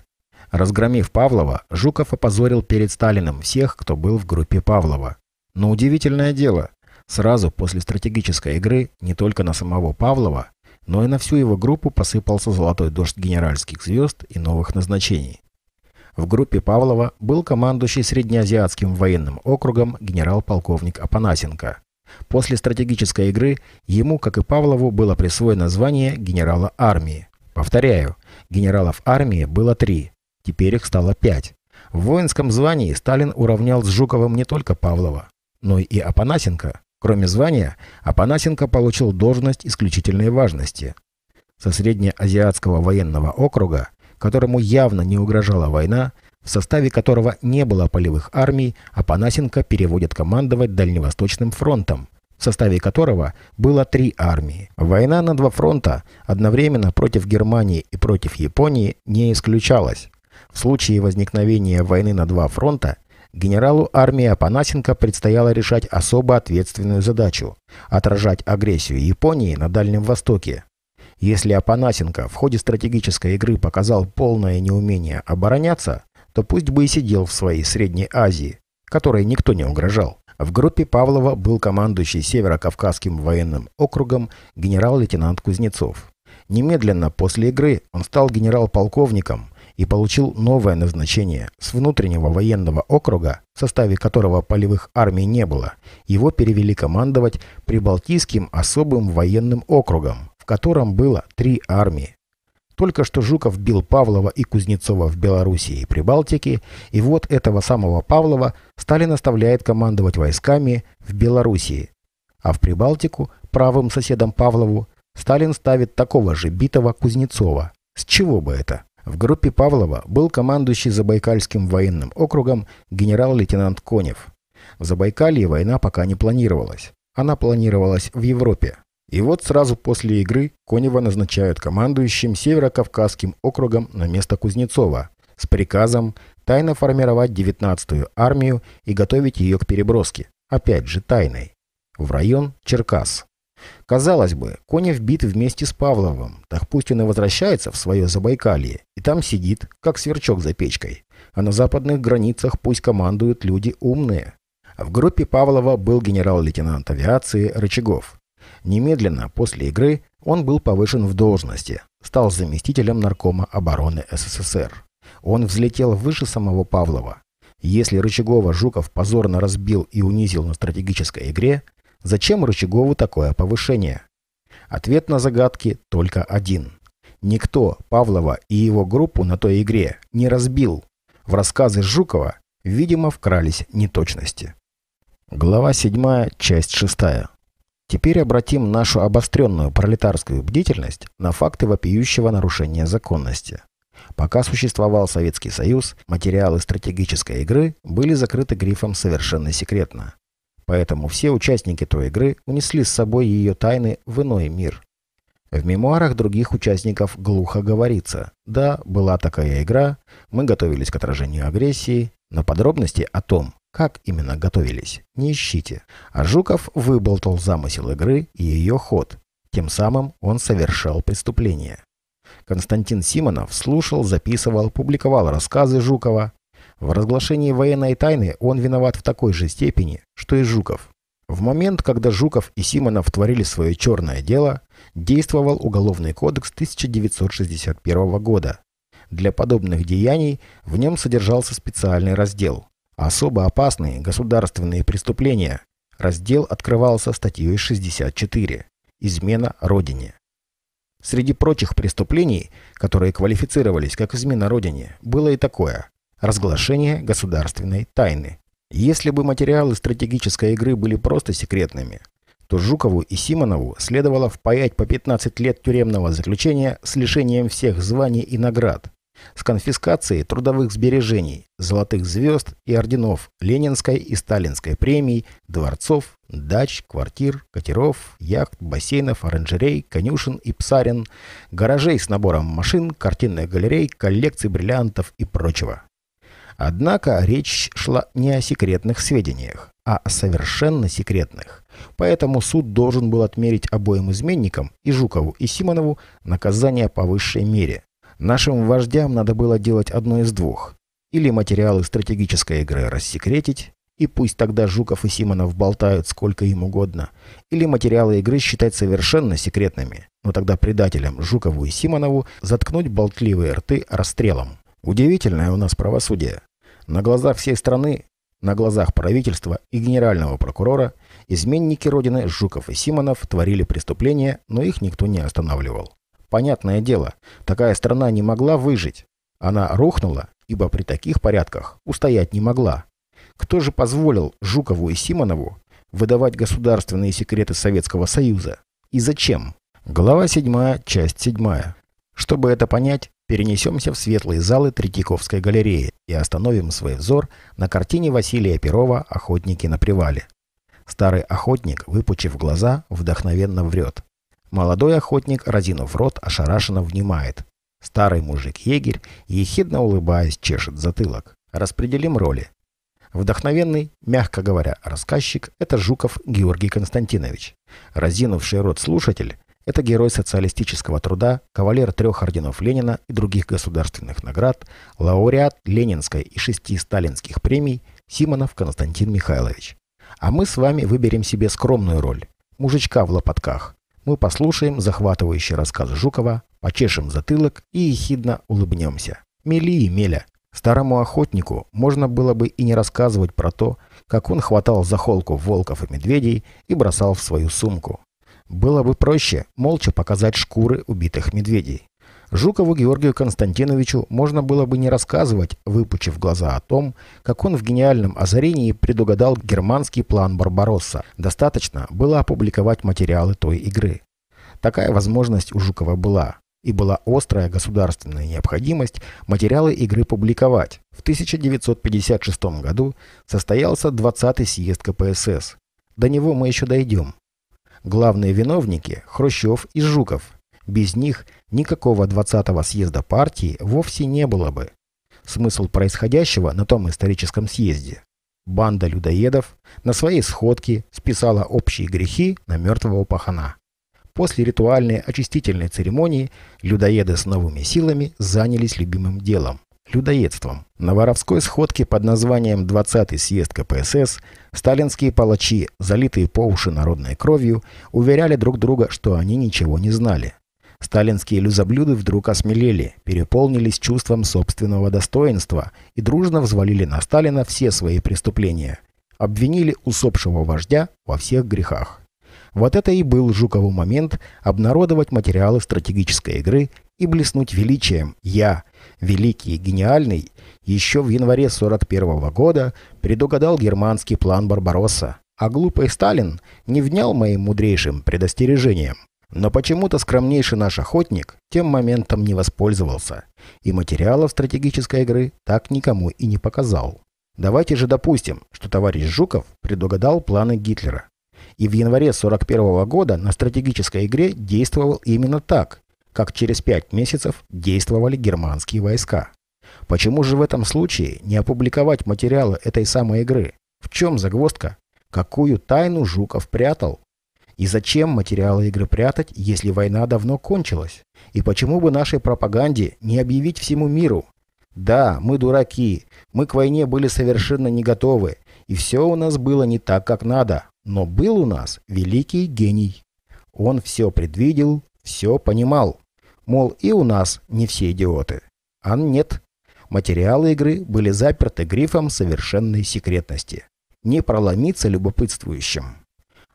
Speaker 1: Разгромив Павлова, Жуков опозорил перед Сталиным всех, кто был в группе Павлова. Но удивительное дело, сразу после стратегической игры не только на самого Павлова, но и на всю его группу посыпался золотой дождь генеральских звезд и новых назначений. В группе Павлова был командующий Среднеазиатским военным округом генерал-полковник Апанасенко. После стратегической игры ему, как и Павлову, было присвоено звание генерала армии. Повторяю, генералов армии было три, теперь их стало пять. В воинском звании Сталин уравнял с Жуковым не только Павлова, но и Апанасенко. Кроме звания, Апанасенко получил должность исключительной важности. Со Среднеазиатского военного округа, которому явно не угрожала война, в составе которого не было полевых армий, Апанасенко переводит командовать Дальневосточным фронтом, в составе которого было три армии. Война на два фронта одновременно против Германии и против Японии не исключалась. В случае возникновения войны на два фронта Генералу армии Апанасенко предстояло решать особо ответственную задачу – отражать агрессию Японии на Дальнем Востоке. Если Апанасенко в ходе стратегической игры показал полное неумение обороняться, то пусть бы и сидел в своей Средней Азии, которой никто не угрожал. В группе Павлова был командующий Северо-Кавказским военным округом генерал-лейтенант Кузнецов. Немедленно после игры он стал генерал-полковником, и получил новое назначение с внутреннего военного округа, в составе которого полевых армий не было. Его перевели командовать Прибалтийским особым военным округом, в котором было три армии. Только что Жуков бил Павлова и Кузнецова в Белоруссии и Прибалтике, и вот этого самого Павлова Сталин оставляет командовать войсками в Белоруссии. А в Прибалтику, правым соседом Павлову, Сталин ставит такого же битого Кузнецова. С чего бы это? В группе Павлова был командующий Забайкальским военным округом генерал-лейтенант Конев. В Забайкалье война пока не планировалась. Она планировалась в Европе. И вот сразу после игры Конева назначают командующим Северокавказским округом на место Кузнецова с приказом тайно формировать 19-ю армию и готовить ее к переброске, опять же тайной, в район Черкас. Казалось бы, Конев бит вместе с Павловым, так пусть он и возвращается в свое Забайкалье, и там сидит, как сверчок за печкой. А на западных границах пусть командуют люди умные. А в группе Павлова был генерал-лейтенант авиации Рычагов. Немедленно после игры он был повышен в должности, стал заместителем наркома обороны СССР. Он взлетел выше самого Павлова. Если Рычагова Жуков позорно разбил и унизил на стратегической игре, Зачем Рычагову такое повышение? Ответ на загадки только один. Никто Павлова и его группу на той игре не разбил. В рассказы Жукова, видимо, вкрались неточности. Глава 7, часть 6. Теперь обратим нашу обостренную пролетарскую бдительность на факты вопиющего нарушения законности. Пока существовал Советский Союз, материалы стратегической игры были закрыты грифом «совершенно секретно» поэтому все участники той игры унесли с собой ее тайны в иной мир. В мемуарах других участников глухо говорится «Да, была такая игра, мы готовились к отражению агрессии, но подробности о том, как именно готовились, не ищите». А Жуков выболтал замысел игры и ее ход. Тем самым он совершал преступление. Константин Симонов слушал, записывал, публиковал рассказы Жукова, в разглашении военной тайны он виноват в такой же степени, что и Жуков. В момент, когда Жуков и Симонов творили свое черное дело, действовал Уголовный кодекс 1961 года. Для подобных деяний в нем содержался специальный раздел «Особо опасные государственные преступления». Раздел открывался статьей 64 «Измена Родине». Среди прочих преступлений, которые квалифицировались как измена Родине, было и такое. Разглашение государственной тайны. Если бы материалы стратегической игры были просто секретными, то Жукову и Симонову следовало впаять по 15 лет тюремного заключения с лишением всех званий и наград, с конфискацией трудовых сбережений, золотых звезд и орденов Ленинской и Сталинской премий, дворцов, дач, квартир, катеров, яхт, бассейнов, оранжерей, конюшен и псарен, гаражей с набором машин, картинных галерей, коллекций бриллиантов и прочего. Однако речь шла не о секретных сведениях, а о совершенно секретных. Поэтому суд должен был отмерить обоим изменникам, и Жукову, и Симонову, наказание по высшей мере. Нашим вождям надо было делать одно из двух. Или материалы стратегической игры рассекретить, и пусть тогда Жуков и Симонов болтают сколько им угодно, или материалы игры считать совершенно секретными, но тогда предателям Жукову и Симонову заткнуть болтливые рты расстрелом. Удивительное у нас правосудие. На глазах всей страны, на глазах правительства и генерального прокурора изменники Родины Жуков и Симонов творили преступления, но их никто не останавливал. Понятное дело, такая страна не могла выжить. Она рухнула, ибо при таких порядках устоять не могла. Кто же позволил Жукову и Симонову выдавать государственные секреты Советского Союза? И зачем? Глава 7, часть 7. Чтобы это понять, перенесемся в светлые залы Третьяковской галереи и остановим свой взор на картине Василия Перова «Охотники на привале». Старый охотник, выпучив глаза, вдохновенно врет. Молодой охотник, разинув рот, ошарашенно внимает. Старый мужик-егерь, ехидно улыбаясь, чешет затылок. Распределим роли. Вдохновенный, мягко говоря, рассказчик – это Жуков Георгий Константинович. Разинувший рот слушатель – это герой социалистического труда, кавалер трех орденов Ленина и других государственных наград, лауреат Ленинской и шести сталинских премий Симонов Константин Михайлович. А мы с вами выберем себе скромную роль – мужичка в лопатках. Мы послушаем захватывающий рассказ Жукова, почешем затылок и ехидно улыбнемся. Мели и меля. Старому охотнику можно было бы и не рассказывать про то, как он хватал за холку волков и медведей и бросал в свою сумку. Было бы проще молча показать шкуры убитых медведей. Жукову Георгию Константиновичу можно было бы не рассказывать, выпучив глаза о том, как он в гениальном озарении предугадал германский план Барбаросса. Достаточно было опубликовать материалы той игры. Такая возможность у Жукова была. И была острая государственная необходимость материалы игры публиковать. В 1956 году состоялся 20-й съезд КПСС. До него мы еще дойдем. Главные виновники – Хрущев и Жуков. Без них никакого 20-го съезда партии вовсе не было бы. Смысл происходящего на том историческом съезде. Банда людоедов на своей сходке списала общие грехи на мертвого пахана. После ритуальной очистительной церемонии людоеды с новыми силами занялись любимым делом людоедством. На воровской сходке под названием «20-й съезд КПСС» сталинские палачи, залитые по уши народной кровью, уверяли друг друга, что они ничего не знали. Сталинские люзоблюды вдруг осмелели, переполнились чувством собственного достоинства и дружно взвалили на Сталина все свои преступления. Обвинили усопшего вождя во всех грехах. Вот это и был Жукову момент обнародовать материалы стратегической игры и блеснуть величием. Я, великий и гениальный, еще в январе 41 -го года предугадал германский план Барбаросса, а глупый Сталин не внял моим мудрейшим предостережением. Но почему-то скромнейший наш охотник тем моментом не воспользовался, и материалов стратегической игры так никому и не показал. Давайте же допустим, что товарищ Жуков предугадал планы Гитлера. И в январе 41 -го года на стратегической игре действовал именно так, как через пять месяцев действовали германские войска. Почему же в этом случае не опубликовать материалы этой самой игры? В чем загвоздка? Какую тайну Жуков прятал? И зачем материалы игры прятать, если война давно кончилась? И почему бы нашей пропаганде не объявить всему миру? Да, мы дураки, мы к войне были совершенно не готовы, и все у нас было не так, как надо, но был у нас великий гений. Он все предвидел, все понимал. Мол, и у нас не все идиоты. А нет. Материалы игры были заперты грифом совершенной секретности. Не проломиться любопытствующим.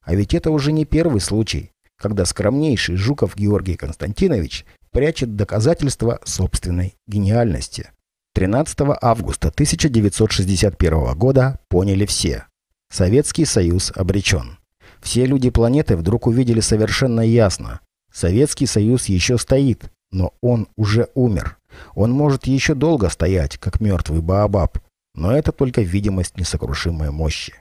Speaker 1: А ведь это уже не первый случай, когда скромнейший Жуков Георгий Константинович прячет доказательства собственной гениальности. 13 августа 1961 года поняли все. Советский Союз обречен. Все люди планеты вдруг увидели совершенно ясно, Советский Союз еще стоит, но он уже умер. Он может еще долго стоять, как мертвый Баобаб, но это только видимость несокрушимой мощи.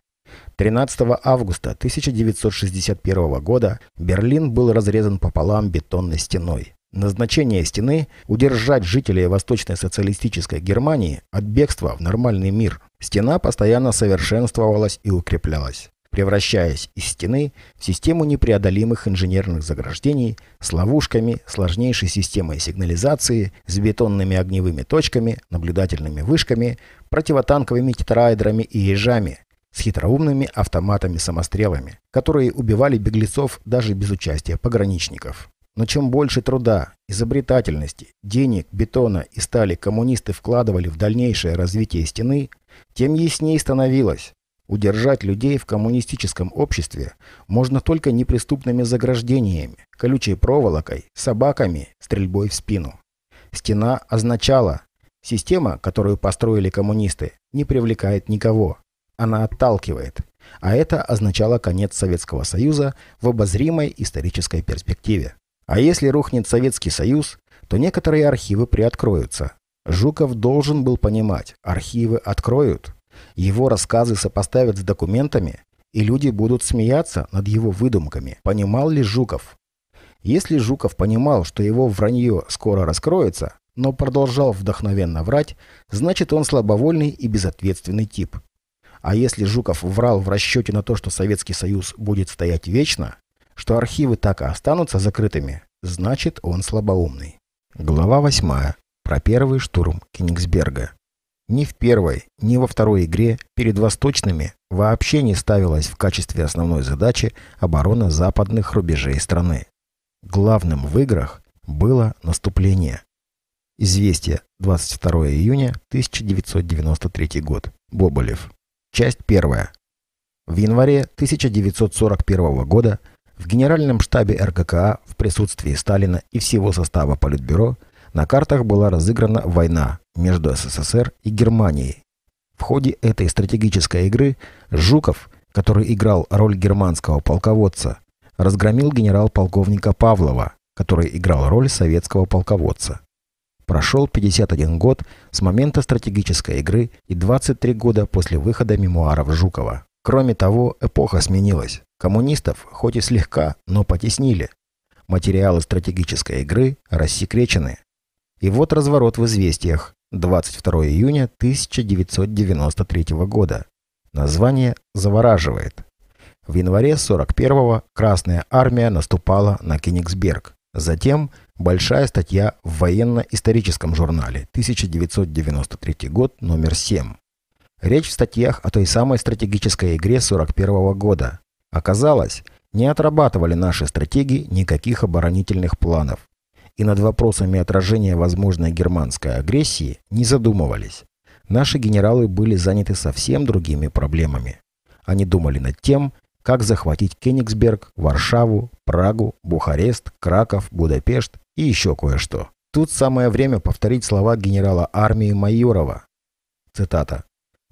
Speaker 1: 13 августа 1961 года Берлин был разрезан пополам бетонной стеной. Назначение стены – удержать жителей Восточной социалистической Германии от бегства в нормальный мир. Стена постоянно совершенствовалась и укреплялась превращаясь из стены в систему непреодолимых инженерных заграждений с ловушками, сложнейшей системой сигнализации, с бетонными огневыми точками, наблюдательными вышками, противотанковыми тетраэдрами и ежами, с хитроумными автоматами-самострелами, которые убивали беглецов даже без участия пограничников. Но чем больше труда, изобретательности, денег, бетона и стали коммунисты вкладывали в дальнейшее развитие стены, тем яснее становилось, Удержать людей в коммунистическом обществе можно только неприступными заграждениями, колючей проволокой, собаками, стрельбой в спину. Стена означала, система, которую построили коммунисты, не привлекает никого. Она отталкивает. А это означало конец Советского Союза в обозримой исторической перспективе. А если рухнет Советский Союз, то некоторые архивы приоткроются. Жуков должен был понимать, архивы откроют, его рассказы сопоставят с документами, и люди будут смеяться над его выдумками. Понимал ли Жуков? Если Жуков понимал, что его вранье скоро раскроется, но продолжал вдохновенно врать, значит он слабовольный и безответственный тип. А если Жуков врал в расчете на то, что Советский Союз будет стоять вечно, что архивы так и останутся закрытыми, значит он слабоумный. Глава 8. Про первый штурм Кенигсберга. Ни в первой, ни во второй игре перед восточными вообще не ставилась в качестве основной задачи оборона западных рубежей страны. Главным в играх было наступление. Известие. 22 июня 1993 год. Боболев. Часть первая. В январе 1941 года в Генеральном штабе РККА в присутствии Сталина и всего состава Политбюро на картах была разыграна война между СССР и Германией. В ходе этой стратегической игры Жуков, который играл роль германского полководца, разгромил генерал-полковника Павлова, который играл роль советского полководца. Прошел 51 год с момента стратегической игры и 23 года после выхода мемуаров Жукова. Кроме того, эпоха сменилась. Коммунистов, хоть и слегка, но потеснили. Материалы стратегической игры рассекречены. И вот разворот в известиях. 22 июня 1993 года. Название завораживает. В январе 41-го Красная Армия наступала на Кенигсберг. Затем большая статья в военно-историческом журнале 1993 год, номер 7. Речь в статьях о той самой стратегической игре 41 -го года. Оказалось, не отрабатывали наши стратегии никаких оборонительных планов и над вопросами отражения возможной германской агрессии не задумывались. Наши генералы были заняты совсем другими проблемами. Они думали над тем, как захватить Кенигсберг, Варшаву, Прагу, Бухарест, Краков, Будапешт и еще кое-что. Тут самое время повторить слова генерала армии Майорова. Цитата.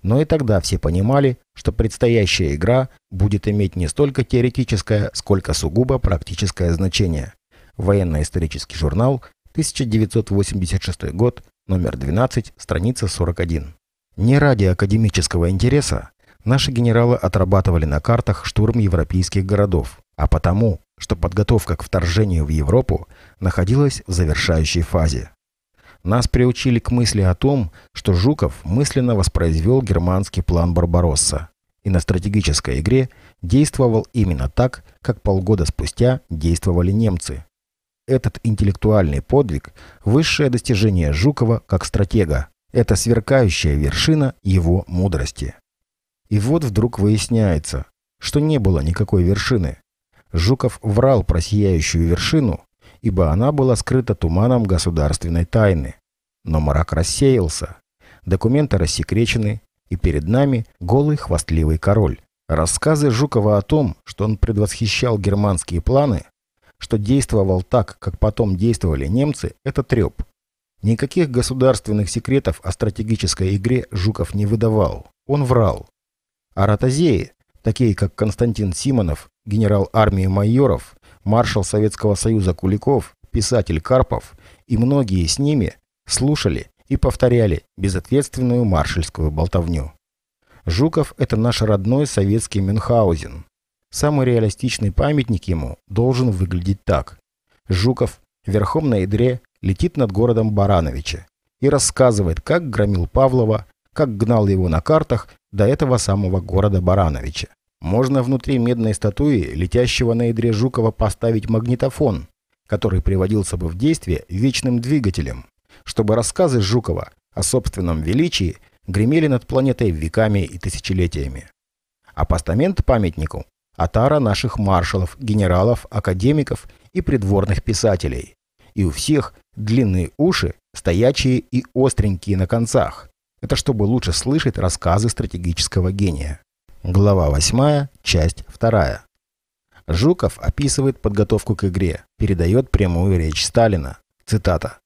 Speaker 1: Но и тогда все понимали, что предстоящая игра будет иметь не столько теоретическое, сколько сугубо практическое значение. Военно-исторический журнал, 1986 год, номер 12, страница 41. Не ради академического интереса наши генералы отрабатывали на картах штурм европейских городов, а потому, что подготовка к вторжению в Европу находилась в завершающей фазе. Нас приучили к мысли о том, что Жуков мысленно воспроизвел германский план Барбаросса и на стратегической игре действовал именно так, как полгода спустя действовали немцы, этот интеллектуальный подвиг – высшее достижение Жукова как стратега. Это сверкающая вершина его мудрости. И вот вдруг выясняется, что не было никакой вершины. Жуков врал про сияющую вершину, ибо она была скрыта туманом государственной тайны. Но мрак рассеялся. Документы рассекречены, и перед нами голый хвастливый король. Рассказы Жукова о том, что он предвосхищал германские планы, что действовал так, как потом действовали немцы, это треп. Никаких государственных секретов о стратегической игре Жуков не выдавал. Он врал. А ротозеи, такие как Константин Симонов, генерал армии Майоров, маршал Советского Союза Куликов, писатель Карпов и многие с ними, слушали и повторяли безответственную маршальскую болтовню. Жуков – это наш родной советский Мюнхгаузен. Самый реалистичный памятник ему должен выглядеть так. Жуков верхом на ядре летит над городом Барановича и рассказывает, как громил Павлова, как гнал его на картах до этого самого города Барановича. Можно внутри медной статуи, летящего на ядре Жукова, поставить магнитофон, который приводился бы в действие вечным двигателем, чтобы рассказы Жукова о собственном величии гремели над планетой веками и тысячелетиями. А постамент памятнику отара наших маршалов, генералов, академиков и придворных писателей. И у всех длинные уши, стоячие и остренькие на концах. Это чтобы лучше слышать рассказы стратегического гения. Глава 8, часть 2. Жуков описывает подготовку к игре, передает прямую речь Сталина. Цитата.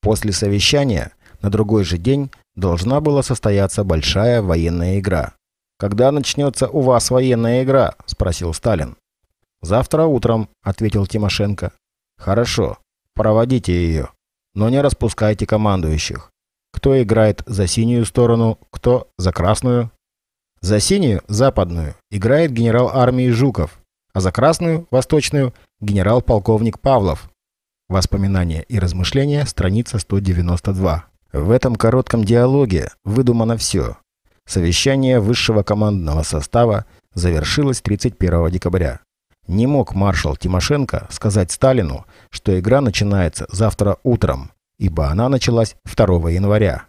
Speaker 1: «После совещания на другой же день должна была состояться большая военная игра, «Когда начнется у вас военная игра?» – спросил Сталин. «Завтра утром», – ответил Тимошенко. «Хорошо. Проводите ее. Но не распускайте командующих. Кто играет за синюю сторону, кто за красную?» «За синюю, западную, играет генерал армии Жуков, а за красную, восточную, генерал-полковник Павлов». Воспоминания и размышления, страница 192. В этом коротком диалоге выдумано все. Совещание высшего командного состава завершилось 31 декабря. Не мог маршал Тимошенко сказать Сталину, что игра начинается завтра утром, ибо она началась 2 января.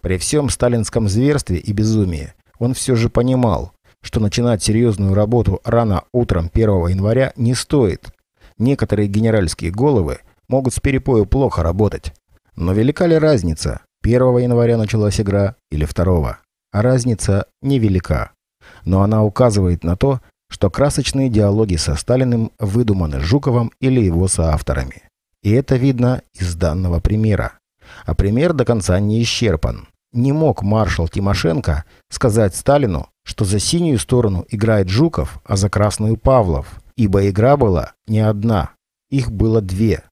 Speaker 1: При всем сталинском зверстве и безумии он все же понимал, что начинать серьезную работу рано утром 1 января не стоит. Некоторые генеральские головы могут с перепою плохо работать. Но велика ли разница, 1 января началась игра или 2? А разница невелика. Но она указывает на то, что красочные диалоги со Сталиным выдуманы Жуковым или его соавторами. И это видно из данного примера. А пример до конца не исчерпан. Не мог маршал Тимошенко сказать Сталину, что за синюю сторону играет Жуков, а за красную Павлов, ибо игра была не одна, их было две.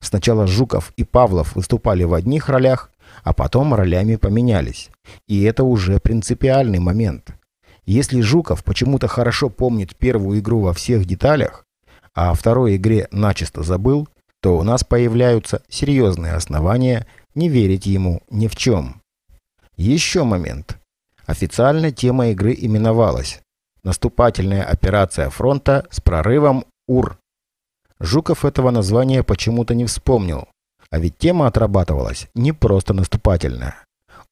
Speaker 1: Сначала Жуков и Павлов выступали в одних ролях, а потом ролями поменялись. И это уже принципиальный момент. Если Жуков почему-то хорошо помнит первую игру во всех деталях, а о второй игре начисто забыл, то у нас появляются серьезные основания не верить ему ни в чем. Еще момент. Официально тема игры именовалась «Наступательная операция фронта с прорывом УР». Жуков этого названия почему-то не вспомнил, а ведь тема отрабатывалась не просто наступательная.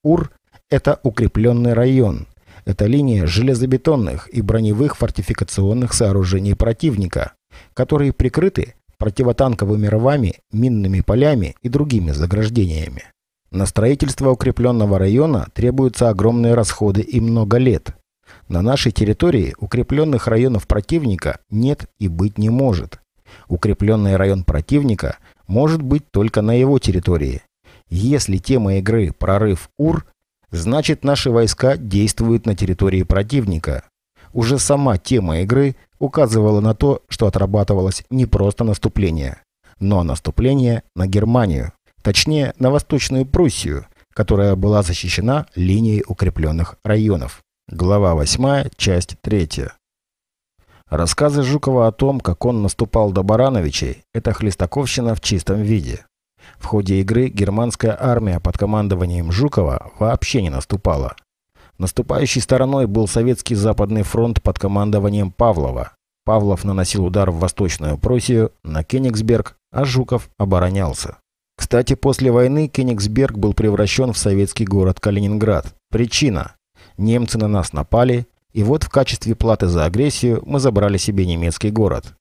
Speaker 1: Ур – это укрепленный район. Это линия железобетонных и броневых фортификационных сооружений противника, которые прикрыты противотанковыми рвами, минными полями и другими заграждениями. На строительство укрепленного района требуются огромные расходы и много лет. На нашей территории укрепленных районов противника нет и быть не может. Укрепленный район противника может быть только на его территории. Если тема игры «Прорыв УР», значит наши войска действуют на территории противника. Уже сама тема игры указывала на то, что отрабатывалось не просто наступление, но наступление на Германию, точнее на Восточную Пруссию, которая была защищена линией укрепленных районов. Глава 8, часть 3. Рассказы Жукова о том, как он наступал до Барановичей, это хлестаковщина в чистом виде. В ходе игры германская армия под командованием Жукова вообще не наступала. Наступающей стороной был Советский Западный фронт под командованием Павлова. Павлов наносил удар в Восточную Пруссию, на Кенигсберг, а Жуков оборонялся. Кстати, после войны Кенигсберг был превращен в советский город Калининград. Причина. Немцы на нас напали, и вот в качестве платы за агрессию мы забрали себе немецкий город.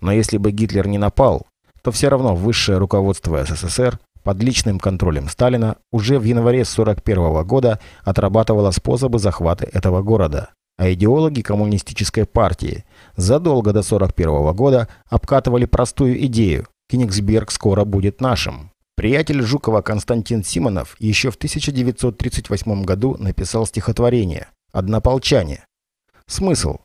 Speaker 1: Но если бы Гитлер не напал, то все равно высшее руководство СССР под личным контролем Сталина уже в январе 1941 года отрабатывало способы захвата этого города. А идеологи коммунистической партии задолго до 1941 года обкатывали простую идею «Кенигсберг скоро будет нашим». Приятель Жукова Константин Симонов еще в 1938 году написал стихотворение Однополчане. Смысл?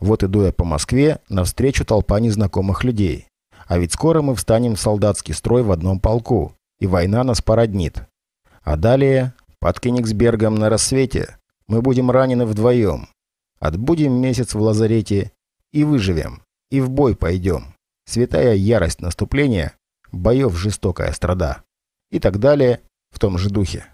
Speaker 1: Вот иду я по Москве, навстречу толпа незнакомых людей. А ведь скоро мы встанем в солдатский строй в одном полку, и война нас породнит. А далее, под Кенигсбергом на рассвете, мы будем ранены вдвоем. Отбудем месяц в лазарете и выживем, и в бой пойдем. Святая ярость наступления, боев жестокая страда. И так далее в том же духе.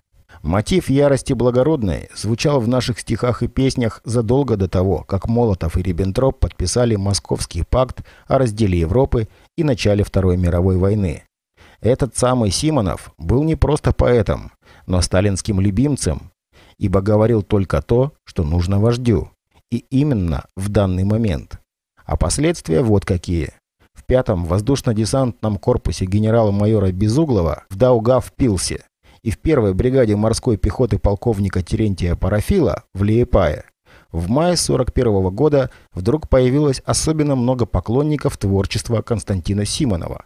Speaker 1: Мотив ярости благородной звучал в наших стихах и песнях задолго до того, как Молотов и Риббентроп подписали Московский пакт о разделе Европы и начале Второй мировой войны. Этот самый Симонов был не просто поэтом, но сталинским любимцем, ибо говорил только то, что нужно вождю. И именно в данный момент. А последствия вот какие – в пятом воздушно-десантном корпусе генерала-майора Безуглова в даугав и в первой бригаде морской пехоты полковника Терентия Парафила в Лиепае, в мае 41 -го года вдруг появилось особенно много поклонников творчества Константина Симонова.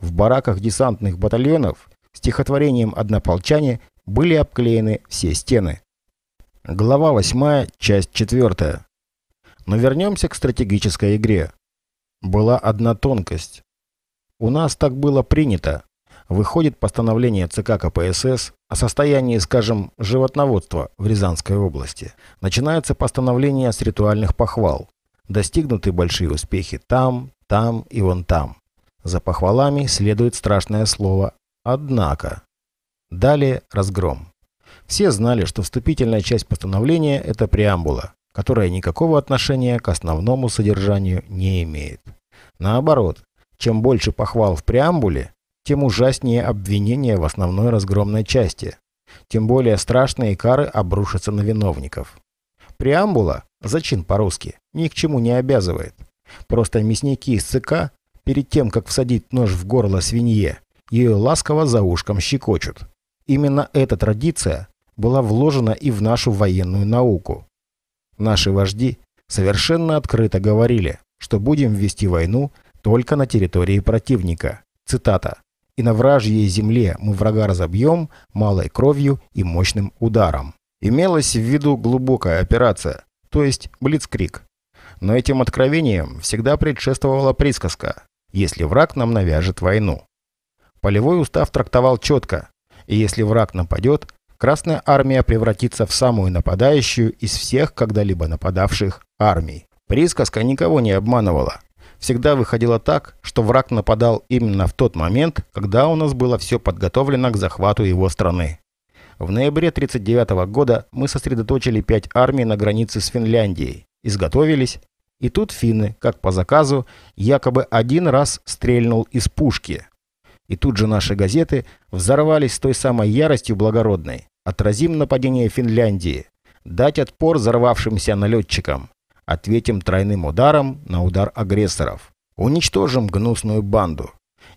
Speaker 1: В бараках десантных батальонов стихотворением «Однополчане» были обклеены все стены. Глава 8, часть 4. Но вернемся к стратегической игре. Была одна тонкость. У нас так было принято выходит постановление ЦК КПСС о состоянии, скажем, животноводства в Рязанской области. Начинается постановление с ритуальных похвал. Достигнуты большие успехи там, там и вон там. За похвалами следует страшное слово «однако». Далее разгром. Все знали, что вступительная часть постановления – это преамбула, которая никакого отношения к основному содержанию не имеет. Наоборот, чем больше похвал в преамбуле, тем ужаснее обвинения в основной разгромной части, тем более страшные кары обрушатся на виновников. Преамбула, зачин по-русски, ни к чему не обязывает. Просто мясники из ЦК, перед тем, как всадить нож в горло свинье, ее ласково за ушком щекочут. Именно эта традиция была вложена и в нашу военную науку. Наши вожди совершенно открыто говорили, что будем вести войну только на территории противника. Цитата и на вражьей земле мы врага разобьем малой кровью и мощным ударом. Имелась в виду глубокая операция, то есть блицкрик. Но этим откровением всегда предшествовала присказка «если враг нам навяжет войну». Полевой устав трактовал четко, и если враг нападет, Красная армия превратится в самую нападающую из всех когда-либо нападавших армий. Присказка никого не обманывала всегда выходило так, что враг нападал именно в тот момент, когда у нас было все подготовлено к захвату его страны. В ноябре 1939 года мы сосредоточили пять армий на границе с Финляндией, изготовились, и тут финны, как по заказу, якобы один раз стрельнул из пушки. И тут же наши газеты взорвались с той самой яростью благородной. Отразим нападение Финляндии. Дать отпор взорвавшимся налетчикам. Ответим тройным ударом на удар агрессоров. Уничтожим гнусную банду.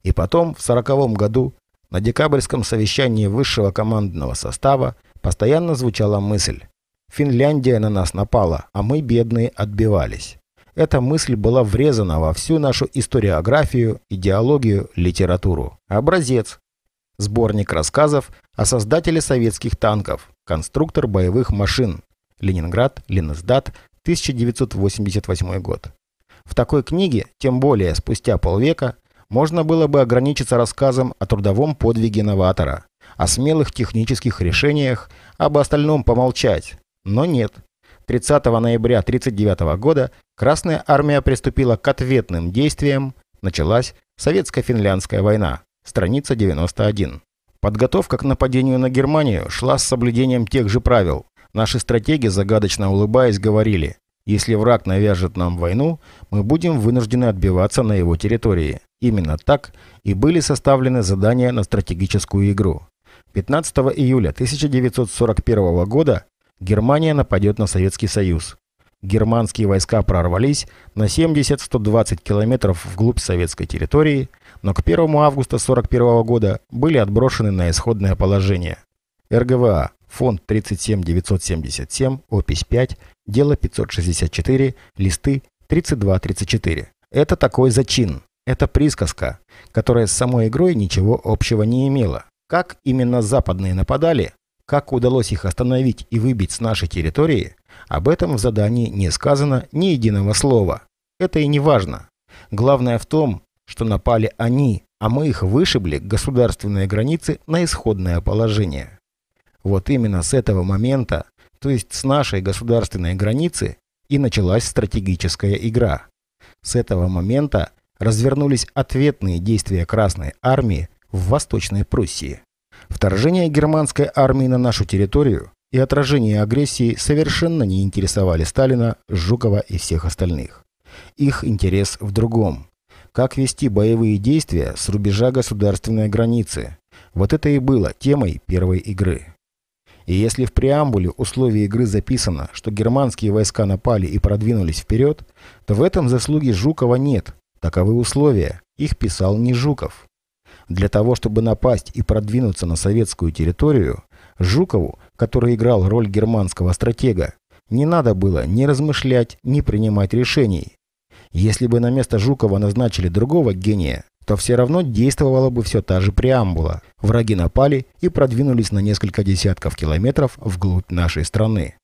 Speaker 1: И потом, в сороковом году, на декабрьском совещании высшего командного состава постоянно звучала мысль «Финляндия на нас напала, а мы, бедные, отбивались». Эта мысль была врезана во всю нашу историографию, идеологию, литературу. Образец. Сборник рассказов о создателе советских танков, конструктор боевых машин. Ленинград, Ленсдат, 1988 год. В такой книге, тем более спустя полвека, можно было бы ограничиться рассказом о трудовом подвиге новатора, о смелых технических решениях, об остальном помолчать. Но нет. 30 ноября 1939 года Красная Армия приступила к ответным действиям, началась Советско-финляндская война, страница 91. Подготовка к нападению на Германию шла с соблюдением тех же правил, Наши стратеги, загадочно улыбаясь, говорили, если враг навяжет нам войну, мы будем вынуждены отбиваться на его территории. Именно так и были составлены задания на стратегическую игру. 15 июля 1941 года Германия нападет на Советский Союз. Германские войска прорвались на 70-120 километров вглубь советской территории, но к 1 августа 1941 года были отброшены на исходное положение. РГВА, фонд 37977, опись 5, дело 564, листы 3234. Это такой зачин. Это присказка, которая с самой игрой ничего общего не имела. Как именно западные нападали, как удалось их остановить и выбить с нашей территории, об этом в задании не сказано ни единого слова. Это и не важно. Главное в том, что напали они, а мы их вышибли к государственной границы на исходное положение. Вот именно с этого момента, то есть с нашей государственной границы, и началась стратегическая игра. С этого момента развернулись ответные действия Красной Армии в Восточной Пруссии. Вторжение германской армии на нашу территорию и отражение агрессии совершенно не интересовали Сталина, Жукова и всех остальных. Их интерес в другом. Как вести боевые действия с рубежа государственной границы? Вот это и было темой первой игры. И если в преамбуле условия игры записано, что германские войска напали и продвинулись вперед, то в этом заслуги Жукова нет. Таковы условия. Их писал не Жуков. Для того, чтобы напасть и продвинуться на советскую территорию, Жукову, который играл роль германского стратега, не надо было ни размышлять, ни принимать решений. Если бы на место Жукова назначили другого гения, то все равно действовала бы все та же преамбула. Враги напали и продвинулись на несколько десятков километров вглубь нашей страны.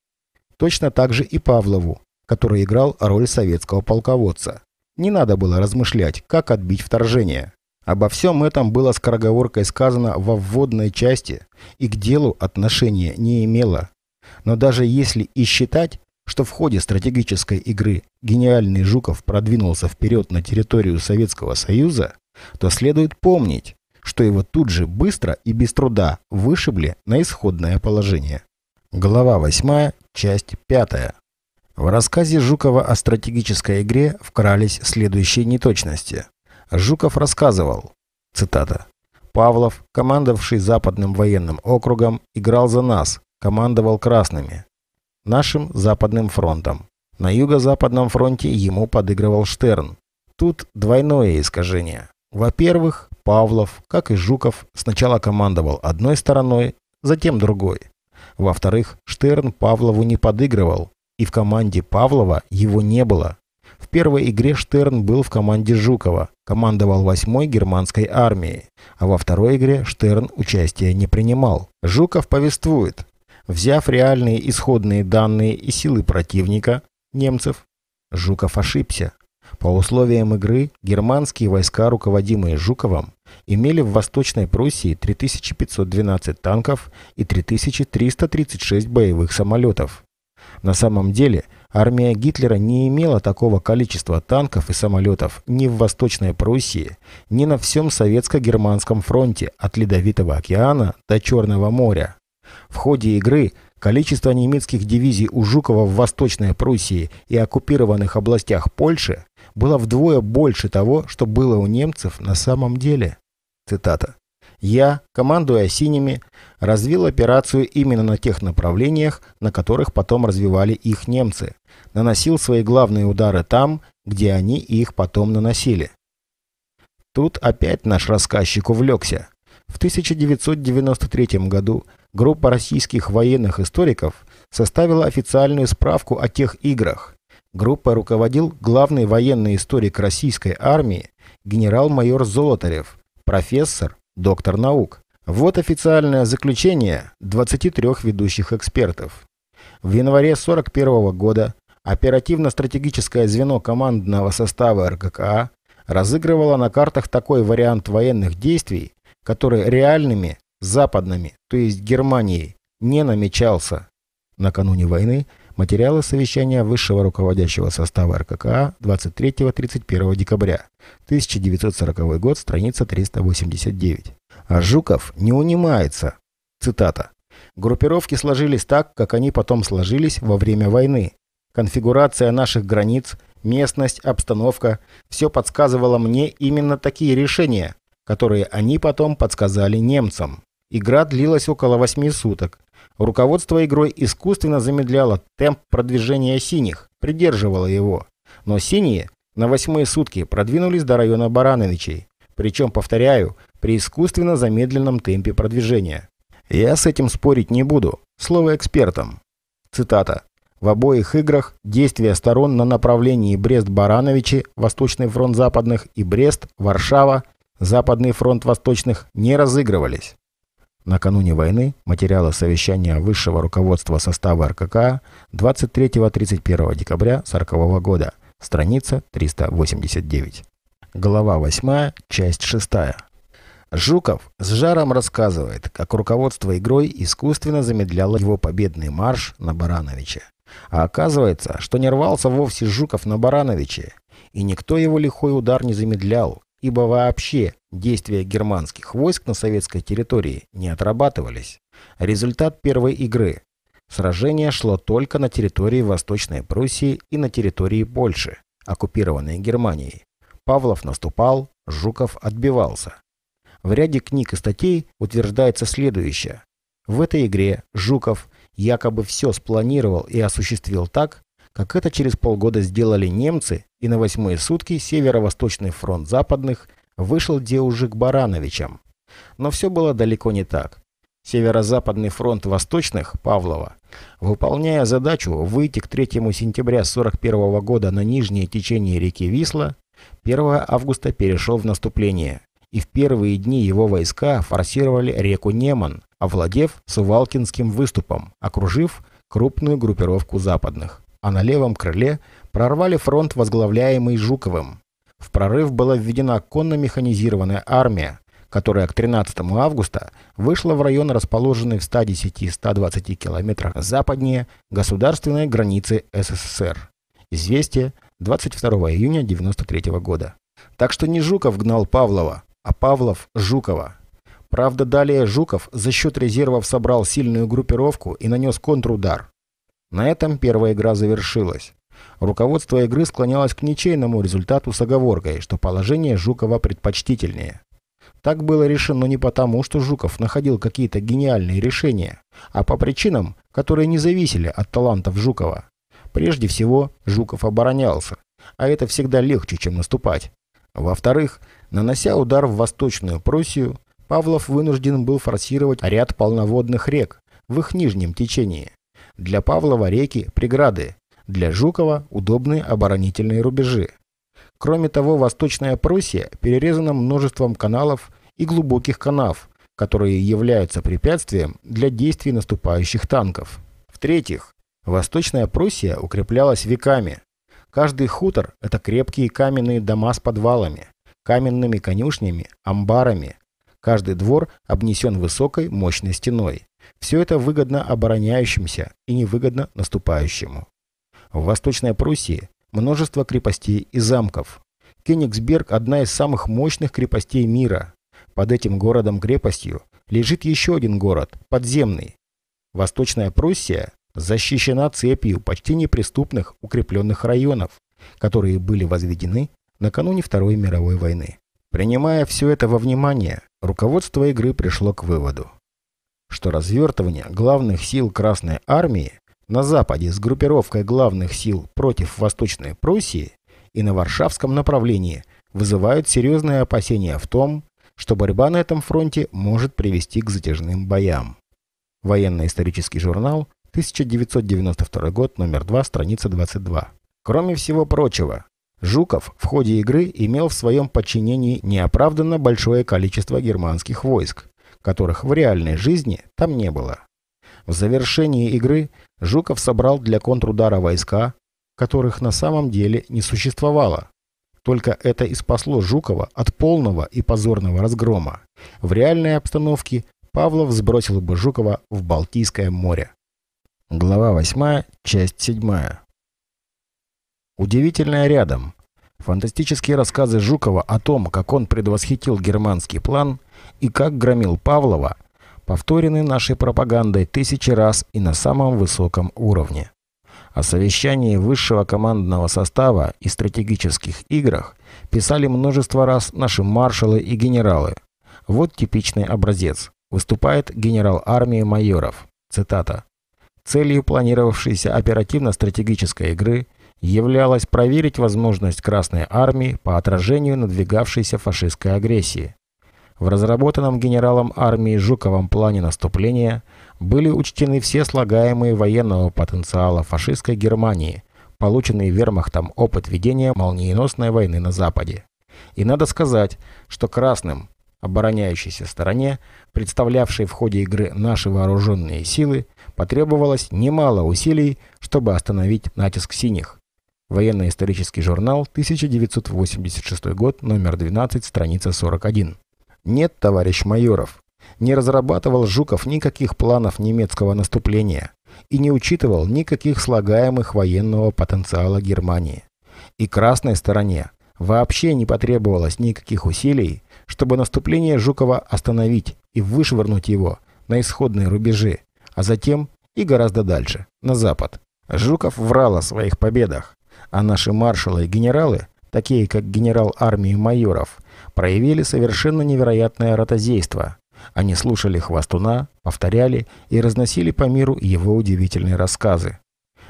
Speaker 1: Точно так же и Павлову, который играл роль советского полководца. Не надо было размышлять, как отбить вторжение. Обо всем этом было скороговоркой сказано во вводной части и к делу отношения не имело. Но даже если и считать, что в ходе стратегической игры гениальный Жуков продвинулся вперед на территорию Советского Союза, то следует помнить, что его тут же быстро и без труда вышибли на исходное положение. Глава 8, часть 5. В рассказе Жукова о стратегической игре вкрались следующие неточности. Жуков рассказывал, цитата, «Павлов, командовавший Западным военным округом, играл за нас, командовал красными, нашим Западным фронтом. На Юго-Западном фронте ему подыгрывал Штерн. Тут двойное искажение. Во-первых, Павлов, как и Жуков, сначала командовал одной стороной, затем другой. Во-вторых, Штерн Павлову не подыгрывал, и в команде Павлова его не было. В первой игре Штерн был в команде Жукова, командовал 8-й германской армией, а во второй игре Штерн участия не принимал. Жуков повествует, взяв реальные исходные данные и силы противника, немцев, Жуков ошибся. По условиям игры германские войска, руководимые Жуковым, имели в Восточной Пруссии 3512 танков и 3336 боевых самолетов. На самом деле, армия Гитлера не имела такого количества танков и самолетов ни в Восточной Пруссии, ни на всем Советско-Германском фронте от Ледовитого океана до Черного моря. В ходе игры количество немецких дивизий у Жукова в Восточной Пруссии и оккупированных областях Польши была вдвое больше того, что было у немцев на самом деле. Цитата. Я, командуя «Синими», развил операцию именно на тех направлениях, на которых потом развивали их немцы. Наносил свои главные удары там, где они их потом наносили. Тут опять наш рассказчик увлекся. В 1993 году группа российских военных историков составила официальную справку о тех играх. Группа руководил главный военный историк российской армии генерал-майор Золотарев, профессор, доктор наук. Вот официальное заключение 23 ведущих экспертов. В январе 1941 года оперативно-стратегическое звено командного состава РККА разыгрывало на картах такой вариант военных действий, который реальными, западными, то есть Германией, не намечался. Накануне войны – Материалы совещания высшего руководящего состава РККА 23-31 декабря. 1940 год, страница 389. А Жуков не унимается. Цитата. «Группировки сложились так, как они потом сложились во время войны. Конфигурация наших границ, местность, обстановка – все подсказывало мне именно такие решения, которые они потом подсказали немцам. Игра длилась около восьми суток, Руководство игрой искусственно замедляло темп продвижения синих, придерживало его. Но синие на восьмые сутки продвинулись до района Барановичей, причем, повторяю, при искусственно замедленном темпе продвижения. Я с этим спорить не буду, слово экспертам. Цитата. В обоих играх действия сторон на направлении Брест-Барановичи, Восточный фронт Западных и Брест, Варшава, Западный фронт Восточных не разыгрывались. Накануне войны материалы совещания высшего руководства состава РКК 23-31 декабря 1940 года, страница 389. Глава 8, часть 6. Жуков с жаром рассказывает, как руководство игрой искусственно замедляло его победный марш на Барановиче. А оказывается, что не рвался вовсе Жуков на Барановиче, и никто его лихой удар не замедлял ибо вообще действия германских войск на советской территории не отрабатывались. Результат первой игры. Сражение шло только на территории Восточной Пруссии и на территории Польши, оккупированной Германией. Павлов наступал, Жуков отбивался. В ряде книг и статей утверждается следующее. В этой игре Жуков якобы все спланировал и осуществил так, как это через полгода сделали немцы и на восьмые сутки Северо-Восточный фронт Западных вышел Деужи к Барановичам. Но все было далеко не так. Северо-Западный фронт Восточных, Павлова, выполняя задачу выйти к 3 сентября 1941 года на нижнее течение реки Висла, 1 августа перешел в наступление, и в первые дни его войска форсировали реку Неман, овладев Сувалкинским выступом, окружив крупную группировку западных. А на левом крыле прорвали фронт, возглавляемый Жуковым. В прорыв была введена конно-механизированная армия, которая к 13 августа вышла в район, расположенный в 110-120 километрах западнее государственной границы СССР. Известие 22 июня 1993 года. Так что не Жуков гнал Павлова, а Павлов – Жукова. Правда, далее Жуков за счет резервов собрал сильную группировку и нанес контрудар. На этом первая игра завершилась. Руководство игры склонялось к ничейному результату с оговоркой, что положение Жукова предпочтительнее. Так было решено не потому, что Жуков находил какие-то гениальные решения, а по причинам, которые не зависели от талантов Жукова. Прежде всего, Жуков оборонялся, а это всегда легче, чем наступать. Во-вторых, нанося удар в Восточную Пруссию, Павлов вынужден был форсировать ряд полноводных рек в их нижнем течении. Для Павлова реки – преграды, для Жукова удобные оборонительные рубежи. Кроме того, Восточная Пруссия перерезана множеством каналов и глубоких канав, которые являются препятствием для действий наступающих танков. В-третьих, Восточная Пруссия укреплялась веками. Каждый хутор – это крепкие каменные дома с подвалами, каменными конюшнями, амбарами. Каждый двор обнесен высокой мощной стеной. Все это выгодно обороняющимся и невыгодно наступающему. В Восточной Пруссии множество крепостей и замков. Кенигсберг одна из самых мощных крепостей мира. Под этим городом-крепостью лежит еще один город – подземный. Восточная Пруссия защищена цепью почти неприступных укрепленных районов, которые были возведены накануне Второй мировой войны. Принимая все это во внимание, руководство игры пришло к выводу, что развертывание главных сил Красной Армии на западе с группировкой главных сил против Восточной Пруссии и на Варшавском направлении вызывают серьезные опасения в том, что борьба на этом фронте может привести к затяжным боям. Военно-исторический журнал, 1992 год, номер 2, страница 22. Кроме всего прочего, Жуков в ходе игры имел в своем подчинении неоправданно большое количество германских войск, которых в реальной жизни там не было. В завершении игры – Жуков собрал для контрудара войска, которых на самом деле не существовало. Только это и спасло Жукова от полного и позорного разгрома. В реальной обстановке Павлов сбросил бы Жукова в Балтийское море. Глава 8, часть 7. Удивительное рядом. Фантастические рассказы Жукова о том, как он предвосхитил германский план и как громил Павлова, повторены нашей пропагандой тысячи раз и на самом высоком уровне. О совещании высшего командного состава и стратегических играх писали множество раз наши маршалы и генералы. Вот типичный образец. Выступает генерал армии майоров. Цитата. Целью планировавшейся оперативно-стратегической игры являлось проверить возможность Красной Армии по отражению надвигавшейся фашистской агрессии, в разработанном генералом армии Жуковом плане наступления были учтены все слагаемые военного потенциала фашистской Германии, полученный вермахтом опыт ведения молниеносной войны на Западе. И надо сказать, что красным, обороняющейся стороне, представлявшей в ходе игры наши вооруженные силы, потребовалось немало усилий, чтобы остановить натиск синих. Военно-исторический журнал, 1986 год, номер 12, страница 41. Нет, товарищ Майоров. Не разрабатывал Жуков никаких планов немецкого наступления и не учитывал никаких слагаемых военного потенциала Германии. И красной стороне вообще не потребовалось никаких усилий, чтобы наступление Жукова остановить и вышвырнуть его на исходные рубежи, а затем и гораздо дальше, на запад. Жуков врал о своих победах, а наши маршалы и генералы, такие как генерал армии Майоров, проявили совершенно невероятное ротозейство. Они слушали хвостуна, повторяли и разносили по миру его удивительные рассказы.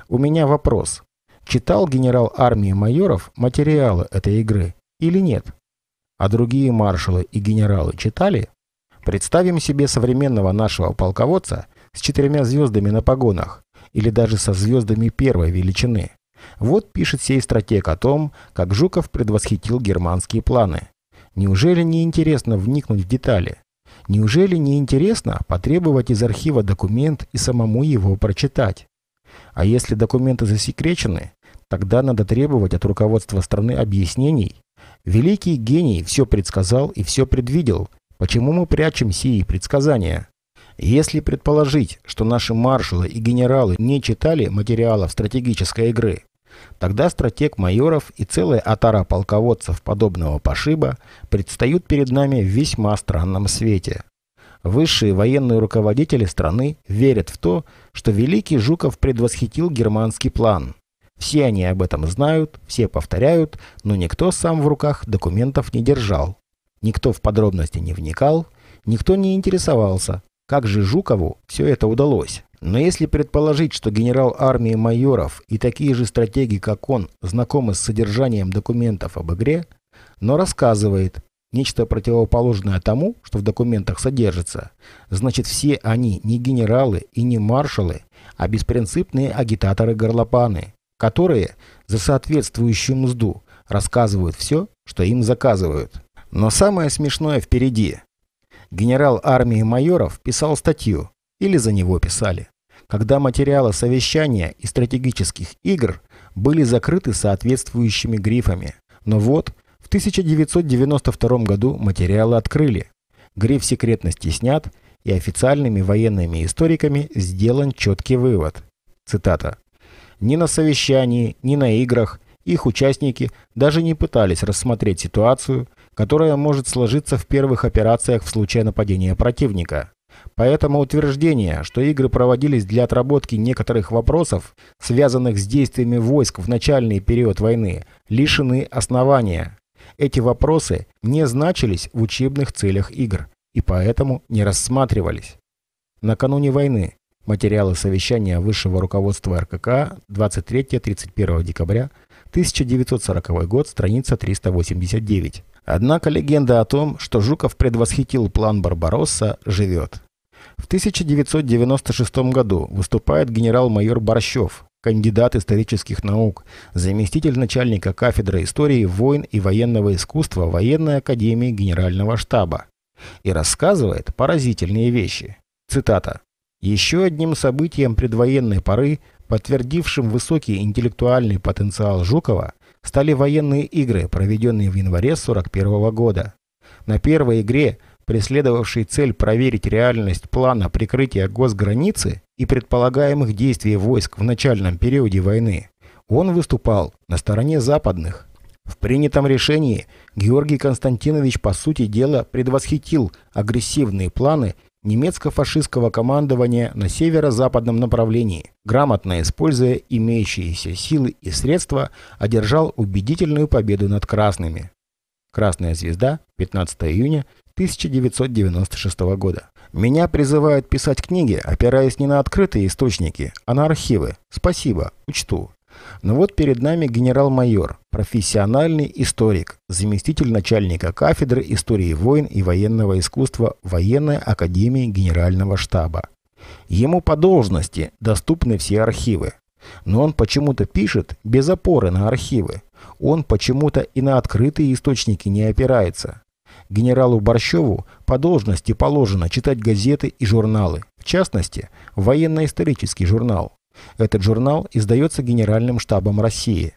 Speaker 1: У меня вопрос. Читал генерал армии майоров материалы этой игры или нет? А другие маршалы и генералы читали? Представим себе современного нашего полководца с четырьмя звездами на погонах или даже со звездами первой величины. Вот пишет сей стратег о том, как Жуков предвосхитил германские планы – Неужели не интересно вникнуть в детали? Неужели не интересно потребовать из архива документ и самому его прочитать? А если документы засекречены, тогда надо требовать от руководства страны объяснений. Великий гений все предсказал и все предвидел. Почему мы прячем сии предсказания? Если предположить, что наши маршалы и генералы не читали материалов стратегической игры, Тогда стратег майоров и целая атара полководцев подобного пошиба предстают перед нами в весьма странном свете. Высшие военные руководители страны верят в то, что великий Жуков предвосхитил германский план. Все они об этом знают, все повторяют, но никто сам в руках документов не держал. Никто в подробности не вникал, никто не интересовался, как же Жукову все это удалось. Но если предположить, что генерал армии майоров и такие же стратеги, как он, знакомы с содержанием документов об игре, но рассказывает нечто противоположное тому, что в документах содержится, значит все они не генералы и не маршалы, а беспринципные агитаторы-горлопаны, которые за соответствующую мзду рассказывают все, что им заказывают. Но самое смешное впереди. Генерал армии майоров писал статью, или за него писали когда материалы совещания и стратегических игр были закрыты соответствующими грифами. Но вот, в 1992 году материалы открыли. Гриф секретности снят, и официальными военными историками сделан четкий вывод. Цитата. «Ни на совещании, ни на играх их участники даже не пытались рассмотреть ситуацию, которая может сложиться в первых операциях в случае нападения противника. Поэтому утверждение, что игры проводились для отработки некоторых вопросов, связанных с действиями войск в начальный период войны, лишены основания. Эти вопросы не значились в учебных целях игр и поэтому не рассматривались. Накануне войны материалы совещания высшего руководства РКК 23-31 декабря 1940 год, страница 389. Однако легенда о том, что Жуков предвосхитил план Барбаросса, живет. В 1996 году выступает генерал-майор Борщев, кандидат исторических наук, заместитель начальника кафедры истории войн и военного искусства Военной академии Генерального штаба и рассказывает поразительные вещи. Цитата. «Еще одним событием предвоенной поры, подтвердившим высокий интеллектуальный потенциал Жукова, стали военные игры, проведенные в январе 1941 года. На первой игре, преследовавшей цель проверить реальность плана прикрытия госграницы и предполагаемых действий войск в начальном периоде войны, он выступал на стороне западных. В принятом решении Георгий Константинович, по сути дела, предвосхитил агрессивные планы немецко-фашистского командования на северо-западном направлении, грамотно используя имеющиеся силы и средства, одержал убедительную победу над красными. Красная звезда, 15 июня 1996 года. Меня призывают писать книги, опираясь не на открытые источники, а на архивы. Спасибо, учту. Но вот перед нами генерал-майор, профессиональный историк, заместитель начальника кафедры истории войн и военного искусства Военной академии Генерального штаба. Ему по должности доступны все архивы. Но он почему-то пишет без опоры на архивы. Он почему-то и на открытые источники не опирается. Генералу Борщеву по должности положено читать газеты и журналы, в частности, военно-исторический журнал. Этот журнал издается Генеральным штабом России.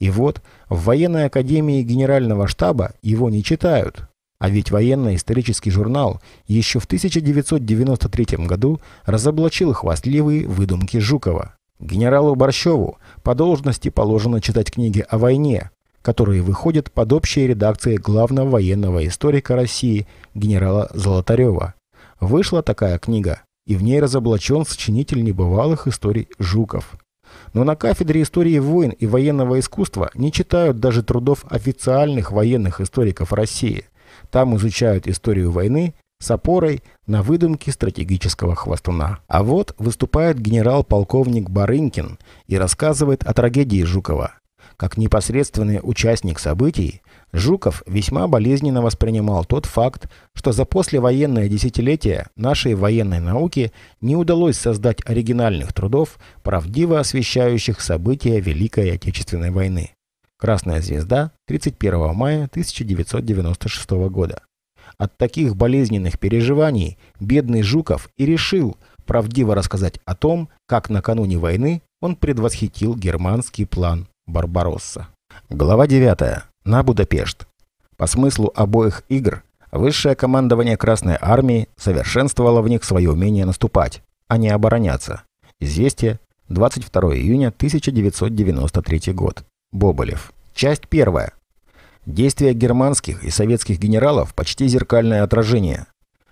Speaker 1: И вот в военной академии Генерального штаба его не читают. А ведь военный исторический журнал еще в 1993 году разоблачил хвастливые выдумки Жукова. Генералу Борщеву по должности положено читать книги о войне, которые выходят под общей редакцией главного военного историка России генерала Золотарева. Вышла такая книга и в ней разоблачен сочинитель небывалых историй Жуков. Но на кафедре истории войн и военного искусства не читают даже трудов официальных военных историков России. Там изучают историю войны с опорой на выдумки стратегического хвостуна. А вот выступает генерал-полковник Барынкин и рассказывает о трагедии Жукова. Как непосредственный участник событий, Жуков весьма болезненно воспринимал тот факт, что за послевоенное десятилетие нашей военной науке не удалось создать оригинальных трудов, правдиво освещающих события Великой Отечественной войны. «Красная звезда» 31 мая 1996 года. От таких болезненных переживаний бедный Жуков и решил правдиво рассказать о том, как накануне войны он предвосхитил германский план «Барбаросса». Глава 9 на Будапешт. По смыслу обоих игр высшее командование Красной Армии совершенствовало в них свое умение наступать, а не обороняться. Известие 22 июня 1993 год. Боболев. Часть первая. Действия германских и советских генералов почти зеркальное отражение.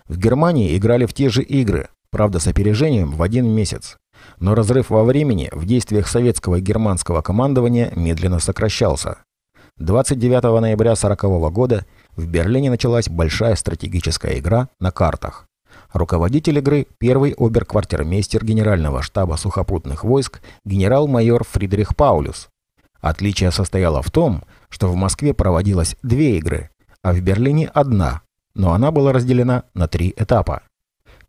Speaker 1: В Германии играли в те же игры, правда с опережением в один месяц. Но разрыв во времени в действиях советского и германского командования медленно сокращался. 29 ноября 1940 года в Берлине началась большая стратегическая игра на картах. Руководитель игры – первый оберквартирмейстер Генерального штаба сухопутных войск генерал-майор Фридрих Паулюс. Отличие состояло в том, что в Москве проводилось две игры, а в Берлине одна, но она была разделена на три этапа.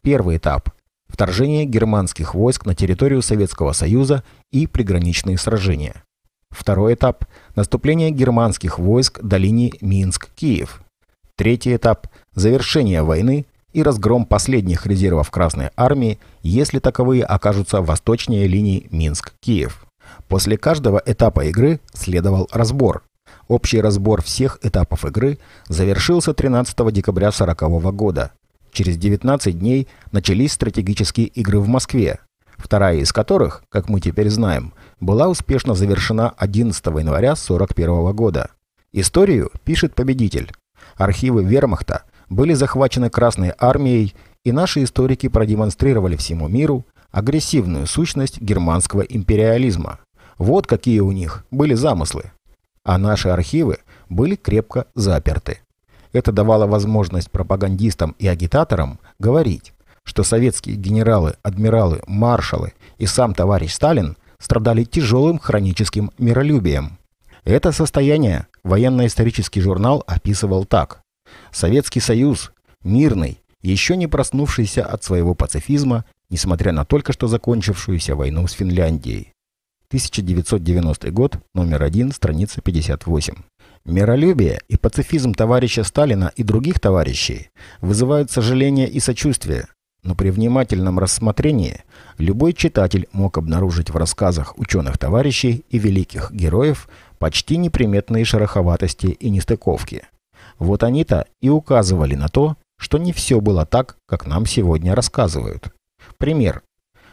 Speaker 1: Первый этап – вторжение германских войск на территорию Советского Союза и приграничные сражения. Второй этап – наступление германских войск до линии Минск-Киев. Третий этап – завершение войны и разгром последних резервов Красной Армии, если таковые окажутся восточнее линии Минск-Киев. После каждого этапа игры следовал разбор. Общий разбор всех этапов игры завершился 13 декабря 1940 года. Через 19 дней начались стратегические игры в Москве, вторая из которых, как мы теперь знаем, была успешно завершена 11 января 1941 года. Историю пишет победитель. Архивы вермахта были захвачены Красной армией, и наши историки продемонстрировали всему миру агрессивную сущность германского империализма. Вот какие у них были замыслы. А наши архивы были крепко заперты. Это давало возможность пропагандистам и агитаторам говорить, что советские генералы, адмиралы, маршалы и сам товарищ Сталин страдали тяжелым хроническим миролюбием. Это состояние военно-исторический журнал описывал так. Советский Союз, мирный, еще не проснувшийся от своего пацифизма, несмотря на только что закончившуюся войну с Финляндией. 1990 год, номер 1, страница 58. Миролюбие и пацифизм товарища Сталина и других товарищей вызывают сожаление и сочувствие, но при внимательном рассмотрении любой читатель мог обнаружить в рассказах ученых-товарищей и великих героев почти неприметные шероховатости и нестыковки. Вот они-то и указывали на то, что не все было так, как нам сегодня рассказывают. Пример.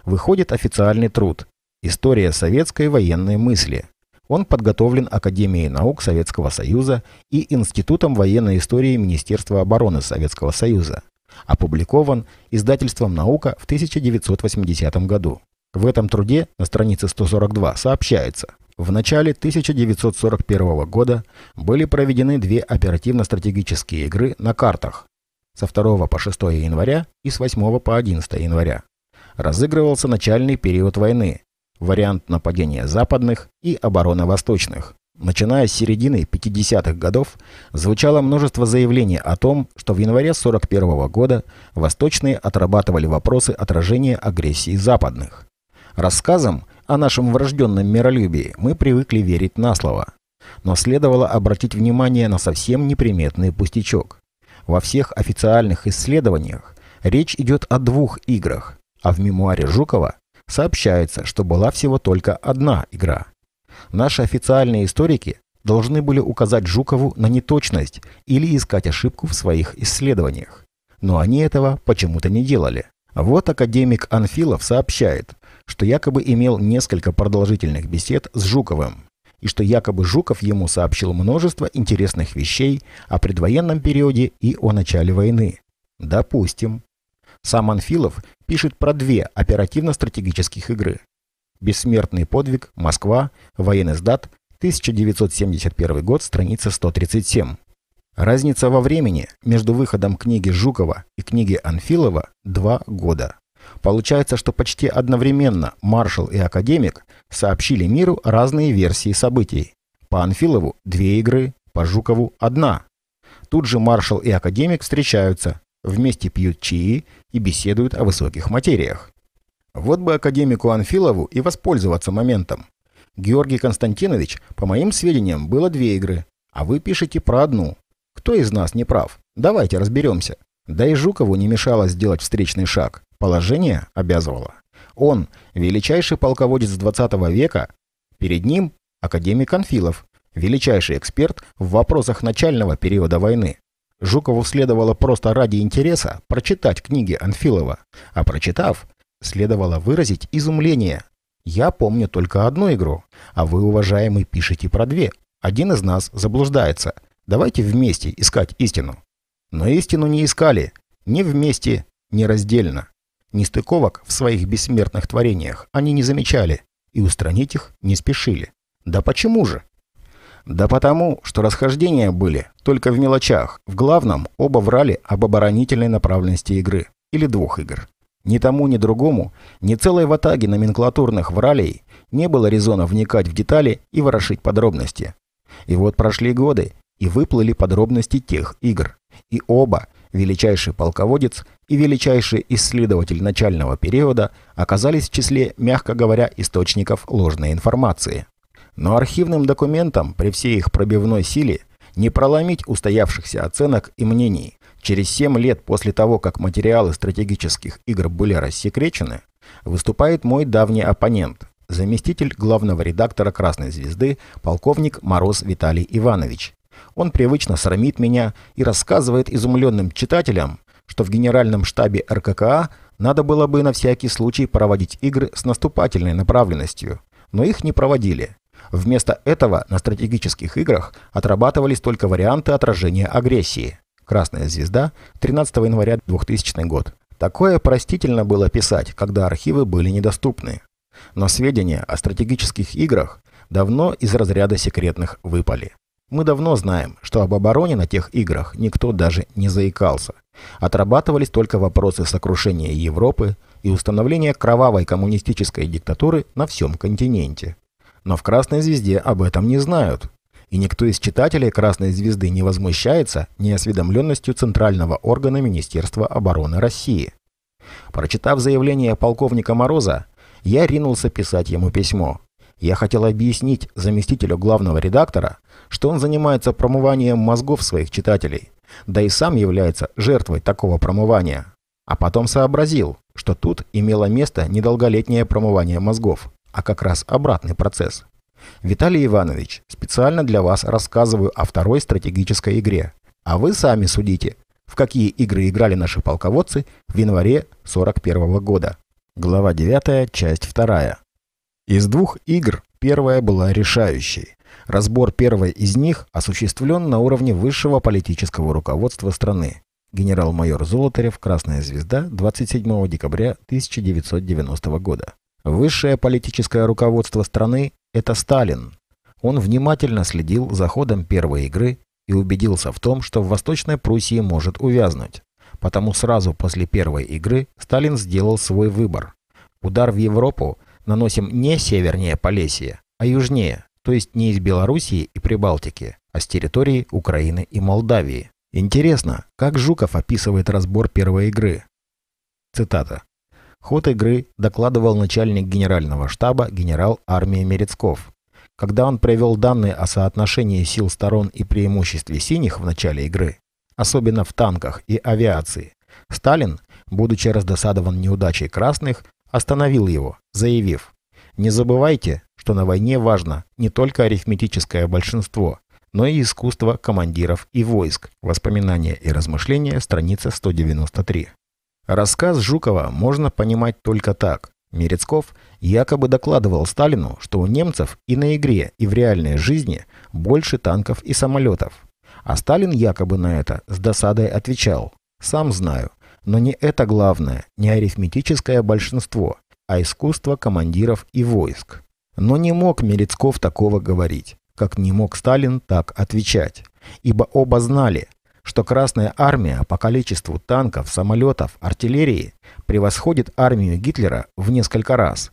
Speaker 1: Выходит официальный труд «История советской военной мысли». Он подготовлен Академией наук Советского Союза и Институтом военной истории Министерства обороны Советского Союза – опубликован издательством «Наука» в 1980 году. В этом труде на странице 142 сообщается, в начале 1941 года были проведены две оперативно-стратегические игры на картах со 2 по 6 января и с 8 по 11 января. Разыгрывался начальный период войны, вариант нападения западных и обороны восточных. Начиная с середины 50-х годов, звучало множество заявлений о том, что в январе 41 -го года восточные отрабатывали вопросы отражения агрессии западных. Рассказам о нашем врожденном миролюбии мы привыкли верить на слово. Но следовало обратить внимание на совсем неприметный пустячок. Во всех официальных исследованиях речь идет о двух играх, а в мемуаре Жукова сообщается, что была всего только одна игра – Наши официальные историки должны были указать Жукову на неточность или искать ошибку в своих исследованиях. Но они этого почему-то не делали. Вот академик Анфилов сообщает, что якобы имел несколько продолжительных бесед с Жуковым, и что якобы Жуков ему сообщил множество интересных вещей о предвоенном периоде и о начале войны. Допустим. Сам Анфилов пишет про две оперативно-стратегических игры. Бессмертный подвиг. Москва. Военный сдат. 1971 год. Страница 137. Разница во времени между выходом книги Жукова и книги Анфилова – два года. Получается, что почти одновременно маршал и академик сообщили миру разные версии событий. По Анфилову – две игры, по Жукову – одна. Тут же маршал и академик встречаются, вместе пьют чаи и беседуют о высоких материях. Вот бы академику Анфилову и воспользоваться моментом. Георгий Константинович, по моим сведениям, было две игры, а вы пишете про одну. Кто из нас не прав? Давайте разберемся. Да и Жукову не мешало сделать встречный шаг. Положение обязывало. Он, величайший полководец 20 века, перед ним академик Анфилов, величайший эксперт в вопросах начального периода войны. Жукову следовало просто ради интереса прочитать книги Анфилова, а прочитав, Следовало выразить изумление. Я помню только одну игру, а вы, уважаемый, пишете про две. Один из нас заблуждается. Давайте вместе искать истину. Но истину не искали. Ни вместе, ни раздельно. Нестыковок в своих бессмертных творениях они не замечали и устранить их не спешили. Да почему же? Да потому, что расхождения были только в мелочах. В главном оба врали об оборонительной направленности игры или двух игр. Ни тому, ни другому, ни целой ватаге номенклатурных вралей не было резона вникать в детали и ворошить подробности. И вот прошли годы, и выплыли подробности тех игр. И оба, величайший полководец и величайший исследователь начального периода, оказались в числе, мягко говоря, источников ложной информации. Но архивным документам, при всей их пробивной силе, не проломить устоявшихся оценок и мнений. Через 7 лет после того, как материалы стратегических игр были рассекречены, выступает мой давний оппонент, заместитель главного редактора «Красной звезды» полковник Мороз Виталий Иванович. Он привычно срамит меня и рассказывает изумленным читателям, что в генеральном штабе РККА надо было бы на всякий случай проводить игры с наступательной направленностью, но их не проводили. Вместо этого на стратегических играх отрабатывались только варианты отражения агрессии. Красная звезда, 13 января 2000 год. Такое простительно было писать, когда архивы были недоступны. Но сведения о стратегических играх давно из разряда секретных выпали. Мы давно знаем, что об обороне на тех играх никто даже не заикался. Отрабатывались только вопросы сокрушения Европы и установления кровавой коммунистической диктатуры на всем континенте. Но в «Красной звезде» об этом не знают и никто из читателей «Красной звезды» не возмущается неосведомленностью Центрального органа Министерства обороны России. Прочитав заявление полковника Мороза, я ринулся писать ему письмо. Я хотел объяснить заместителю главного редактора, что он занимается промыванием мозгов своих читателей, да и сам является жертвой такого промывания. А потом сообразил, что тут имело место недолголетнее промывание мозгов, а как раз обратный процесс. Виталий Иванович, специально для вас рассказываю о второй стратегической игре. А вы сами судите, в какие игры играли наши полководцы в январе 41 -го года. Глава 9, часть 2. Из двух игр первая была решающей. Разбор первой из них осуществлен на уровне высшего политического руководства страны. Генерал-майор Золотарев, Красная звезда, 27 декабря 1990 года. Высшее политическое руководство страны это Сталин. Он внимательно следил за ходом первой игры и убедился в том, что в Восточной Пруссии может увязнуть. Потому сразу после первой игры Сталин сделал свой выбор. Удар в Европу наносим не севернее Полесья, а южнее, то есть не из Белоруссии и Прибалтики, а с территории Украины и Молдавии. Интересно, как Жуков описывает разбор первой игры? Цитата. Ход игры докладывал начальник генерального штаба генерал армии Мерецков. Когда он привел данные о соотношении сил сторон и преимуществе синих в начале игры, особенно в танках и авиации, Сталин, будучи раздосадован неудачей красных, остановил его, заявив, «Не забывайте, что на войне важно не только арифметическое большинство, но и искусство командиров и войск. Воспоминания и размышления, страница 193. Рассказ Жукова можно понимать только так. Мерецков якобы докладывал Сталину, что у немцев и на игре, и в реальной жизни больше танков и самолетов. А Сталин якобы на это с досадой отвечал «Сам знаю, но не это главное, не арифметическое большинство, а искусство командиров и войск». Но не мог Мерецков такого говорить, как не мог Сталин так отвечать, ибо оба знали, что Красная Армия по количеству танков, самолетов, артиллерии превосходит армию Гитлера в несколько раз.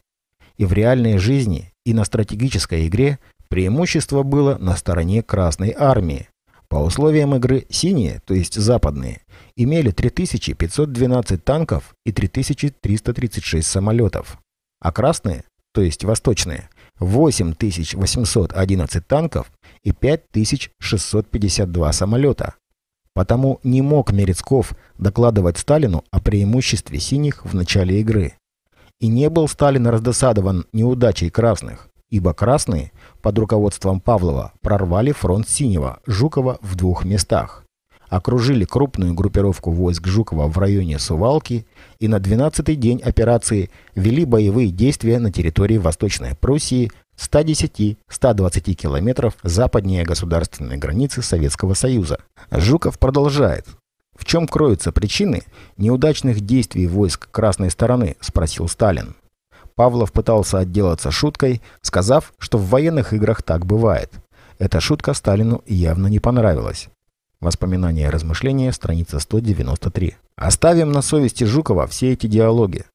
Speaker 1: И в реальной жизни, и на стратегической игре преимущество было на стороне Красной Армии. По условиям игры синие, то есть западные, имели 3512 танков и 3336 самолетов, а красные, то есть восточные, 8811 танков и 5652 самолета. Потому не мог Мерецков докладывать Сталину о преимуществе синих в начале игры. И не был Сталин раздосадован неудачей красных, ибо красные под руководством Павлова прорвали фронт синего Жукова в двух местах окружили крупную группировку войск Жукова в районе Сувалки и на 12-й день операции вели боевые действия на территории Восточной Пруссии 110-120 километров западнее государственной границы Советского Союза. Жуков продолжает. «В чем кроются причины неудачных действий войск Красной стороны?» – спросил Сталин. Павлов пытался отделаться шуткой, сказав, что в военных играх так бывает. Эта шутка Сталину явно не понравилась. Воспоминания и размышления, страница 193. Оставим на совести Жукова все эти диалоги.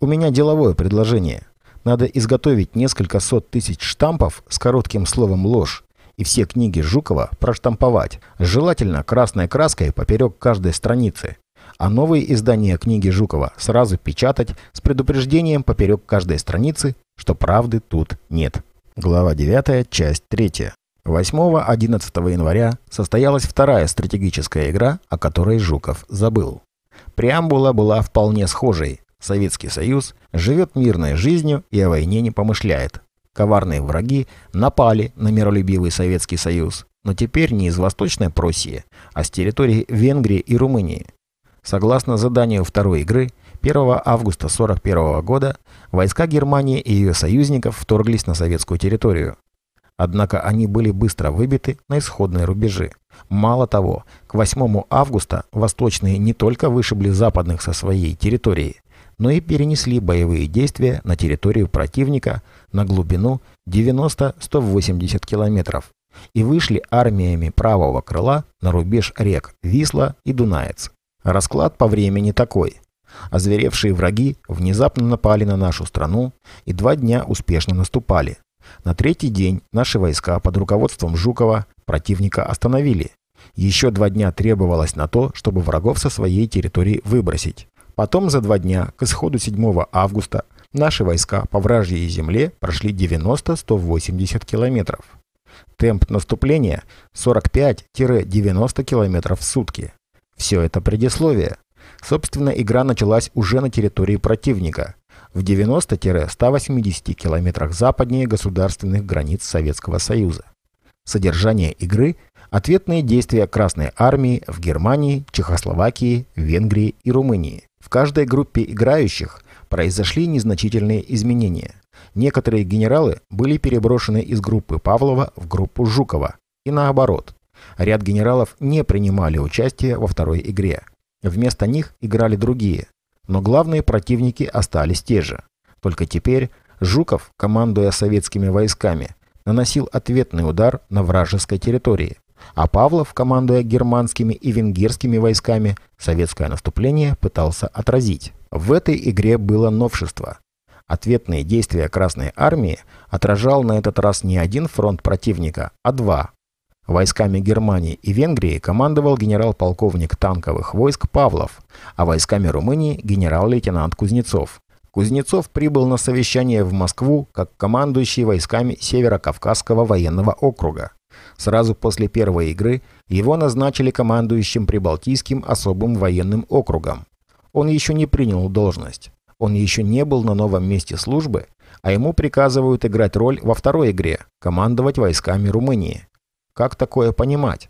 Speaker 1: У меня деловое предложение – надо изготовить несколько сот тысяч штампов с коротким словом «ложь» и все книги Жукова проштамповать, желательно красной краской поперек каждой страницы. А новые издания книги Жукова сразу печатать с предупреждением поперек каждой страницы, что правды тут нет. Глава 9, часть 3. 8-11 января состоялась вторая стратегическая игра, о которой Жуков забыл. Преамбула была вполне схожей. Советский Союз живет мирной жизнью и о войне не помышляет. Коварные враги напали на миролюбивый Советский Союз, но теперь не из Восточной Пруссии, а с территории Венгрии и Румынии. Согласно заданию второй игры, 1 августа 1941 года войска Германии и ее союзников вторглись на советскую территорию. Однако они были быстро выбиты на исходные рубежи. Мало того, к 8 августа восточные не только вышибли западных со своей территории, но и перенесли боевые действия на территорию противника на глубину 90-180 километров и вышли армиями правого крыла на рубеж рек Висла и Дунаец. Расклад по времени такой. Озверевшие враги внезапно напали на нашу страну и два дня успешно наступали. На третий день наши войска под руководством Жукова противника остановили. Еще два дня требовалось на то, чтобы врагов со своей территории выбросить. Потом за два дня, к исходу 7 августа, наши войска по вражьей земле прошли 90-180 километров. Темп наступления 45-90 километров в сутки. Все это предисловие. Собственно, игра началась уже на территории противника, в 90-180 километрах западнее государственных границ Советского Союза. Содержание игры – ответные действия Красной Армии в Германии, Чехословакии, Венгрии и Румынии. В каждой группе играющих произошли незначительные изменения. Некоторые генералы были переброшены из группы Павлова в группу Жукова, и наоборот. Ряд генералов не принимали участие во второй игре. Вместо них играли другие, но главные противники остались те же. Только теперь Жуков, командуя советскими войсками, наносил ответный удар на вражеской территории, а Павлов, командуя германскими и венгерскими войсками, советское наступление пытался отразить. В этой игре было новшество. Ответные действия Красной Армии отражал на этот раз не один фронт противника, а два. Войсками Германии и Венгрии командовал генерал-полковник танковых войск Павлов, а войсками Румынии генерал-лейтенант Кузнецов. Кузнецов прибыл на совещание в Москву как командующий войсками Северо-Кавказского военного округа. Сразу после первой игры его назначили командующим Прибалтийским особым военным округом. Он еще не принял должность. Он еще не был на новом месте службы, а ему приказывают играть роль во второй игре – командовать войсками Румынии. Как такое понимать?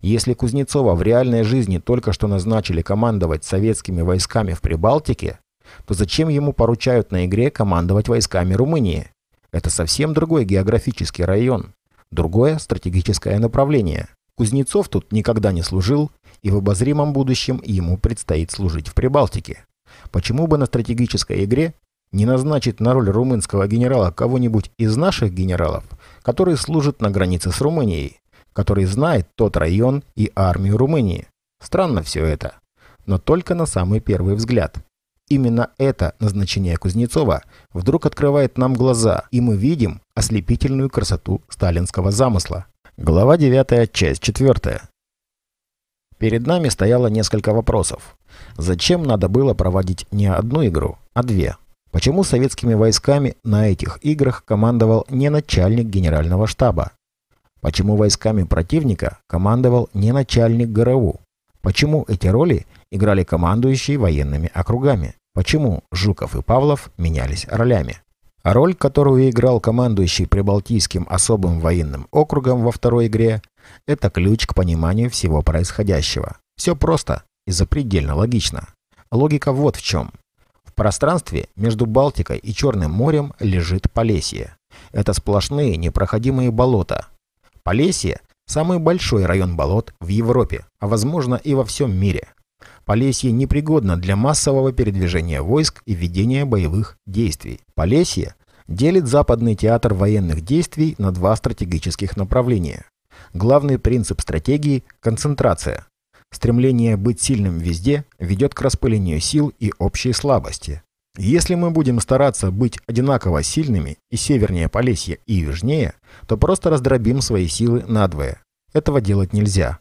Speaker 1: Если Кузнецова в реальной жизни только что назначили командовать советскими войсками в Прибалтике, то зачем ему поручают на игре командовать войсками Румынии? Это совсем другой географический район другое – стратегическое направление. Кузнецов тут никогда не служил, и в обозримом будущем ему предстоит служить в Прибалтике. Почему бы на стратегической игре не назначить на роль румынского генерала кого-нибудь из наших генералов, который служит на границе с Румынией, который знает тот район и армию Румынии? Странно все это, но только на самый первый взгляд – Именно это назначение Кузнецова вдруг открывает нам глаза, и мы видим ослепительную красоту сталинского замысла. Глава 9, часть 4. Перед нами стояло несколько вопросов. Зачем надо было проводить не одну игру, а две? Почему советскими войсками на этих играх командовал не начальник генерального штаба? Почему войсками противника командовал не начальник ГРУ? Почему эти роли играли командующие военными округами? Почему Жуков и Павлов менялись ролями? роль, которую играл командующий Прибалтийским особым военным округом во второй игре, это ключ к пониманию всего происходящего. Все просто и запредельно логично. Логика вот в чем. В пространстве между Балтикой и Черным морем лежит Полесье. Это сплошные непроходимые болота. Полесье Самый большой район болот в Европе, а возможно и во всем мире. Полесье непригодно для массового передвижения войск и ведения боевых действий. Полесье делит Западный театр военных действий на два стратегических направления. Главный принцип стратегии – концентрация. Стремление быть сильным везде ведет к распылению сил и общей слабости. Если мы будем стараться быть одинаково сильными и севернее Полесья, и южнее, то просто раздробим свои силы надвое. Этого делать нельзя.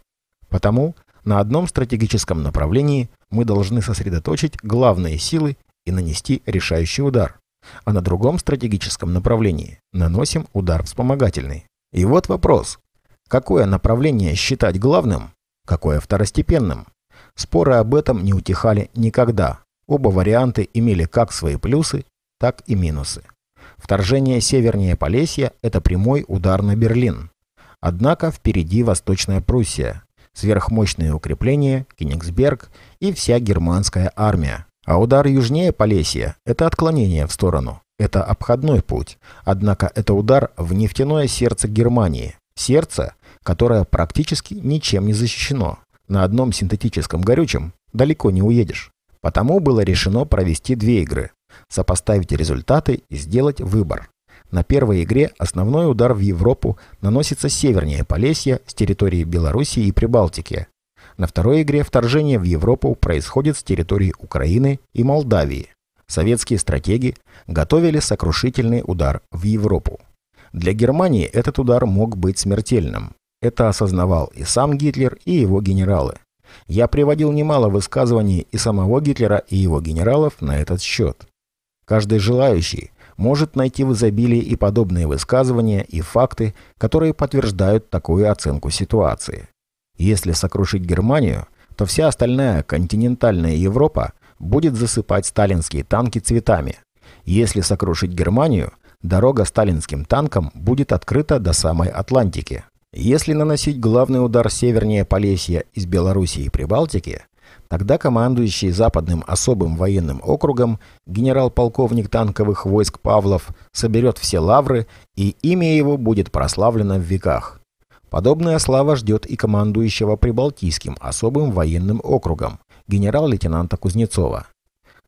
Speaker 1: Потому на одном стратегическом направлении мы должны сосредоточить главные силы и нанести решающий удар. А на другом стратегическом направлении наносим удар вспомогательный. И вот вопрос. Какое направление считать главным, какое второстепенным? Споры об этом не утихали никогда. Оба варианты имели как свои плюсы, так и минусы. Вторжение севернее Полесья – это прямой удар на Берлин. Однако впереди Восточная Пруссия, сверхмощные укрепления, Кенигсберг и вся германская армия. А удар южнее Полесья – это отклонение в сторону. Это обходной путь. Однако это удар в нефтяное сердце Германии. Сердце, которое практически ничем не защищено. На одном синтетическом горючем далеко не уедешь. Потому было решено провести две игры. Сопоставить результаты и сделать выбор. На первой игре основной удар в Европу наносится севернее Полесья с территории Белоруссии и Прибалтики. На второй игре вторжение в Европу происходит с территории Украины и Молдавии. Советские стратеги готовили сокрушительный удар в Европу. Для Германии этот удар мог быть смертельным. Это осознавал и сам Гитлер, и его генералы. Я приводил немало высказываний и самого Гитлера, и его генералов на этот счет. Каждый желающий может найти в изобилии и подобные высказывания и факты, которые подтверждают такую оценку ситуации. Если сокрушить Германию, то вся остальная континентальная Европа будет засыпать сталинские танки цветами. Если сокрушить Германию, дорога сталинским танкам будет открыта до самой Атлантики. Если наносить главный удар севернее Полесья из Белоруссии и Прибалтики, Тогда командующий Западным особым военным округом генерал-полковник танковых войск Павлов соберет все лавры, и имя его будет прославлено в веках. Подобная слава ждет и командующего Прибалтийским особым военным округом генерал-лейтенанта Кузнецова.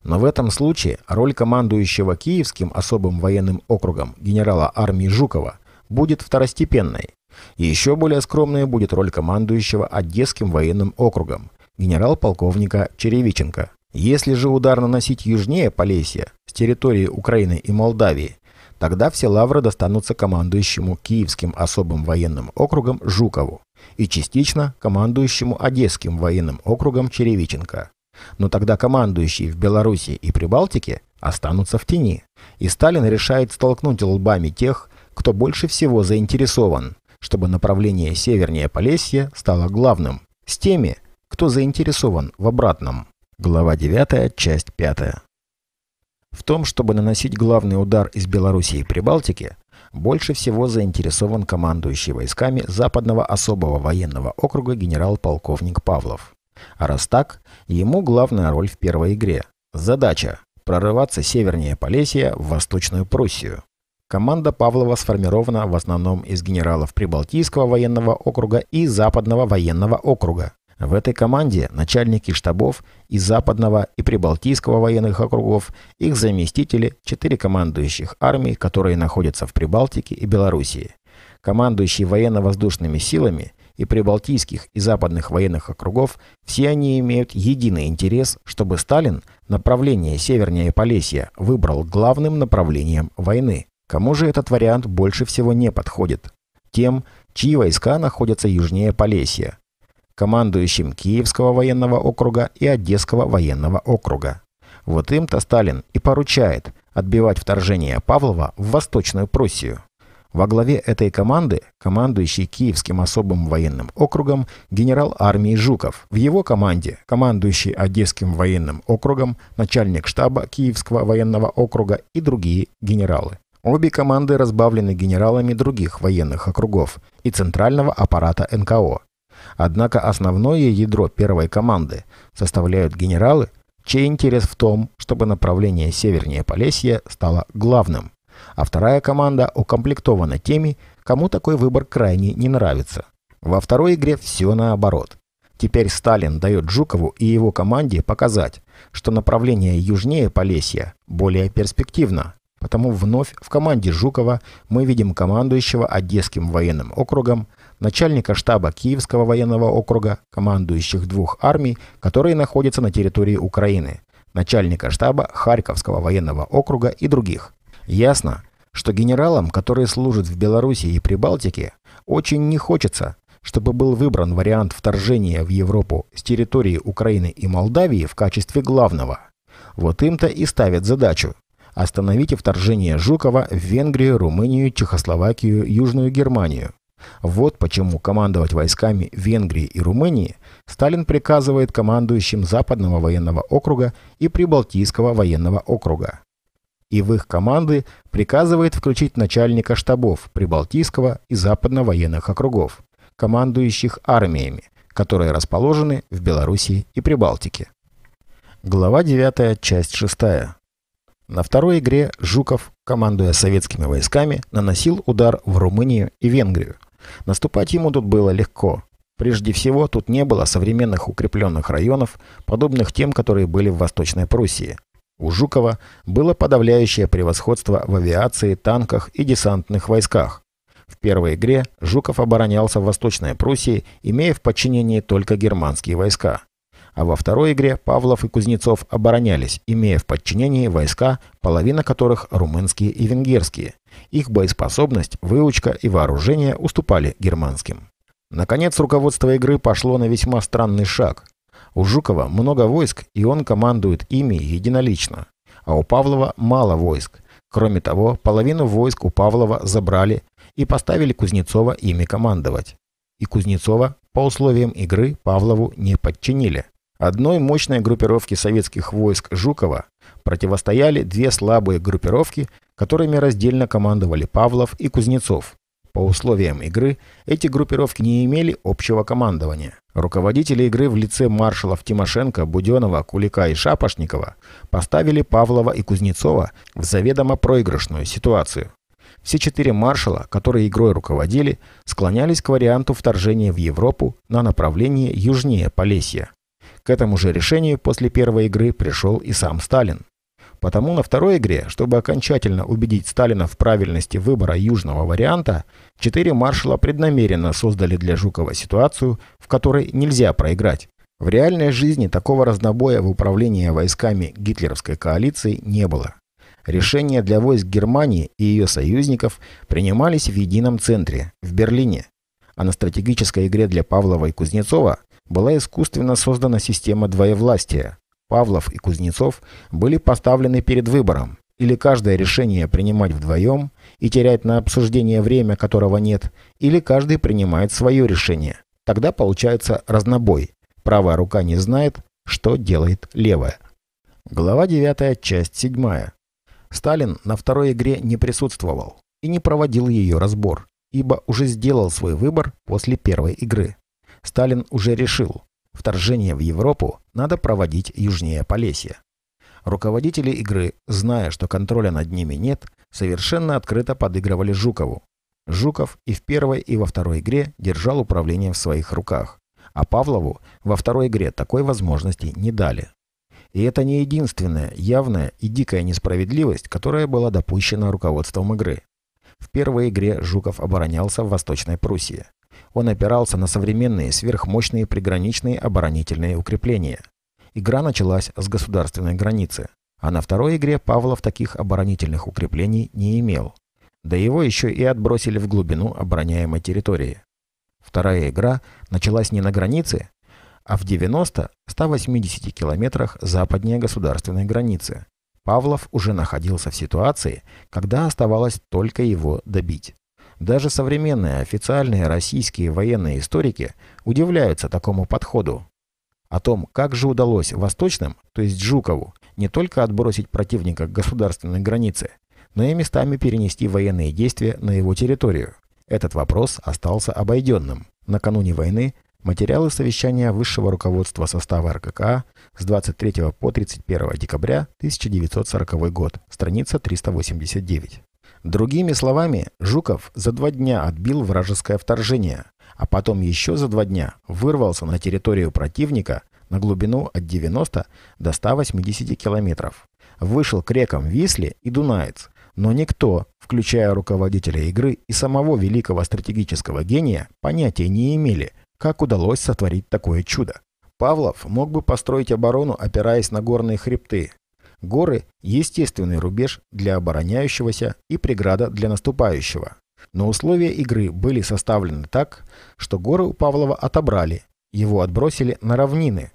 Speaker 1: Но в этом случае роль командующего Киевским особым военным округом генерала армии Жукова будет второстепенной. И еще более скромной будет роль командующего Одесским военным округом – генерал-полковника Черевиченко. Если же удар наносить южнее Полесья, с территории Украины и Молдавии, тогда все лавры достанутся командующему Киевским особым военным округом Жукову и частично командующему Одесским военным округом Черевиченко. Но тогда командующие в Беларуси и Прибалтике останутся в тени, и Сталин решает столкнуть лбами тех, кто больше всего заинтересован, чтобы направление севернее Полесья стало главным, с теми, кто заинтересован в обратном? Глава 9, часть 5. В том, чтобы наносить главный удар из Белоруссии и Прибалтики, больше всего заинтересован командующий войсками Западного особого военного округа генерал-полковник Павлов. А раз так, ему главная роль в первой игре. Задача – прорываться севернее Полесья в Восточную Пруссию. Команда Павлова сформирована в основном из генералов Прибалтийского военного округа и Западного военного округа, в этой команде начальники штабов из Западного и Прибалтийского военных округов, их заместители, четыре командующих армий, которые находятся в Прибалтике и Белоруссии. командующие военно-воздушными силами и прибалтийских и западных военных округов, все они имеют единый интерес, чтобы Сталин направление севернее Полесья выбрал главным направлением войны. Кому же этот вариант больше всего не подходит? Тем, чьи войска находятся южнее Полесья командующим Киевского военного округа и Одесского военного округа. Вот им-то Сталин и поручает отбивать вторжение Павлова в Восточную Пруссию. Во главе этой команды командующий Киевским особым военным округом генерал армии Жуков. В его команде командующий Одесским военным округом, начальник штаба Киевского военного округа и другие генералы. Обе команды разбавлены генералами других военных округов и центрального аппарата НКО. Однако основное ядро первой команды составляют генералы, чей интерес в том, чтобы направление севернее Полесья стало главным. А вторая команда укомплектована теми, кому такой выбор крайне не нравится. Во второй игре все наоборот. Теперь Сталин дает Жукову и его команде показать, что направление южнее Полесья более перспективно. Потому вновь в команде Жукова мы видим командующего Одесским военным округом начальника штаба Киевского военного округа, командующих двух армий, которые находятся на территории Украины, начальника штаба Харьковского военного округа и других. Ясно, что генералам, которые служат в Беларуси и Прибалтике, очень не хочется, чтобы был выбран вариант вторжения в Европу с территории Украины и Молдавии в качестве главного. Вот им-то и ставят задачу остановите вторжение Жукова в Венгрию, Румынию, Чехословакию, Южную Германию. Вот почему командовать войсками Венгрии и Румынии Сталин приказывает командующим Западного военного округа и Прибалтийского военного округа. И в их команды приказывает включить начальника штабов Прибалтийского и Западного военных округов, командующих армиями, которые расположены в Белоруссии и Прибалтике. Глава 9, часть 6. На второй игре Жуков, командуя советскими войсками, наносил удар в Румынию и Венгрию. Наступать ему тут было легко. Прежде всего, тут не было современных укрепленных районов, подобных тем, которые были в Восточной Пруссии. У Жукова было подавляющее превосходство в авиации, танках и десантных войсках. В первой игре Жуков оборонялся в Восточной Пруссии, имея в подчинении только германские войска а во второй игре Павлов и Кузнецов оборонялись, имея в подчинении войска, половина которых румынские и венгерские. Их боеспособность, выучка и вооружение уступали германским. Наконец, руководство игры пошло на весьма странный шаг. У Жукова много войск, и он командует ими единолично. А у Павлова мало войск. Кроме того, половину войск у Павлова забрали и поставили Кузнецова ими командовать. И Кузнецова по условиям игры Павлову не подчинили. Одной мощной группировке советских войск Жукова противостояли две слабые группировки, которыми раздельно командовали Павлов и Кузнецов. По условиям игры эти группировки не имели общего командования. Руководители игры в лице маршалов Тимошенко, Буденова, Кулика и Шапошникова поставили Павлова и Кузнецова в заведомо проигрышную ситуацию. Все четыре маршала, которые игрой руководили, склонялись к варианту вторжения в Европу на направлении южнее Полесья. К этому же решению после первой игры пришел и сам Сталин. Потому на второй игре, чтобы окончательно убедить Сталина в правильности выбора южного варианта, четыре маршала преднамеренно создали для Жукова ситуацию, в которой нельзя проиграть. В реальной жизни такого разнобоя в управлении войсками гитлеровской коалиции не было. Решения для войск Германии и ее союзников принимались в едином центре, в Берлине. А на стратегической игре для Павлова и Кузнецова была искусственно создана система двоевластия. Павлов и Кузнецов были поставлены перед выбором или каждое решение принимать вдвоем и терять на обсуждение время, которого нет, или каждый принимает свое решение. Тогда получается разнобой. Правая рука не знает, что делает левая. Глава 9, часть 7. Сталин на второй игре не присутствовал и не проводил ее разбор, ибо уже сделал свой выбор после первой игры. Сталин уже решил, вторжение в Европу надо проводить южнее Полесья. Руководители игры, зная, что контроля над ними нет, совершенно открыто подыгрывали Жукову. Жуков и в первой, и во второй игре держал управление в своих руках, а Павлову во второй игре такой возможности не дали. И это не единственная явная и дикая несправедливость, которая была допущена руководством игры. В первой игре Жуков оборонялся в Восточной Пруссии. Он опирался на современные сверхмощные приграничные оборонительные укрепления. Игра началась с государственной границы, а на второй игре Павлов таких оборонительных укреплений не имел. Да его еще и отбросили в глубину обороняемой территории. Вторая игра началась не на границе, а в 90-180 километрах западнее государственной границы. Павлов уже находился в ситуации, когда оставалось только его добить. Даже современные официальные российские военные историки удивляются такому подходу. О том, как же удалось восточным, то есть Жукову, не только отбросить противника к государственной границе, но и местами перенести военные действия на его территорию. Этот вопрос остался обойденным. Накануне войны материалы совещания высшего руководства состава РККА с 23 по 31 декабря 1940 год, страница 389. Другими словами, Жуков за два дня отбил вражеское вторжение, а потом еще за два дня вырвался на территорию противника на глубину от 90 до 180 километров. Вышел к рекам Висли и Дунаец, но никто, включая руководителя игры и самого великого стратегического гения, понятия не имели, как удалось сотворить такое чудо. Павлов мог бы построить оборону, опираясь на горные хребты, Горы – естественный рубеж для обороняющегося и преграда для наступающего. Но условия игры были составлены так, что горы у Павлова отобрали, его отбросили на равнины.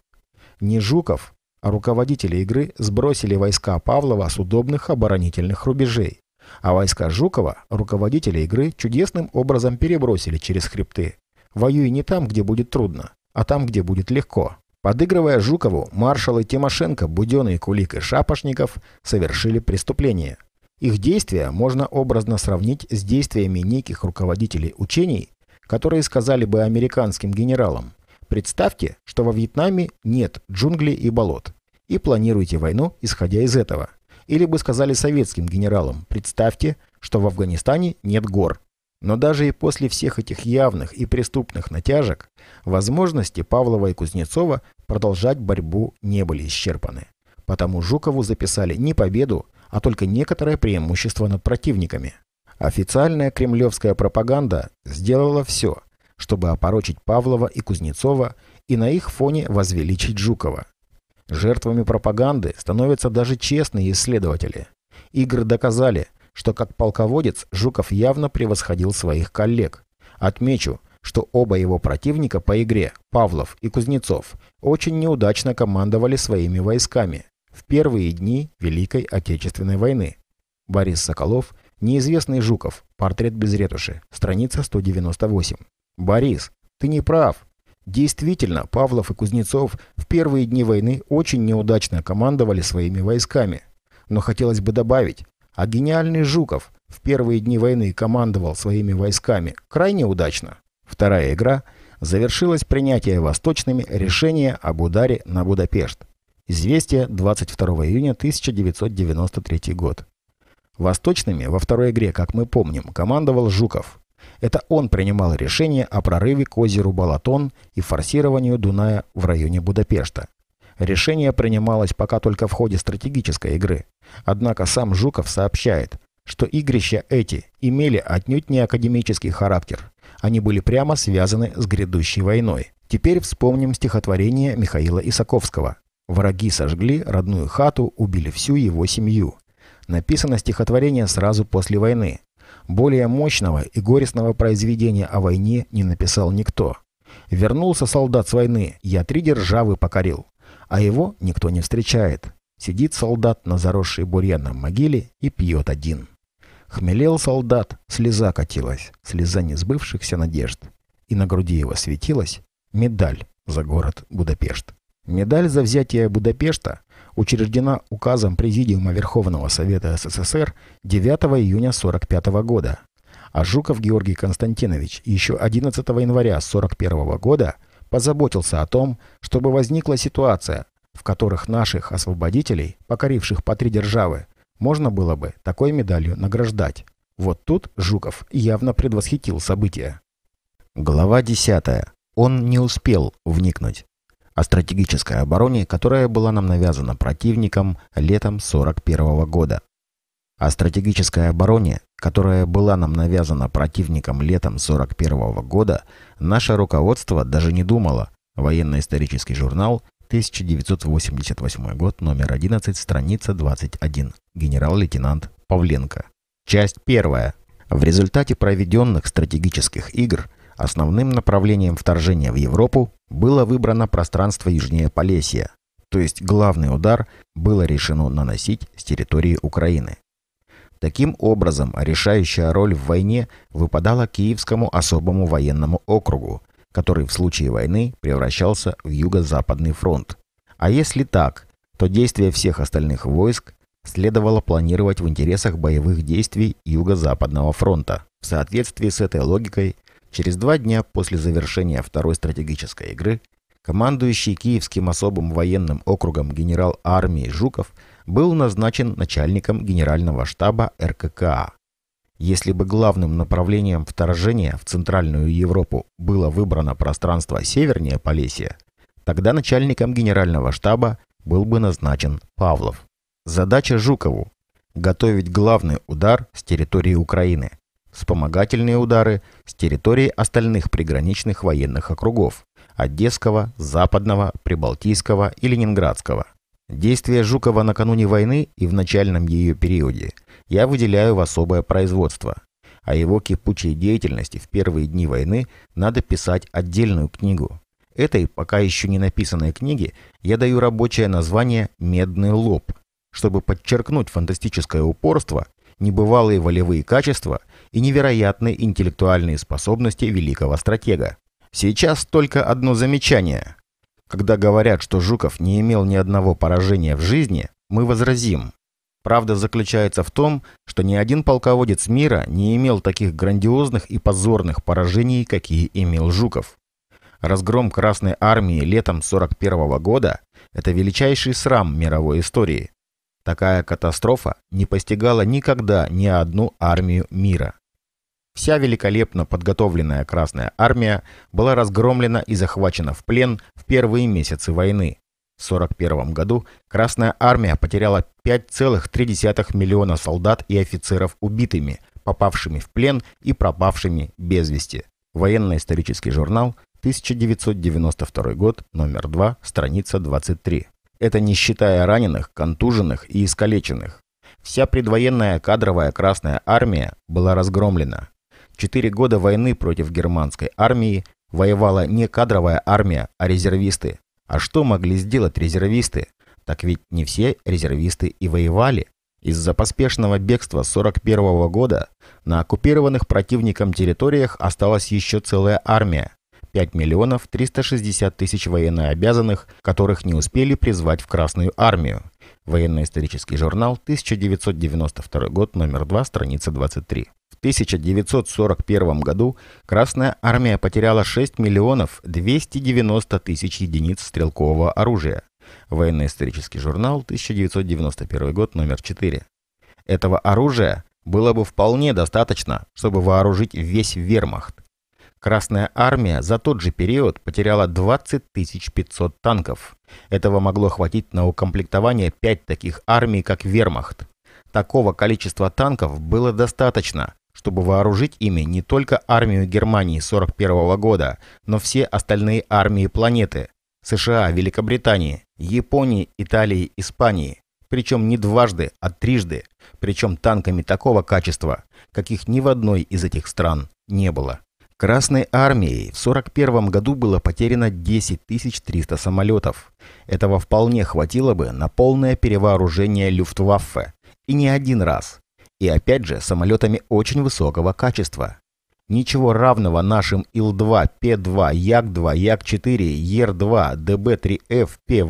Speaker 1: Не Жуков, а руководители игры сбросили войска Павлова с удобных оборонительных рубежей. А войска Жукова руководители игры чудесным образом перебросили через хребты. Воюй не там, где будет трудно, а там, где будет легко. Подыгрывая Жукову, маршалы Тимошенко, Буденный, Кулик и Шапошников совершили преступление. Их действия можно образно сравнить с действиями неких руководителей учений, которые сказали бы американским генералам, представьте, что во Вьетнаме нет джунглей и болот, и планируйте войну, исходя из этого. Или бы сказали советским генералам, представьте, что в Афганистане нет гор, но даже и после всех этих явных и преступных натяжек, возможности Павлова и Кузнецова продолжать борьбу не были исчерпаны. Потому Жукову записали не победу, а только некоторое преимущество над противниками. Официальная кремлевская пропаганда сделала все, чтобы опорочить Павлова и Кузнецова и на их фоне возвеличить Жукова. Жертвами пропаганды становятся даже честные исследователи. Игры доказали – что как полководец Жуков явно превосходил своих коллег. Отмечу, что оба его противника по игре, Павлов и Кузнецов, очень неудачно командовали своими войсками в первые дни Великой Отечественной войны. Борис Соколов, неизвестный Жуков, портрет без ретуши, страница 198. «Борис, ты не прав. Действительно, Павлов и Кузнецов в первые дни войны очень неудачно командовали своими войсками. Но хотелось бы добавить, а гениальный Жуков в первые дни войны командовал своими войсками крайне удачно. Вторая игра завершилась принятие восточными решения об ударе на Будапешт. Известие 22 июня 1993 год. Восточными во второй игре, как мы помним, командовал Жуков. Это он принимал решение о прорыве к озеру Балатон и форсированию Дуная в районе Будапешта. Решение принималось пока только в ходе стратегической игры. Однако сам Жуков сообщает, что игрища эти имели отнюдь не академический характер. Они были прямо связаны с грядущей войной. Теперь вспомним стихотворение Михаила Исаковского. «Враги сожгли родную хату, убили всю его семью». Написано стихотворение сразу после войны. Более мощного и горестного произведения о войне не написал никто. Вернулся солдат с войны, я три державы покорил. А его никто не встречает. Сидит солдат на заросшей бурьяном могиле и пьет один. Хмелел солдат, слеза катилась, слеза несбывшихся надежд. И на груди его светилась медаль за город Будапешт. Медаль за взятие Будапешта учреждена указом Президиума Верховного Совета СССР 9 июня 1945 года. А Жуков Георгий Константинович еще 11 января 1941 года позаботился о том, чтобы возникла ситуация, в которых наших освободителей, покоривших по три державы, можно было бы такой медалью награждать. Вот тут Жуков явно предвосхитил события. Глава 10. Он не успел вникнуть. О стратегической обороне, которая была нам навязана противником летом 41 -го года. О стратегической обороне, которая была нам навязана противником летом 41 -го года, наше руководство даже не думало. Военно-исторический журнал 1988 год, номер 11, страница 21. Генерал-лейтенант Павленко. Часть первая. В результате проведенных стратегических игр основным направлением вторжения в Европу было выбрано пространство южнее Полесья, то есть главный удар было решено наносить с территории Украины. Таким образом, решающая роль в войне выпадала Киевскому особому военному округу, который в случае войны превращался в Юго-Западный фронт. А если так, то действия всех остальных войск следовало планировать в интересах боевых действий Юго-Западного фронта. В соответствии с этой логикой, через два дня после завершения второй стратегической игры, командующий Киевским особым военным округом генерал армии Жуков был назначен начальником генерального штаба РККА. Если бы главным направлением вторжения в Центральную Европу было выбрано пространство севернее Полесья, тогда начальником генерального штаба был бы назначен Павлов. Задача Жукову – готовить главный удар с территории Украины, вспомогательные удары с территории остальных приграничных военных округов – Одесского, Западного, Прибалтийского и Ленинградского. Действия Жукова накануне войны и в начальном ее периоде – я выделяю в особое производство. О его кипучей деятельности в первые дни войны надо писать отдельную книгу. Этой, пока еще не написанной книге, я даю рабочее название «Медный лоб», чтобы подчеркнуть фантастическое упорство, небывалые волевые качества и невероятные интеллектуальные способности великого стратега. Сейчас только одно замечание. Когда говорят, что Жуков не имел ни одного поражения в жизни, мы возразим. Правда заключается в том, что ни один полководец мира не имел таких грандиозных и позорных поражений, какие имел Жуков. Разгром Красной Армии летом 41 -го года – это величайший срам мировой истории. Такая катастрофа не постигала никогда ни одну армию мира. Вся великолепно подготовленная Красная Армия была разгромлена и захвачена в плен в первые месяцы войны. 1941 году Красная Армия потеряла 5,3 миллиона солдат и офицеров убитыми, попавшими в плен и пропавшими без вести. Военно-исторический журнал, 1992 год, номер 2, страница 23. Это не считая раненых, контуженных и искалеченных. Вся предвоенная кадровая Красная Армия была разгромлена. Четыре года войны против германской армии воевала не кадровая армия, а резервисты, а что могли сделать резервисты? Так ведь не все резервисты и воевали. Из-за поспешного бегства 41 -го года на оккупированных противником территориях осталась еще целая армия. 5 миллионов 360 тысяч военнообязанных, которых не успели призвать в Красную армию. Военно-исторический журнал, 1992 год, номер 2, страница 23. 1941 году Красная Армия потеряла 6 миллионов 290 тысяч единиц стрелкового оружия. Военно-исторический журнал, 1991 год, номер 4. Этого оружия было бы вполне достаточно, чтобы вооружить весь вермахт. Красная армия за тот же период потеряла 20 500 танков. Этого могло хватить на укомплектование 5 таких армий, как вермахт. Такого количества танков было достаточно, чтобы вооружить ими не только армию Германии 1941 года, но все остальные армии планеты – США, Великобритании, Японии, Италии, Испании. Причем не дважды, а трижды. Причем танками такого качества, каких ни в одной из этих стран не было. Красной армией в 1941 году было потеряно 10 300 самолетов. Этого вполне хватило бы на полное перевооружение Люфтваффе. И не один раз – и опять же, самолетами очень высокого качества. Ничего равного нашим Ил-2, П-2, Як-2, Як-4, Ер-2, ДБ-3Ф, П-8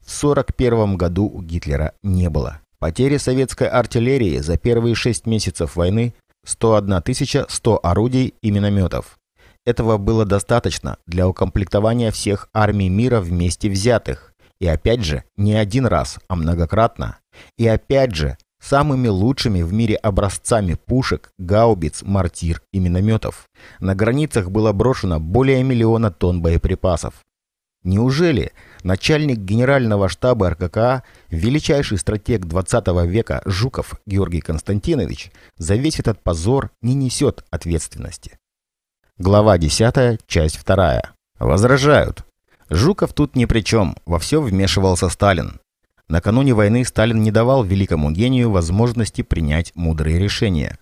Speaker 1: в 1941 году у Гитлера не было. Потери советской артиллерии за первые 6 месяцев войны 101 100 орудий и минометов. Этого было достаточно для укомплектования всех армий мира вместе взятых. И опять же, не один раз, а многократно. И опять же, самыми лучшими в мире образцами пушек, гаубиц, мортир и минометов. На границах было брошено более миллиона тонн боеприпасов. Неужели начальник генерального штаба РККА, величайший стратег 20 века Жуков Георгий Константинович, за весь этот позор не несет ответственности? Глава 10, часть 2. Возражают. Жуков тут ни при чем, во все вмешивался Сталин. Накануне войны Сталин не давал великому гению возможности принять мудрые решения.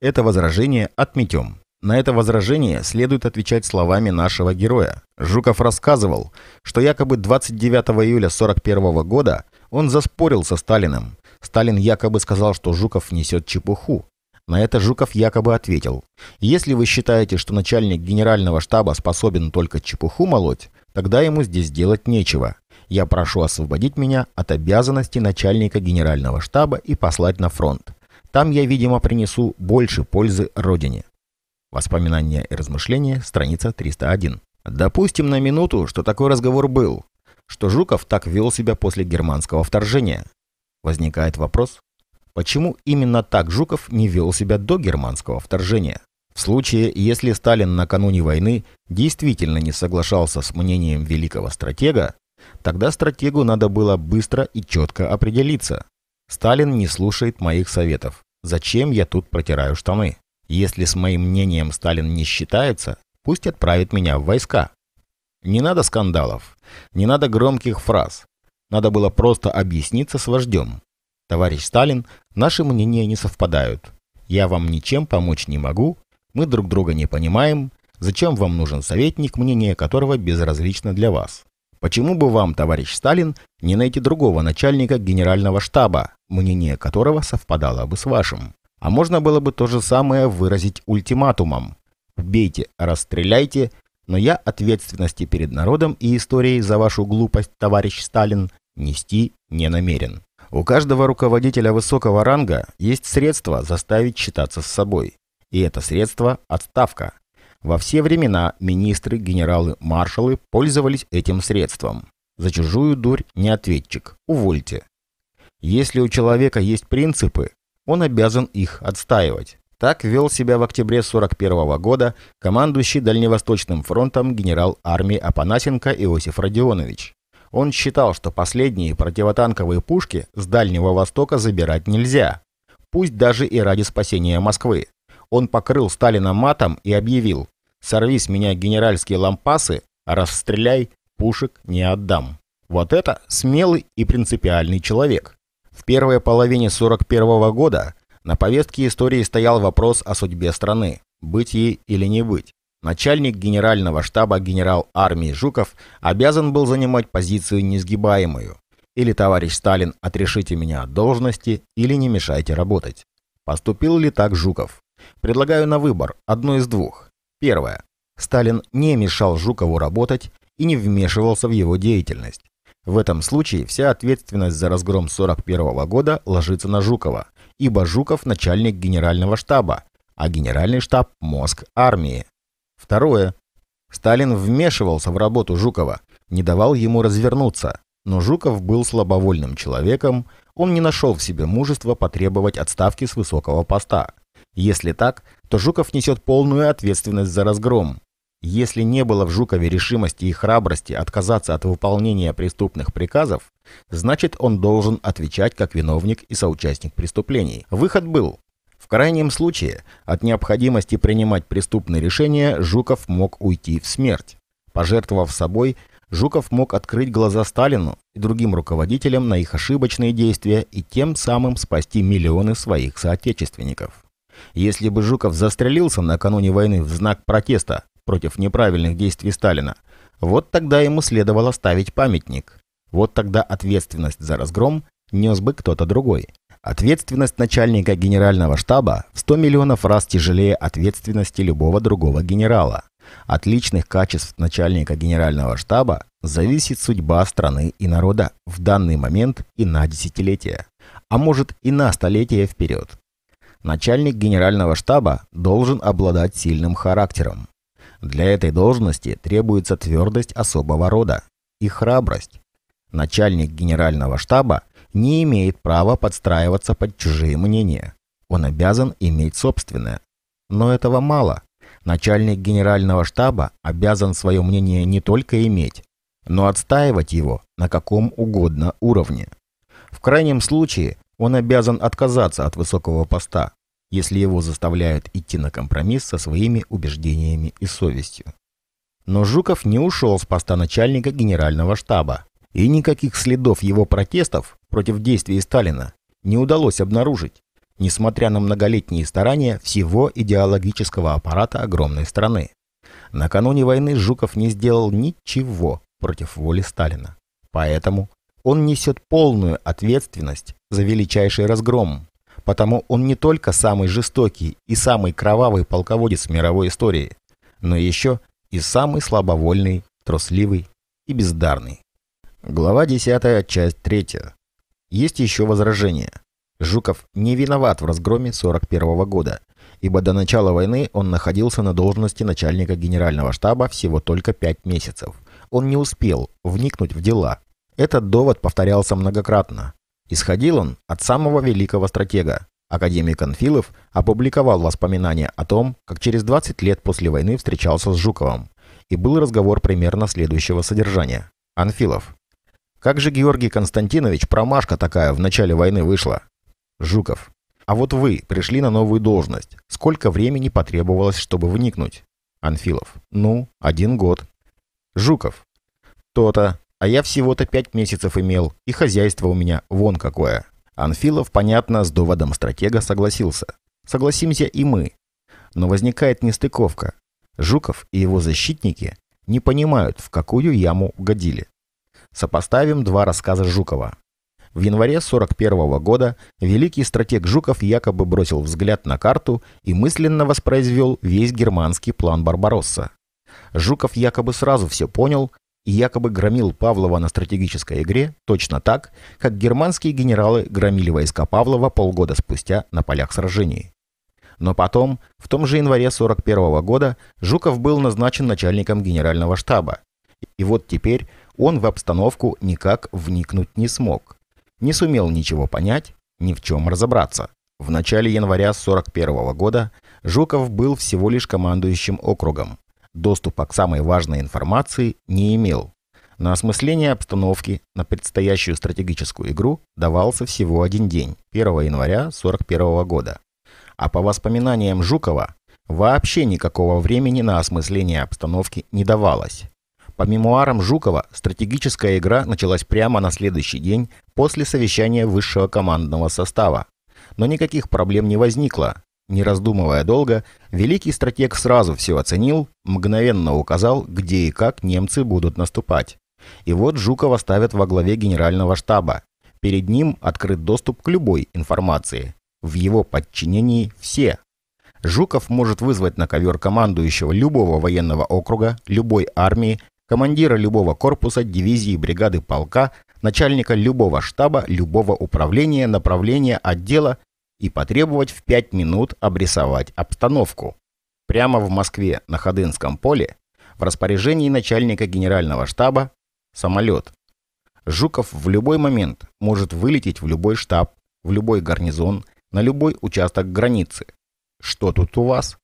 Speaker 1: Это возражение отметем. На это возражение следует отвечать словами нашего героя. Жуков рассказывал, что якобы 29 июля 1941 года он заспорил со Сталиным. Сталин якобы сказал, что Жуков несет чепуху. На это Жуков якобы ответил, «Если вы считаете, что начальник генерального штаба способен только чепуху молоть, тогда ему здесь делать нечего. Я прошу освободить меня от обязанности начальника генерального штаба и послать на фронт. Там я, видимо, принесу больше пользы Родине. Воспоминания и размышления, страница 301. Допустим на минуту, что такой разговор был, что Жуков так вел себя после германского вторжения. Возникает вопрос, почему именно так Жуков не вел себя до германского вторжения? В случае, если Сталин накануне войны действительно не соглашался с мнением великого стратега, Тогда стратегу надо было быстро и четко определиться. Сталин не слушает моих советов. Зачем я тут протираю штаны? Если с моим мнением Сталин не считается, пусть отправит меня в войска. Не надо скандалов, не надо громких фраз. Надо было просто объясниться с вождем. Товарищ Сталин, наши мнения не совпадают. Я вам ничем помочь не могу, мы друг друга не понимаем. Зачем вам нужен советник, мнение которого безразлично для вас? Почему бы вам, товарищ Сталин, не найти другого начальника генерального штаба, мнение которого совпадало бы с вашим? А можно было бы то же самое выразить ультиматумом. Убейте, расстреляйте, но я ответственности перед народом и историей за вашу глупость, товарищ Сталин, нести не намерен. У каждого руководителя высокого ранга есть средство заставить считаться с собой. И это средство – отставка. Во все времена министры, генералы, маршалы пользовались этим средством. За чужую дурь не ответчик. Увольте. Если у человека есть принципы, он обязан их отстаивать. Так вел себя в октябре 41 -го года командующий Дальневосточным фронтом генерал армии Апанасенко Иосиф Родионович. Он считал, что последние противотанковые пушки с Дальнего Востока забирать нельзя, пусть даже и ради спасения Москвы он покрыл Сталина матом и объявил «Сорви с меня генеральские лампасы, а расстреляй, пушек не отдам». Вот это смелый и принципиальный человек. В первой половине 41 -го года на повестке истории стоял вопрос о судьбе страны, быть ей или не быть. Начальник генерального штаба генерал армии Жуков обязан был занимать позицию несгибаемую. Или, товарищ Сталин, отрешите меня от должности, или не мешайте работать. Поступил ли так Жуков? Предлагаю на выбор одно из двух. Первое. Сталин не мешал Жукову работать и не вмешивался в его деятельность. В этом случае вся ответственность за разгром 1941 года ложится на Жукова, ибо Жуков – начальник генерального штаба, а генеральный штаб – мозг армии. Второе. Сталин вмешивался в работу Жукова, не давал ему развернуться, но Жуков был слабовольным человеком, он не нашел в себе мужества потребовать отставки с высокого поста. Если так, то Жуков несет полную ответственность за разгром. Если не было в Жукове решимости и храбрости отказаться от выполнения преступных приказов, значит он должен отвечать как виновник и соучастник преступлений. Выход был. В крайнем случае, от необходимости принимать преступные решения Жуков мог уйти в смерть. Пожертвовав собой, Жуков мог открыть глаза Сталину и другим руководителям на их ошибочные действия и тем самым спасти миллионы своих соотечественников. Если бы Жуков застрелился накануне войны в знак протеста против неправильных действий Сталина, вот тогда ему следовало ставить памятник. Вот тогда ответственность за разгром нес бы кто-то другой. Ответственность начальника генерального штаба в 100 миллионов раз тяжелее ответственности любого другого генерала. От личных качеств начальника генерального штаба зависит судьба страны и народа в данный момент и на десятилетия, а может и на столетия вперед. Начальник генерального штаба должен обладать сильным характером. Для этой должности требуется твердость особого рода и храбрость. Начальник генерального штаба не имеет права подстраиваться под чужие мнения. Он обязан иметь собственное. Но этого мало. Начальник генерального штаба обязан свое мнение не только иметь, но отстаивать его на каком угодно уровне. В крайнем случае он обязан отказаться от высокого поста, если его заставляют идти на компромисс со своими убеждениями и совестью. Но Жуков не ушел с поста начальника генерального штаба, и никаких следов его протестов против действий Сталина не удалось обнаружить, несмотря на многолетние старания всего идеологического аппарата огромной страны. Накануне войны Жуков не сделал ничего против воли Сталина. Поэтому он несет полную ответственность за величайший разгром. Потому он не только самый жестокий и самый кровавый полководец мировой истории, но еще и самый слабовольный, трусливый и бездарный. Глава 10, часть 3. Есть еще возражение. Жуков не виноват в разгроме 41 -го года, ибо до начала войны он находился на должности начальника генерального штаба всего только 5 месяцев. Он не успел вникнуть в дела, этот довод повторялся многократно. Исходил он от самого великого стратега. Академик Анфилов опубликовал воспоминания о том, как через 20 лет после войны встречался с Жуковым. И был разговор примерно следующего содержания. Анфилов. «Как же Георгий Константинович промашка такая в начале войны вышла?» Жуков. «А вот вы пришли на новую должность. Сколько времени потребовалось, чтобы вникнуть?» Анфилов. «Ну, один год». Жуков. «То-то. А я всего-то пять месяцев имел, и хозяйство у меня вон какое. Анфилов, понятно, с доводом стратега согласился. Согласимся и мы. Но возникает нестыковка. Жуков и его защитники не понимают, в какую яму угодили. Сопоставим два рассказа Жукова. В январе 41 -го года великий стратег Жуков якобы бросил взгляд на карту и мысленно воспроизвел весь германский план Барбаросса. Жуков якобы сразу все понял и якобы громил Павлова на стратегической игре точно так, как германские генералы громили войска Павлова полгода спустя на полях сражений. Но потом, в том же январе 1941 года, Жуков был назначен начальником генерального штаба. И вот теперь он в обстановку никак вникнуть не смог. Не сумел ничего понять, ни в чем разобраться. В начале января 1941 года Жуков был всего лишь командующим округом, доступа к самой важной информации не имел. На осмысление обстановки на предстоящую стратегическую игру давался всего один день, 1 января 1941 года. А по воспоминаниям Жукова, вообще никакого времени на осмысление обстановки не давалось. По мемуарам Жукова, стратегическая игра началась прямо на следующий день после совещания высшего командного состава. Но никаких проблем не возникло, не раздумывая долго, великий стратег сразу все оценил, мгновенно указал, где и как немцы будут наступать. И вот Жукова ставят во главе генерального штаба. Перед ним открыт доступ к любой информации. В его подчинении все. Жуков может вызвать на ковер командующего любого военного округа, любой армии, командира любого корпуса, дивизии, бригады, полка, начальника любого штаба, любого управления, направления, отдела и потребовать в пять минут обрисовать обстановку. Прямо в Москве на Ходынском поле в распоряжении начальника генерального штаба самолет. Жуков в любой момент может вылететь в любой штаб, в любой гарнизон, на любой участок границы. Что тут у вас?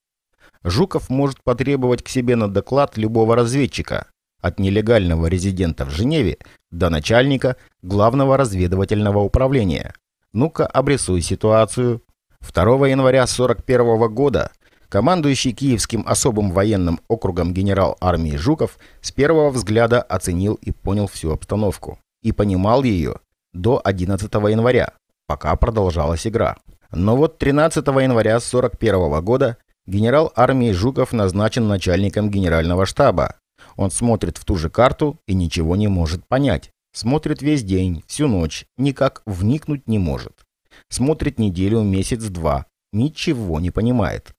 Speaker 1: Жуков может потребовать к себе на доклад любого разведчика, от нелегального резидента в Женеве до начальника главного разведывательного управления, ну-ка, обрисуй ситуацию. 2 января 1941 года командующий Киевским особым военным округом генерал армии Жуков с первого взгляда оценил и понял всю обстановку. И понимал ее до 11 января, пока продолжалась игра. Но вот 13 января 1941 года генерал армии Жуков назначен начальником генерального штаба. Он смотрит в ту же карту и ничего не может понять. Смотрит весь день, всю ночь, никак вникнуть не может. Смотрит неделю, месяц-два, ничего не понимает.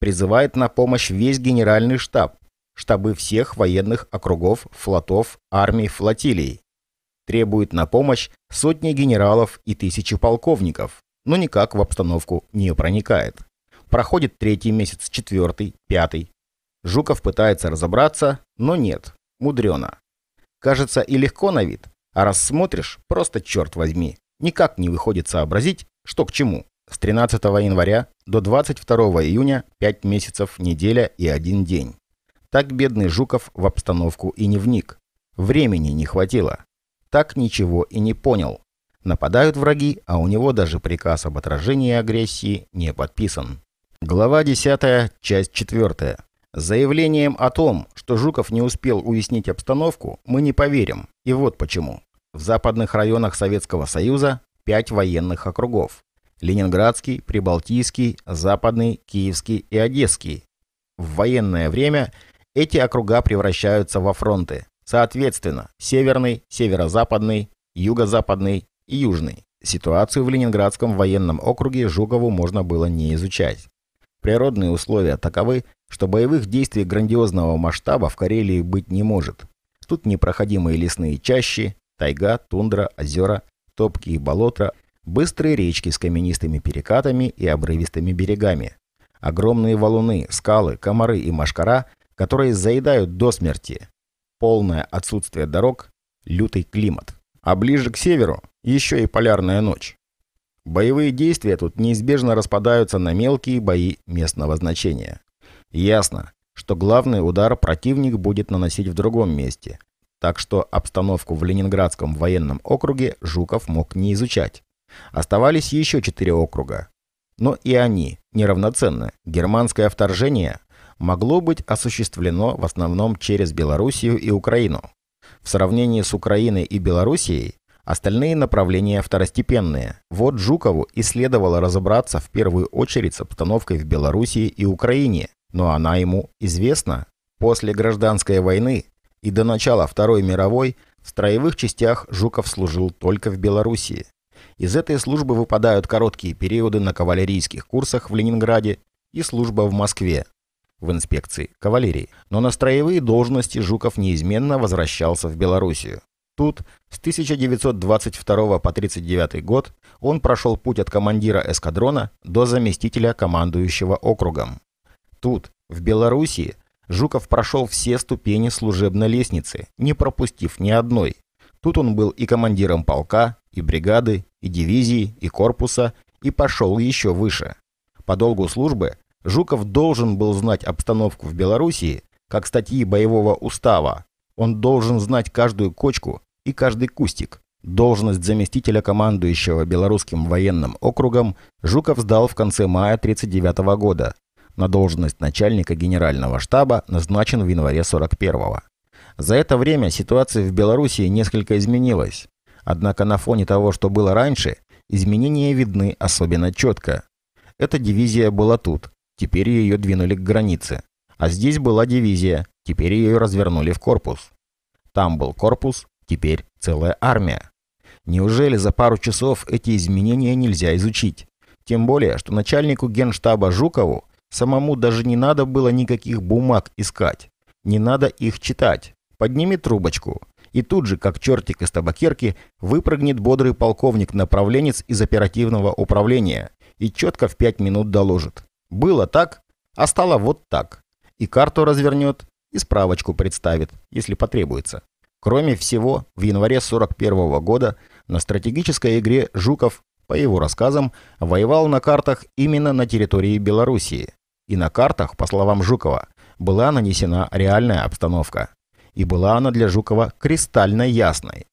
Speaker 1: Призывает на помощь весь генеральный штаб, штабы всех военных округов, флотов, армий, флотилий. Требует на помощь сотни генералов и тысячи полковников, но никак в обстановку не проникает. Проходит третий месяц, четвертый, пятый. Жуков пытается разобраться, но нет, мудрено. Кажется и легко на вид, а раз смотришь, просто черт возьми, никак не выходит сообразить, что к чему. С 13 января до 22 июня 5 месяцев, неделя и один день. Так бедный Жуков в обстановку и не вник. Времени не хватило. Так ничего и не понял. Нападают враги, а у него даже приказ об отражении агрессии не подписан. Глава 10, часть 4. Заявлением о том, что Жуков не успел уяснить обстановку, мы не поверим. И вот почему. В западных районах Советского Союза пять военных округов. Ленинградский, Прибалтийский, Западный, Киевский и Одесский. В военное время эти округа превращаются во фронты. Соответственно, Северный, Северо-Западный, Юго-Западный и Южный. Ситуацию в Ленинградском военном округе Жукову можно было не изучать. Природные условия таковы, что боевых действий грандиозного масштаба в Карелии быть не может. Тут непроходимые лесные чащи, тайга, тундра, озера, топки и болота, быстрые речки с каменистыми перекатами и обрывистыми берегами. Огромные валуны, скалы, комары и машкара, которые заедают до смерти. Полное отсутствие дорог, лютый климат. А ближе к северу еще и полярная ночь. Боевые действия тут неизбежно распадаются на мелкие бои местного значения. Ясно, что главный удар противник будет наносить в другом месте, так что обстановку в Ленинградском военном округе Жуков мог не изучать. Оставались еще четыре округа. Но и они неравноценны. Германское вторжение могло быть осуществлено в основном через Белоруссию и Украину. В сравнении с Украиной и Белоруссией Остальные направления второстепенные. Вот Жукову и следовало разобраться в первую очередь с обстановкой в Белоруссии и Украине, но она ему известна. После гражданской войны и до начала Второй мировой в строевых частях Жуков служил только в Белоруссии. Из этой службы выпадают короткие периоды на кавалерийских курсах в Ленинграде и служба в Москве в инспекции кавалерии. Но на строевые должности Жуков неизменно возвращался в Белоруссию. Тут с 1922 по 1939 год он прошел путь от командира эскадрона до заместителя командующего округом. Тут, в Белоруссии, Жуков прошел все ступени служебной лестницы, не пропустив ни одной. Тут он был и командиром полка, и бригады, и дивизии, и корпуса, и пошел еще выше. По долгу службы Жуков должен был знать обстановку в Белоруссии, как статьи боевого устава, он должен знать каждую кочку и каждый кустик. Должность заместителя командующего Белорусским военным округом Жуков сдал в конце мая 1939 года. На должность начальника генерального штаба назначен в январе 1941 За это время ситуация в Белоруссии несколько изменилась. Однако на фоне того, что было раньше, изменения видны особенно четко. Эта дивизия была тут, теперь ее двинули к границе. А здесь была дивизия, теперь ее развернули в корпус. Там был корпус, теперь целая армия. Неужели за пару часов эти изменения нельзя изучить? Тем более, что начальнику генштаба Жукову самому даже не надо было никаких бумаг искать. Не надо их читать. Подними трубочку. И тут же, как чертик из табакерки, выпрыгнет бодрый полковник-направленец из оперативного управления и четко в пять минут доложит. Было так, а стало вот так и карту развернет, и справочку представит, если потребуется. Кроме всего, в январе 1941 -го года на стратегической игре Жуков, по его рассказам, воевал на картах именно на территории Белоруссии. И на картах, по словам Жукова, была нанесена реальная обстановка. И была она для Жукова кристально ясной.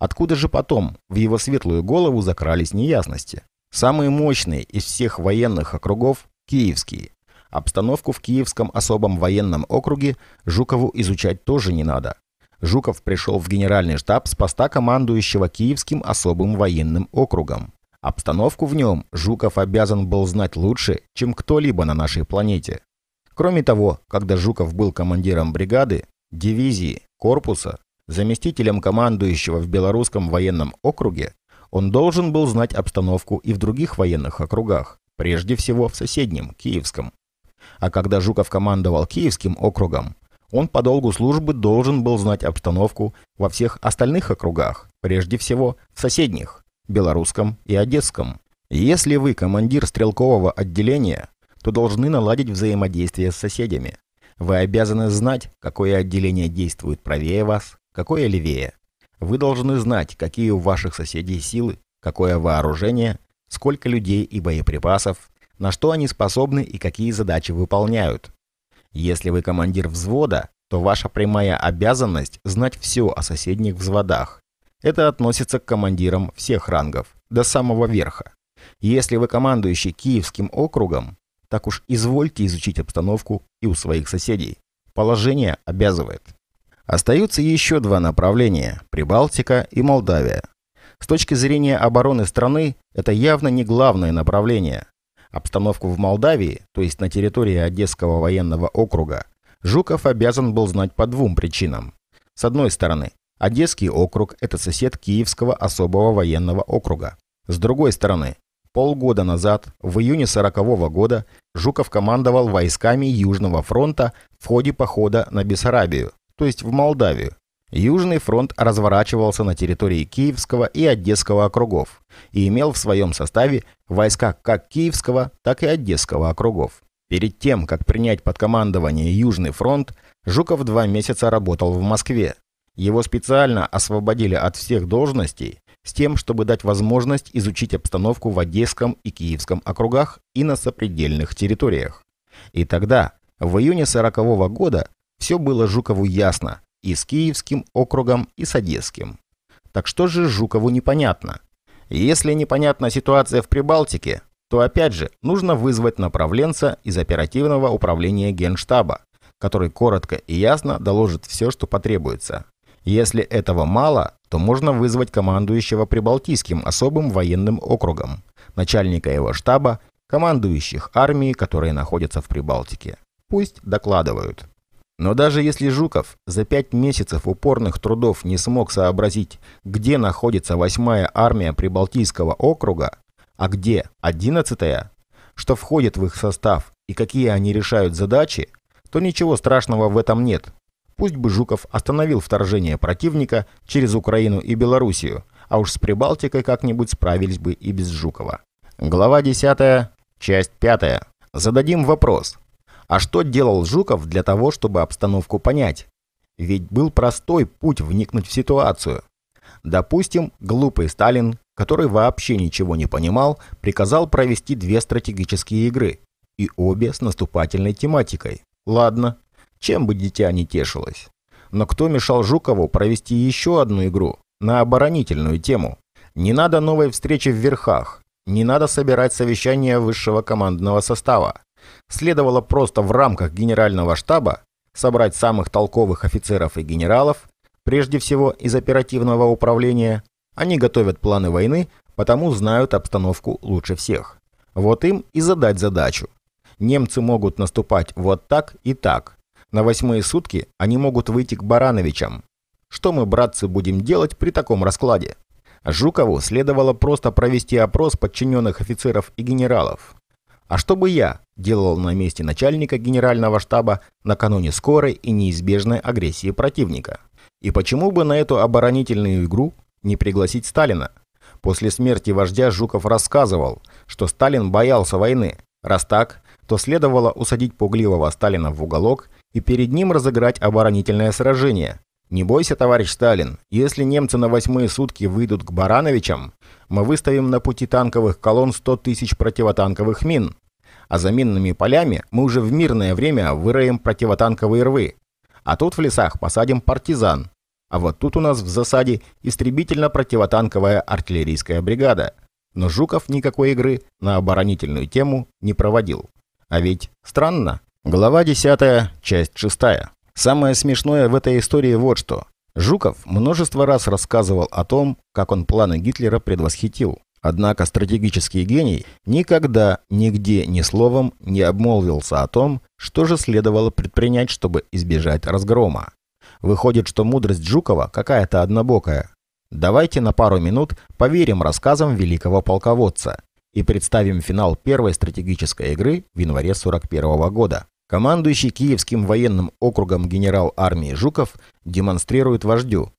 Speaker 1: Откуда же потом в его светлую голову закрались неясности? Самые мощные из всех военных округов – киевские. Обстановку в Киевском особом военном округе Жукову изучать тоже не надо. Жуков пришел в генеральный штаб с поста командующего Киевским особым военным округом. Обстановку в нем Жуков обязан был знать лучше, чем кто-либо на нашей планете. Кроме того, когда Жуков был командиром бригады, дивизии, корпуса, заместителем командующего в Белорусском военном округе, он должен был знать обстановку и в других военных округах, прежде всего в соседнем, Киевском. А когда Жуков командовал Киевским округом, он по долгу службы должен был знать обстановку во всех остальных округах, прежде всего в соседних, белорусском и одесском. Если вы командир стрелкового отделения, то должны наладить взаимодействие с соседями. Вы обязаны знать, какое отделение действует правее вас, какое левее. Вы должны знать, какие у ваших соседей силы, какое вооружение, сколько людей и боеприпасов, на что они способны и какие задачи выполняют. Если вы командир взвода, то ваша прямая обязанность знать все о соседних взводах. Это относится к командирам всех рангов, до самого верха. Если вы командующий Киевским округом, так уж извольте изучить обстановку и у своих соседей. Положение обязывает. Остаются еще два направления – Прибалтика и Молдавия. С точки зрения обороны страны, это явно не главное направление, Обстановку в Молдавии, то есть на территории Одесского военного округа, Жуков обязан был знать по двум причинам. С одной стороны, Одесский округ – это сосед Киевского особого военного округа. С другой стороны, полгода назад, в июне 40 года, Жуков командовал войсками Южного фронта в ходе похода на Бессарабию, то есть в Молдавию, Южный фронт разворачивался на территории Киевского и Одесского округов и имел в своем составе войска как Киевского, так и Одесского округов. Перед тем, как принять под командование Южный фронт, Жуков два месяца работал в Москве. Его специально освободили от всех должностей с тем, чтобы дать возможность изучить обстановку в Одесском и Киевском округах и на сопредельных территориях. И тогда, в июне 40 года, все было Жукову ясно, и с Киевским округом, и с Одесским. Так что же Жукову непонятно? Если непонятна ситуация в Прибалтике, то опять же нужно вызвать направленца из оперативного управления Генштаба, который коротко и ясно доложит все, что потребуется. Если этого мало, то можно вызвать командующего Прибалтийским особым военным округом, начальника его штаба, командующих армией, которые находятся в Прибалтике. Пусть докладывают. Но даже если Жуков за пять месяцев упорных трудов не смог сообразить, где находится 8-я армия Прибалтийского округа, а где 11-я, что входит в их состав и какие они решают задачи, то ничего страшного в этом нет. Пусть бы Жуков остановил вторжение противника через Украину и Белоруссию, а уж с Прибалтикой как-нибудь справились бы и без Жукова. Глава 10, часть 5. Зададим вопрос – а что делал Жуков для того, чтобы обстановку понять? Ведь был простой путь вникнуть в ситуацию. Допустим, глупый Сталин, который вообще ничего не понимал, приказал провести две стратегические игры. И обе с наступательной тематикой. Ладно, чем бы дитя не тешилось. Но кто мешал Жукову провести еще одну игру на оборонительную тему? Не надо новой встречи в верхах. Не надо собирать совещание высшего командного состава. Следовало просто в рамках генерального штаба собрать самых толковых офицеров и генералов, прежде всего из оперативного управления. Они готовят планы войны, потому знают обстановку лучше всех. Вот им и задать задачу. Немцы могут наступать вот так и так. На восьмые сутки они могут выйти к Барановичам. Что мы, братцы, будем делать при таком раскладе? Жукову следовало просто провести опрос подчиненных офицеров и генералов. А что бы я делал на месте начальника генерального штаба накануне скорой и неизбежной агрессии противника? И почему бы на эту оборонительную игру не пригласить Сталина? После смерти вождя Жуков рассказывал, что Сталин боялся войны. Раз так, то следовало усадить пугливого Сталина в уголок и перед ним разыграть оборонительное сражение. «Не бойся, товарищ Сталин, если немцы на восьмые сутки выйдут к Барановичам, мы выставим на пути танковых колонн 100 тысяч противотанковых мин а за минными полями мы уже в мирное время выроем противотанковые рвы. А тут в лесах посадим партизан. А вот тут у нас в засаде истребительно-противотанковая артиллерийская бригада. Но Жуков никакой игры на оборонительную тему не проводил. А ведь странно. Глава 10, часть 6. Самое смешное в этой истории вот что. Жуков множество раз рассказывал о том, как он планы Гитлера предвосхитил. Однако стратегический гений никогда, нигде ни словом не обмолвился о том, что же следовало предпринять, чтобы избежать разгрома. Выходит, что мудрость Жукова какая-то однобокая. Давайте на пару минут поверим рассказам великого полководца и представим финал первой стратегической игры в январе 41 -го года. Командующий Киевским военным округом генерал армии Жуков демонстрирует вождю,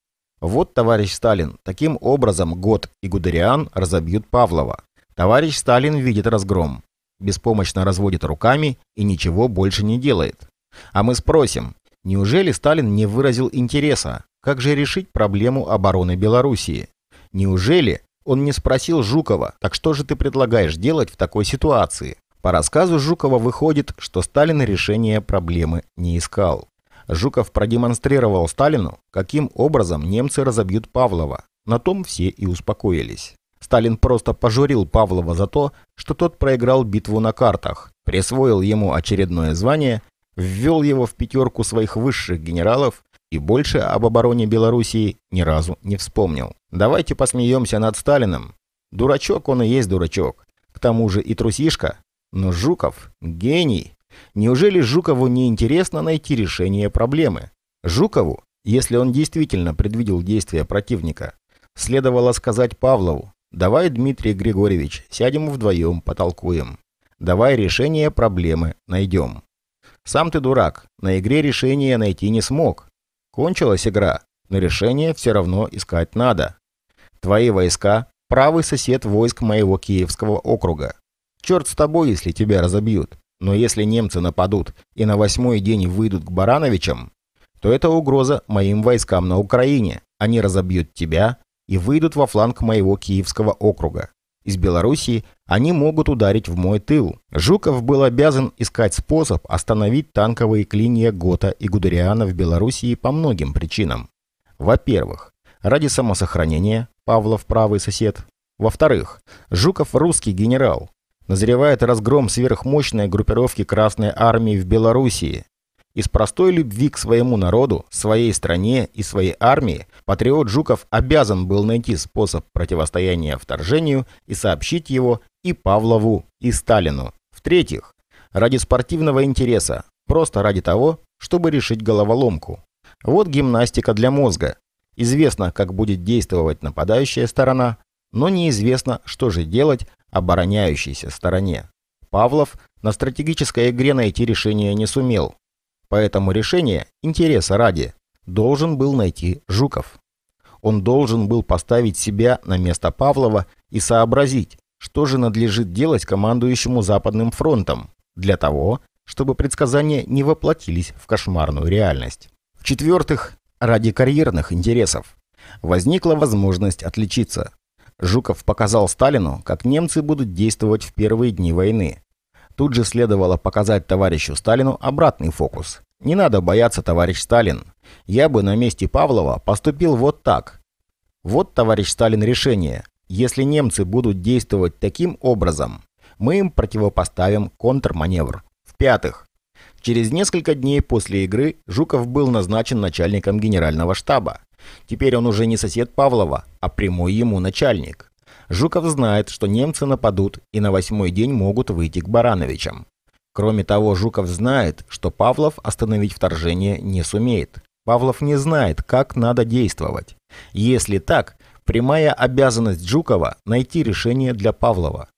Speaker 1: вот, товарищ Сталин, таким образом Гот и Гудериан разобьют Павлова. Товарищ Сталин видит разгром, беспомощно разводит руками и ничего больше не делает. А мы спросим, неужели Сталин не выразил интереса, как же решить проблему обороны Белоруссии? Неужели он не спросил Жукова, так что же ты предлагаешь делать в такой ситуации? По рассказу Жукова выходит, что Сталин решения проблемы не искал. Жуков продемонстрировал Сталину, каким образом немцы разобьют Павлова. На том все и успокоились. Сталин просто пожурил Павлова за то, что тот проиграл битву на картах, присвоил ему очередное звание, ввел его в пятерку своих высших генералов и больше об обороне Белоруссии ни разу не вспомнил. Давайте посмеемся над Сталиным. Дурачок он и есть дурачок. К тому же и трусишка. Но Жуков – гений. Неужели Жукову не интересно найти решение проблемы? Жукову, если он действительно предвидел действия противника, следовало сказать Павлову, давай, Дмитрий Григорьевич, сядем вдвоем, потолкуем. Давай решение проблемы найдем. Сам ты дурак, на игре решение найти не смог. Кончилась игра, но решение все равно искать надо. Твои войска – правый сосед войск моего Киевского округа. Черт с тобой, если тебя разобьют. Но если немцы нападут и на восьмой день выйдут к Барановичам, то это угроза моим войскам на Украине. Они разобьют тебя и выйдут во фланг моего Киевского округа. Из Белоруссии они могут ударить в мой тыл. Жуков был обязан искать способ остановить танковые клинья Гота и Гудериана в Белоруссии по многим причинам. Во-первых, ради самосохранения, Павлов правый сосед. Во-вторых, Жуков русский генерал, Назревает разгром сверхмощной группировки Красной Армии в Белоруссии. Из простой любви к своему народу, своей стране и своей армии патриот Жуков обязан был найти способ противостояния вторжению и сообщить его и Павлову, и Сталину. В-третьих, ради спортивного интереса, просто ради того, чтобы решить головоломку. Вот гимнастика для мозга. Известно, как будет действовать нападающая сторона, но неизвестно, что же делать, обороняющейся стороне. Павлов на стратегической игре найти решение не сумел. Поэтому решение, интереса ради, должен был найти Жуков. Он должен был поставить себя на место Павлова и сообразить, что же надлежит делать командующему Западным фронтом для того, чтобы предсказания не воплотились в кошмарную реальность. В-четвертых, ради карьерных интересов. Возникла возможность отличиться. Жуков показал Сталину, как немцы будут действовать в первые дни войны. Тут же следовало показать товарищу Сталину обратный фокус. «Не надо бояться, товарищ Сталин. Я бы на месте Павлова поступил вот так. Вот, товарищ Сталин, решение. Если немцы будут действовать таким образом, мы им противопоставим контрманевр. В-пятых, через несколько дней после игры Жуков был назначен начальником генерального штаба. Теперь он уже не сосед Павлова, а прямой ему начальник. Жуков знает, что немцы нападут и на восьмой день могут выйти к Барановичам. Кроме того, Жуков знает, что Павлов остановить вторжение не сумеет. Павлов не знает, как надо действовать. Если так, прямая обязанность Жукова – найти решение для Павлова.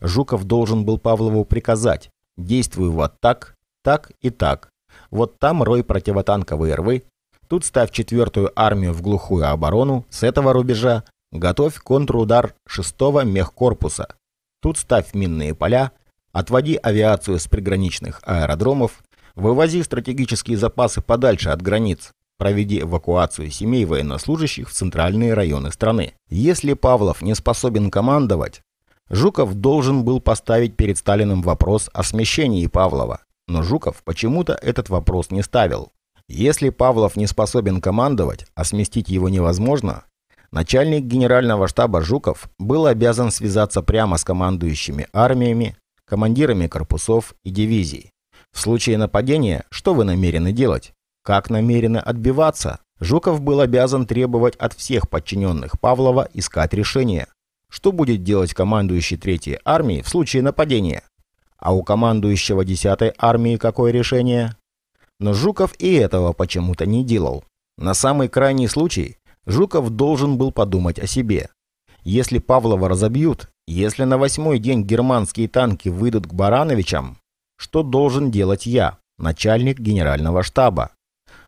Speaker 1: Жуков должен был Павлову приказать «действуй вот так, так и так». Вот там рой противотанковые рвы, Тут ставь четвертую армию в глухую оборону с этого рубежа, готовь контрудар шестого мехкорпуса. Тут ставь минные поля, отводи авиацию с приграничных аэродромов, вывози стратегические запасы подальше от границ, проведи эвакуацию семей военнослужащих в центральные районы страны. Если Павлов не способен командовать, Жуков должен был поставить перед Сталиным вопрос о смещении Павлова, но Жуков почему-то этот вопрос не ставил. Если Павлов не способен командовать, а сместить его невозможно, начальник генерального штаба Жуков был обязан связаться прямо с командующими армиями, командирами корпусов и дивизий. В случае нападения, что вы намерены делать? Как намерены отбиваться? Жуков был обязан требовать от всех подчиненных Павлова искать решение. Что будет делать командующий Третьей й армией в случае нападения? А у командующего 10-й армии какое решение? Но Жуков и этого почему-то не делал. На самый крайний случай Жуков должен был подумать о себе. Если Павлова разобьют, если на восьмой день германские танки выйдут к Барановичам, что должен делать я, начальник генерального штаба?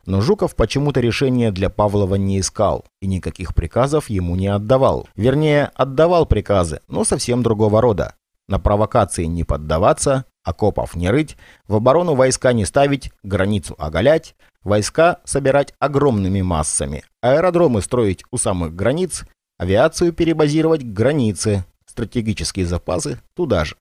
Speaker 1: Но Жуков почему-то решения для Павлова не искал и никаких приказов ему не отдавал. Вернее, отдавал приказы, но совсем другого рода на провокации не поддаваться, окопов не рыть, в оборону войска не ставить, границу оголять, войска собирать огромными массами, аэродромы строить у самых границ, авиацию перебазировать к границе, стратегические запасы туда же.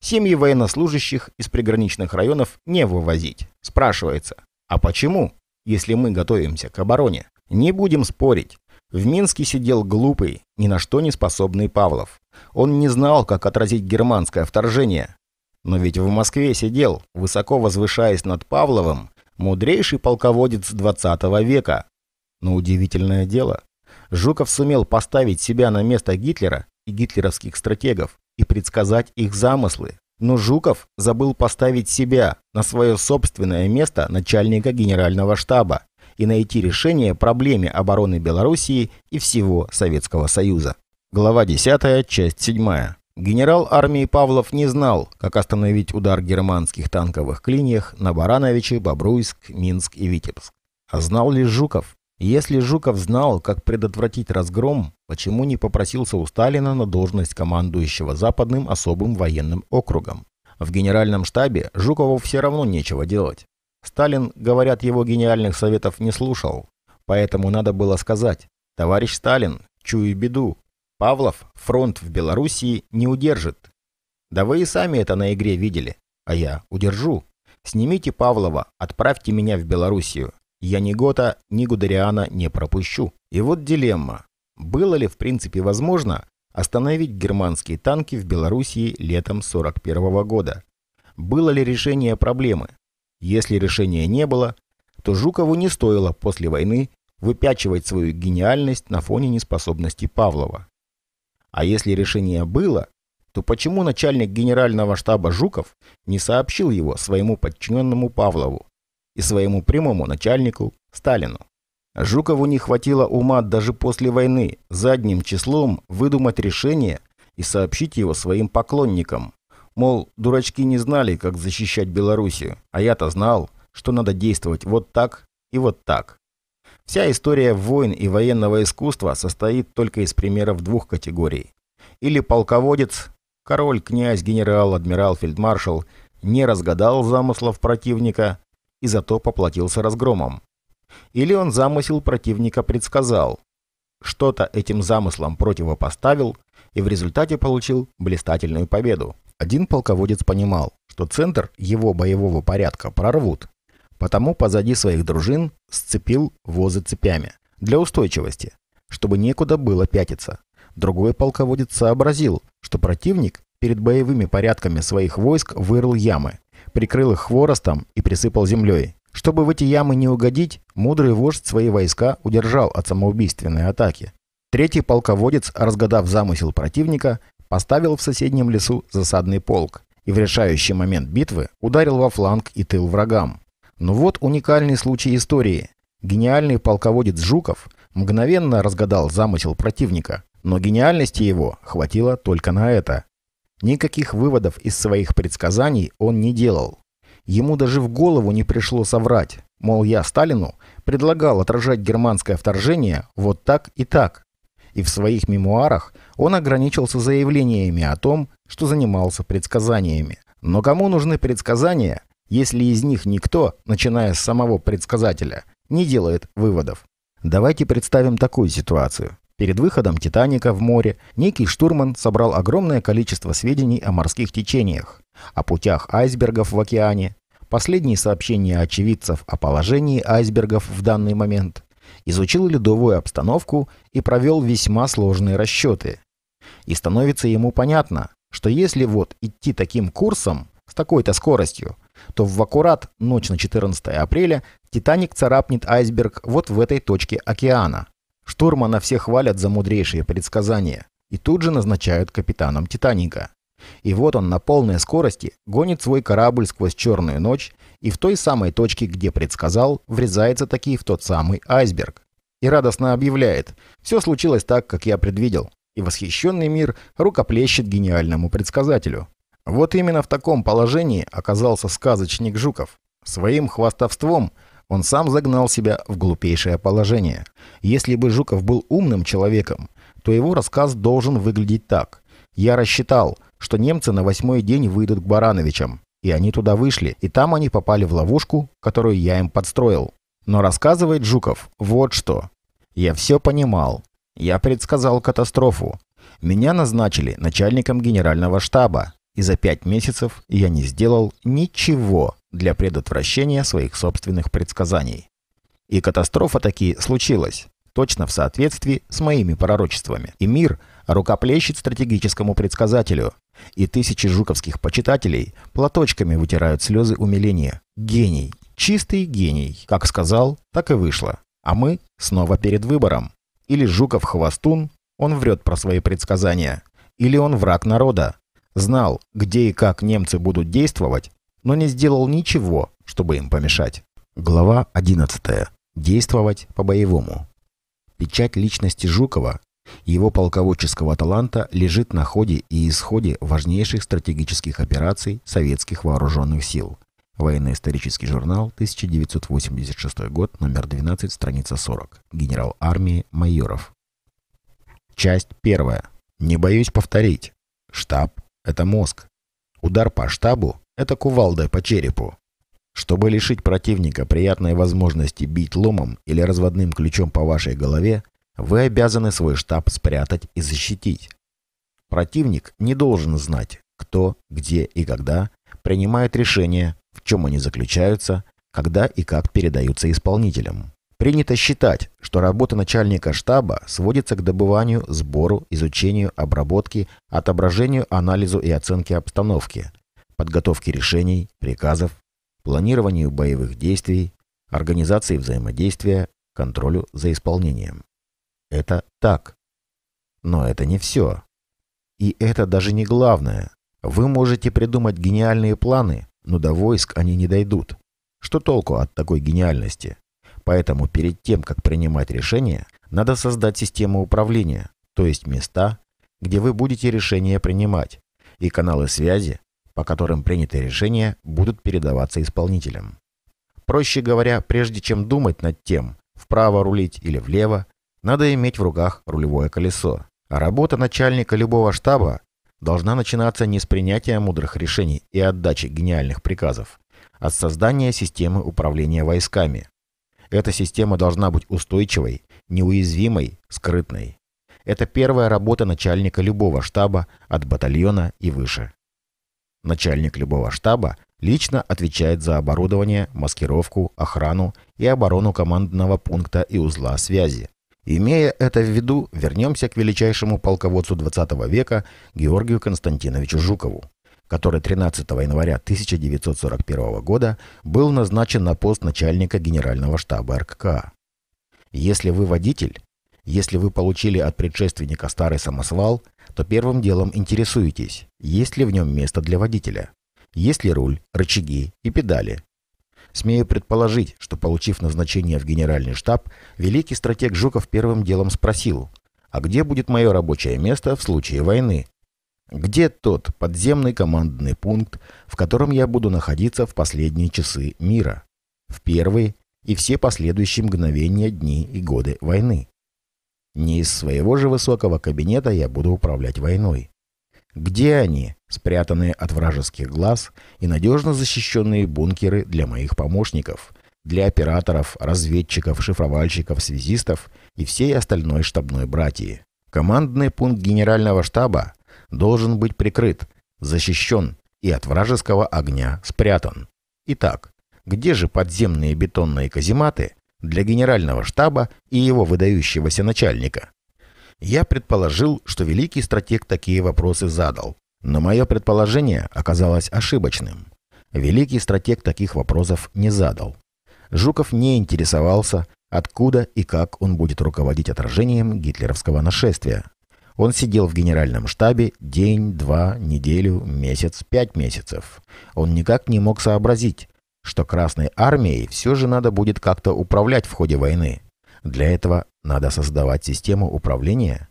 Speaker 1: Семьи военнослужащих из приграничных районов не вывозить. Спрашивается, а почему, если мы готовимся к обороне? Не будем спорить. В Минске сидел глупый, ни на что не способный Павлов. Он не знал, как отразить германское вторжение. Но ведь в Москве сидел, высоко возвышаясь над Павловым, мудрейший полководец XX века. Но удивительное дело. Жуков сумел поставить себя на место Гитлера и гитлеровских стратегов и предсказать их замыслы. Но Жуков забыл поставить себя на свое собственное место начальника генерального штаба и найти решение проблеме обороны Белоруссии и всего Советского Союза. Глава 10, часть 7. Генерал армии Павлов не знал, как остановить удар германских танковых клиньях на Барановичи, Бобруйск, Минск и Витебск. А знал ли Жуков? Если Жуков знал, как предотвратить разгром, почему не попросился у Сталина на должность командующего Западным особым военным округом? В генеральном штабе Жукову все равно нечего делать. Сталин, говорят, его гениальных советов не слушал. Поэтому надо было сказать, товарищ Сталин, чую беду, Павлов фронт в Белоруссии не удержит. Да вы и сами это на игре видели. А я удержу. Снимите Павлова, отправьте меня в Белоруссию. Я ни Гота, ни Гудериана не пропущу. И вот дилемма. Было ли в принципе возможно остановить германские танки в Белоруссии летом 41 -го года? Было ли решение проблемы? Если решения не было, то Жукову не стоило после войны выпячивать свою гениальность на фоне неспособности Павлова. А если решение было, то почему начальник генерального штаба Жуков не сообщил его своему подчиненному Павлову и своему прямому начальнику Сталину? Жукову не хватило ума даже после войны задним числом выдумать решение и сообщить его своим поклонникам. Мол, дурачки не знали, как защищать Белоруссию, а я-то знал, что надо действовать вот так и вот так. Вся история войн и военного искусства состоит только из примеров двух категорий. Или полководец, король, князь, генерал, адмирал, фельдмаршал, не разгадал замыслов противника и зато поплатился разгромом. Или он замысел противника предсказал, что-то этим замыслом противопоставил и в результате получил блистательную победу. Один полководец понимал, что центр его боевого порядка прорвут, Потому позади своих дружин сцепил возы цепями. Для устойчивости, чтобы некуда было пятиться. Другой полководец сообразил, что противник перед боевыми порядками своих войск вырыл ямы, прикрыл их хворостом и присыпал землей. Чтобы в эти ямы не угодить, мудрый вождь свои войска удержал от самоубийственной атаки. Третий полководец, разгадав замысел противника, поставил в соседнем лесу засадный полк и в решающий момент битвы ударил во фланг и тыл врагам. Но ну вот уникальный случай истории. Гениальный полководец Жуков мгновенно разгадал замысел противника, но гениальности его хватило только на это. Никаких выводов из своих предсказаний он не делал. Ему даже в голову не пришло соврать, мол, я Сталину предлагал отражать германское вторжение вот так и так. И в своих мемуарах он ограничился заявлениями о том, что занимался предсказаниями. Но кому нужны предсказания, если из них никто, начиная с самого предсказателя, не делает выводов. Давайте представим такую ситуацию. Перед выходом «Титаника» в море некий штурман собрал огромное количество сведений о морских течениях, о путях айсбергов в океане, последние сообщения очевидцев о положении айсбергов в данный момент, изучил ледовую обстановку и провел весьма сложные расчеты. И становится ему понятно, что если вот идти таким курсом, с такой-то скоростью, то в аккурат ночь на 14 апреля «Титаник» царапнет айсберг вот в этой точке океана. Штурмана все хвалят за мудрейшие предсказания и тут же назначают капитаном «Титаника». И вот он на полной скорости гонит свой корабль сквозь черную ночь и в той самой точке, где предсказал, врезается таки в тот самый айсберг. И радостно объявляет «Все случилось так, как я предвидел». И восхищенный мир рукоплещет гениальному предсказателю. Вот именно в таком положении оказался сказочник Жуков. Своим хвастовством он сам загнал себя в глупейшее положение. Если бы Жуков был умным человеком, то его рассказ должен выглядеть так. «Я рассчитал, что немцы на восьмой день выйдут к Барановичам, и они туда вышли, и там они попали в ловушку, которую я им подстроил. Но рассказывает Жуков вот что. Я все понимал. Я предсказал катастрофу. Меня назначили начальником генерального штаба и за пять месяцев я не сделал ничего для предотвращения своих собственных предсказаний. И катастрофа таки случилась, точно в соответствии с моими пророчествами. И мир рукоплещет стратегическому предсказателю. И тысячи жуковских почитателей платочками вытирают слезы умиления. Гений, чистый гений, как сказал, так и вышло. А мы снова перед выбором. Или Жуков хвостун, он врет про свои предсказания. Или он враг народа, знал, где и как немцы будут действовать, но не сделал ничего, чтобы им помешать. Глава 11. Действовать по-боевому. Печать личности Жукова, его полководческого таланта, лежит на ходе и исходе важнейших стратегических операций советских вооруженных сил. Военно-исторический журнал, 1986 год, номер 12, страница 40. Генерал армии Майоров. Часть первая. Не боюсь повторить. Штаб это мозг. Удар по штабу – это кувалда по черепу. Чтобы лишить противника приятной возможности бить ломом или разводным ключом по вашей голове, вы обязаны свой штаб спрятать и защитить. Противник не должен знать, кто, где и когда принимает решения, в чем они заключаются, когда и как передаются исполнителям. Принято считать, что работа начальника штаба сводится к добыванию, сбору, изучению, обработке, отображению, анализу и оценке обстановки, подготовке решений, приказов, планированию боевых действий, организации взаимодействия, контролю за исполнением. Это так. Но это не все. И это даже не главное. Вы можете придумать гениальные планы, но до войск они не дойдут. Что толку от такой гениальности? Поэтому перед тем, как принимать решение, надо создать систему управления, то есть места, где вы будете решения принимать, и каналы связи, по которым принятые решения будут передаваться исполнителям. Проще говоря, прежде чем думать над тем, вправо рулить или влево, надо иметь в руках рулевое колесо. А работа начальника любого штаба должна начинаться не с принятия мудрых решений и отдачи гениальных приказов, а с создания системы управления войсками, эта система должна быть устойчивой, неуязвимой, скрытной. Это первая работа начальника любого штаба от батальона и выше. Начальник любого штаба лично отвечает за оборудование, маскировку, охрану и оборону командного пункта и узла связи. Имея это в виду, вернемся к величайшему полководцу XX века Георгию Константиновичу Жукову который 13 января 1941 года был назначен на пост начальника Генерального штаба РКК. Если вы водитель, если вы получили от предшественника старый самосвал, то первым делом интересуетесь, есть ли в нем место для водителя, есть ли руль, рычаги и педали. Смею предположить, что, получив назначение в генеральный штаб, великий стратег Жуков первым делом спросил, а где будет мое рабочее место в случае войны? Где тот подземный командный пункт, в котором я буду находиться в последние часы мира? В первые и все последующие мгновения, дни и годы войны. Не из своего же высокого кабинета я буду управлять войной. Где они, спрятанные от вражеских глаз и надежно защищенные бункеры для моих помощников, для операторов, разведчиков, шифровальщиков, связистов и всей остальной штабной братьи? Командный пункт генерального штаба должен быть прикрыт, защищен и от вражеского огня спрятан. Итак, где же подземные бетонные казематы для генерального штаба и его выдающегося начальника? Я предположил, что великий стратег такие вопросы задал, но мое предположение оказалось ошибочным. Великий стратег таких вопросов не задал. Жуков не интересовался, откуда и как он будет руководить отражением гитлеровского нашествия. Он сидел в генеральном штабе день, два, неделю, месяц, пять месяцев. Он никак не мог сообразить, что Красной Армией все же надо будет как-то управлять в ходе войны. Для этого надо создавать систему управления.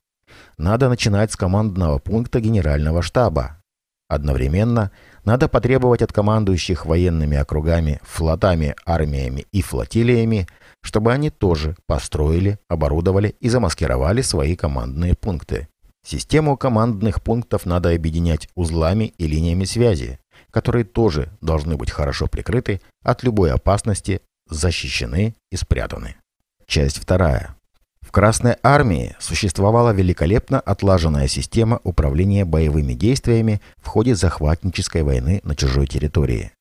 Speaker 1: Надо начинать с командного пункта генерального штаба. Одновременно надо потребовать от командующих военными округами, флотами, армиями и флотилиями, чтобы они тоже построили, оборудовали и замаскировали свои командные пункты. Систему командных пунктов надо объединять узлами и линиями связи, которые тоже должны быть хорошо прикрыты от любой опасности, защищены и спрятаны. Часть вторая. В Красной армии существовала великолепно отлаженная система управления боевыми действиями в ходе захватнической войны на чужой территории.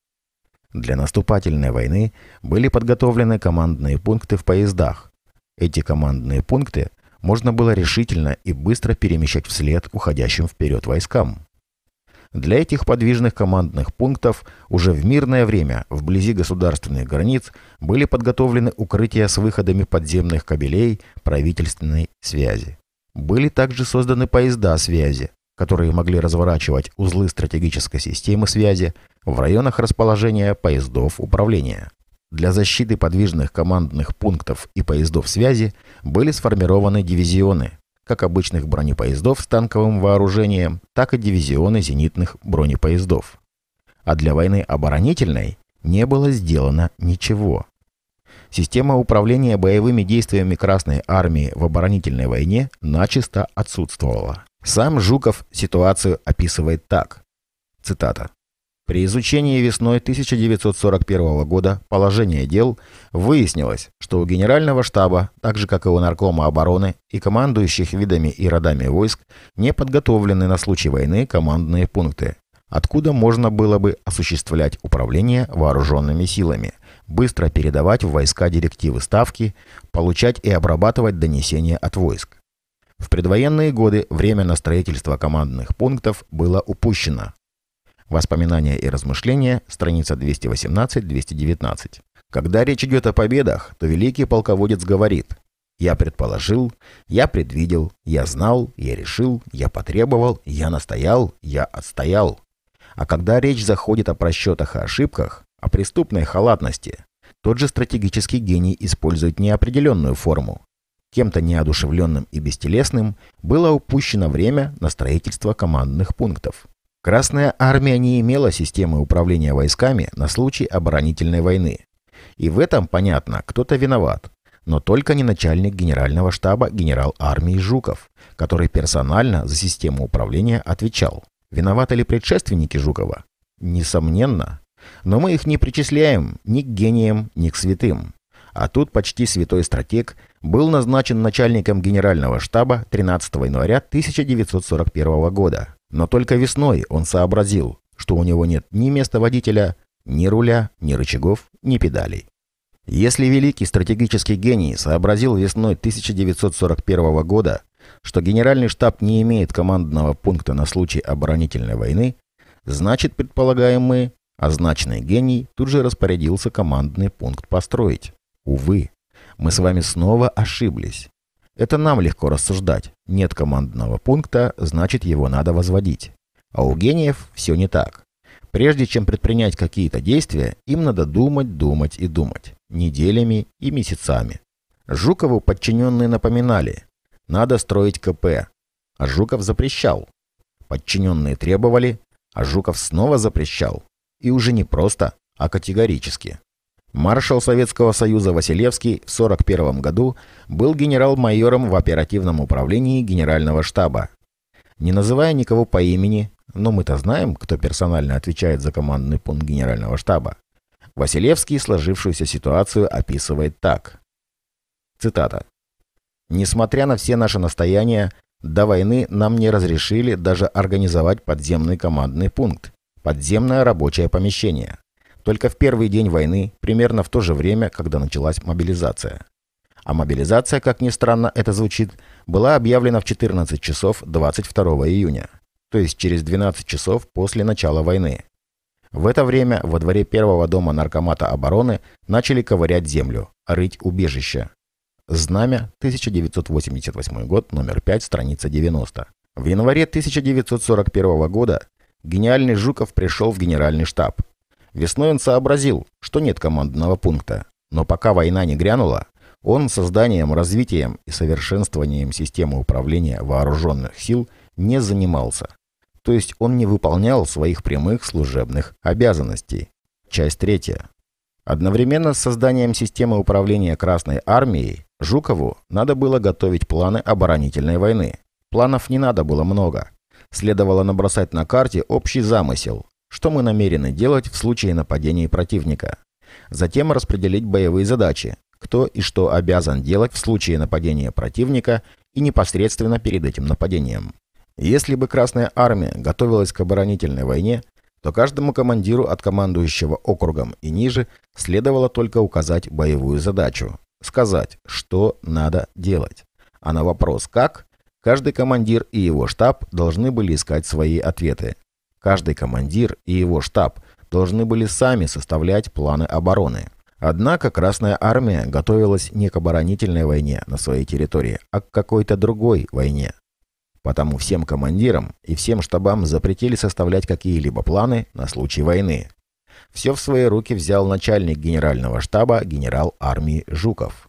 Speaker 1: Для наступательной войны были подготовлены командные пункты в поездах. Эти командные пункты – можно было решительно и быстро перемещать вслед уходящим вперед войскам. Для этих подвижных командных пунктов уже в мирное время вблизи государственных границ были подготовлены укрытия с выходами подземных кабелей правительственной связи. Были также созданы поезда связи, которые могли разворачивать узлы стратегической системы связи в районах расположения поездов управления. Для защиты подвижных командных пунктов и поездов связи были сформированы дивизионы, как обычных бронепоездов с танковым вооружением, так и дивизионы зенитных бронепоездов. А для войны оборонительной не было сделано ничего. Система управления боевыми действиями Красной Армии в оборонительной войне начисто отсутствовала. Сам Жуков ситуацию описывает так. Цитата. При изучении весной 1941 года положения дел выяснилось, что у Генерального штаба, так же как и у Наркома обороны и командующих видами и родами войск, не подготовлены на случай войны командные пункты, откуда можно было бы осуществлять управление вооруженными силами, быстро передавать в войска директивы ставки, получать и обрабатывать донесения от войск. В предвоенные годы время на строительство командных пунктов было упущено, Воспоминания и размышления, страница 218-219. Когда речь идет о победах, то великий полководец говорит «Я предположил, я предвидел, я знал, я решил, я потребовал, я настоял, я отстоял». А когда речь заходит о просчетах и ошибках, о преступной халатности, тот же стратегический гений использует неопределенную форму. Кем-то неодушевленным и бестелесным было упущено время на строительство командных пунктов. Красная армия не имела системы управления войсками на случай оборонительной войны. И в этом, понятно, кто-то виноват. Но только не начальник генерального штаба генерал армии Жуков, который персонально за систему управления отвечал. Виноваты ли предшественники Жукова? Несомненно. Но мы их не причисляем ни к гениям, ни к святым. А тут почти святой стратег был назначен начальником генерального штаба 13 января 1941 года но только весной он сообразил, что у него нет ни места водителя, ни руля, ни рычагов, ни педалей. Если великий стратегический гений сообразил весной 1941 года, что генеральный штаб не имеет командного пункта на случай оборонительной войны, значит предполагаемый, означенный а гений тут же распорядился командный пункт построить. Увы, мы с вами снова ошиблись. Это нам легко рассуждать. Нет командного пункта, значит его надо возводить. А у гениев все не так. Прежде чем предпринять какие-то действия, им надо думать, думать и думать. Неделями и месяцами. Жукову подчиненные напоминали. Надо строить КП. А Жуков запрещал. Подчиненные требовали, а Жуков снова запрещал. И уже не просто, а категорически. Маршал Советского Союза Василевский в 1941 году был генерал-майором в оперативном управлении Генерального штаба. Не называя никого по имени, но мы-то знаем, кто персонально отвечает за командный пункт Генерального штаба, Василевский сложившуюся ситуацию описывает так. Цитата. «Несмотря на все наши настояния, до войны нам не разрешили даже организовать подземный командный пункт, подземное рабочее помещение. Только в первый день войны, примерно в то же время, когда началась мобилизация. А мобилизация, как ни странно это звучит, была объявлена в 14 часов 22 июня, то есть через 12 часов после начала войны. В это время во дворе первого дома наркомата обороны начали ковырять землю, рыть убежище. Знамя, 1988 год, номер 5, страница 90. В январе 1941 года гениальный Жуков пришел в генеральный штаб, Весной он сообразил, что нет командного пункта. Но пока война не грянула, он созданием, развитием и совершенствованием системы управления вооруженных сил не занимался. То есть он не выполнял своих прямых служебных обязанностей. Часть третья. Одновременно с созданием системы управления Красной Армией Жукову надо было готовить планы оборонительной войны. Планов не надо было много. Следовало набросать на карте общий замысел, что мы намерены делать в случае нападения противника. Затем распределить боевые задачи, кто и что обязан делать в случае нападения противника и непосредственно перед этим нападением. Если бы Красная Армия готовилась к оборонительной войне, то каждому командиру от командующего округом и ниже следовало только указать боевую задачу, сказать, что надо делать. А на вопрос «как» каждый командир и его штаб должны были искать свои ответы. Каждый командир и его штаб должны были сами составлять планы обороны. Однако Красная Армия готовилась не к оборонительной войне на своей территории, а к какой-то другой войне. Потому всем командирам и всем штабам запретили составлять какие-либо планы на случай войны. Все в свои руки взял начальник генерального штаба генерал армии Жуков.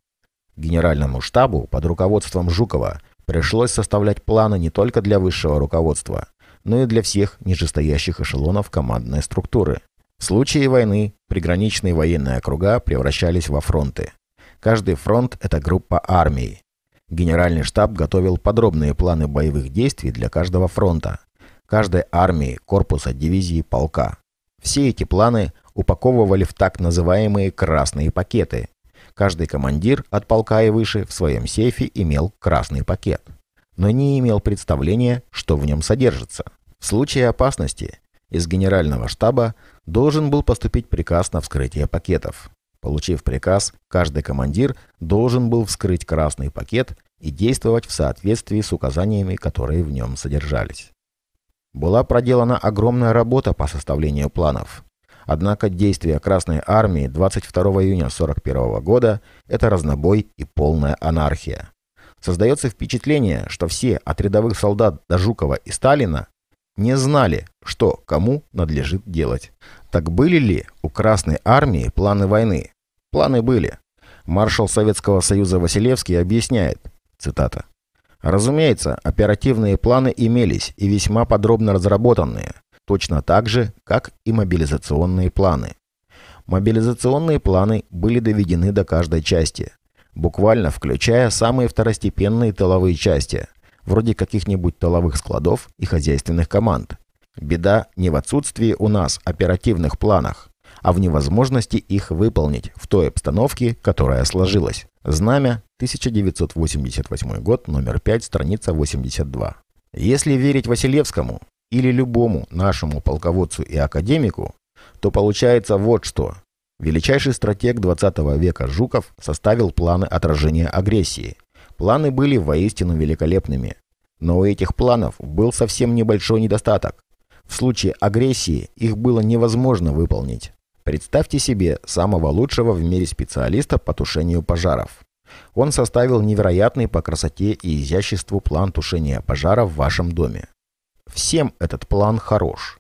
Speaker 1: Генеральному штабу под руководством Жукова пришлось составлять планы не только для высшего руководства, но и для всех нижестоящих эшелонов командной структуры. В случае войны приграничные военные округа превращались во фронты. Каждый фронт – это группа армий. Генеральный штаб готовил подробные планы боевых действий для каждого фронта, каждой армии, корпуса, дивизии, полка. Все эти планы упаковывали в так называемые «красные пакеты». Каждый командир от полка и выше в своем сейфе имел красный пакет но не имел представления, что в нем содержится. В случае опасности из генерального штаба должен был поступить приказ на вскрытие пакетов. Получив приказ, каждый командир должен был вскрыть красный пакет и действовать в соответствии с указаниями, которые в нем содержались. Была проделана огромная работа по составлению планов. Однако действия Красной Армии 22 июня 1941 года – это разнобой и полная анархия. Создается впечатление, что все, от рядовых солдат до Жукова и Сталина, не знали, что кому надлежит делать. Так были ли у Красной Армии планы войны? Планы были. Маршал Советского Союза Василевский объясняет, цитата, «Разумеется, оперативные планы имелись и весьма подробно разработанные, точно так же, как и мобилизационные планы. Мобилизационные планы были доведены до каждой части буквально включая самые второстепенные тыловые части, вроде каких-нибудь тыловых складов и хозяйственных команд. Беда не в отсутствии у нас оперативных планах, а в невозможности их выполнить в той обстановке, которая сложилась. Знамя, 1988 год, номер 5, страница 82. Если верить Василевскому или любому нашему полководцу и академику, то получается вот что. Величайший стратег 20 века Жуков составил планы отражения агрессии. Планы были воистину великолепными. Но у этих планов был совсем небольшой недостаток. В случае агрессии их было невозможно выполнить. Представьте себе самого лучшего в мире специалиста по тушению пожаров. Он составил невероятный по красоте и изяществу план тушения пожара в вашем доме. Всем этот план хорош.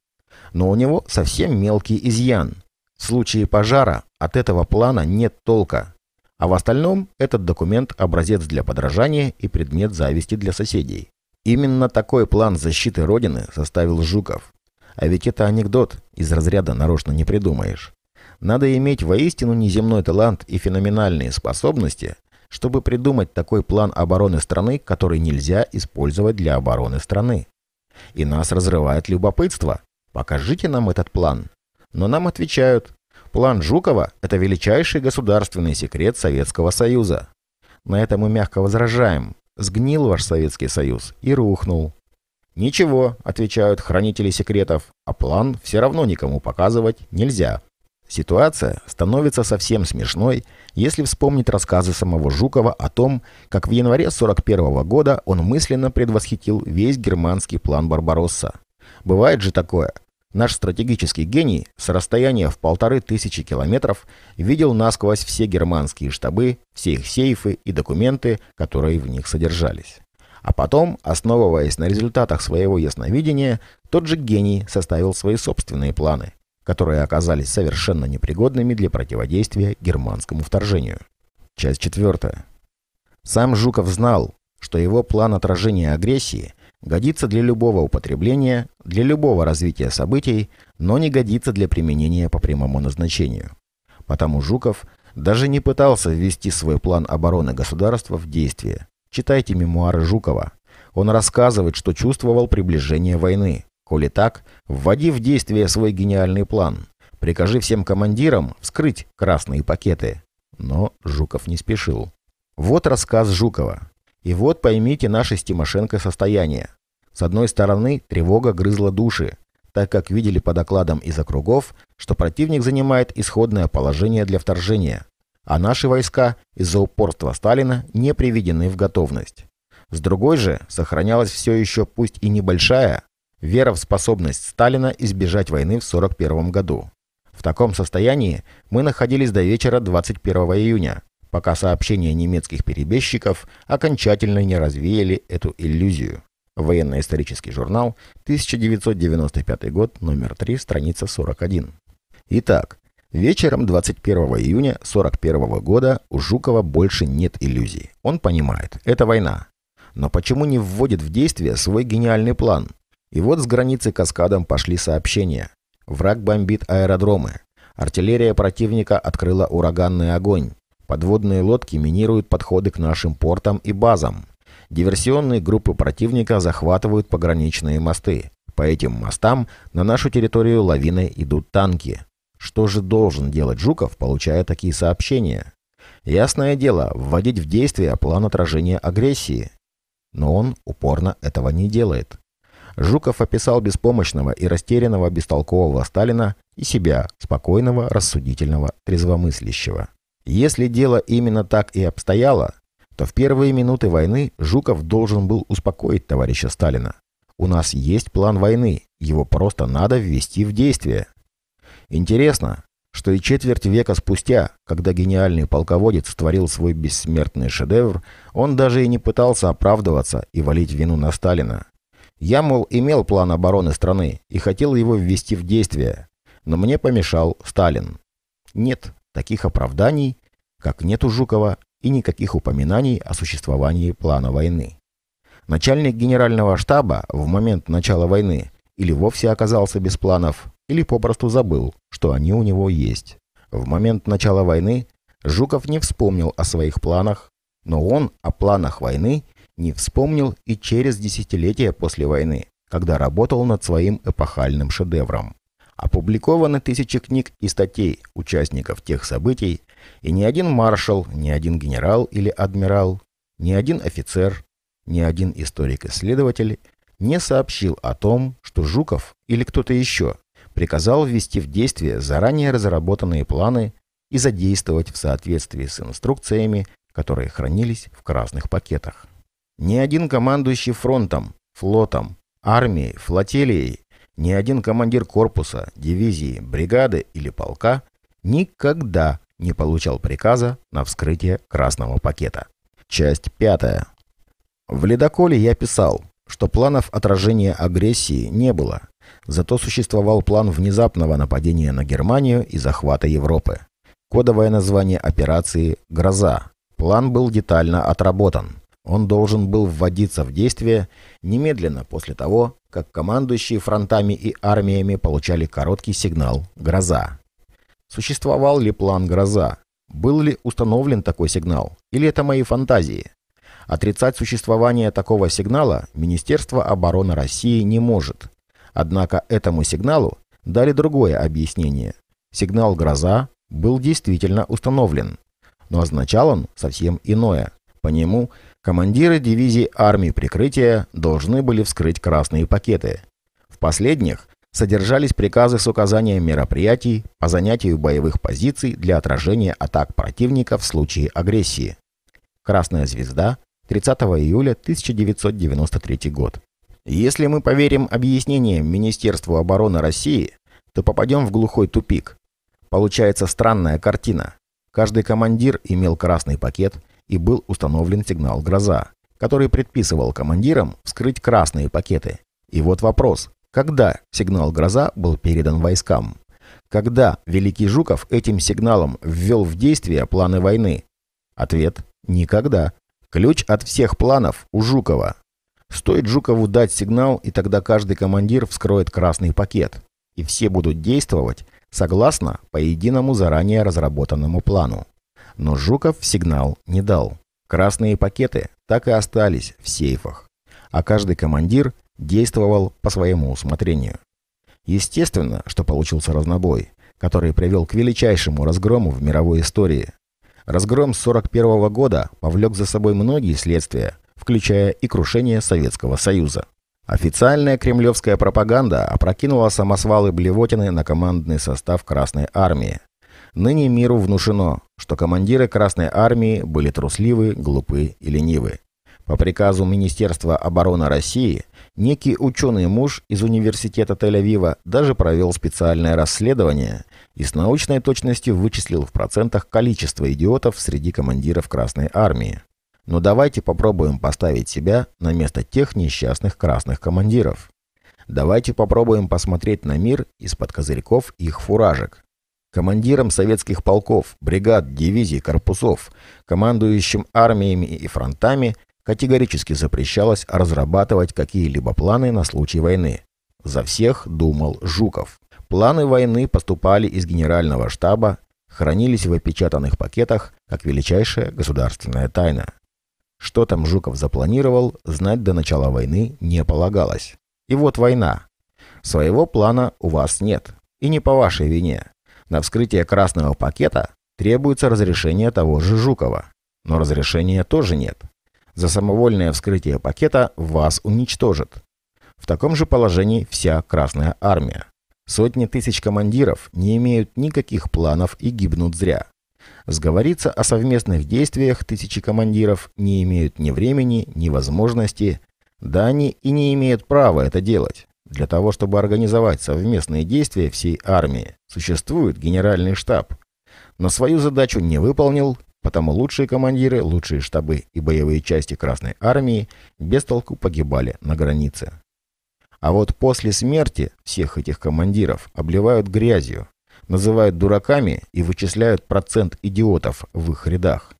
Speaker 1: Но у него совсем мелкий изъян – в случае пожара от этого плана нет толка, а в остальном этот документ – образец для подражания и предмет зависти для соседей. Именно такой план защиты Родины составил Жуков. А ведь это анекдот, из разряда нарочно не придумаешь. Надо иметь воистину неземной талант и феноменальные способности, чтобы придумать такой план обороны страны, который нельзя использовать для обороны страны. И нас разрывает любопытство. Покажите нам этот план. Но нам отвечают, план Жукова – это величайший государственный секрет Советского Союза. На это мы мягко возражаем. Сгнил ваш Советский Союз и рухнул. «Ничего», – отвечают хранители секретов, – «а план все равно никому показывать нельзя». Ситуация становится совсем смешной, если вспомнить рассказы самого Жукова о том, как в январе 41 -го года он мысленно предвосхитил весь германский план Барбаросса. Бывает же такое – Наш стратегический гений с расстояния в полторы тысячи километров видел насквозь все германские штабы, все их сейфы и документы, которые в них содержались. А потом, основываясь на результатах своего ясновидения, тот же гений составил свои собственные планы, которые оказались совершенно непригодными для противодействия германскому вторжению. Часть четвертая. Сам Жуков знал, что его план отражения агрессии – Годится для любого употребления, для любого развития событий, но не годится для применения по прямому назначению. Потому Жуков даже не пытался ввести свой план обороны государства в действие. Читайте мемуары Жукова. Он рассказывает, что чувствовал приближение войны. Коли так, вводи в действие свой гениальный план. Прикажи всем командирам вскрыть красные пакеты. Но Жуков не спешил. Вот рассказ Жукова. И вот поймите наше с Тимошенко состояние. С одной стороны, тревога грызла души, так как видели по докладам из округов, что противник занимает исходное положение для вторжения, а наши войска из-за упорства Сталина не приведены в готовность. С другой же, сохранялась все еще, пусть и небольшая, вера в способность Сталина избежать войны в 1941 году. В таком состоянии мы находились до вечера 21 июня, пока сообщения немецких перебежчиков окончательно не развеяли эту иллюзию. Военно-исторический журнал, 1995 год, номер 3, страница 41. Итак, вечером 21 июня 1941 года у Жукова больше нет иллюзий. Он понимает, это война. Но почему не вводит в действие свой гениальный план? И вот с границы каскадом пошли сообщения. Враг бомбит аэродромы. Артиллерия противника открыла ураганный огонь. Подводные лодки минируют подходы к нашим портам и базам. Диверсионные группы противника захватывают пограничные мосты. По этим мостам на нашу территорию лавиной идут танки. Что же должен делать Жуков, получая такие сообщения? Ясное дело, вводить в действие план отражения агрессии. Но он упорно этого не делает. Жуков описал беспомощного и растерянного бестолкового Сталина и себя, спокойного, рассудительного, трезвомыслящего. Если дело именно так и обстояло, то в первые минуты войны Жуков должен был успокоить товарища Сталина. У нас есть план войны, его просто надо ввести в действие. Интересно, что и четверть века спустя, когда гениальный полководец творил свой бессмертный шедевр, он даже и не пытался оправдываться и валить вину на Сталина. Я, мол, имел план обороны страны и хотел его ввести в действие, но мне помешал Сталин. Нет таких оправданий, как нет у Жукова, и никаких упоминаний о существовании плана войны. Начальник генерального штаба в момент начала войны или вовсе оказался без планов, или попросту забыл, что они у него есть. В момент начала войны Жуков не вспомнил о своих планах, но он о планах войны не вспомнил и через десятилетия после войны, когда работал над своим эпохальным шедевром. Опубликованы тысячи книг и статей участников тех событий, и ни один маршал, ни один генерал или адмирал, ни один офицер, ни один историк-исследователь не сообщил о том, что Жуков или кто-то еще приказал ввести в действие заранее разработанные планы и задействовать в соответствии с инструкциями, которые хранились в красных пакетах. Ни один командующий фронтом, флотом, армией, флотилией, ни один командир корпуса, дивизии, бригады или полка никогда не получал приказа на вскрытие красного пакета. Часть пятая. В ледоколе я писал, что планов отражения агрессии не было, зато существовал план внезапного нападения на Германию и захвата Европы. Кодовое название операции «Гроза». План был детально отработан. Он должен был вводиться в действие немедленно после того, как командующие фронтами и армиями получали короткий сигнал «Гроза». Существовал ли план «Гроза»? Был ли установлен такой сигнал? Или это мои фантазии? Отрицать существование такого сигнала Министерство обороны России не может. Однако этому сигналу дали другое объяснение. Сигнал «Гроза» был действительно установлен. Но означал он совсем иное. По нему командиры дивизий армии прикрытия должны были вскрыть красные пакеты. В последних содержались приказы с указанием мероприятий по занятию боевых позиций для отражения атак противника в случае агрессии. Красная звезда, 30 июля 1993 год. Если мы поверим объяснениям Министерству обороны России, то попадем в глухой тупик. Получается странная картина. Каждый командир имел красный пакет и был установлен сигнал «Гроза», который предписывал командирам вскрыть красные пакеты. И вот вопрос, когда сигнал «Гроза» был передан войскам? Когда Великий Жуков этим сигналом ввел в действие планы войны? Ответ – никогда. Ключ от всех планов у Жукова. Стоит Жукову дать сигнал, и тогда каждый командир вскроет красный пакет. И все будут действовать согласно по единому заранее разработанному плану. Но Жуков сигнал не дал. Красные пакеты так и остались в сейфах. А каждый командир – действовал по своему усмотрению. Естественно, что получился разнобой, который привел к величайшему разгрому в мировой истории. Разгром 41 -го года повлек за собой многие следствия, включая и крушение Советского Союза. Официальная кремлевская пропаганда опрокинула самосвалы Блевотины на командный состав Красной Армии. Ныне миру внушено, что командиры Красной Армии были трусливы, глупы и ленивы. По приказу Министерства обороны России, некий ученый муж из университета Тель-Авива даже провел специальное расследование и с научной точностью вычислил в процентах количество идиотов среди командиров Красной Армии. Но давайте попробуем поставить себя на место тех несчастных красных командиров. Давайте попробуем посмотреть на мир из-под козырьков их фуражек. Командирам советских полков, бригад, дивизий, корпусов, командующим армиями и фронтами категорически запрещалось разрабатывать какие-либо планы на случай войны. За всех думал Жуков. Планы войны поступали из Генерального штаба, хранились в опечатанных пакетах, как величайшая государственная тайна. Что там Жуков запланировал, знать до начала войны не полагалось. И вот война. Своего плана у вас нет. И не по вашей вине. На вскрытие красного пакета требуется разрешение того же Жукова. Но разрешения тоже нет. За самовольное вскрытие пакета вас уничтожат. В таком же положении вся Красная Армия. Сотни тысяч командиров не имеют никаких планов и гибнут зря. Сговориться о совместных действиях тысячи командиров не имеют ни времени, ни возможности, да они и не имеют права это делать. Для того, чтобы организовать совместные действия всей армии, существует генеральный штаб. Но свою задачу не выполнил, Потому лучшие командиры, лучшие штабы и боевые части Красной Армии без толку погибали на границе. А вот после смерти всех этих командиров обливают грязью, называют дураками и вычисляют процент идиотов в их рядах.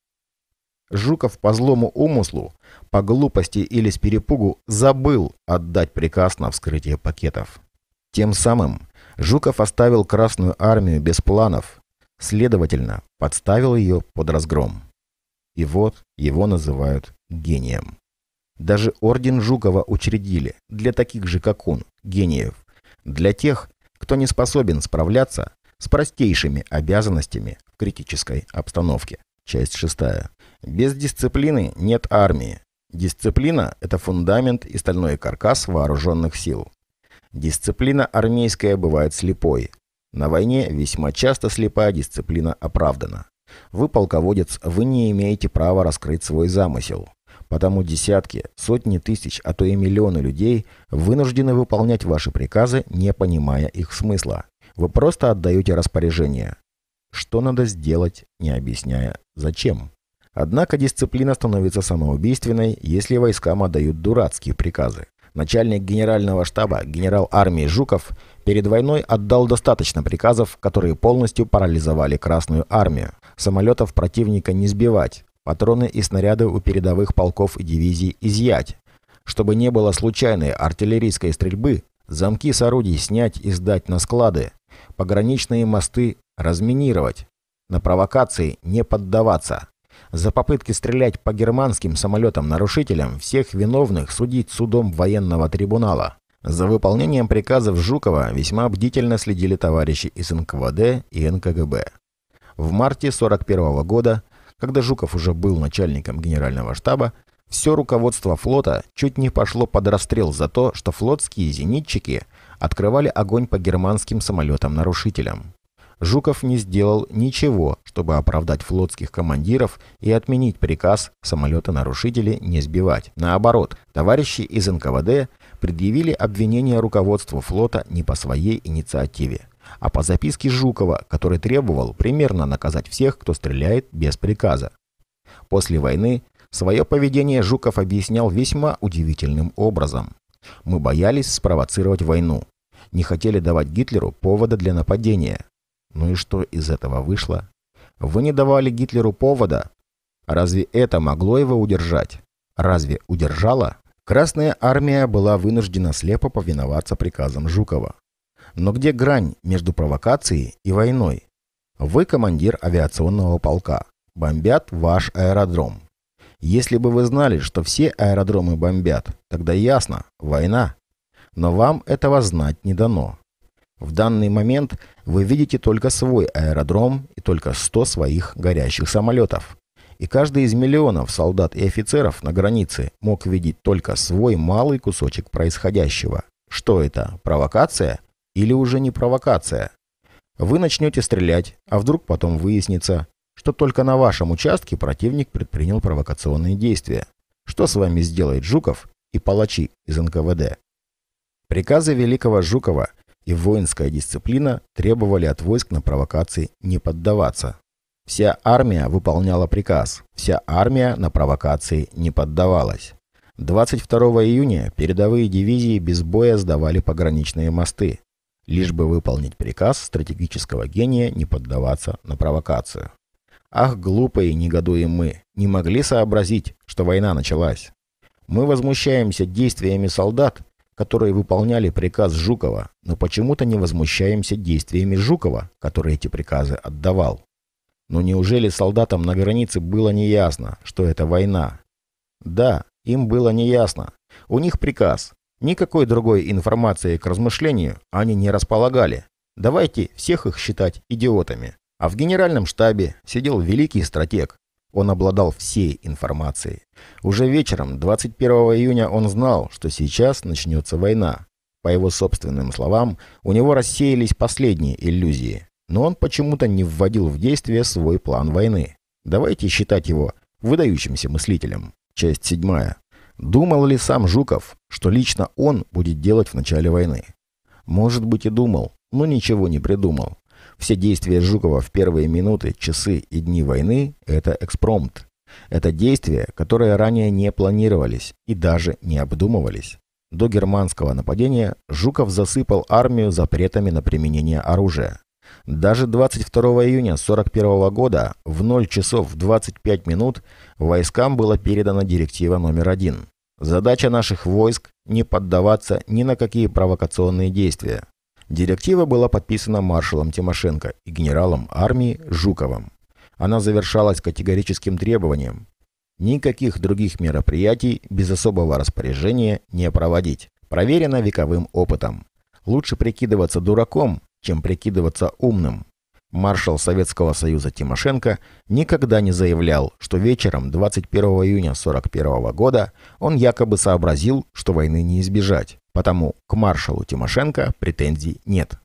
Speaker 1: Жуков по злому умыслу, по глупости или с перепугу забыл отдать приказ на вскрытие пакетов. Тем самым Жуков оставил Красную Армию без планов, Следовательно, подставил ее под разгром. И вот его называют гением. Даже орден Жукова учредили для таких же, как он, гениев. Для тех, кто не способен справляться с простейшими обязанностями в критической обстановке. Часть 6. Без дисциплины нет армии. Дисциплина – это фундамент и стальной каркас вооруженных сил. Дисциплина армейская бывает слепой, на войне весьма часто слепая дисциплина оправдана. Вы, полководец, вы не имеете права раскрыть свой замысел. Потому десятки, сотни тысяч, а то и миллионы людей вынуждены выполнять ваши приказы, не понимая их смысла. Вы просто отдаете распоряжение. Что надо сделать, не объясняя зачем. Однако дисциплина становится самоубийственной, если войскам отдают дурацкие приказы начальник генерального штаба генерал армии Жуков перед войной отдал достаточно приказов, которые полностью парализовали Красную армию. Самолетов противника не сбивать, патроны и снаряды у передовых полков и дивизий изъять. Чтобы не было случайной артиллерийской стрельбы, замки с орудий снять и сдать на склады, пограничные мосты разминировать, на провокации не поддаваться, за попытки стрелять по германским самолетам-нарушителям всех виновных судить судом военного трибунала. За выполнением приказов Жукова весьма бдительно следили товарищи из НКВД и НКГБ. В марте 1941 -го года, когда Жуков уже был начальником генерального штаба, все руководство флота чуть не пошло под расстрел за то, что флотские зенитчики открывали огонь по германским самолетам-нарушителям. Жуков не сделал ничего, чтобы оправдать флотских командиров и отменить приказ самолета-нарушители не сбивать. Наоборот, товарищи из НКВД предъявили обвинение руководству флота не по своей инициативе, а по записке Жукова, который требовал примерно наказать всех, кто стреляет без приказа. После войны свое поведение Жуков объяснял весьма удивительным образом. «Мы боялись спровоцировать войну, не хотели давать Гитлеру повода для нападения. Ну и что из этого вышло? Вы не давали Гитлеру повода. Разве это могло его удержать? Разве удержало? Красная армия была вынуждена слепо повиноваться приказам Жукова. Но где грань между провокацией и войной? Вы командир авиационного полка. Бомбят ваш аэродром. Если бы вы знали, что все аэродромы бомбят, тогда ясно, война. Но вам этого знать не дано. В данный момент вы видите только свой аэродром и только 100 своих горящих самолетов. И каждый из миллионов солдат и офицеров на границе мог видеть только свой малый кусочек происходящего. Что это, провокация или уже не провокация? Вы начнете стрелять, а вдруг потом выяснится, что только на вашем участке противник предпринял провокационные действия. Что с вами сделает Жуков и палачи из НКВД? Приказы Великого Жукова – и воинская дисциплина требовали от войск на провокации не поддаваться. Вся армия выполняла приказ, вся армия на провокации не поддавалась. 22 июня передовые дивизии без боя сдавали пограничные мосты, лишь бы выполнить приказ стратегического гения не поддаваться на провокацию. Ах, глупые, негодуем мы, не могли сообразить, что война началась. Мы возмущаемся действиями солдат, которые выполняли приказ Жукова, но почему-то не возмущаемся действиями Жукова, который эти приказы отдавал. Но неужели солдатам на границе было неясно, что это война? Да, им было неясно. У них приказ. Никакой другой информации к размышлению они не располагали. Давайте всех их считать идиотами. А в генеральном штабе сидел великий стратег, он обладал всей информацией. Уже вечером, 21 июня, он знал, что сейчас начнется война. По его собственным словам, у него рассеялись последние иллюзии. Но он почему-то не вводил в действие свой план войны. Давайте считать его выдающимся мыслителем. Часть 7. Думал ли сам Жуков, что лично он будет делать в начале войны? Может быть и думал, но ничего не придумал. Все действия Жукова в первые минуты, часы и дни войны – это экспромт. Это действия, которые ранее не планировались и даже не обдумывались. До германского нападения Жуков засыпал армию запретами на применение оружия. Даже 22 июня 1941 года в 0 часов 25 минут войскам была передана директива номер один. Задача наших войск – не поддаваться ни на какие провокационные действия. Директива была подписана маршалом Тимошенко и генералом армии Жуковым. Она завершалась категорическим требованием никаких других мероприятий без особого распоряжения не проводить. Проверено вековым опытом. Лучше прикидываться дураком, чем прикидываться умным. Маршал Советского Союза Тимошенко никогда не заявлял, что вечером 21 июня 1941 года он якобы сообразил, что войны не избежать. Потому к маршалу Тимошенко претензий нет.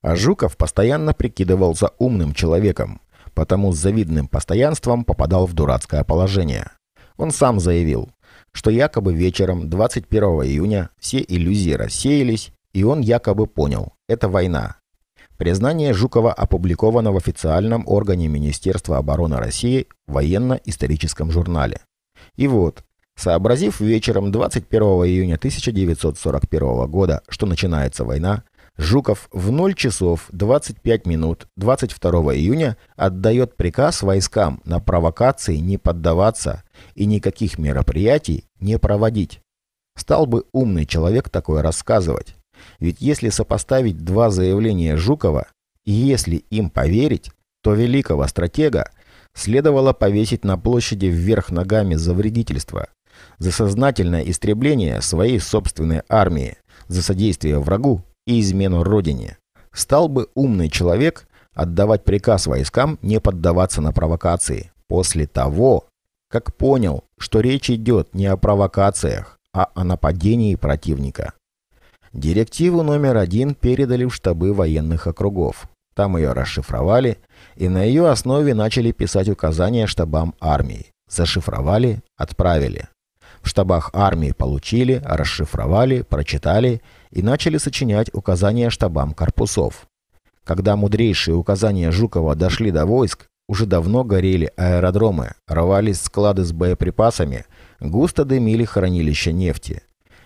Speaker 1: А Жуков постоянно прикидывался умным человеком, потому с завидным постоянством попадал в дурацкое положение. Он сам заявил, что якобы вечером 21 июня все иллюзии рассеялись, и он якобы понял – это война. Признание Жукова опубликовано в официальном органе Министерства обороны России в военно-историческом журнале. И вот, Сообразив вечером 21 июня 1941 года, что начинается война, Жуков в 0 часов 25 минут 22 июня отдает приказ войскам на провокации не поддаваться и никаких мероприятий не проводить. Стал бы умный человек такое рассказывать. Ведь если сопоставить два заявления Жукова, и если им поверить, то великого стратега следовало повесить на площади вверх ногами за вредительство – за сознательное истребление своей собственной армии, за содействие врагу и измену родине. Стал бы умный человек отдавать приказ войскам не поддаваться на провокации после того, как понял, что речь идет не о провокациях, а о нападении противника. Директиву номер один передали в штабы военных округов. Там ее расшифровали, и на ее основе начали писать указания штабам армии. Зашифровали, отправили в штабах армии получили, расшифровали, прочитали и начали сочинять указания штабам корпусов. Когда мудрейшие указания Жукова дошли до войск, уже давно горели аэродромы, рвались склады с боеприпасами, густо дымили хранилища нефти.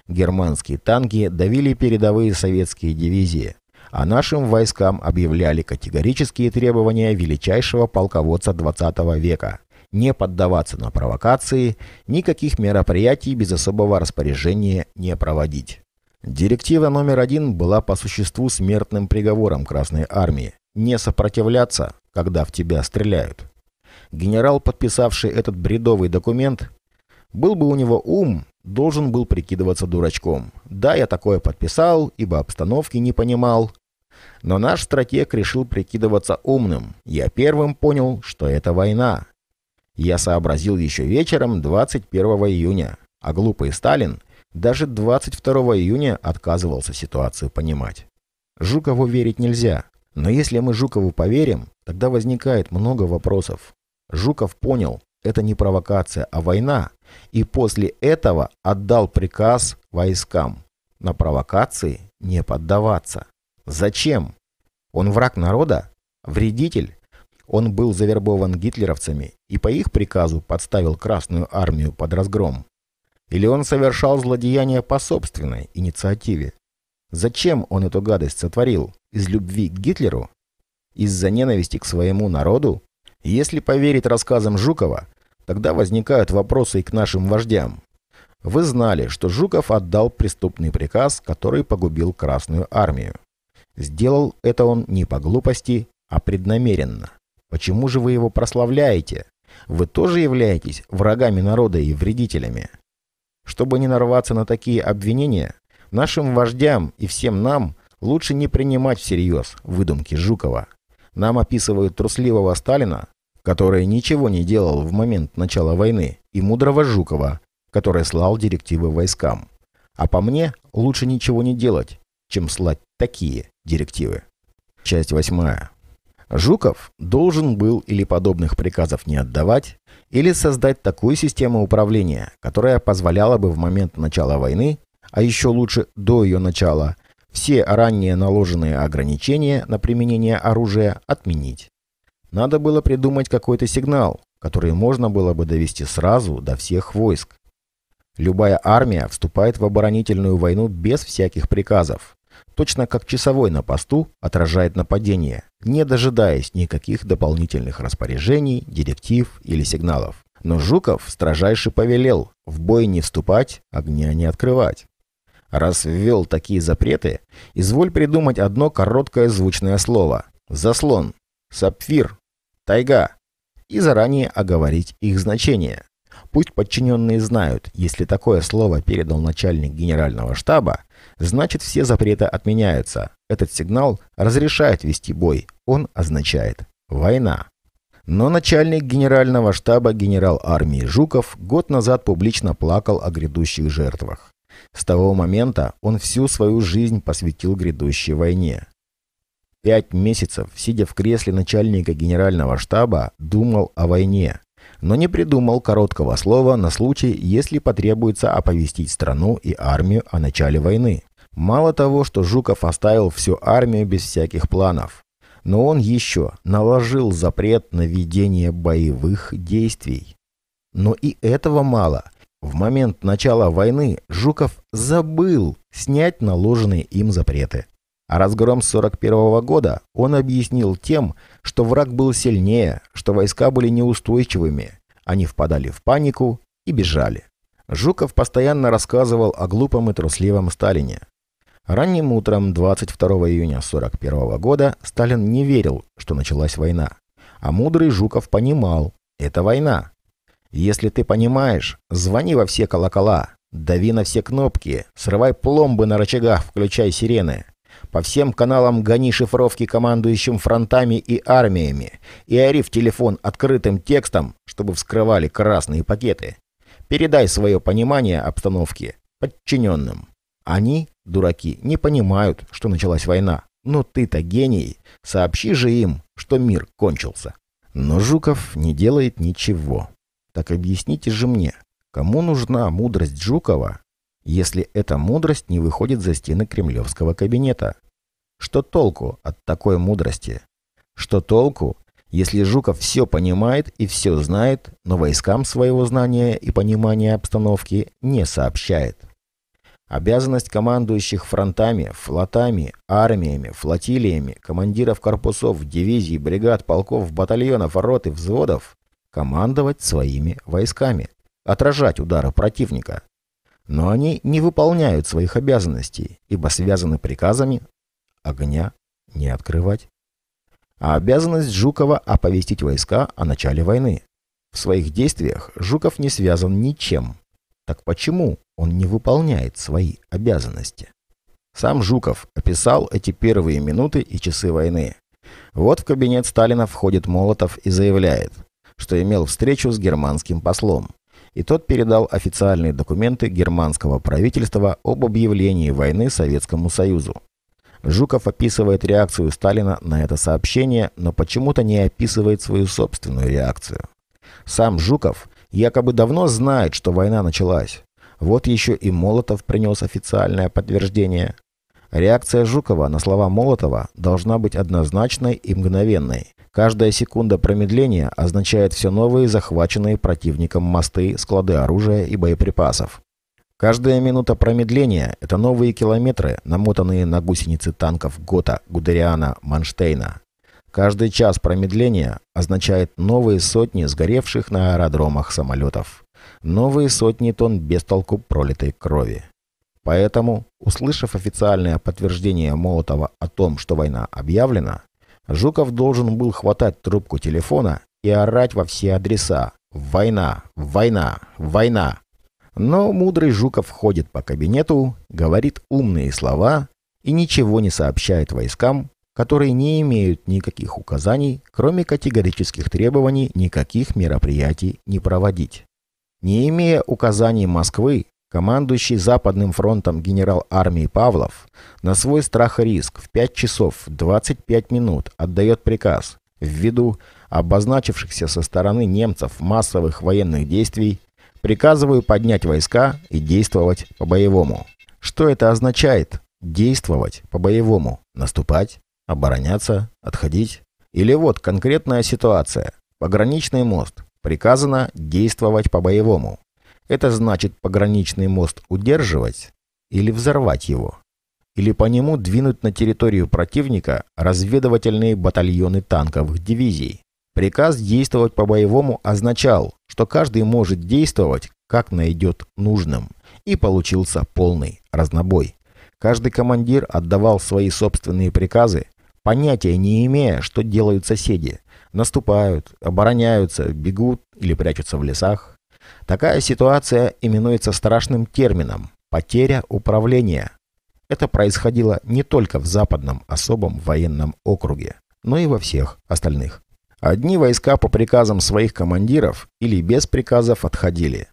Speaker 1: Германские танки давили передовые советские дивизии, а нашим войскам объявляли категорические требования величайшего полководца XX века не поддаваться на провокации, никаких мероприятий без особого распоряжения не проводить. Директива номер один была по существу смертным приговором Красной Армии – не сопротивляться, когда в тебя стреляют. Генерал, подписавший этот бредовый документ, был бы у него ум, должен был прикидываться дурачком. Да, я такое подписал, ибо обстановки не понимал. Но наш стратег решил прикидываться умным. Я первым понял, что это война, я сообразил еще вечером 21 июня, а глупый Сталин даже 22 июня отказывался ситуацию понимать. Жукову верить нельзя, но если мы Жукову поверим, тогда возникает много вопросов. Жуков понял, это не провокация, а война, и после этого отдал приказ войскам на провокации не поддаваться. Зачем? Он враг народа? Вредитель? Он был завербован гитлеровцами и по их приказу подставил Красную армию под разгром? Или он совершал злодеяния по собственной инициативе? Зачем он эту гадость сотворил? Из любви к Гитлеру? Из-за ненависти к своему народу? Если поверить рассказам Жукова, тогда возникают вопросы и к нашим вождям. Вы знали, что Жуков отдал преступный приказ, который погубил Красную армию. Сделал это он не по глупости, а преднамеренно. Почему же вы его прославляете? вы тоже являетесь врагами народа и вредителями. Чтобы не нарваться на такие обвинения, нашим вождям и всем нам лучше не принимать всерьез выдумки Жукова. Нам описывают трусливого Сталина, который ничего не делал в момент начала войны, и мудрого Жукова, который слал директивы войскам. А по мне, лучше ничего не делать, чем слать такие директивы. Часть восьмая. Жуков должен был или подобных приказов не отдавать, или создать такую систему управления, которая позволяла бы в момент начала войны, а еще лучше до ее начала, все ранее наложенные ограничения на применение оружия отменить. Надо было придумать какой-то сигнал, который можно было бы довести сразу до всех войск. Любая армия вступает в оборонительную войну без всяких приказов, точно как часовой на посту отражает нападение не дожидаясь никаких дополнительных распоряжений, директив или сигналов. Но Жуков строжайше повелел в бой не вступать, огня не открывать. Раз ввел такие запреты, изволь придумать одно короткое звучное слово. Заслон, сапфир, тайга. И заранее оговорить их значение. Пусть подчиненные знают, если такое слово передал начальник генерального штаба, значит все запреты отменяются. Этот сигнал разрешает вести бой. Он означает «война». Но начальник генерального штаба генерал армии Жуков год назад публично плакал о грядущих жертвах. С того момента он всю свою жизнь посвятил грядущей войне. Пять месяцев, сидя в кресле начальника генерального штаба, думал о войне, но не придумал короткого слова на случай, если потребуется оповестить страну и армию о начале войны. Мало того, что Жуков оставил всю армию без всяких планов, но он еще наложил запрет на ведение боевых действий. Но и этого мало. В момент начала войны Жуков забыл снять наложенные им запреты. А разгром 41 -го года он объяснил тем, что враг был сильнее, что войска были неустойчивыми, они впадали в панику и бежали. Жуков постоянно рассказывал о глупом и трусливом Сталине, Ранним утром 22 июня 1941 года Сталин не верил, что началась война. А мудрый Жуков понимал – это война. Если ты понимаешь, звони во все колокола, дави на все кнопки, срывай пломбы на рычагах, включай сирены. По всем каналам гони шифровки командующим фронтами и армиями и ори в телефон открытым текстом, чтобы вскрывали красные пакеты. Передай свое понимание обстановки подчиненным. Они Дураки не понимают, что началась война. Но ты-то гений. Сообщи же им, что мир кончился. Но Жуков не делает ничего. Так объясните же мне, кому нужна мудрость Жукова, если эта мудрость не выходит за стены кремлевского кабинета? Что толку от такой мудрости? Что толку, если Жуков все понимает и все знает, но войскам своего знания и понимания обстановки не сообщает? Обязанность командующих фронтами, флотами, армиями, флотилиями, командиров корпусов, дивизий, бригад, полков, батальонов, рот и взводов – командовать своими войсками, отражать удары противника. Но они не выполняют своих обязанностей, ибо связаны приказами огня не открывать. А обязанность Жукова – оповестить войска о начале войны. В своих действиях Жуков не связан ничем. Так почему он не выполняет свои обязанности. Сам Жуков описал эти первые минуты и часы войны. Вот в кабинет Сталина входит Молотов и заявляет, что имел встречу с германским послом. И тот передал официальные документы германского правительства об объявлении войны Советскому Союзу. Жуков описывает реакцию Сталина на это сообщение, но почему-то не описывает свою собственную реакцию. Сам Жуков якобы давно знает, что война началась. Вот еще и Молотов принес официальное подтверждение. Реакция Жукова на слова Молотова должна быть однозначной и мгновенной. Каждая секунда промедления означает все новые захваченные противником мосты, склады оружия и боеприпасов. Каждая минута промедления – это новые километры, намотанные на гусеницы танков Гота, Гудериана, Манштейна. Каждый час промедления означает новые сотни сгоревших на аэродромах самолетов новые сотни тонн бестолку пролитой крови. Поэтому, услышав официальное подтверждение Молотова о том, что война объявлена, Жуков должен был хватать трубку телефона и орать во все адреса «Война! Война! Война!». Но мудрый Жуков ходит по кабинету, говорит умные слова и ничего не сообщает войскам, которые не имеют никаких указаний, кроме категорических требований никаких мероприятий не проводить. Не имея указаний Москвы, командующий Западным фронтом генерал армии Павлов на свой страх и риск в 5 часов 25 минут отдает приказ ввиду обозначившихся со стороны немцев массовых военных действий, приказываю поднять войска и действовать по-боевому. Что это означает? Действовать по-боевому. Наступать, обороняться, отходить. Или вот конкретная ситуация. Пограничный мост. Приказано действовать по-боевому. Это значит пограничный мост удерживать или взорвать его. Или по нему двинуть на территорию противника разведывательные батальоны танковых дивизий. Приказ действовать по-боевому означал, что каждый может действовать, как найдет нужным. И получился полный разнобой. Каждый командир отдавал свои собственные приказы, понятия не имея, что делают соседи наступают, обороняются, бегут или прячутся в лесах. Такая ситуация именуется страшным термином – потеря управления. Это происходило не только в западном особом военном округе, но и во всех остальных. Одни войска по приказам своих командиров или без приказов отходили.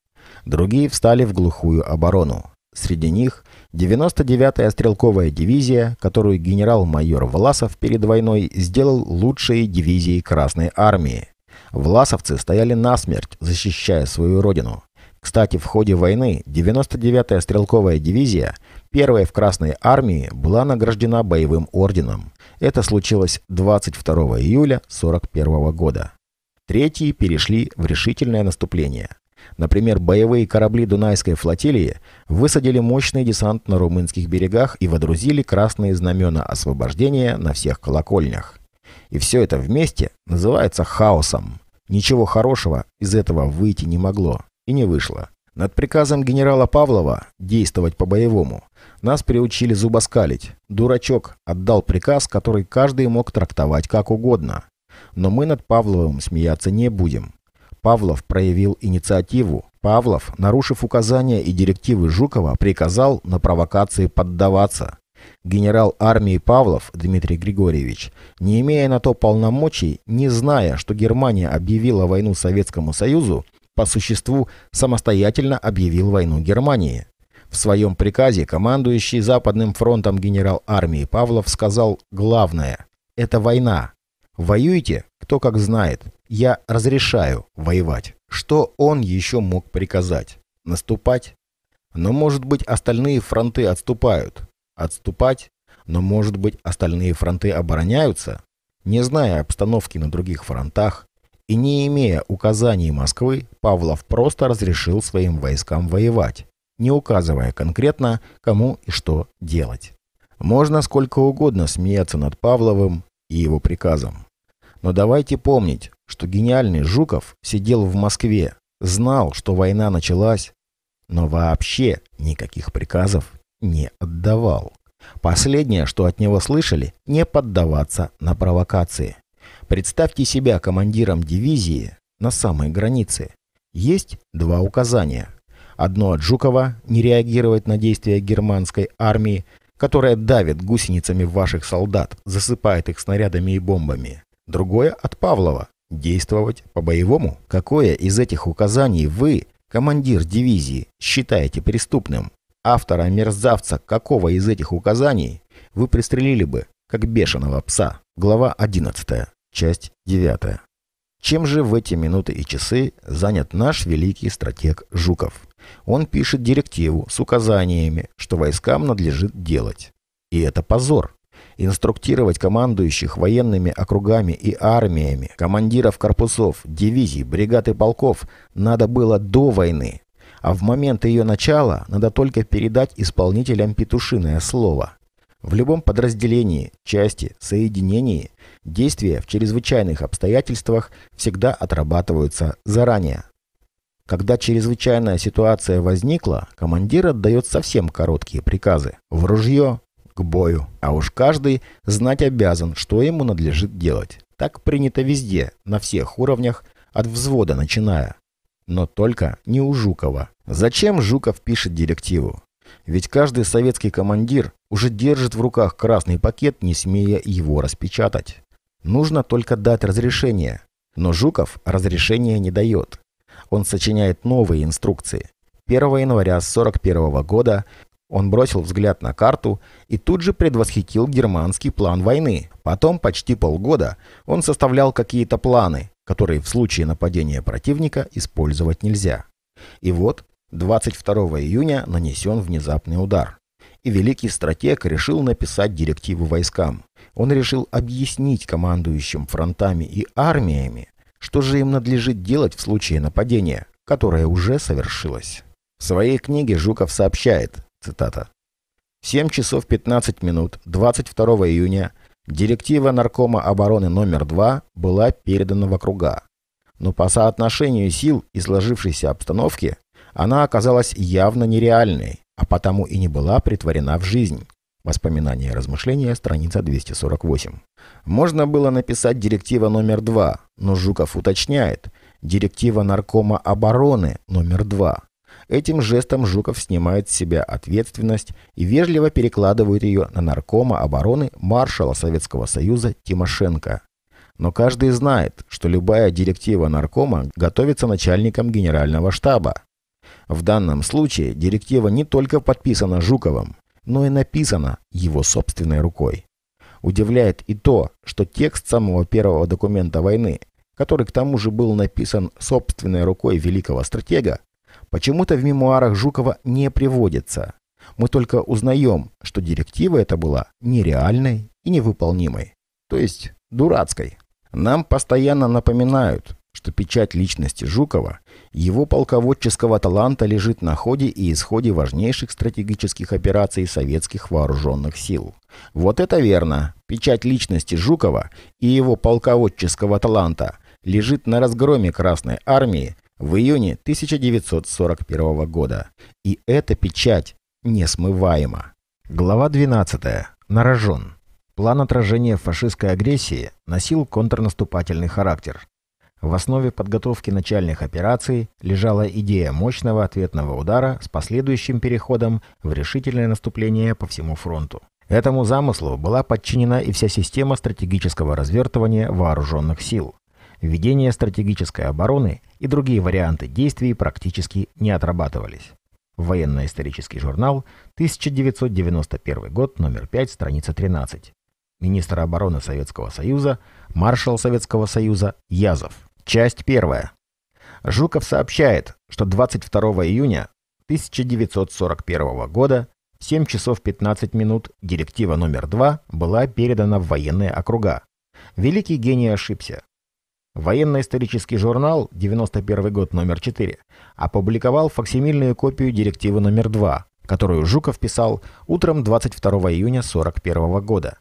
Speaker 1: Другие встали в глухую оборону. Среди них 99-я стрелковая дивизия, которую генерал-майор Власов перед войной сделал лучшей дивизией Красной Армии. Власовцы стояли насмерть, защищая свою родину. Кстати, в ходе войны 99-я стрелковая дивизия, первая в Красной армии, была награждена боевым орденом. Это случилось 22 июля 1941 года. Третьи перешли в решительное наступление. Например, боевые корабли Дунайской флотилии высадили мощный десант на румынских берегах и водрузили красные знамена освобождения на всех колокольнях. И все это вместе называется хаосом. Ничего хорошего из этого выйти не могло и не вышло. Над приказом генерала Павлова действовать по-боевому нас приучили зубоскалить. Дурачок отдал приказ, который каждый мог трактовать как угодно. Но мы над Павловым смеяться не будем. Павлов проявил инициативу. Павлов, нарушив указания и директивы Жукова, приказал на провокации поддаваться. Генерал армии Павлов Дмитрий Григорьевич, не имея на то полномочий, не зная, что Германия объявила войну Советскому Союзу, по существу самостоятельно объявил войну Германии. В своем приказе командующий Западным фронтом генерал армии Павлов сказал главное – это война. Воюйте, кто как знает. Я разрешаю воевать. Что он еще мог приказать? Наступать? Но, может быть, остальные фронты отступают. Отступать? Но, может быть, остальные фронты обороняются? Не зная обстановки на других фронтах и не имея указаний Москвы, Павлов просто разрешил своим войскам воевать, не указывая конкретно, кому и что делать. Можно сколько угодно смеяться над Павловым и его приказом. Но давайте помнить, что гениальный Жуков сидел в Москве, знал, что война началась, но вообще никаких приказов не отдавал. Последнее, что от него слышали, не поддаваться на провокации. Представьте себя командиром дивизии на самой границе. Есть два указания. Одно от Жукова – не реагировать на действия германской армии, которая давит гусеницами ваших солдат, засыпает их снарядами и бомбами. Другое от Павлова действовать по-боевому. Какое из этих указаний вы, командир дивизии, считаете преступным? Автора мерзавца какого из этих указаний вы пристрелили бы, как бешеного пса? Глава 11, часть 9. Чем же в эти минуты и часы занят наш великий стратег Жуков? Он пишет директиву с указаниями, что войскам надлежит делать. И это позор инструктировать командующих военными округами и армиями, командиров корпусов, дивизий, бригад и полков надо было до войны, а в момент ее начала надо только передать исполнителям петушиное слово. В любом подразделении, части, соединении действия в чрезвычайных обстоятельствах всегда отрабатываются заранее. Когда чрезвычайная ситуация возникла, командир отдает совсем короткие приказы. В ружье, к бою, а уж каждый знать обязан, что ему надлежит делать. Так принято везде, на всех уровнях, от взвода начиная. Но только не у Жукова. Зачем Жуков пишет директиву? Ведь каждый советский командир уже держит в руках красный пакет, не смея его распечатать. Нужно только дать разрешение. Но Жуков разрешения не дает. Он сочиняет новые инструкции. 1 января 1941 года он бросил взгляд на карту и тут же предвосхитил германский план войны. Потом почти полгода он составлял какие-то планы, которые в случае нападения противника использовать нельзя. И вот 22 июня нанесен внезапный удар. И великий стратег решил написать директивы войскам. Он решил объяснить командующим фронтами и армиями, что же им надлежит делать в случае нападения, которое уже совершилось. В своей книге Жуков сообщает, Цитата. 7 часов 15 минут 22 июня директива Наркома обороны номер 2 была передана в округа. Но по соотношению сил и сложившейся обстановки она оказалась явно нереальной, а потому и не была притворена в жизнь. Воспоминания и размышления, страница 248. Можно было написать директива номер 2, но Жуков уточняет. Директива Наркома обороны номер 2. Этим жестом Жуков снимает с себя ответственность и вежливо перекладывает ее на наркома обороны маршала Советского Союза Тимошенко. Но каждый знает, что любая директива наркома готовится начальником генерального штаба. В данном случае директива не только подписана Жуковым, но и написана его собственной рукой. Удивляет и то, что текст самого первого документа войны, который к тому же был написан собственной рукой великого стратега, почему-то в мемуарах Жукова не приводится. Мы только узнаем, что директива эта была нереальной и невыполнимой. То есть дурацкой. Нам постоянно напоминают, что печать личности Жукова, его полководческого таланта лежит на ходе и исходе важнейших стратегических операций советских вооруженных сил. Вот это верно. Печать личности Жукова и его полководческого таланта лежит на разгроме Красной Армии в июне 1941 года. И эта печать несмываема. Глава 12. Нарожен. План отражения фашистской агрессии носил контрнаступательный характер. В основе подготовки начальных операций лежала идея мощного ответного удара с последующим переходом в решительное наступление по всему фронту. Этому замыслу была подчинена и вся система стратегического развертывания вооруженных сил. Ведение стратегической обороны и другие варианты действий практически не отрабатывались. Военно-исторический журнал, 1991 год, номер 5, страница 13. Министр обороны Советского Союза, маршал Советского Союза Язов. Часть первая. Жуков сообщает, что 22 июня 1941 года в 7 часов 15 минут директива номер 2 была передана в военные округа. Великий гений ошибся. Военно-исторический журнал, 91 год, номер 4, опубликовал факсимильную копию директивы номер 2, которую Жуков писал утром 22 июня 41 года.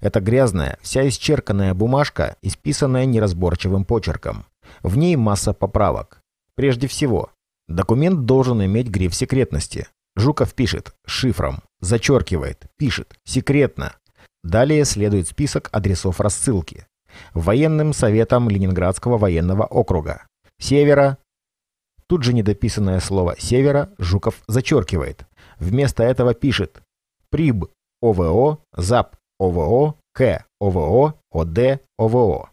Speaker 1: Это грязная, вся исчерканная бумажка, исписанная неразборчивым почерком. В ней масса поправок. Прежде всего, документ должен иметь гриф секретности. Жуков пишет шифром, зачеркивает, пишет секретно. Далее следует список адресов рассылки военным советом Ленинградского военного округа. Севера. Тут же недописанное слово «севера» Жуков зачеркивает. Вместо этого пишет «Приб ОВО, ЗАП ОВО, К ОВО, ОД ОВО».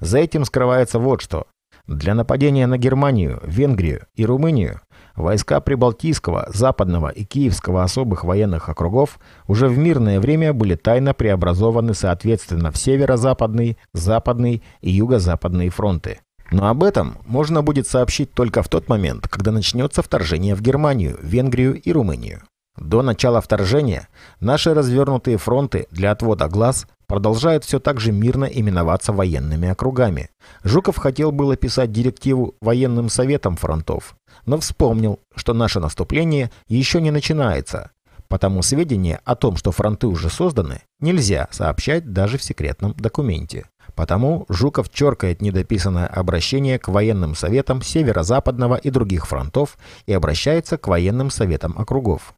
Speaker 1: За этим скрывается вот что. Для нападения на Германию, Венгрию и Румынию Войска Прибалтийского, Западного и Киевского особых военных округов уже в мирное время были тайно преобразованы соответственно в Северо-Западный, Западный и Юго-Западные фронты. Но об этом можно будет сообщить только в тот момент, когда начнется вторжение в Германию, Венгрию и Румынию. До начала вторжения наши развернутые фронты для отвода глаз продолжают все так же мирно именоваться военными округами. Жуков хотел было писать директиву военным советам фронтов, но вспомнил, что наше наступление еще не начинается, потому сведения о том, что фронты уже созданы, нельзя сообщать даже в секретном документе. Потому Жуков черкает недописанное обращение к военным советам Северо-Западного и других фронтов и обращается к военным советам округов.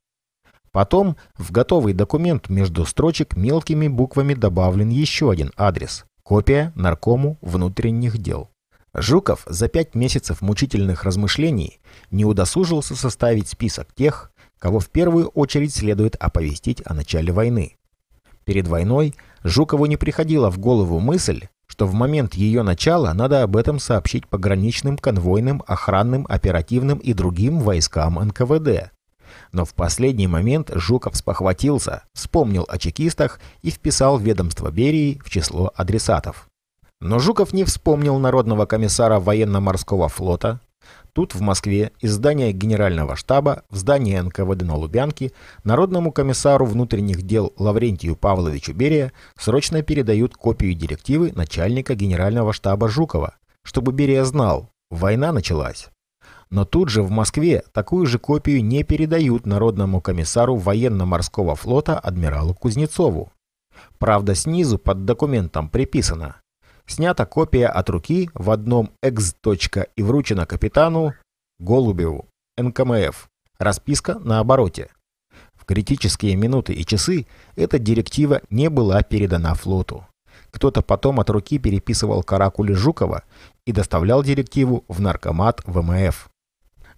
Speaker 1: Потом в готовый документ между строчек мелкими буквами добавлен еще один адрес. Копия наркому внутренних дел. Жуков за пять месяцев мучительных размышлений не удосужился составить список тех, кого в первую очередь следует оповестить о начале войны. Перед войной Жукову не приходила в голову мысль, что в момент ее начала надо об этом сообщить пограничным, конвойным, охранным, оперативным и другим войскам НКВД. Но в последний момент Жуков спохватился, вспомнил о чекистах и вписал ведомство Берии в число адресатов. Но Жуков не вспомнил народного комиссара военно-морского флота. Тут, в Москве, из здания Генерального штаба в здание НКВД на Лубянке народному комиссару внутренних дел Лаврентию Павловичу Берия срочно передают копию директивы начальника Генерального штаба Жукова, чтобы Берия знал, война началась. Но тут же в Москве такую же копию не передают Народному комиссару военно-морского флота адмиралу Кузнецову. Правда, снизу под документом приписано. Снята копия от руки в одном экз. и вручена капитану Голубеву, НКМФ. Расписка на обороте. В критические минуты и часы эта директива не была передана флоту. Кто-то потом от руки переписывал каракули Жукова и доставлял директиву в наркомат ВМФ.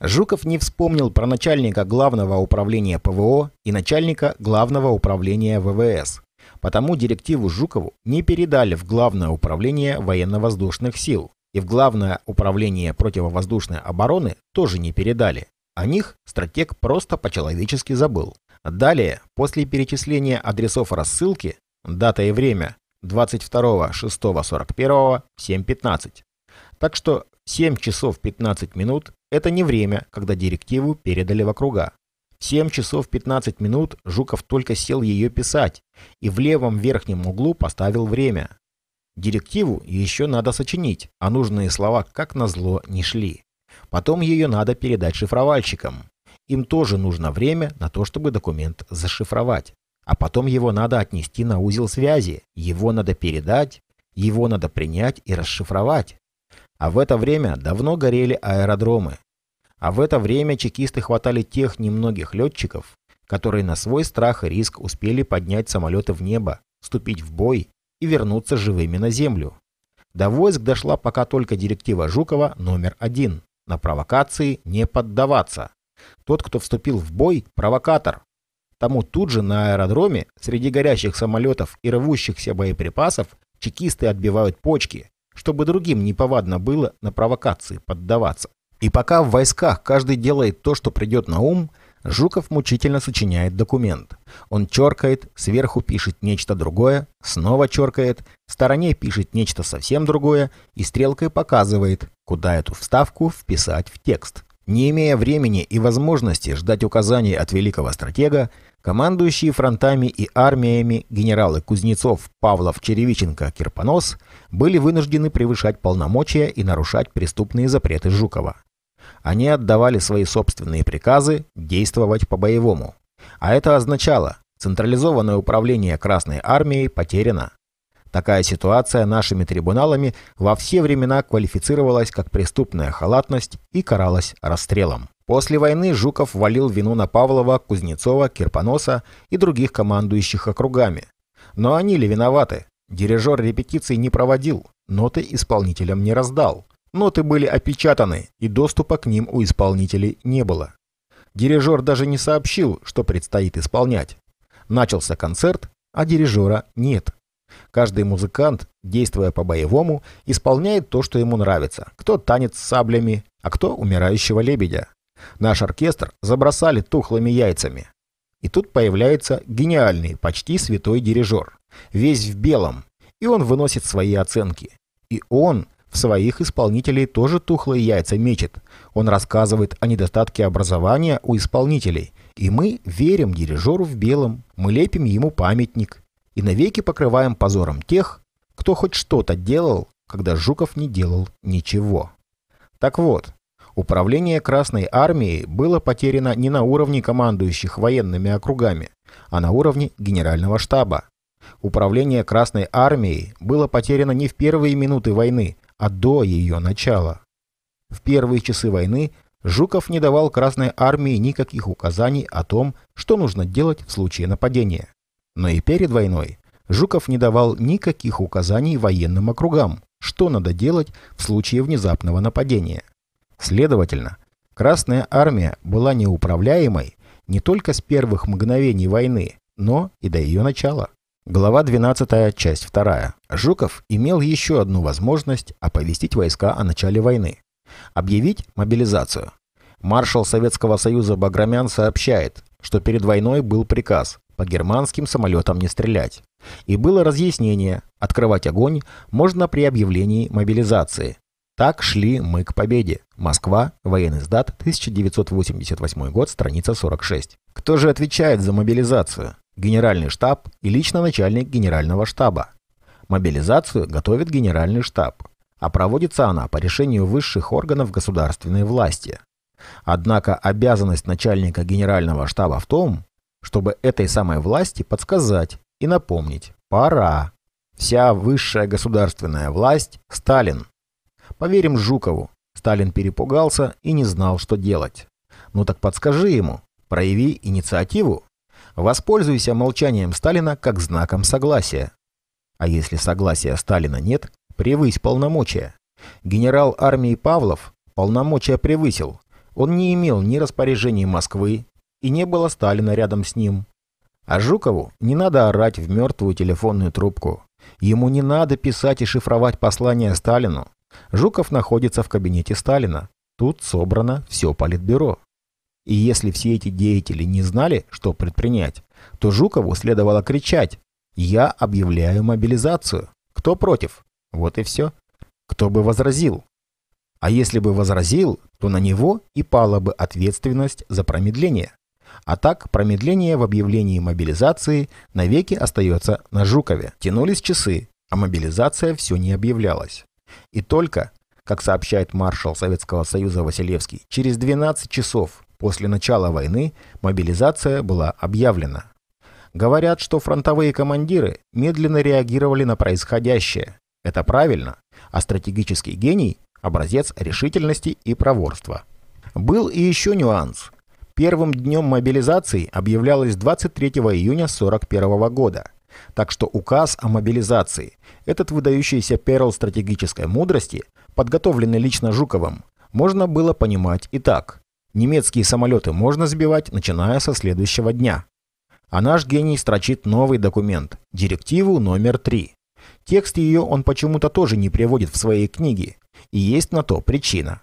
Speaker 1: Жуков не вспомнил про начальника главного управления ПВО и начальника главного управления ВВС. Потому директиву Жукову не передали в Главное управление военно-воздушных сил. И в Главное управление противовоздушной обороны тоже не передали. О них стратег просто по-человечески забыл. Далее, после перечисления адресов рассылки, дата и время 22.06.41, 7.15. Так что 7 часов 15 минут – это не время, когда директиву передали в округа. 7 часов 15 минут Жуков только сел ее писать и в левом верхнем углу поставил время. Директиву еще надо сочинить, а нужные слова, как назло, не шли. Потом ее надо передать шифровальщикам. Им тоже нужно время на то, чтобы документ зашифровать. А потом его надо отнести на узел связи, его надо передать, его надо принять и расшифровать. А в это время давно горели аэродромы. А в это время чекисты хватали тех немногих летчиков, которые на свой страх и риск успели поднять самолеты в небо, вступить в бой и вернуться живыми на землю. До войск дошла пока только директива Жукова номер один – на провокации не поддаваться. Тот, кто вступил в бой – провокатор. Тому тут же на аэродроме среди горящих самолетов и рвущихся боеприпасов чекисты отбивают почки, чтобы другим неповадно было на провокации поддаваться. И пока в войсках каждый делает то, что придет на ум, Жуков мучительно сочиняет документ. Он черкает, сверху пишет нечто другое, снова черкает, в стороне пишет нечто совсем другое и стрелкой показывает, куда эту вставку вписать в текст. Не имея времени и возможности ждать указаний от великого стратега, Командующие фронтами и армиями генералы Кузнецов, Павлов, Черевиченко, Кирпонос были вынуждены превышать полномочия и нарушать преступные запреты Жукова. Они отдавали свои собственные приказы действовать по-боевому. А это означало, централизованное управление Красной Армией потеряно. Такая ситуация нашими трибуналами во все времена квалифицировалась как преступная халатность и каралась расстрелом. После войны Жуков валил вину на Павлова, Кузнецова, Кирпоноса и других командующих округами. Но они ли виноваты? Дирижер репетиций не проводил, ноты исполнителям не раздал. Ноты были опечатаны, и доступа к ним у исполнителей не было. Дирижер даже не сообщил, что предстоит исполнять. Начался концерт, а дирижера нет. Каждый музыкант, действуя по-боевому, исполняет то, что ему нравится. Кто танец с саблями, а кто умирающего лебедя. Наш оркестр забросали тухлыми яйцами. И тут появляется гениальный, почти святой дирижер. Весь в белом. И он выносит свои оценки. И он в своих исполнителей тоже тухлые яйца мечет. Он рассказывает о недостатке образования у исполнителей. И мы верим дирижеру в белом. Мы лепим ему памятник. И навеки покрываем позором тех, кто хоть что-то делал, когда Жуков не делал ничего. Так вот, Управление Красной Армией было потеряно не на уровне командующих военными округами, а на уровне Генерального штаба. Управление Красной Армией было потеряно не в первые минуты войны, а до ее начала. В первые часы войны Жуков не давал Красной Армии никаких указаний о том, что нужно делать в случае нападения. Но и перед войной Жуков не давал никаких указаний военным округам, что надо делать в случае внезапного нападения. Следовательно, Красная Армия была неуправляемой не только с первых мгновений войны, но и до ее начала. Глава 12, часть 2. Жуков имел еще одну возможность оповестить войска о начале войны. Объявить мобилизацию. Маршал Советского Союза Баграмян сообщает, что перед войной был приказ по германским самолетам не стрелять. И было разъяснение, открывать огонь можно при объявлении мобилизации, так шли мы к победе. Москва, военный сдат, 1988 год, страница 46. Кто же отвечает за мобилизацию? Генеральный штаб и лично начальник генерального штаба. Мобилизацию готовит генеральный штаб, а проводится она по решению высших органов государственной власти. Однако обязанность начальника генерального штаба в том, чтобы этой самой власти подсказать и напомнить «пора». Вся высшая государственная власть – Сталин, Поверим Жукову. Сталин перепугался и не знал, что делать. Ну так подскажи ему, прояви инициативу. Воспользуйся молчанием Сталина как знаком согласия. А если согласия Сталина нет, превысь полномочия. Генерал армии Павлов полномочия превысил. Он не имел ни распоряжений Москвы, и не было Сталина рядом с ним. А Жукову не надо орать в мертвую телефонную трубку. Ему не надо писать и шифровать послание Сталину. Жуков находится в кабинете Сталина. Тут собрано все политбюро. И если все эти деятели не знали, что предпринять, то Жукову следовало кричать «Я объявляю мобилизацию! Кто против?» Вот и все. Кто бы возразил? А если бы возразил, то на него и пала бы ответственность за промедление. А так, промедление в объявлении мобилизации навеки остается на Жукове. Тянулись часы, а мобилизация все не объявлялась. И только, как сообщает маршал Советского Союза Василевский, через 12 часов после начала войны мобилизация была объявлена. Говорят, что фронтовые командиры медленно реагировали на происходящее. Это правильно, а стратегический гений – образец решительности и проворства. Был и еще нюанс. Первым днем мобилизации объявлялось 23 июня 1941 года. Так что указ о мобилизации, этот выдающийся перл стратегической мудрости, подготовленный лично Жуковым, можно было понимать и так. Немецкие самолеты можно сбивать, начиная со следующего дня. А наш гений строчит новый документ – директиву номер 3. Текст ее он почему-то тоже не приводит в своей книге. И есть на то причина.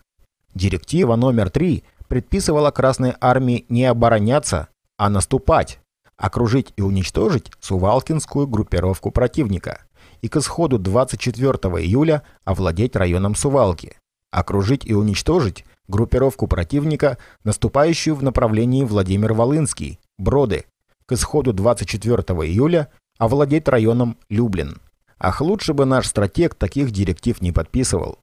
Speaker 1: Директива номер 3 предписывала Красной Армии не обороняться, а наступать окружить и уничтожить Сувалкинскую группировку противника и к исходу 24 июля овладеть районом Сувалки, окружить и уничтожить группировку противника, наступающую в направлении Владимир-Волынский, Броды, к исходу 24 июля овладеть районом Люблин. Ах, лучше бы наш стратег таких директив не подписывал.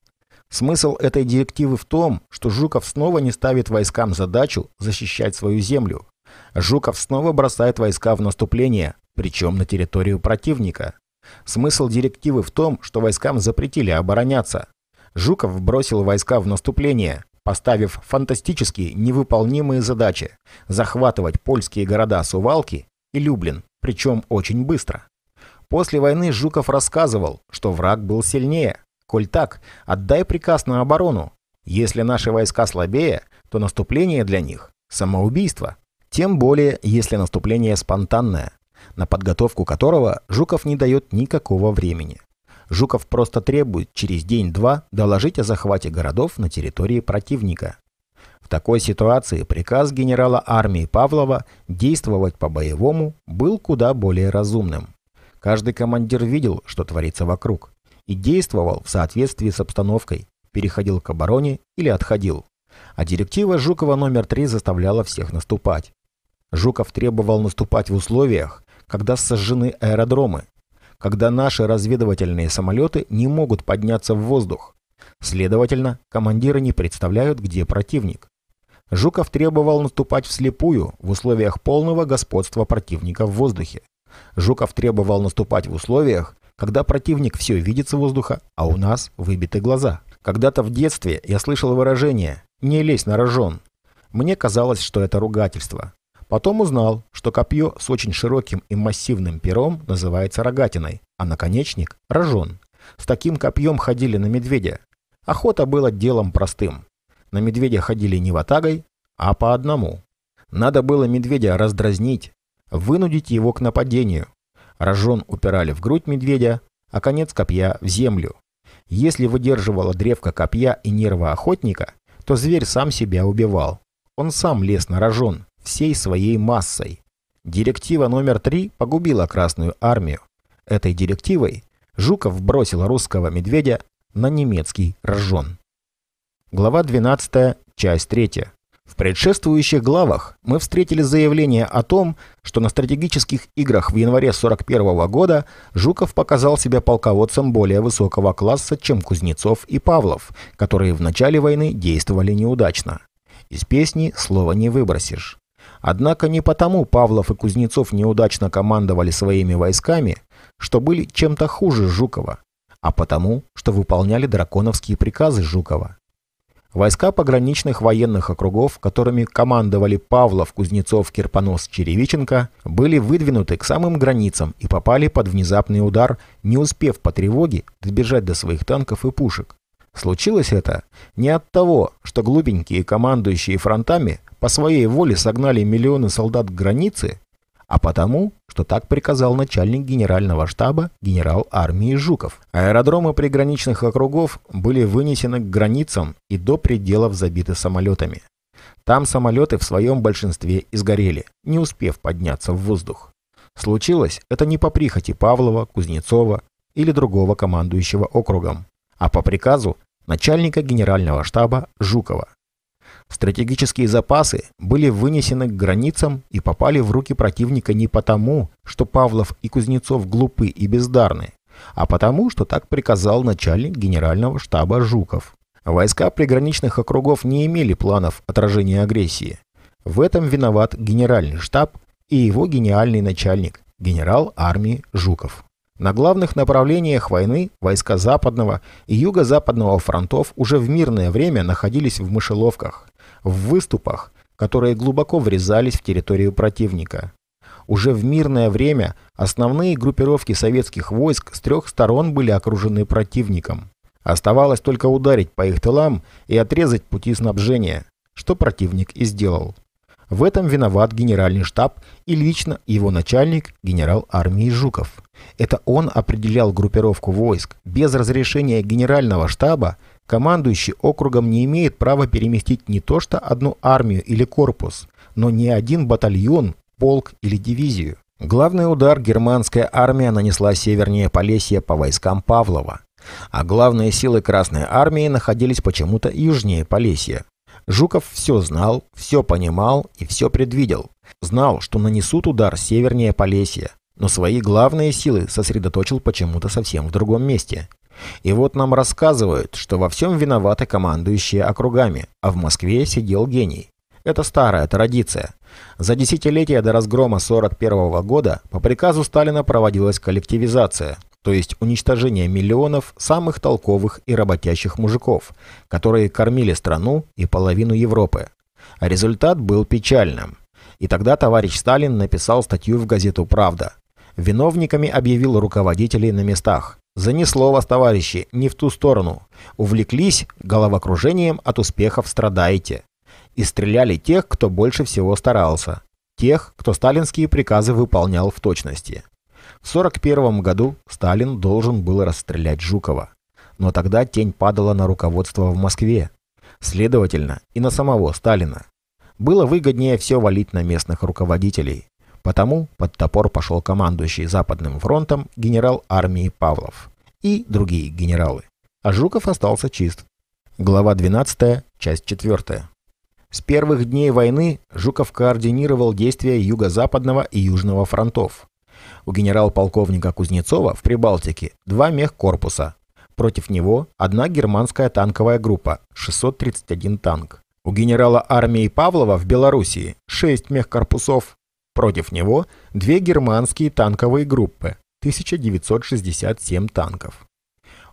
Speaker 1: Смысл этой директивы в том, что Жуков снова не ставит войскам задачу защищать свою землю, Жуков снова бросает войска в наступление, причем на территорию противника. Смысл директивы в том, что войскам запретили обороняться. Жуков бросил войска в наступление, поставив фантастические невыполнимые задачи – захватывать польские города Сувалки и Люблин, причем очень быстро. После войны Жуков рассказывал, что враг был сильнее. Коль так, отдай приказ на оборону. Если наши войска слабее, то наступление для них – самоубийство. Тем более, если наступление спонтанное, на подготовку которого Жуков не дает никакого времени. Жуков просто требует через день-два доложить о захвате городов на территории противника. В такой ситуации приказ генерала армии Павлова действовать по-боевому был куда более разумным. Каждый командир видел, что творится вокруг, и действовал в соответствии с обстановкой, переходил к обороне или отходил. А директива Жукова номер 3 заставляла всех наступать. Жуков требовал наступать в условиях, когда сожжены аэродромы, когда наши разведывательные самолеты не могут подняться в воздух. Следовательно, командиры не представляют, где противник. Жуков требовал наступать вслепую в условиях полного господства противника в воздухе. Жуков требовал наступать в условиях, когда противник все видит с воздуха, а у нас выбиты глаза. Когда-то в детстве я слышал выражение «не лезь на рожон». Мне казалось, что это ругательство. Потом узнал, что копье с очень широким и массивным пером называется рогатиной, а наконечник – рожон. С таким копьем ходили на медведя. Охота была делом простым. На медведя ходили не ватагой, а по одному. Надо было медведя раздразнить, вынудить его к нападению. Рожон упирали в грудь медведя, а конец копья – в землю. Если выдерживала древко копья и нервы охотника, то зверь сам себя убивал. Он сам лез на рожон, всей своей массой. Директива номер три погубила Красную армию. Этой директивой Жуков бросил русского медведя на немецкий рожон. Глава 12, часть 3. В предшествующих главах мы встретили заявление о том, что на стратегических играх в январе 41 -го года Жуков показал себя полководцем более высокого класса, чем Кузнецов и Павлов, которые в начале войны действовали неудачно. Из песни слова не выбросишь. Однако не потому Павлов и Кузнецов неудачно командовали своими войсками, что были чем-то хуже Жукова, а потому, что выполняли драконовские приказы Жукова. Войска пограничных военных округов, которыми командовали Павлов, Кузнецов, Кирпонос, Черевиченко, были выдвинуты к самым границам и попали под внезапный удар, не успев по тревоге добежать до своих танков и пушек. Случилось это не от того, что глупенькие командующие фронтами по своей воле согнали миллионы солдат к границе, а потому, что так приказал начальник генерального штаба генерал армии Жуков. Аэродромы приграничных округов были вынесены к границам и до пределов забиты самолетами. Там самолеты в своем большинстве изгорели, не успев подняться в воздух. Случилось это не по прихоти Павлова, Кузнецова или другого командующего округом, а по приказу начальника генерального штаба Жукова. Стратегические запасы были вынесены к границам и попали в руки противника не потому, что Павлов и Кузнецов глупы и бездарны, а потому, что так приказал начальник генерального штаба Жуков. Войска приграничных округов не имели планов отражения агрессии. В этом виноват генеральный штаб и его гениальный начальник, генерал армии Жуков. На главных направлениях войны войска Западного и Юго-Западного фронтов уже в мирное время находились в мышеловках, в выступах, которые глубоко врезались в территорию противника. Уже в мирное время основные группировки советских войск с трех сторон были окружены противником. Оставалось только ударить по их тылам и отрезать пути снабжения, что противник и сделал. В этом виноват генеральный штаб и лично его начальник генерал армии Жуков. Это он определял группировку войск. Без разрешения генерального штаба командующий округом не имеет права переместить не то что одну армию или корпус, но ни один батальон, полк или дивизию. Главный удар германская армия нанесла севернее Полесья по войскам Павлова. А главные силы Красной армии находились почему-то южнее Полесья. Жуков все знал, все понимал и все предвидел. Знал, что нанесут удар севернее Полесья но свои главные силы сосредоточил почему-то совсем в другом месте. И вот нам рассказывают, что во всем виноваты командующие округами, а в Москве сидел гений. Это старая традиция. За десятилетия до разгрома 41 года по приказу Сталина проводилась коллективизация, то есть уничтожение миллионов самых толковых и работящих мужиков, которые кормили страну и половину Европы. результат был печальным. И тогда товарищ Сталин написал статью в газету «Правда», Виновниками объявил руководителей на местах. Занесло вас, товарищи, не в ту сторону. Увлеклись головокружением, от успехов страдаете. И стреляли тех, кто больше всего старался. Тех, кто сталинские приказы выполнял в точности. В 1941 году Сталин должен был расстрелять Жукова. Но тогда тень падала на руководство в Москве. Следовательно, и на самого Сталина. Было выгоднее все валить на местных руководителей. Потому под топор пошел командующий Западным фронтом генерал армии Павлов и другие генералы. А Жуков остался чист. Глава 12, часть 4. С первых дней войны Жуков координировал действия Юго-Западного и Южного фронтов. У генерал-полковника Кузнецова в Прибалтике два мехкорпуса. Против него одна германская танковая группа, 631 танк. У генерала армии Павлова в Белоруссии 6 мехкорпусов, Против него две германские танковые группы, 1967 танков.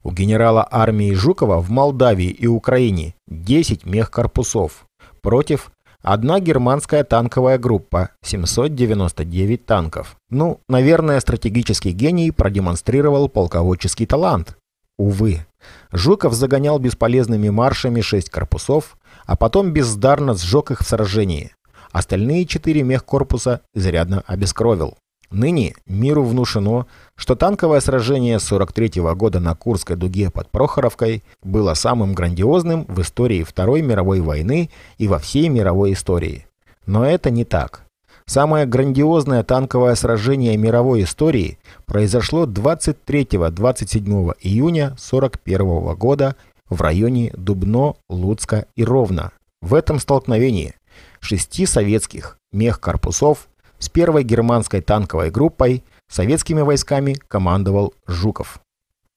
Speaker 1: У генерала армии Жукова в Молдавии и Украине 10 мехкорпусов. Против одна германская танковая группа, 799 танков. Ну, наверное, стратегический гений продемонстрировал полководческий талант. Увы. Жуков загонял бесполезными маршами шесть корпусов, а потом бездарно сжег их в сражении. Остальные четыре мех корпуса изрядно обескровил. Ныне миру внушено, что танковое сражение 43-го года на Курской дуге под Прохоровкой было самым грандиозным в истории Второй мировой войны и во всей мировой истории. Но это не так. Самое грандиозное танковое сражение мировой истории произошло 23-27 июня 41 года в районе Дубно, Луцка и Ровно. В этом столкновении шести советских мехкорпусов с первой германской танковой группой советскими войсками командовал Жуков.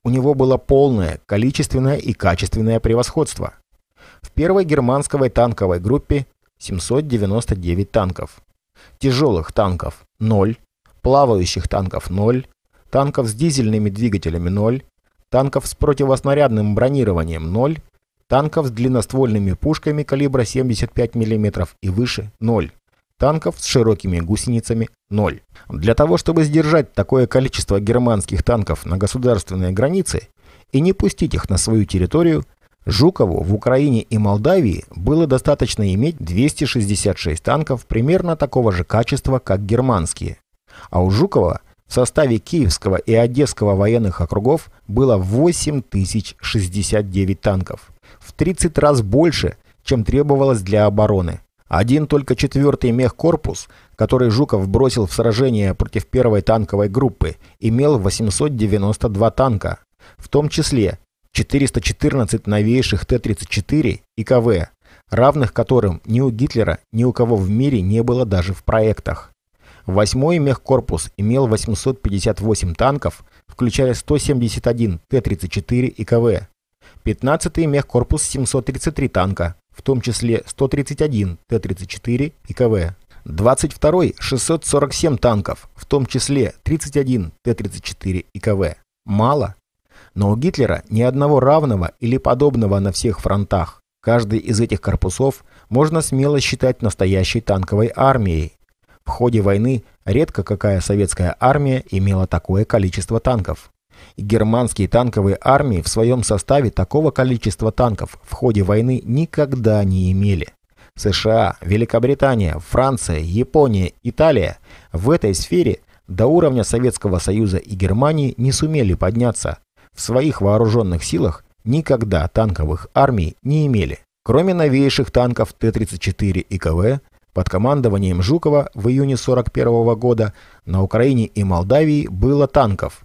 Speaker 1: У него было полное количественное и качественное превосходство. В первой германской танковой группе 799 танков, тяжелых танков 0, плавающих танков 0, танков с дизельными двигателями 0, танков с противоснарядным бронированием 0 Танков с длинноствольными пушками калибра 75 мм и выше – 0. Танков с широкими гусеницами – 0. Для того, чтобы сдержать такое количество германских танков на государственной границе и не пустить их на свою территорию, Жукову в Украине и Молдавии было достаточно иметь 266 танков примерно такого же качества, как германские. А у Жукова в составе Киевского и Одесского военных округов было 8069 танков в 30 раз больше, чем требовалось для обороны. Один только четвертый мехкорпус, который Жуков бросил в сражение против первой танковой группы, имел 892 танка, в том числе 414 новейших Т-34 и КВ, равных которым ни у Гитлера, ни у кого в мире не было даже в проектах. Восьмой мехкорпус имел 858 танков, включая 171 Т-34 и КВ, 15-й мехкорпус 733 танка, в том числе 131 Т-34 и КВ. 22-й 647 танков, в том числе 31 Т-34 и КВ. Мало? Но у Гитлера ни одного равного или подобного на всех фронтах. Каждый из этих корпусов можно смело считать настоящей танковой армией. В ходе войны редко какая советская армия имела такое количество танков германские танковые армии в своем составе такого количества танков в ходе войны никогда не имели. США, Великобритания, Франция, Япония, Италия в этой сфере до уровня Советского Союза и Германии не сумели подняться. В своих вооруженных силах никогда танковых армий не имели. Кроме новейших танков Т-34 и КВ, под командованием Жукова в июне 1941 года на Украине и Молдавии было танков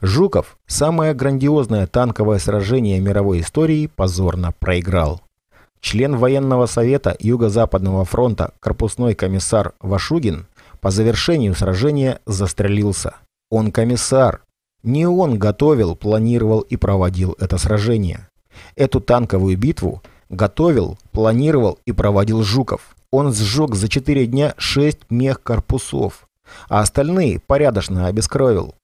Speaker 1: Жуков самое грандиозное танковое сражение мировой истории позорно проиграл. Член военного совета Юго-Западного фронта корпусной комиссар Вашугин по завершению сражения застрелился. Он комиссар. Не он готовил, планировал и проводил это сражение. Эту танковую битву готовил, планировал и проводил Жуков. Он сжег за 4 дня 6 мех корпусов, а остальные порядочно обескровил.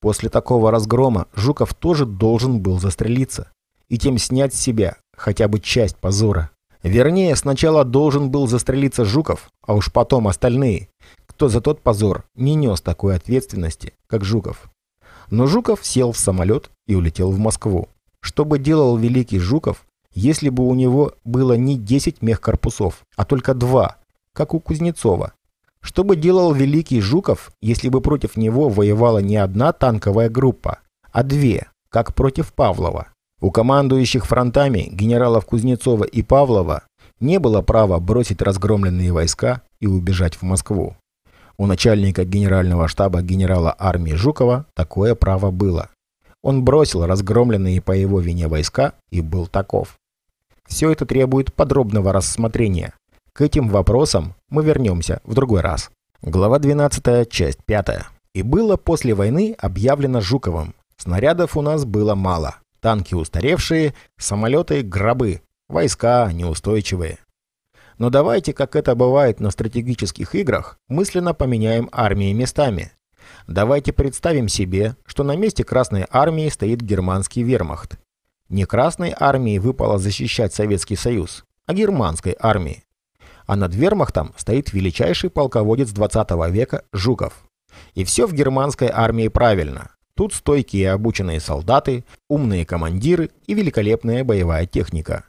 Speaker 1: После такого разгрома Жуков тоже должен был застрелиться и тем снять с себя хотя бы часть позора. Вернее, сначала должен был застрелиться Жуков, а уж потом остальные, кто за тот позор не нес такой ответственности, как Жуков. Но Жуков сел в самолет и улетел в Москву. Что бы делал великий Жуков, если бы у него было не 10 мехкорпусов, а только два, как у Кузнецова, что бы делал Великий Жуков, если бы против него воевала не одна танковая группа, а две, как против Павлова? У командующих фронтами генералов Кузнецова и Павлова не было права бросить разгромленные войска и убежать в Москву. У начальника генерального штаба генерала армии Жукова такое право было. Он бросил разгромленные по его вине войска и был таков. Все это требует подробного рассмотрения, к этим вопросам мы вернемся в другой раз. Глава 12, часть 5. И было после войны объявлено Жуковым. Снарядов у нас было мало. Танки устаревшие, самолеты – гробы, войска неустойчивые. Но давайте, как это бывает на стратегических играх, мысленно поменяем армии местами. Давайте представим себе, что на месте Красной Армии стоит германский вермахт. Не Красной Армии выпало защищать Советский Союз, а германской армии а над вермахтом стоит величайший полководец 20 века Жуков. И все в германской армии правильно. Тут стойкие и обученные солдаты, умные командиры и великолепная боевая техника.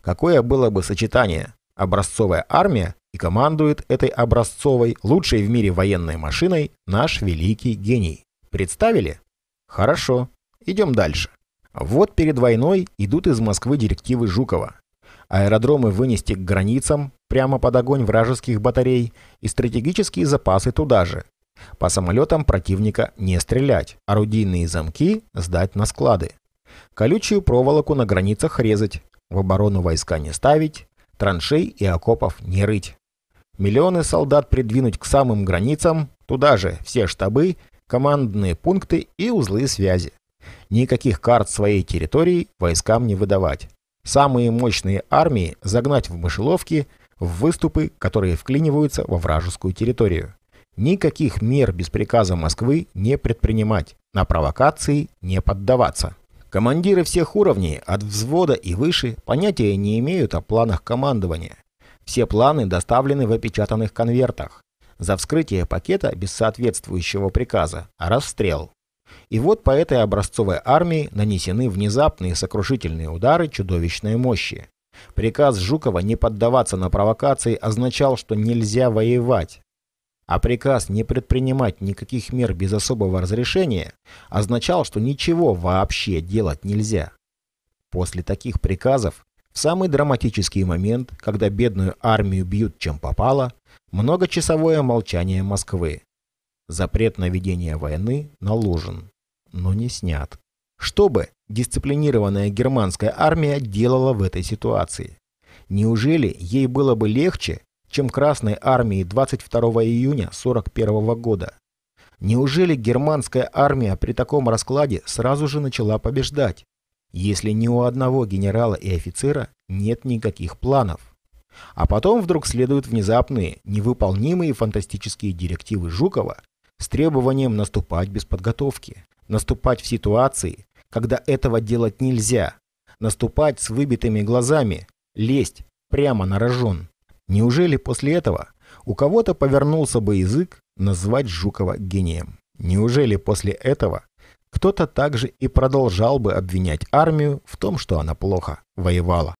Speaker 1: Какое было бы сочетание? Образцовая армия и командует этой образцовой, лучшей в мире военной машиной наш великий гений. Представили? Хорошо. Идем дальше. Вот перед войной идут из Москвы директивы Жукова аэродромы вынести к границам, прямо под огонь вражеских батарей, и стратегические запасы туда же. По самолетам противника не стрелять, орудийные замки сдать на склады. Колючую проволоку на границах резать, в оборону войска не ставить, траншей и окопов не рыть. Миллионы солдат придвинуть к самым границам, туда же все штабы, командные пункты и узлы связи. Никаких карт своей территории войскам не выдавать самые мощные армии загнать в мышеловки, в выступы, которые вклиниваются во вражескую территорию. Никаких мер без приказа Москвы не предпринимать, на провокации не поддаваться. Командиры всех уровней, от взвода и выше, понятия не имеют о планах командования. Все планы доставлены в опечатанных конвертах. За вскрытие пакета без соответствующего приказа а – расстрел. И вот по этой образцовой армии нанесены внезапные сокрушительные удары чудовищной мощи. Приказ Жукова не поддаваться на провокации означал, что нельзя воевать. А приказ не предпринимать никаких мер без особого разрешения означал, что ничего вообще делать нельзя. После таких приказов, в самый драматический момент, когда бедную армию бьют чем попало, многочасовое молчание Москвы. Запрет на ведение войны наложен, но не снят. Что бы дисциплинированная германская армия делала в этой ситуации? Неужели ей было бы легче, чем Красной армии 22 июня 1941 года? Неужели германская армия при таком раскладе сразу же начала побеждать, если ни у одного генерала и офицера нет никаких планов? А потом вдруг следуют внезапные, невыполнимые фантастические директивы Жукова с требованием наступать без подготовки, наступать в ситуации, когда этого делать нельзя, наступать с выбитыми глазами, лезть прямо на рожон. Неужели после этого у кого-то повернулся бы язык назвать Жукова гением? Неужели после этого кто-то также и продолжал бы обвинять армию в том, что она плохо воевала?